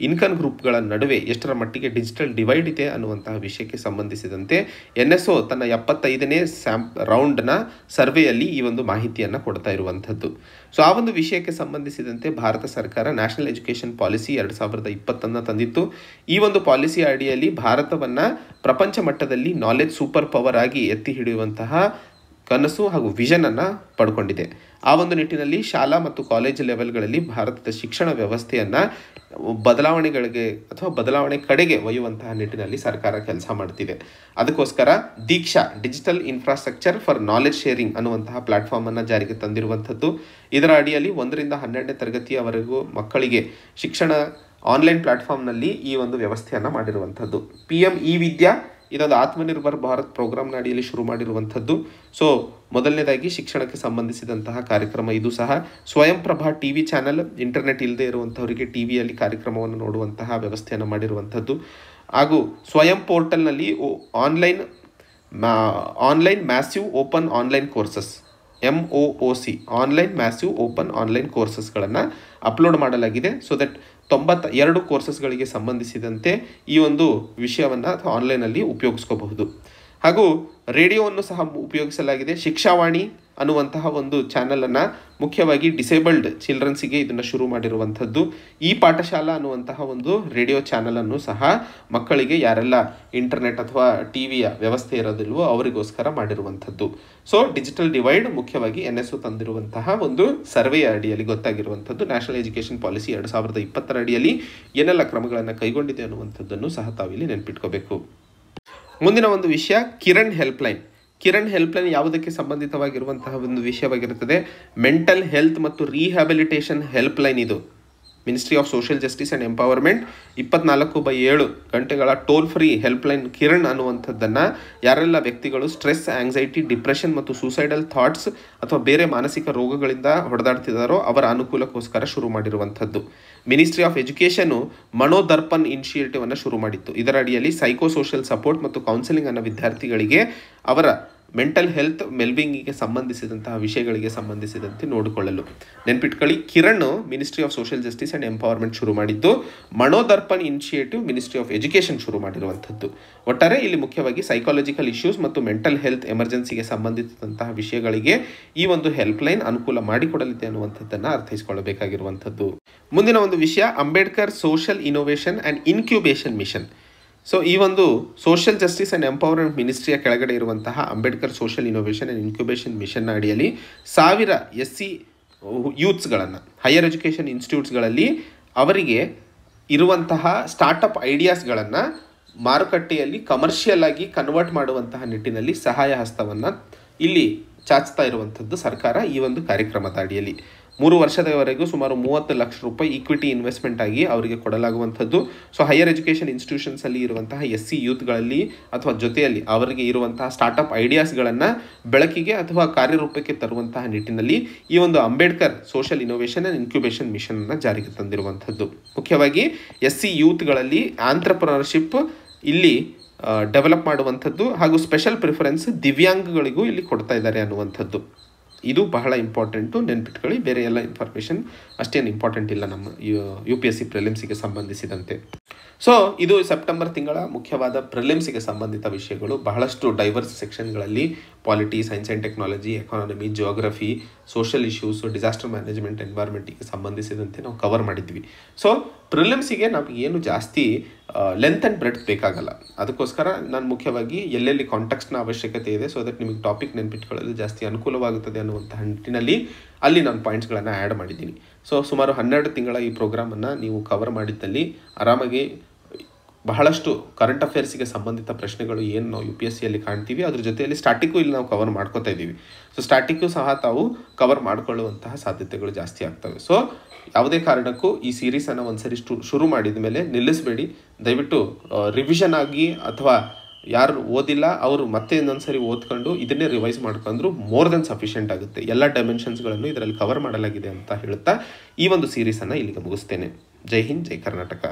ಇನ್ಕಮ್ ಗ್ರೂಪ್ಗಳ ನಡುವೆ ಎಷ್ಟರ ಮಟ್ಟಿಗೆ ಡಿಜಿಟಲ್ ಡಿವೈಡ್ ಇದೆ ಅನ್ನುವಂತಹ ವಿಷಯಕ್ಕೆ ಸಂಬಂಧಿಸಿದಂತೆ ಎನ್ ಎಸ್ ಒ ತನ್ನ ಎಪ್ಪತ್ತೈದನೇ ಸ್ಯಾಂಪ್ ರೌಂಡ್ನ ಸರ್ವೆಯಲ್ಲಿ ಈ ಒಂದು ಮಾಹಿತಿಯನ್ನು ಕೊಡ್ತಾ ಇರುವಂಥದ್ದು ಸೊ ಆ ಒಂದು ವಿಷಯಕ್ಕೆ ಸಂಬಂಧಿಸಿದಂತೆ ಭಾರತ ಸರ್ಕಾರ ನ್ಯಾಷನಲ್ ಎಜುಕೇಷನ್ ಪಾಲಿಸಿ ಎರಡು ಸಾವಿರದ ಇಪ್ಪತ್ತನ್ನು ತಂದಿತ್ತು ಈ ಒಂದು ಪಾಲಿಸಿ ಅಡಿಯಲ್ಲಿ ಭಾರತವನ್ನು ಪ್ರಪಂಚ ಮಟ್ಟದಲ್ಲಿ ನಾಲೆಜ್ ಸೂಪರ್ ಪವರ್ ಆಗಿ ಎತ್ತಿ ಹಿಡಿಯುವಂತಹ ಕನಸು ಹಾಗೂ ವಿಷನನ್ನು ಪಡ್ಕೊಂಡಿದೆ ಆ ಒಂದು ನಿಟ್ಟಿನಲ್ಲಿ ಶಾಲಾ ಮತ್ತು ಕಾಲೇಜ್ ಲೆವೆಲ್ಗಳಲ್ಲಿ ಭಾರತದ ಶಿಕ್ಷಣ ವ್ಯವಸ್ಥೆಯನ್ನು ಬದಲಾವಣೆಗಳಿಗೆ ಅಥವಾ ಬದಲಾವಣೆ ಕಡೆಗೆ ಒಯ್ಯುವಂತಹ ನಿಟ್ಟಿನಲ್ಲಿ ಸರ್ಕಾರ ಕೆಲಸ ಮಾಡ್ತಿದೆ ಅದಕ್ಕೋಸ್ಕರ Diksha digital infrastructure for knowledge sharing ಅನ್ನುವಂತಹ ಪ್ಲಾಟ್ಫಾರ್ಮನ್ನು ಜಾರಿಗೆ ತಂದಿರುವಂಥದ್ದು ಇದರ ಅಡಿಯಲ್ಲಿ ಒಂದರಿಂದ ಹನ್ನೆರಡನೇ ತರಗತಿಯವರೆಗೂ ಮಕ್ಕಳಿಗೆ ಶಿಕ್ಷಣ ಆನ್ಲೈನ್ ಪ್ಲಾಟ್ಫಾರ್ಮ್ನಲ್ಲಿ ಈ ಒಂದು ವ್ಯವಸ್ಥೆಯನ್ನು ಮಾಡಿರುವಂಥದ್ದು ಪಿ ಎಮ್ ಇ ವಿದ್ಯಾ ಇದೊಂದು ಆತ್ಮನಿರ್ಭರ್ ಭಾರತ್ ಪ್ರೋಗ್ರಾಮ್ ಅಡಿಯಲ್ಲಿ ಶುರು ಮಾಡಿರುವಂಥದ್ದು ಸೊ ಮೊದಲನೇದಾಗಿ ಶಿಕ್ಷಣಕ್ಕೆ ಸಂಬಂಧಿಸಿದಂತಹ ಕಾರ್ಯಕ್ರಮ ಇದು ಸಹ Swayam Prabha T V channel internet ಇಲ್ಲದೆ ಇರುವಂಥವರಿಗೆ ಟಿ ವಿಯಲ್ಲಿ ಕಾರ್ಯಕ್ರಮವನ್ನು ನೋಡುವಂತಹ ವ್ಯವಸ್ಥೆಯನ್ನು ಮಾಡಿರುವಂಥದ್ದು ಹಾಗೂ ಸ್ವಯಂ ಪೋರ್ಟಲ್ನಲ್ಲಿ online online massive open online courses M O C online massive open online ಕೋರ್ಸಸ್ಗಳನ್ನು ಅಪ್ಲೋಡ್ ಮಾಡಲಾಗಿದೆ ಸೊ ದಟ್ ತೊಂಬತ್ತ ಎರಡು ಕೋರ್ಸಸ್ಗಳಿಗೆ ಸಂಬಂಧಿಸಿದಂತೆ ಈ ಒಂದು ವಿಷಯವನ್ನು ಆನ್ಲೈನಲ್ಲಿ ಉಪಯೋಗಿಸ್ಕೋಬಹುದು ಹಾಗೂ ರೇಡಿಯೋವನ್ನು ಸಹ ಉಪಯೋಗಿಸಲಾಗಿದೆ ಶಿಕ್ಷಾವಾಣಿ ಅನ್ನುವಂತಹ ಒಂದು ಚಾನಲನ್ನು ಮುಖ್ಯವಾಗಿ ಡಿಸೇಬಲ್ಡ್ ಚಿಲ್ಡ್ರನ್ಸಿಗೆ ಇದನ್ನು ಶುರು ಮಾಡಿರುವಂಥದ್ದು ಈ ಪಾಠಶಾಲಾ ಅನ್ನುವಂತಹ ಒಂದು ರೇಡಿಯೋ ಚಾನಲನ್ನು ಸಹ ಮಕ್ಕಳಿಗೆ ಯಾರೆಲ್ಲ ಇಂಟರ್ನೆಟ್ ಅಥವಾ ಟಿವಿಯ ವ್ಯವಸ್ಥೆ ಇರೋದಿಲ್ವೋ ಅವರಿಗೋಸ್ಕರ ಮಾಡಿರುವಂಥದ್ದು ಸೊ ಡಿಜಿಟಲ್ ಡಿವೈಡ್ ಮುಖ್ಯವಾಗಿ ಎನ್ ಎಸ್ ತಂದಿರುವಂತಹ ಒಂದು ಸರ್ವೆಯ ಅಡಿಯಲ್ಲಿ ಗೊತ್ತಾಗಿರುವಂಥದ್ದು ನ್ಯಾಷನಲ್ ಎಜುಕೇಷನ್ ಪಾಲಿಸಿ ಎರಡು ಸಾವಿರದ ಇಪ್ಪತ್ತರ ಅಡಿಯಲ್ಲಿ ಏನೆಲ್ಲ ಕ್ರಮಗಳನ್ನು ಕೈಗೊಂಡಿದೆ ಅನ್ನುವಂಥದ್ದನ್ನು ಸಹ ತಾವಿಲ್ಲಿ ನೆನಪಿಟ್ಕೋಬೇಕು ಮುಂದಿನ ಒಂದು ವಿಷಯ ಕಿರಣ್ ಹೆಲ್ಪ್ಲೈನ್ ಕಿರಣ್ ಹೆಲ್ಪ್ಲೈನ್ ಯಾವುದಕ್ಕೆ ಸಂಬಂಧಿತವಾಗಿರುವಂತಹ ಒಂದು ವಿಷಯವಾಗಿರುತ್ತದೆ ಮೆಂಟಲ್ ಹೆಲ್ತ್ ಮತ್ತು ರಿಹ್ಯಾಬಿಲಿಟೇಷನ್ ಹೆಲ್ಪ್ಲೈನ್ ಇದು ministry of social justice and empowerment ಇಪ್ಪತ್ನಾಲ್ಕು ಬೈ ಏಳು ಗಂಟೆಗಳ ಟೋಲ್ ಫ್ರೀ ಹೆಲ್ಪ್ಲೈನ್ ಕಿರಣ್ ಅನ್ನುವಂಥದ್ದನ್ನು ಯಾರೆಲ್ಲ ವ್ಯಕ್ತಿಗಳು ಸ್ಟ್ರೆಸ್ ಆಂಗ್ಸೈಟಿ ಡಿಪ್ರೆಷನ್ ಮತ್ತು ಸೂಸೈಡಲ್ ಥಾಟ್ಸ್ ಅಥವಾ ಬೇರೆ ಮಾನಸಿಕ ರೋಗಗಳಿಂದ ಹೊಡೆದಾಡ್ತಿದ್ದಾರೋ ಅವರ ಅನುಕೂಲಕ್ಕೋಸ್ಕರ ಶುರು ಮಾಡಿರುವಂಥದ್ದು ಮಿನಿಸ್ಟ್ರಿ ಆಫ್ ಎಜುಕೇಷನು ಇನಿಷಿಯೇಟಿವ್ ಅನ್ನು ಶುರು ಮಾಡಿತ್ತು ಇದರ ಅಡಿಯಲ್ಲಿ ಸೈಕೋ ಸೋಷಿಯಲ್ ಸಪೋರ್ಟ್ ಮತ್ತು ಕೌನ್ಸಿಲಿಂಗ್ ಅನ್ನು ವಿದ್ಯಾರ್ಥಿಗಳಿಗೆ ಅವರ ಮೆಂಟಲ್ ಹೆಲ್ತ್ ಮೆಲ್ವಿಂಗಿಗೆ ಸಂಬಂಧಿಸಿದಂತಹ ವಿಷಯಗಳಿಗೆ ಸಂಬಂಧಿಸಿದಂತೆ ನೋಡಿಕೊಳ್ಳಲು ನೆನ್ಪಿಟ್ಕೊಳ್ಳಿ Kiran ministry of social justice and empowerment ಶುರು ಮಾಡಿದ್ದು Manodarpan initiative ministry of education ಶುರು ಮಾಡಿರುವಂಥದ್ದು ಒಟ್ಟಾರೆ ಇಲ್ಲಿ ಮುಖ್ಯವಾಗಿ ಸೈಕಾಲಜಿಕಲ್ ಇಶ್ಯೂಸ್ ಮತ್ತು ಮೆಂಟಲ್ ಹೆಲ್ತ್ ಎಮರ್ಜೆನ್ಸಿಗೆ ಸಂಬಂಧಿಸಿದಂತಹ ವಿಷಯಗಳಿಗೆ ಈ ಒಂದು ಹೆಲ್ಪ್ ಲೈನ್ ಅನುಕೂಲ ಮಾಡಿಕೊಡಲಿದೆ ಅನ್ನುವಂಥದ್ದನ್ನು ಅರ್ಥೈಸಿಕೊಳ್ಳಬೇಕಾಗಿರುವಂಥದ್ದು ಮುಂದಿನ ಒಂದು ವಿಷಯ Ambedkar social innovation and incubation mission so ಈ ಒಂದು ಸೋಷಿಯಲ್ ಜಸ್ಟಿಸ್ ಆ್ಯಂಡ್ ಎಂಪವರ್ಮೆಂಟ್ ಮಿನಿಸ್ಟ್ರಿಯ ಕೆಳಗಡೆ ಇರುವಂತಹ Ambedkar social innovation and incubation mission ಅಡಿಯಲ್ಲಿ ಸಾವಿರ ಎಸ್ ಸಿ ಯೂತ್ಸ್ಗಳನ್ನು ಹೈಯರ್ ಎಜುಕೇಷನ್ ಇನ್ಸ್ಟಿಟ್ಯೂಟ್ಸ್ಗಳಲ್ಲಿ ಅವರಿಗೆ ಇರುವಂತಹ ಸ್ಟಾರ್ಟಪ್ ಐಡಿಯಾಸ್ಗಳನ್ನು ಮಾರುಕಟ್ಟೆಯಲ್ಲಿ ಕಮರ್ಷಿಯಲ್ ಆಗಿ ಕನ್ವರ್ಟ್ ಮಾಡುವಂತಹ ನಿಟ್ಟಿನಲ್ಲಿ ಸಹಾಯ ಹಸ್ತವನ್ನು ಇಲ್ಲಿ ಚಾಚ್ತಾ ಇರುವಂಥದ್ದು ಸರ್ಕಾರ ಈ ಒಂದು ಕಾರ್ಯಕ್ರಮದ ಅಡಿಯಲ್ಲಿ ಮೂರು ವರ್ಷದವರೆಗೂ ಸುಮಾರು ಮೂವತ್ತು ಲಕ್ಷ ರೂಪಾಯಿ ಈಕ್ವಿಟಿ ಇನ್ವೆಸ್ಟ್ಮೆಂಟ್ ಆಗಿ ಅವರಿಗೆ ಕೊಡಲಾಗುವಂಥದ್ದು ಸೊ ಹೈಯರ್ ಎಜುಕೇಷನ್ ಇನ್ಸ್ಟಿಟ್ಯೂಷನ್ಸಲ್ಲಿ ಇರುವಂತಹ ಎಸ್ ಸಿ ಯೂತ್ಗಳಲ್ಲಿ ಅಥವಾ ಜೊತೆಯಲ್ಲಿ ಅವರಿಗೆ ಇರುವಂತಹ ಸ್ಟಾರ್ಟಪ್ ಐಡಿಯಾಸ್ಗಳನ್ನು ಬೆಳಕಿಗೆ ಅಥವಾ ಕಾರ್ಯರೂಪಕ್ಕೆ ತರುವಂತಹ ನಿಟ್ಟಿನಲ್ಲಿ ಈ ಒಂದು Ambedkar social innovation and incubation ಮಿಷನನ್ನು ಜಾರಿಗೆ ತಂದಿರುವಂಥದ್ದು ಮುಖ್ಯವಾಗಿ ಎಸ್ ಸಿ ಯೂತ್ಗಳಲ್ಲಿ ಆಂಟ್ರಪ್ರನರ್ಶಿಪ್ ಇಲ್ಲಿ ಡೆವಲಪ್ ಮಾಡುವಂಥದ್ದು ಹಾಗೂ ಸ್ಪೆಷಲ್ ಪ್ರಿಫರೆನ್ಸ್ ದಿವ್ಯಾಂಗಗಳಿಗೂ ಇಲ್ಲಿ ಕೊಡ್ತಾ ಇದ್ದಾರೆ ಅನ್ನುವಂಥದ್ದು ಇದು ಬಹಳ ಇಂಪಾರ್ಟೆಂಟು ನೆನ್ಪಿಟ್ಕೊಳ್ಳಿ ಬೇರೆ ಎಲ್ಲ ಇನ್ಫಾರ್ಮೇಷನ್ ಅಷ್ಟೇನು ಇಂಪಾರ್ಟೆಂಟ್ ಇಲ್ಲ ನಮ್ಮ ಯು ಪಿ ಎಸ್ ಸಿ ಪ್ರಿಲಿಮ್ಸಿಗೆ ಸಂಬಂಧಿಸಿದಂತೆ ಸೊ ಇದು ಸೆಪ್ಟೆಂಬರ್ ತಿಂಗಳ ಮುಖ್ಯವಾದ ಪ್ರಿಲಿಮ್ಸಿಗೆ ಸಂಬಂಧಿತ ವಿಷಯಗಳು ಬಹಳಷ್ಟು ಡೈವರ್ಸ್ ಸೆಕ್ಷನ್ಗಳಲ್ಲಿ polity science and technology economy geography social issues disaster management ಎನ್ವೈರ್ಮೆಂಟಿಗೆ ಸಂಬಂಧಿಸಿದಂತೆ ನಾವು ಕವರ್ ಮಾಡಿದ್ವಿ ಸೊ ಪ್ರಿಲಿಮ್ಸಿಗೆ ನಮಗೆ ಏನು ಜಾಸ್ತಿ ಲೆಂತ್ ಆ್ಯಂಡ್ ಬ್ರೆಡ್ ಬೇಕಾಗಲ್ಲ ಅದಕ್ಕೋಸ್ಕರ ನಾನು ಮುಖ್ಯವಾಗಿ ಎಲ್ಲೆಲ್ಲಿ ಕಾಂಟೆಕ್ಸ್ಟ್ನ ಅವಶ್ಯಕತೆ ಇದೆ ಸೊ ದಟ್ ನಿಮಗೆ ಟಾಪಿಕ್ ನೆನ್ಪಿಟ್ಕೊಳ್ಳಲು ಜಾಸ್ತಿ ಅನುಕೂಲವಾಗುತ್ತದೆ ಅನ್ನುವಂಥ ನಿಟ್ಟಿನಲ್ಲಿ ಅಲ್ಲಿ ನಾನು ಪಾಯಿಂಟ್ಸ್ಗಳನ್ನು ಆ್ಯಡ್ ಮಾಡಿದ್ದೀನಿ ಸೊ ಸುಮಾರು ಹನ್ನೆರಡು ತಿಂಗಳ ಈ ಪ್ರೋಗ್ರಾಮನ್ನು ನೀವು ಕವರ್ ಮಾಡಿದ್ದಲ್ಲಿ ಆರಾಮಾಗಿ ಬಹಳಷ್ಟು ಕರೆಂಟ್ ಅಫೇರ್ಸಿಗೆ ಸಂಬಂಧಿತ ಪ್ರಶ್ನೆಗಳು ಏನು ನಾವು ಯು ಪಿ ಎಸ್ ಸಿಯಲ್ಲಿ ಕಾಣ್ತೀವಿ ಅದ್ರ ಜೊತೆಯಲ್ಲಿ ಸ್ಟಾಟಿಕ್ಕು ಇಲ್ಲಿ ನಾವು ಕವರ್ ಮಾಡ್ಕೋತಾ ಇದ್ದೀವಿ ಸೊ ಸ್ಟಾಟಿಕ್ಕು ಸಹ ತಾವು ಕವರ್ ಮಾಡಿಕೊಳ್ಳುವಂತಹ ಸಾಧ್ಯತೆಗಳು ಜಾಸ್ತಿ ಆಗ್ತವೆ ಸೊ ಯಾವುದೇ ಕಾರಣಕ್ಕೂ ಈ ಸೀರೀಸನ್ನು ಒಂದ್ಸರಿ ಶುರು ಮಾಡಿದ ಮೇಲೆ ನಿಲ್ಲಿಸಬೇಡಿ ದಯವಿಟ್ಟು ರಿವಿಷನ್ ಆಗಿ ಅಥವಾ ಯಾರು ಓದಿಲ್ಲ ಅವರು ಮತ್ತೆ ಇನ್ನೊಂದು ಸರಿ ಓದ್ಕೊಂಡು ಇದನ್ನೇ ರಿವೈಸ್ ಮಾಡ್ಕೊಂಡ್ರು ಮೋರ್ ದೆನ್ ಸಫಿಷಿಯೆಂಟ್ ಆಗುತ್ತೆ ಎಲ್ಲ ಡೈಮೆನ್ಷನ್ಸ್ಗಳನ್ನು ಇದರಲ್ಲಿ ಕವರ್ ಮಾಡಲಾಗಿದೆ ಅಂತ ಹೇಳುತ್ತಾ ಈ ಒಂದು ಸೀರೀಸನ್ನು ಇಲ್ಲಿಗೆ ಮುಗಿಸ್ತೇನೆ ಜೈ ಹಿಂದ್ ಜೈ ಕರ್ನಾಟಕ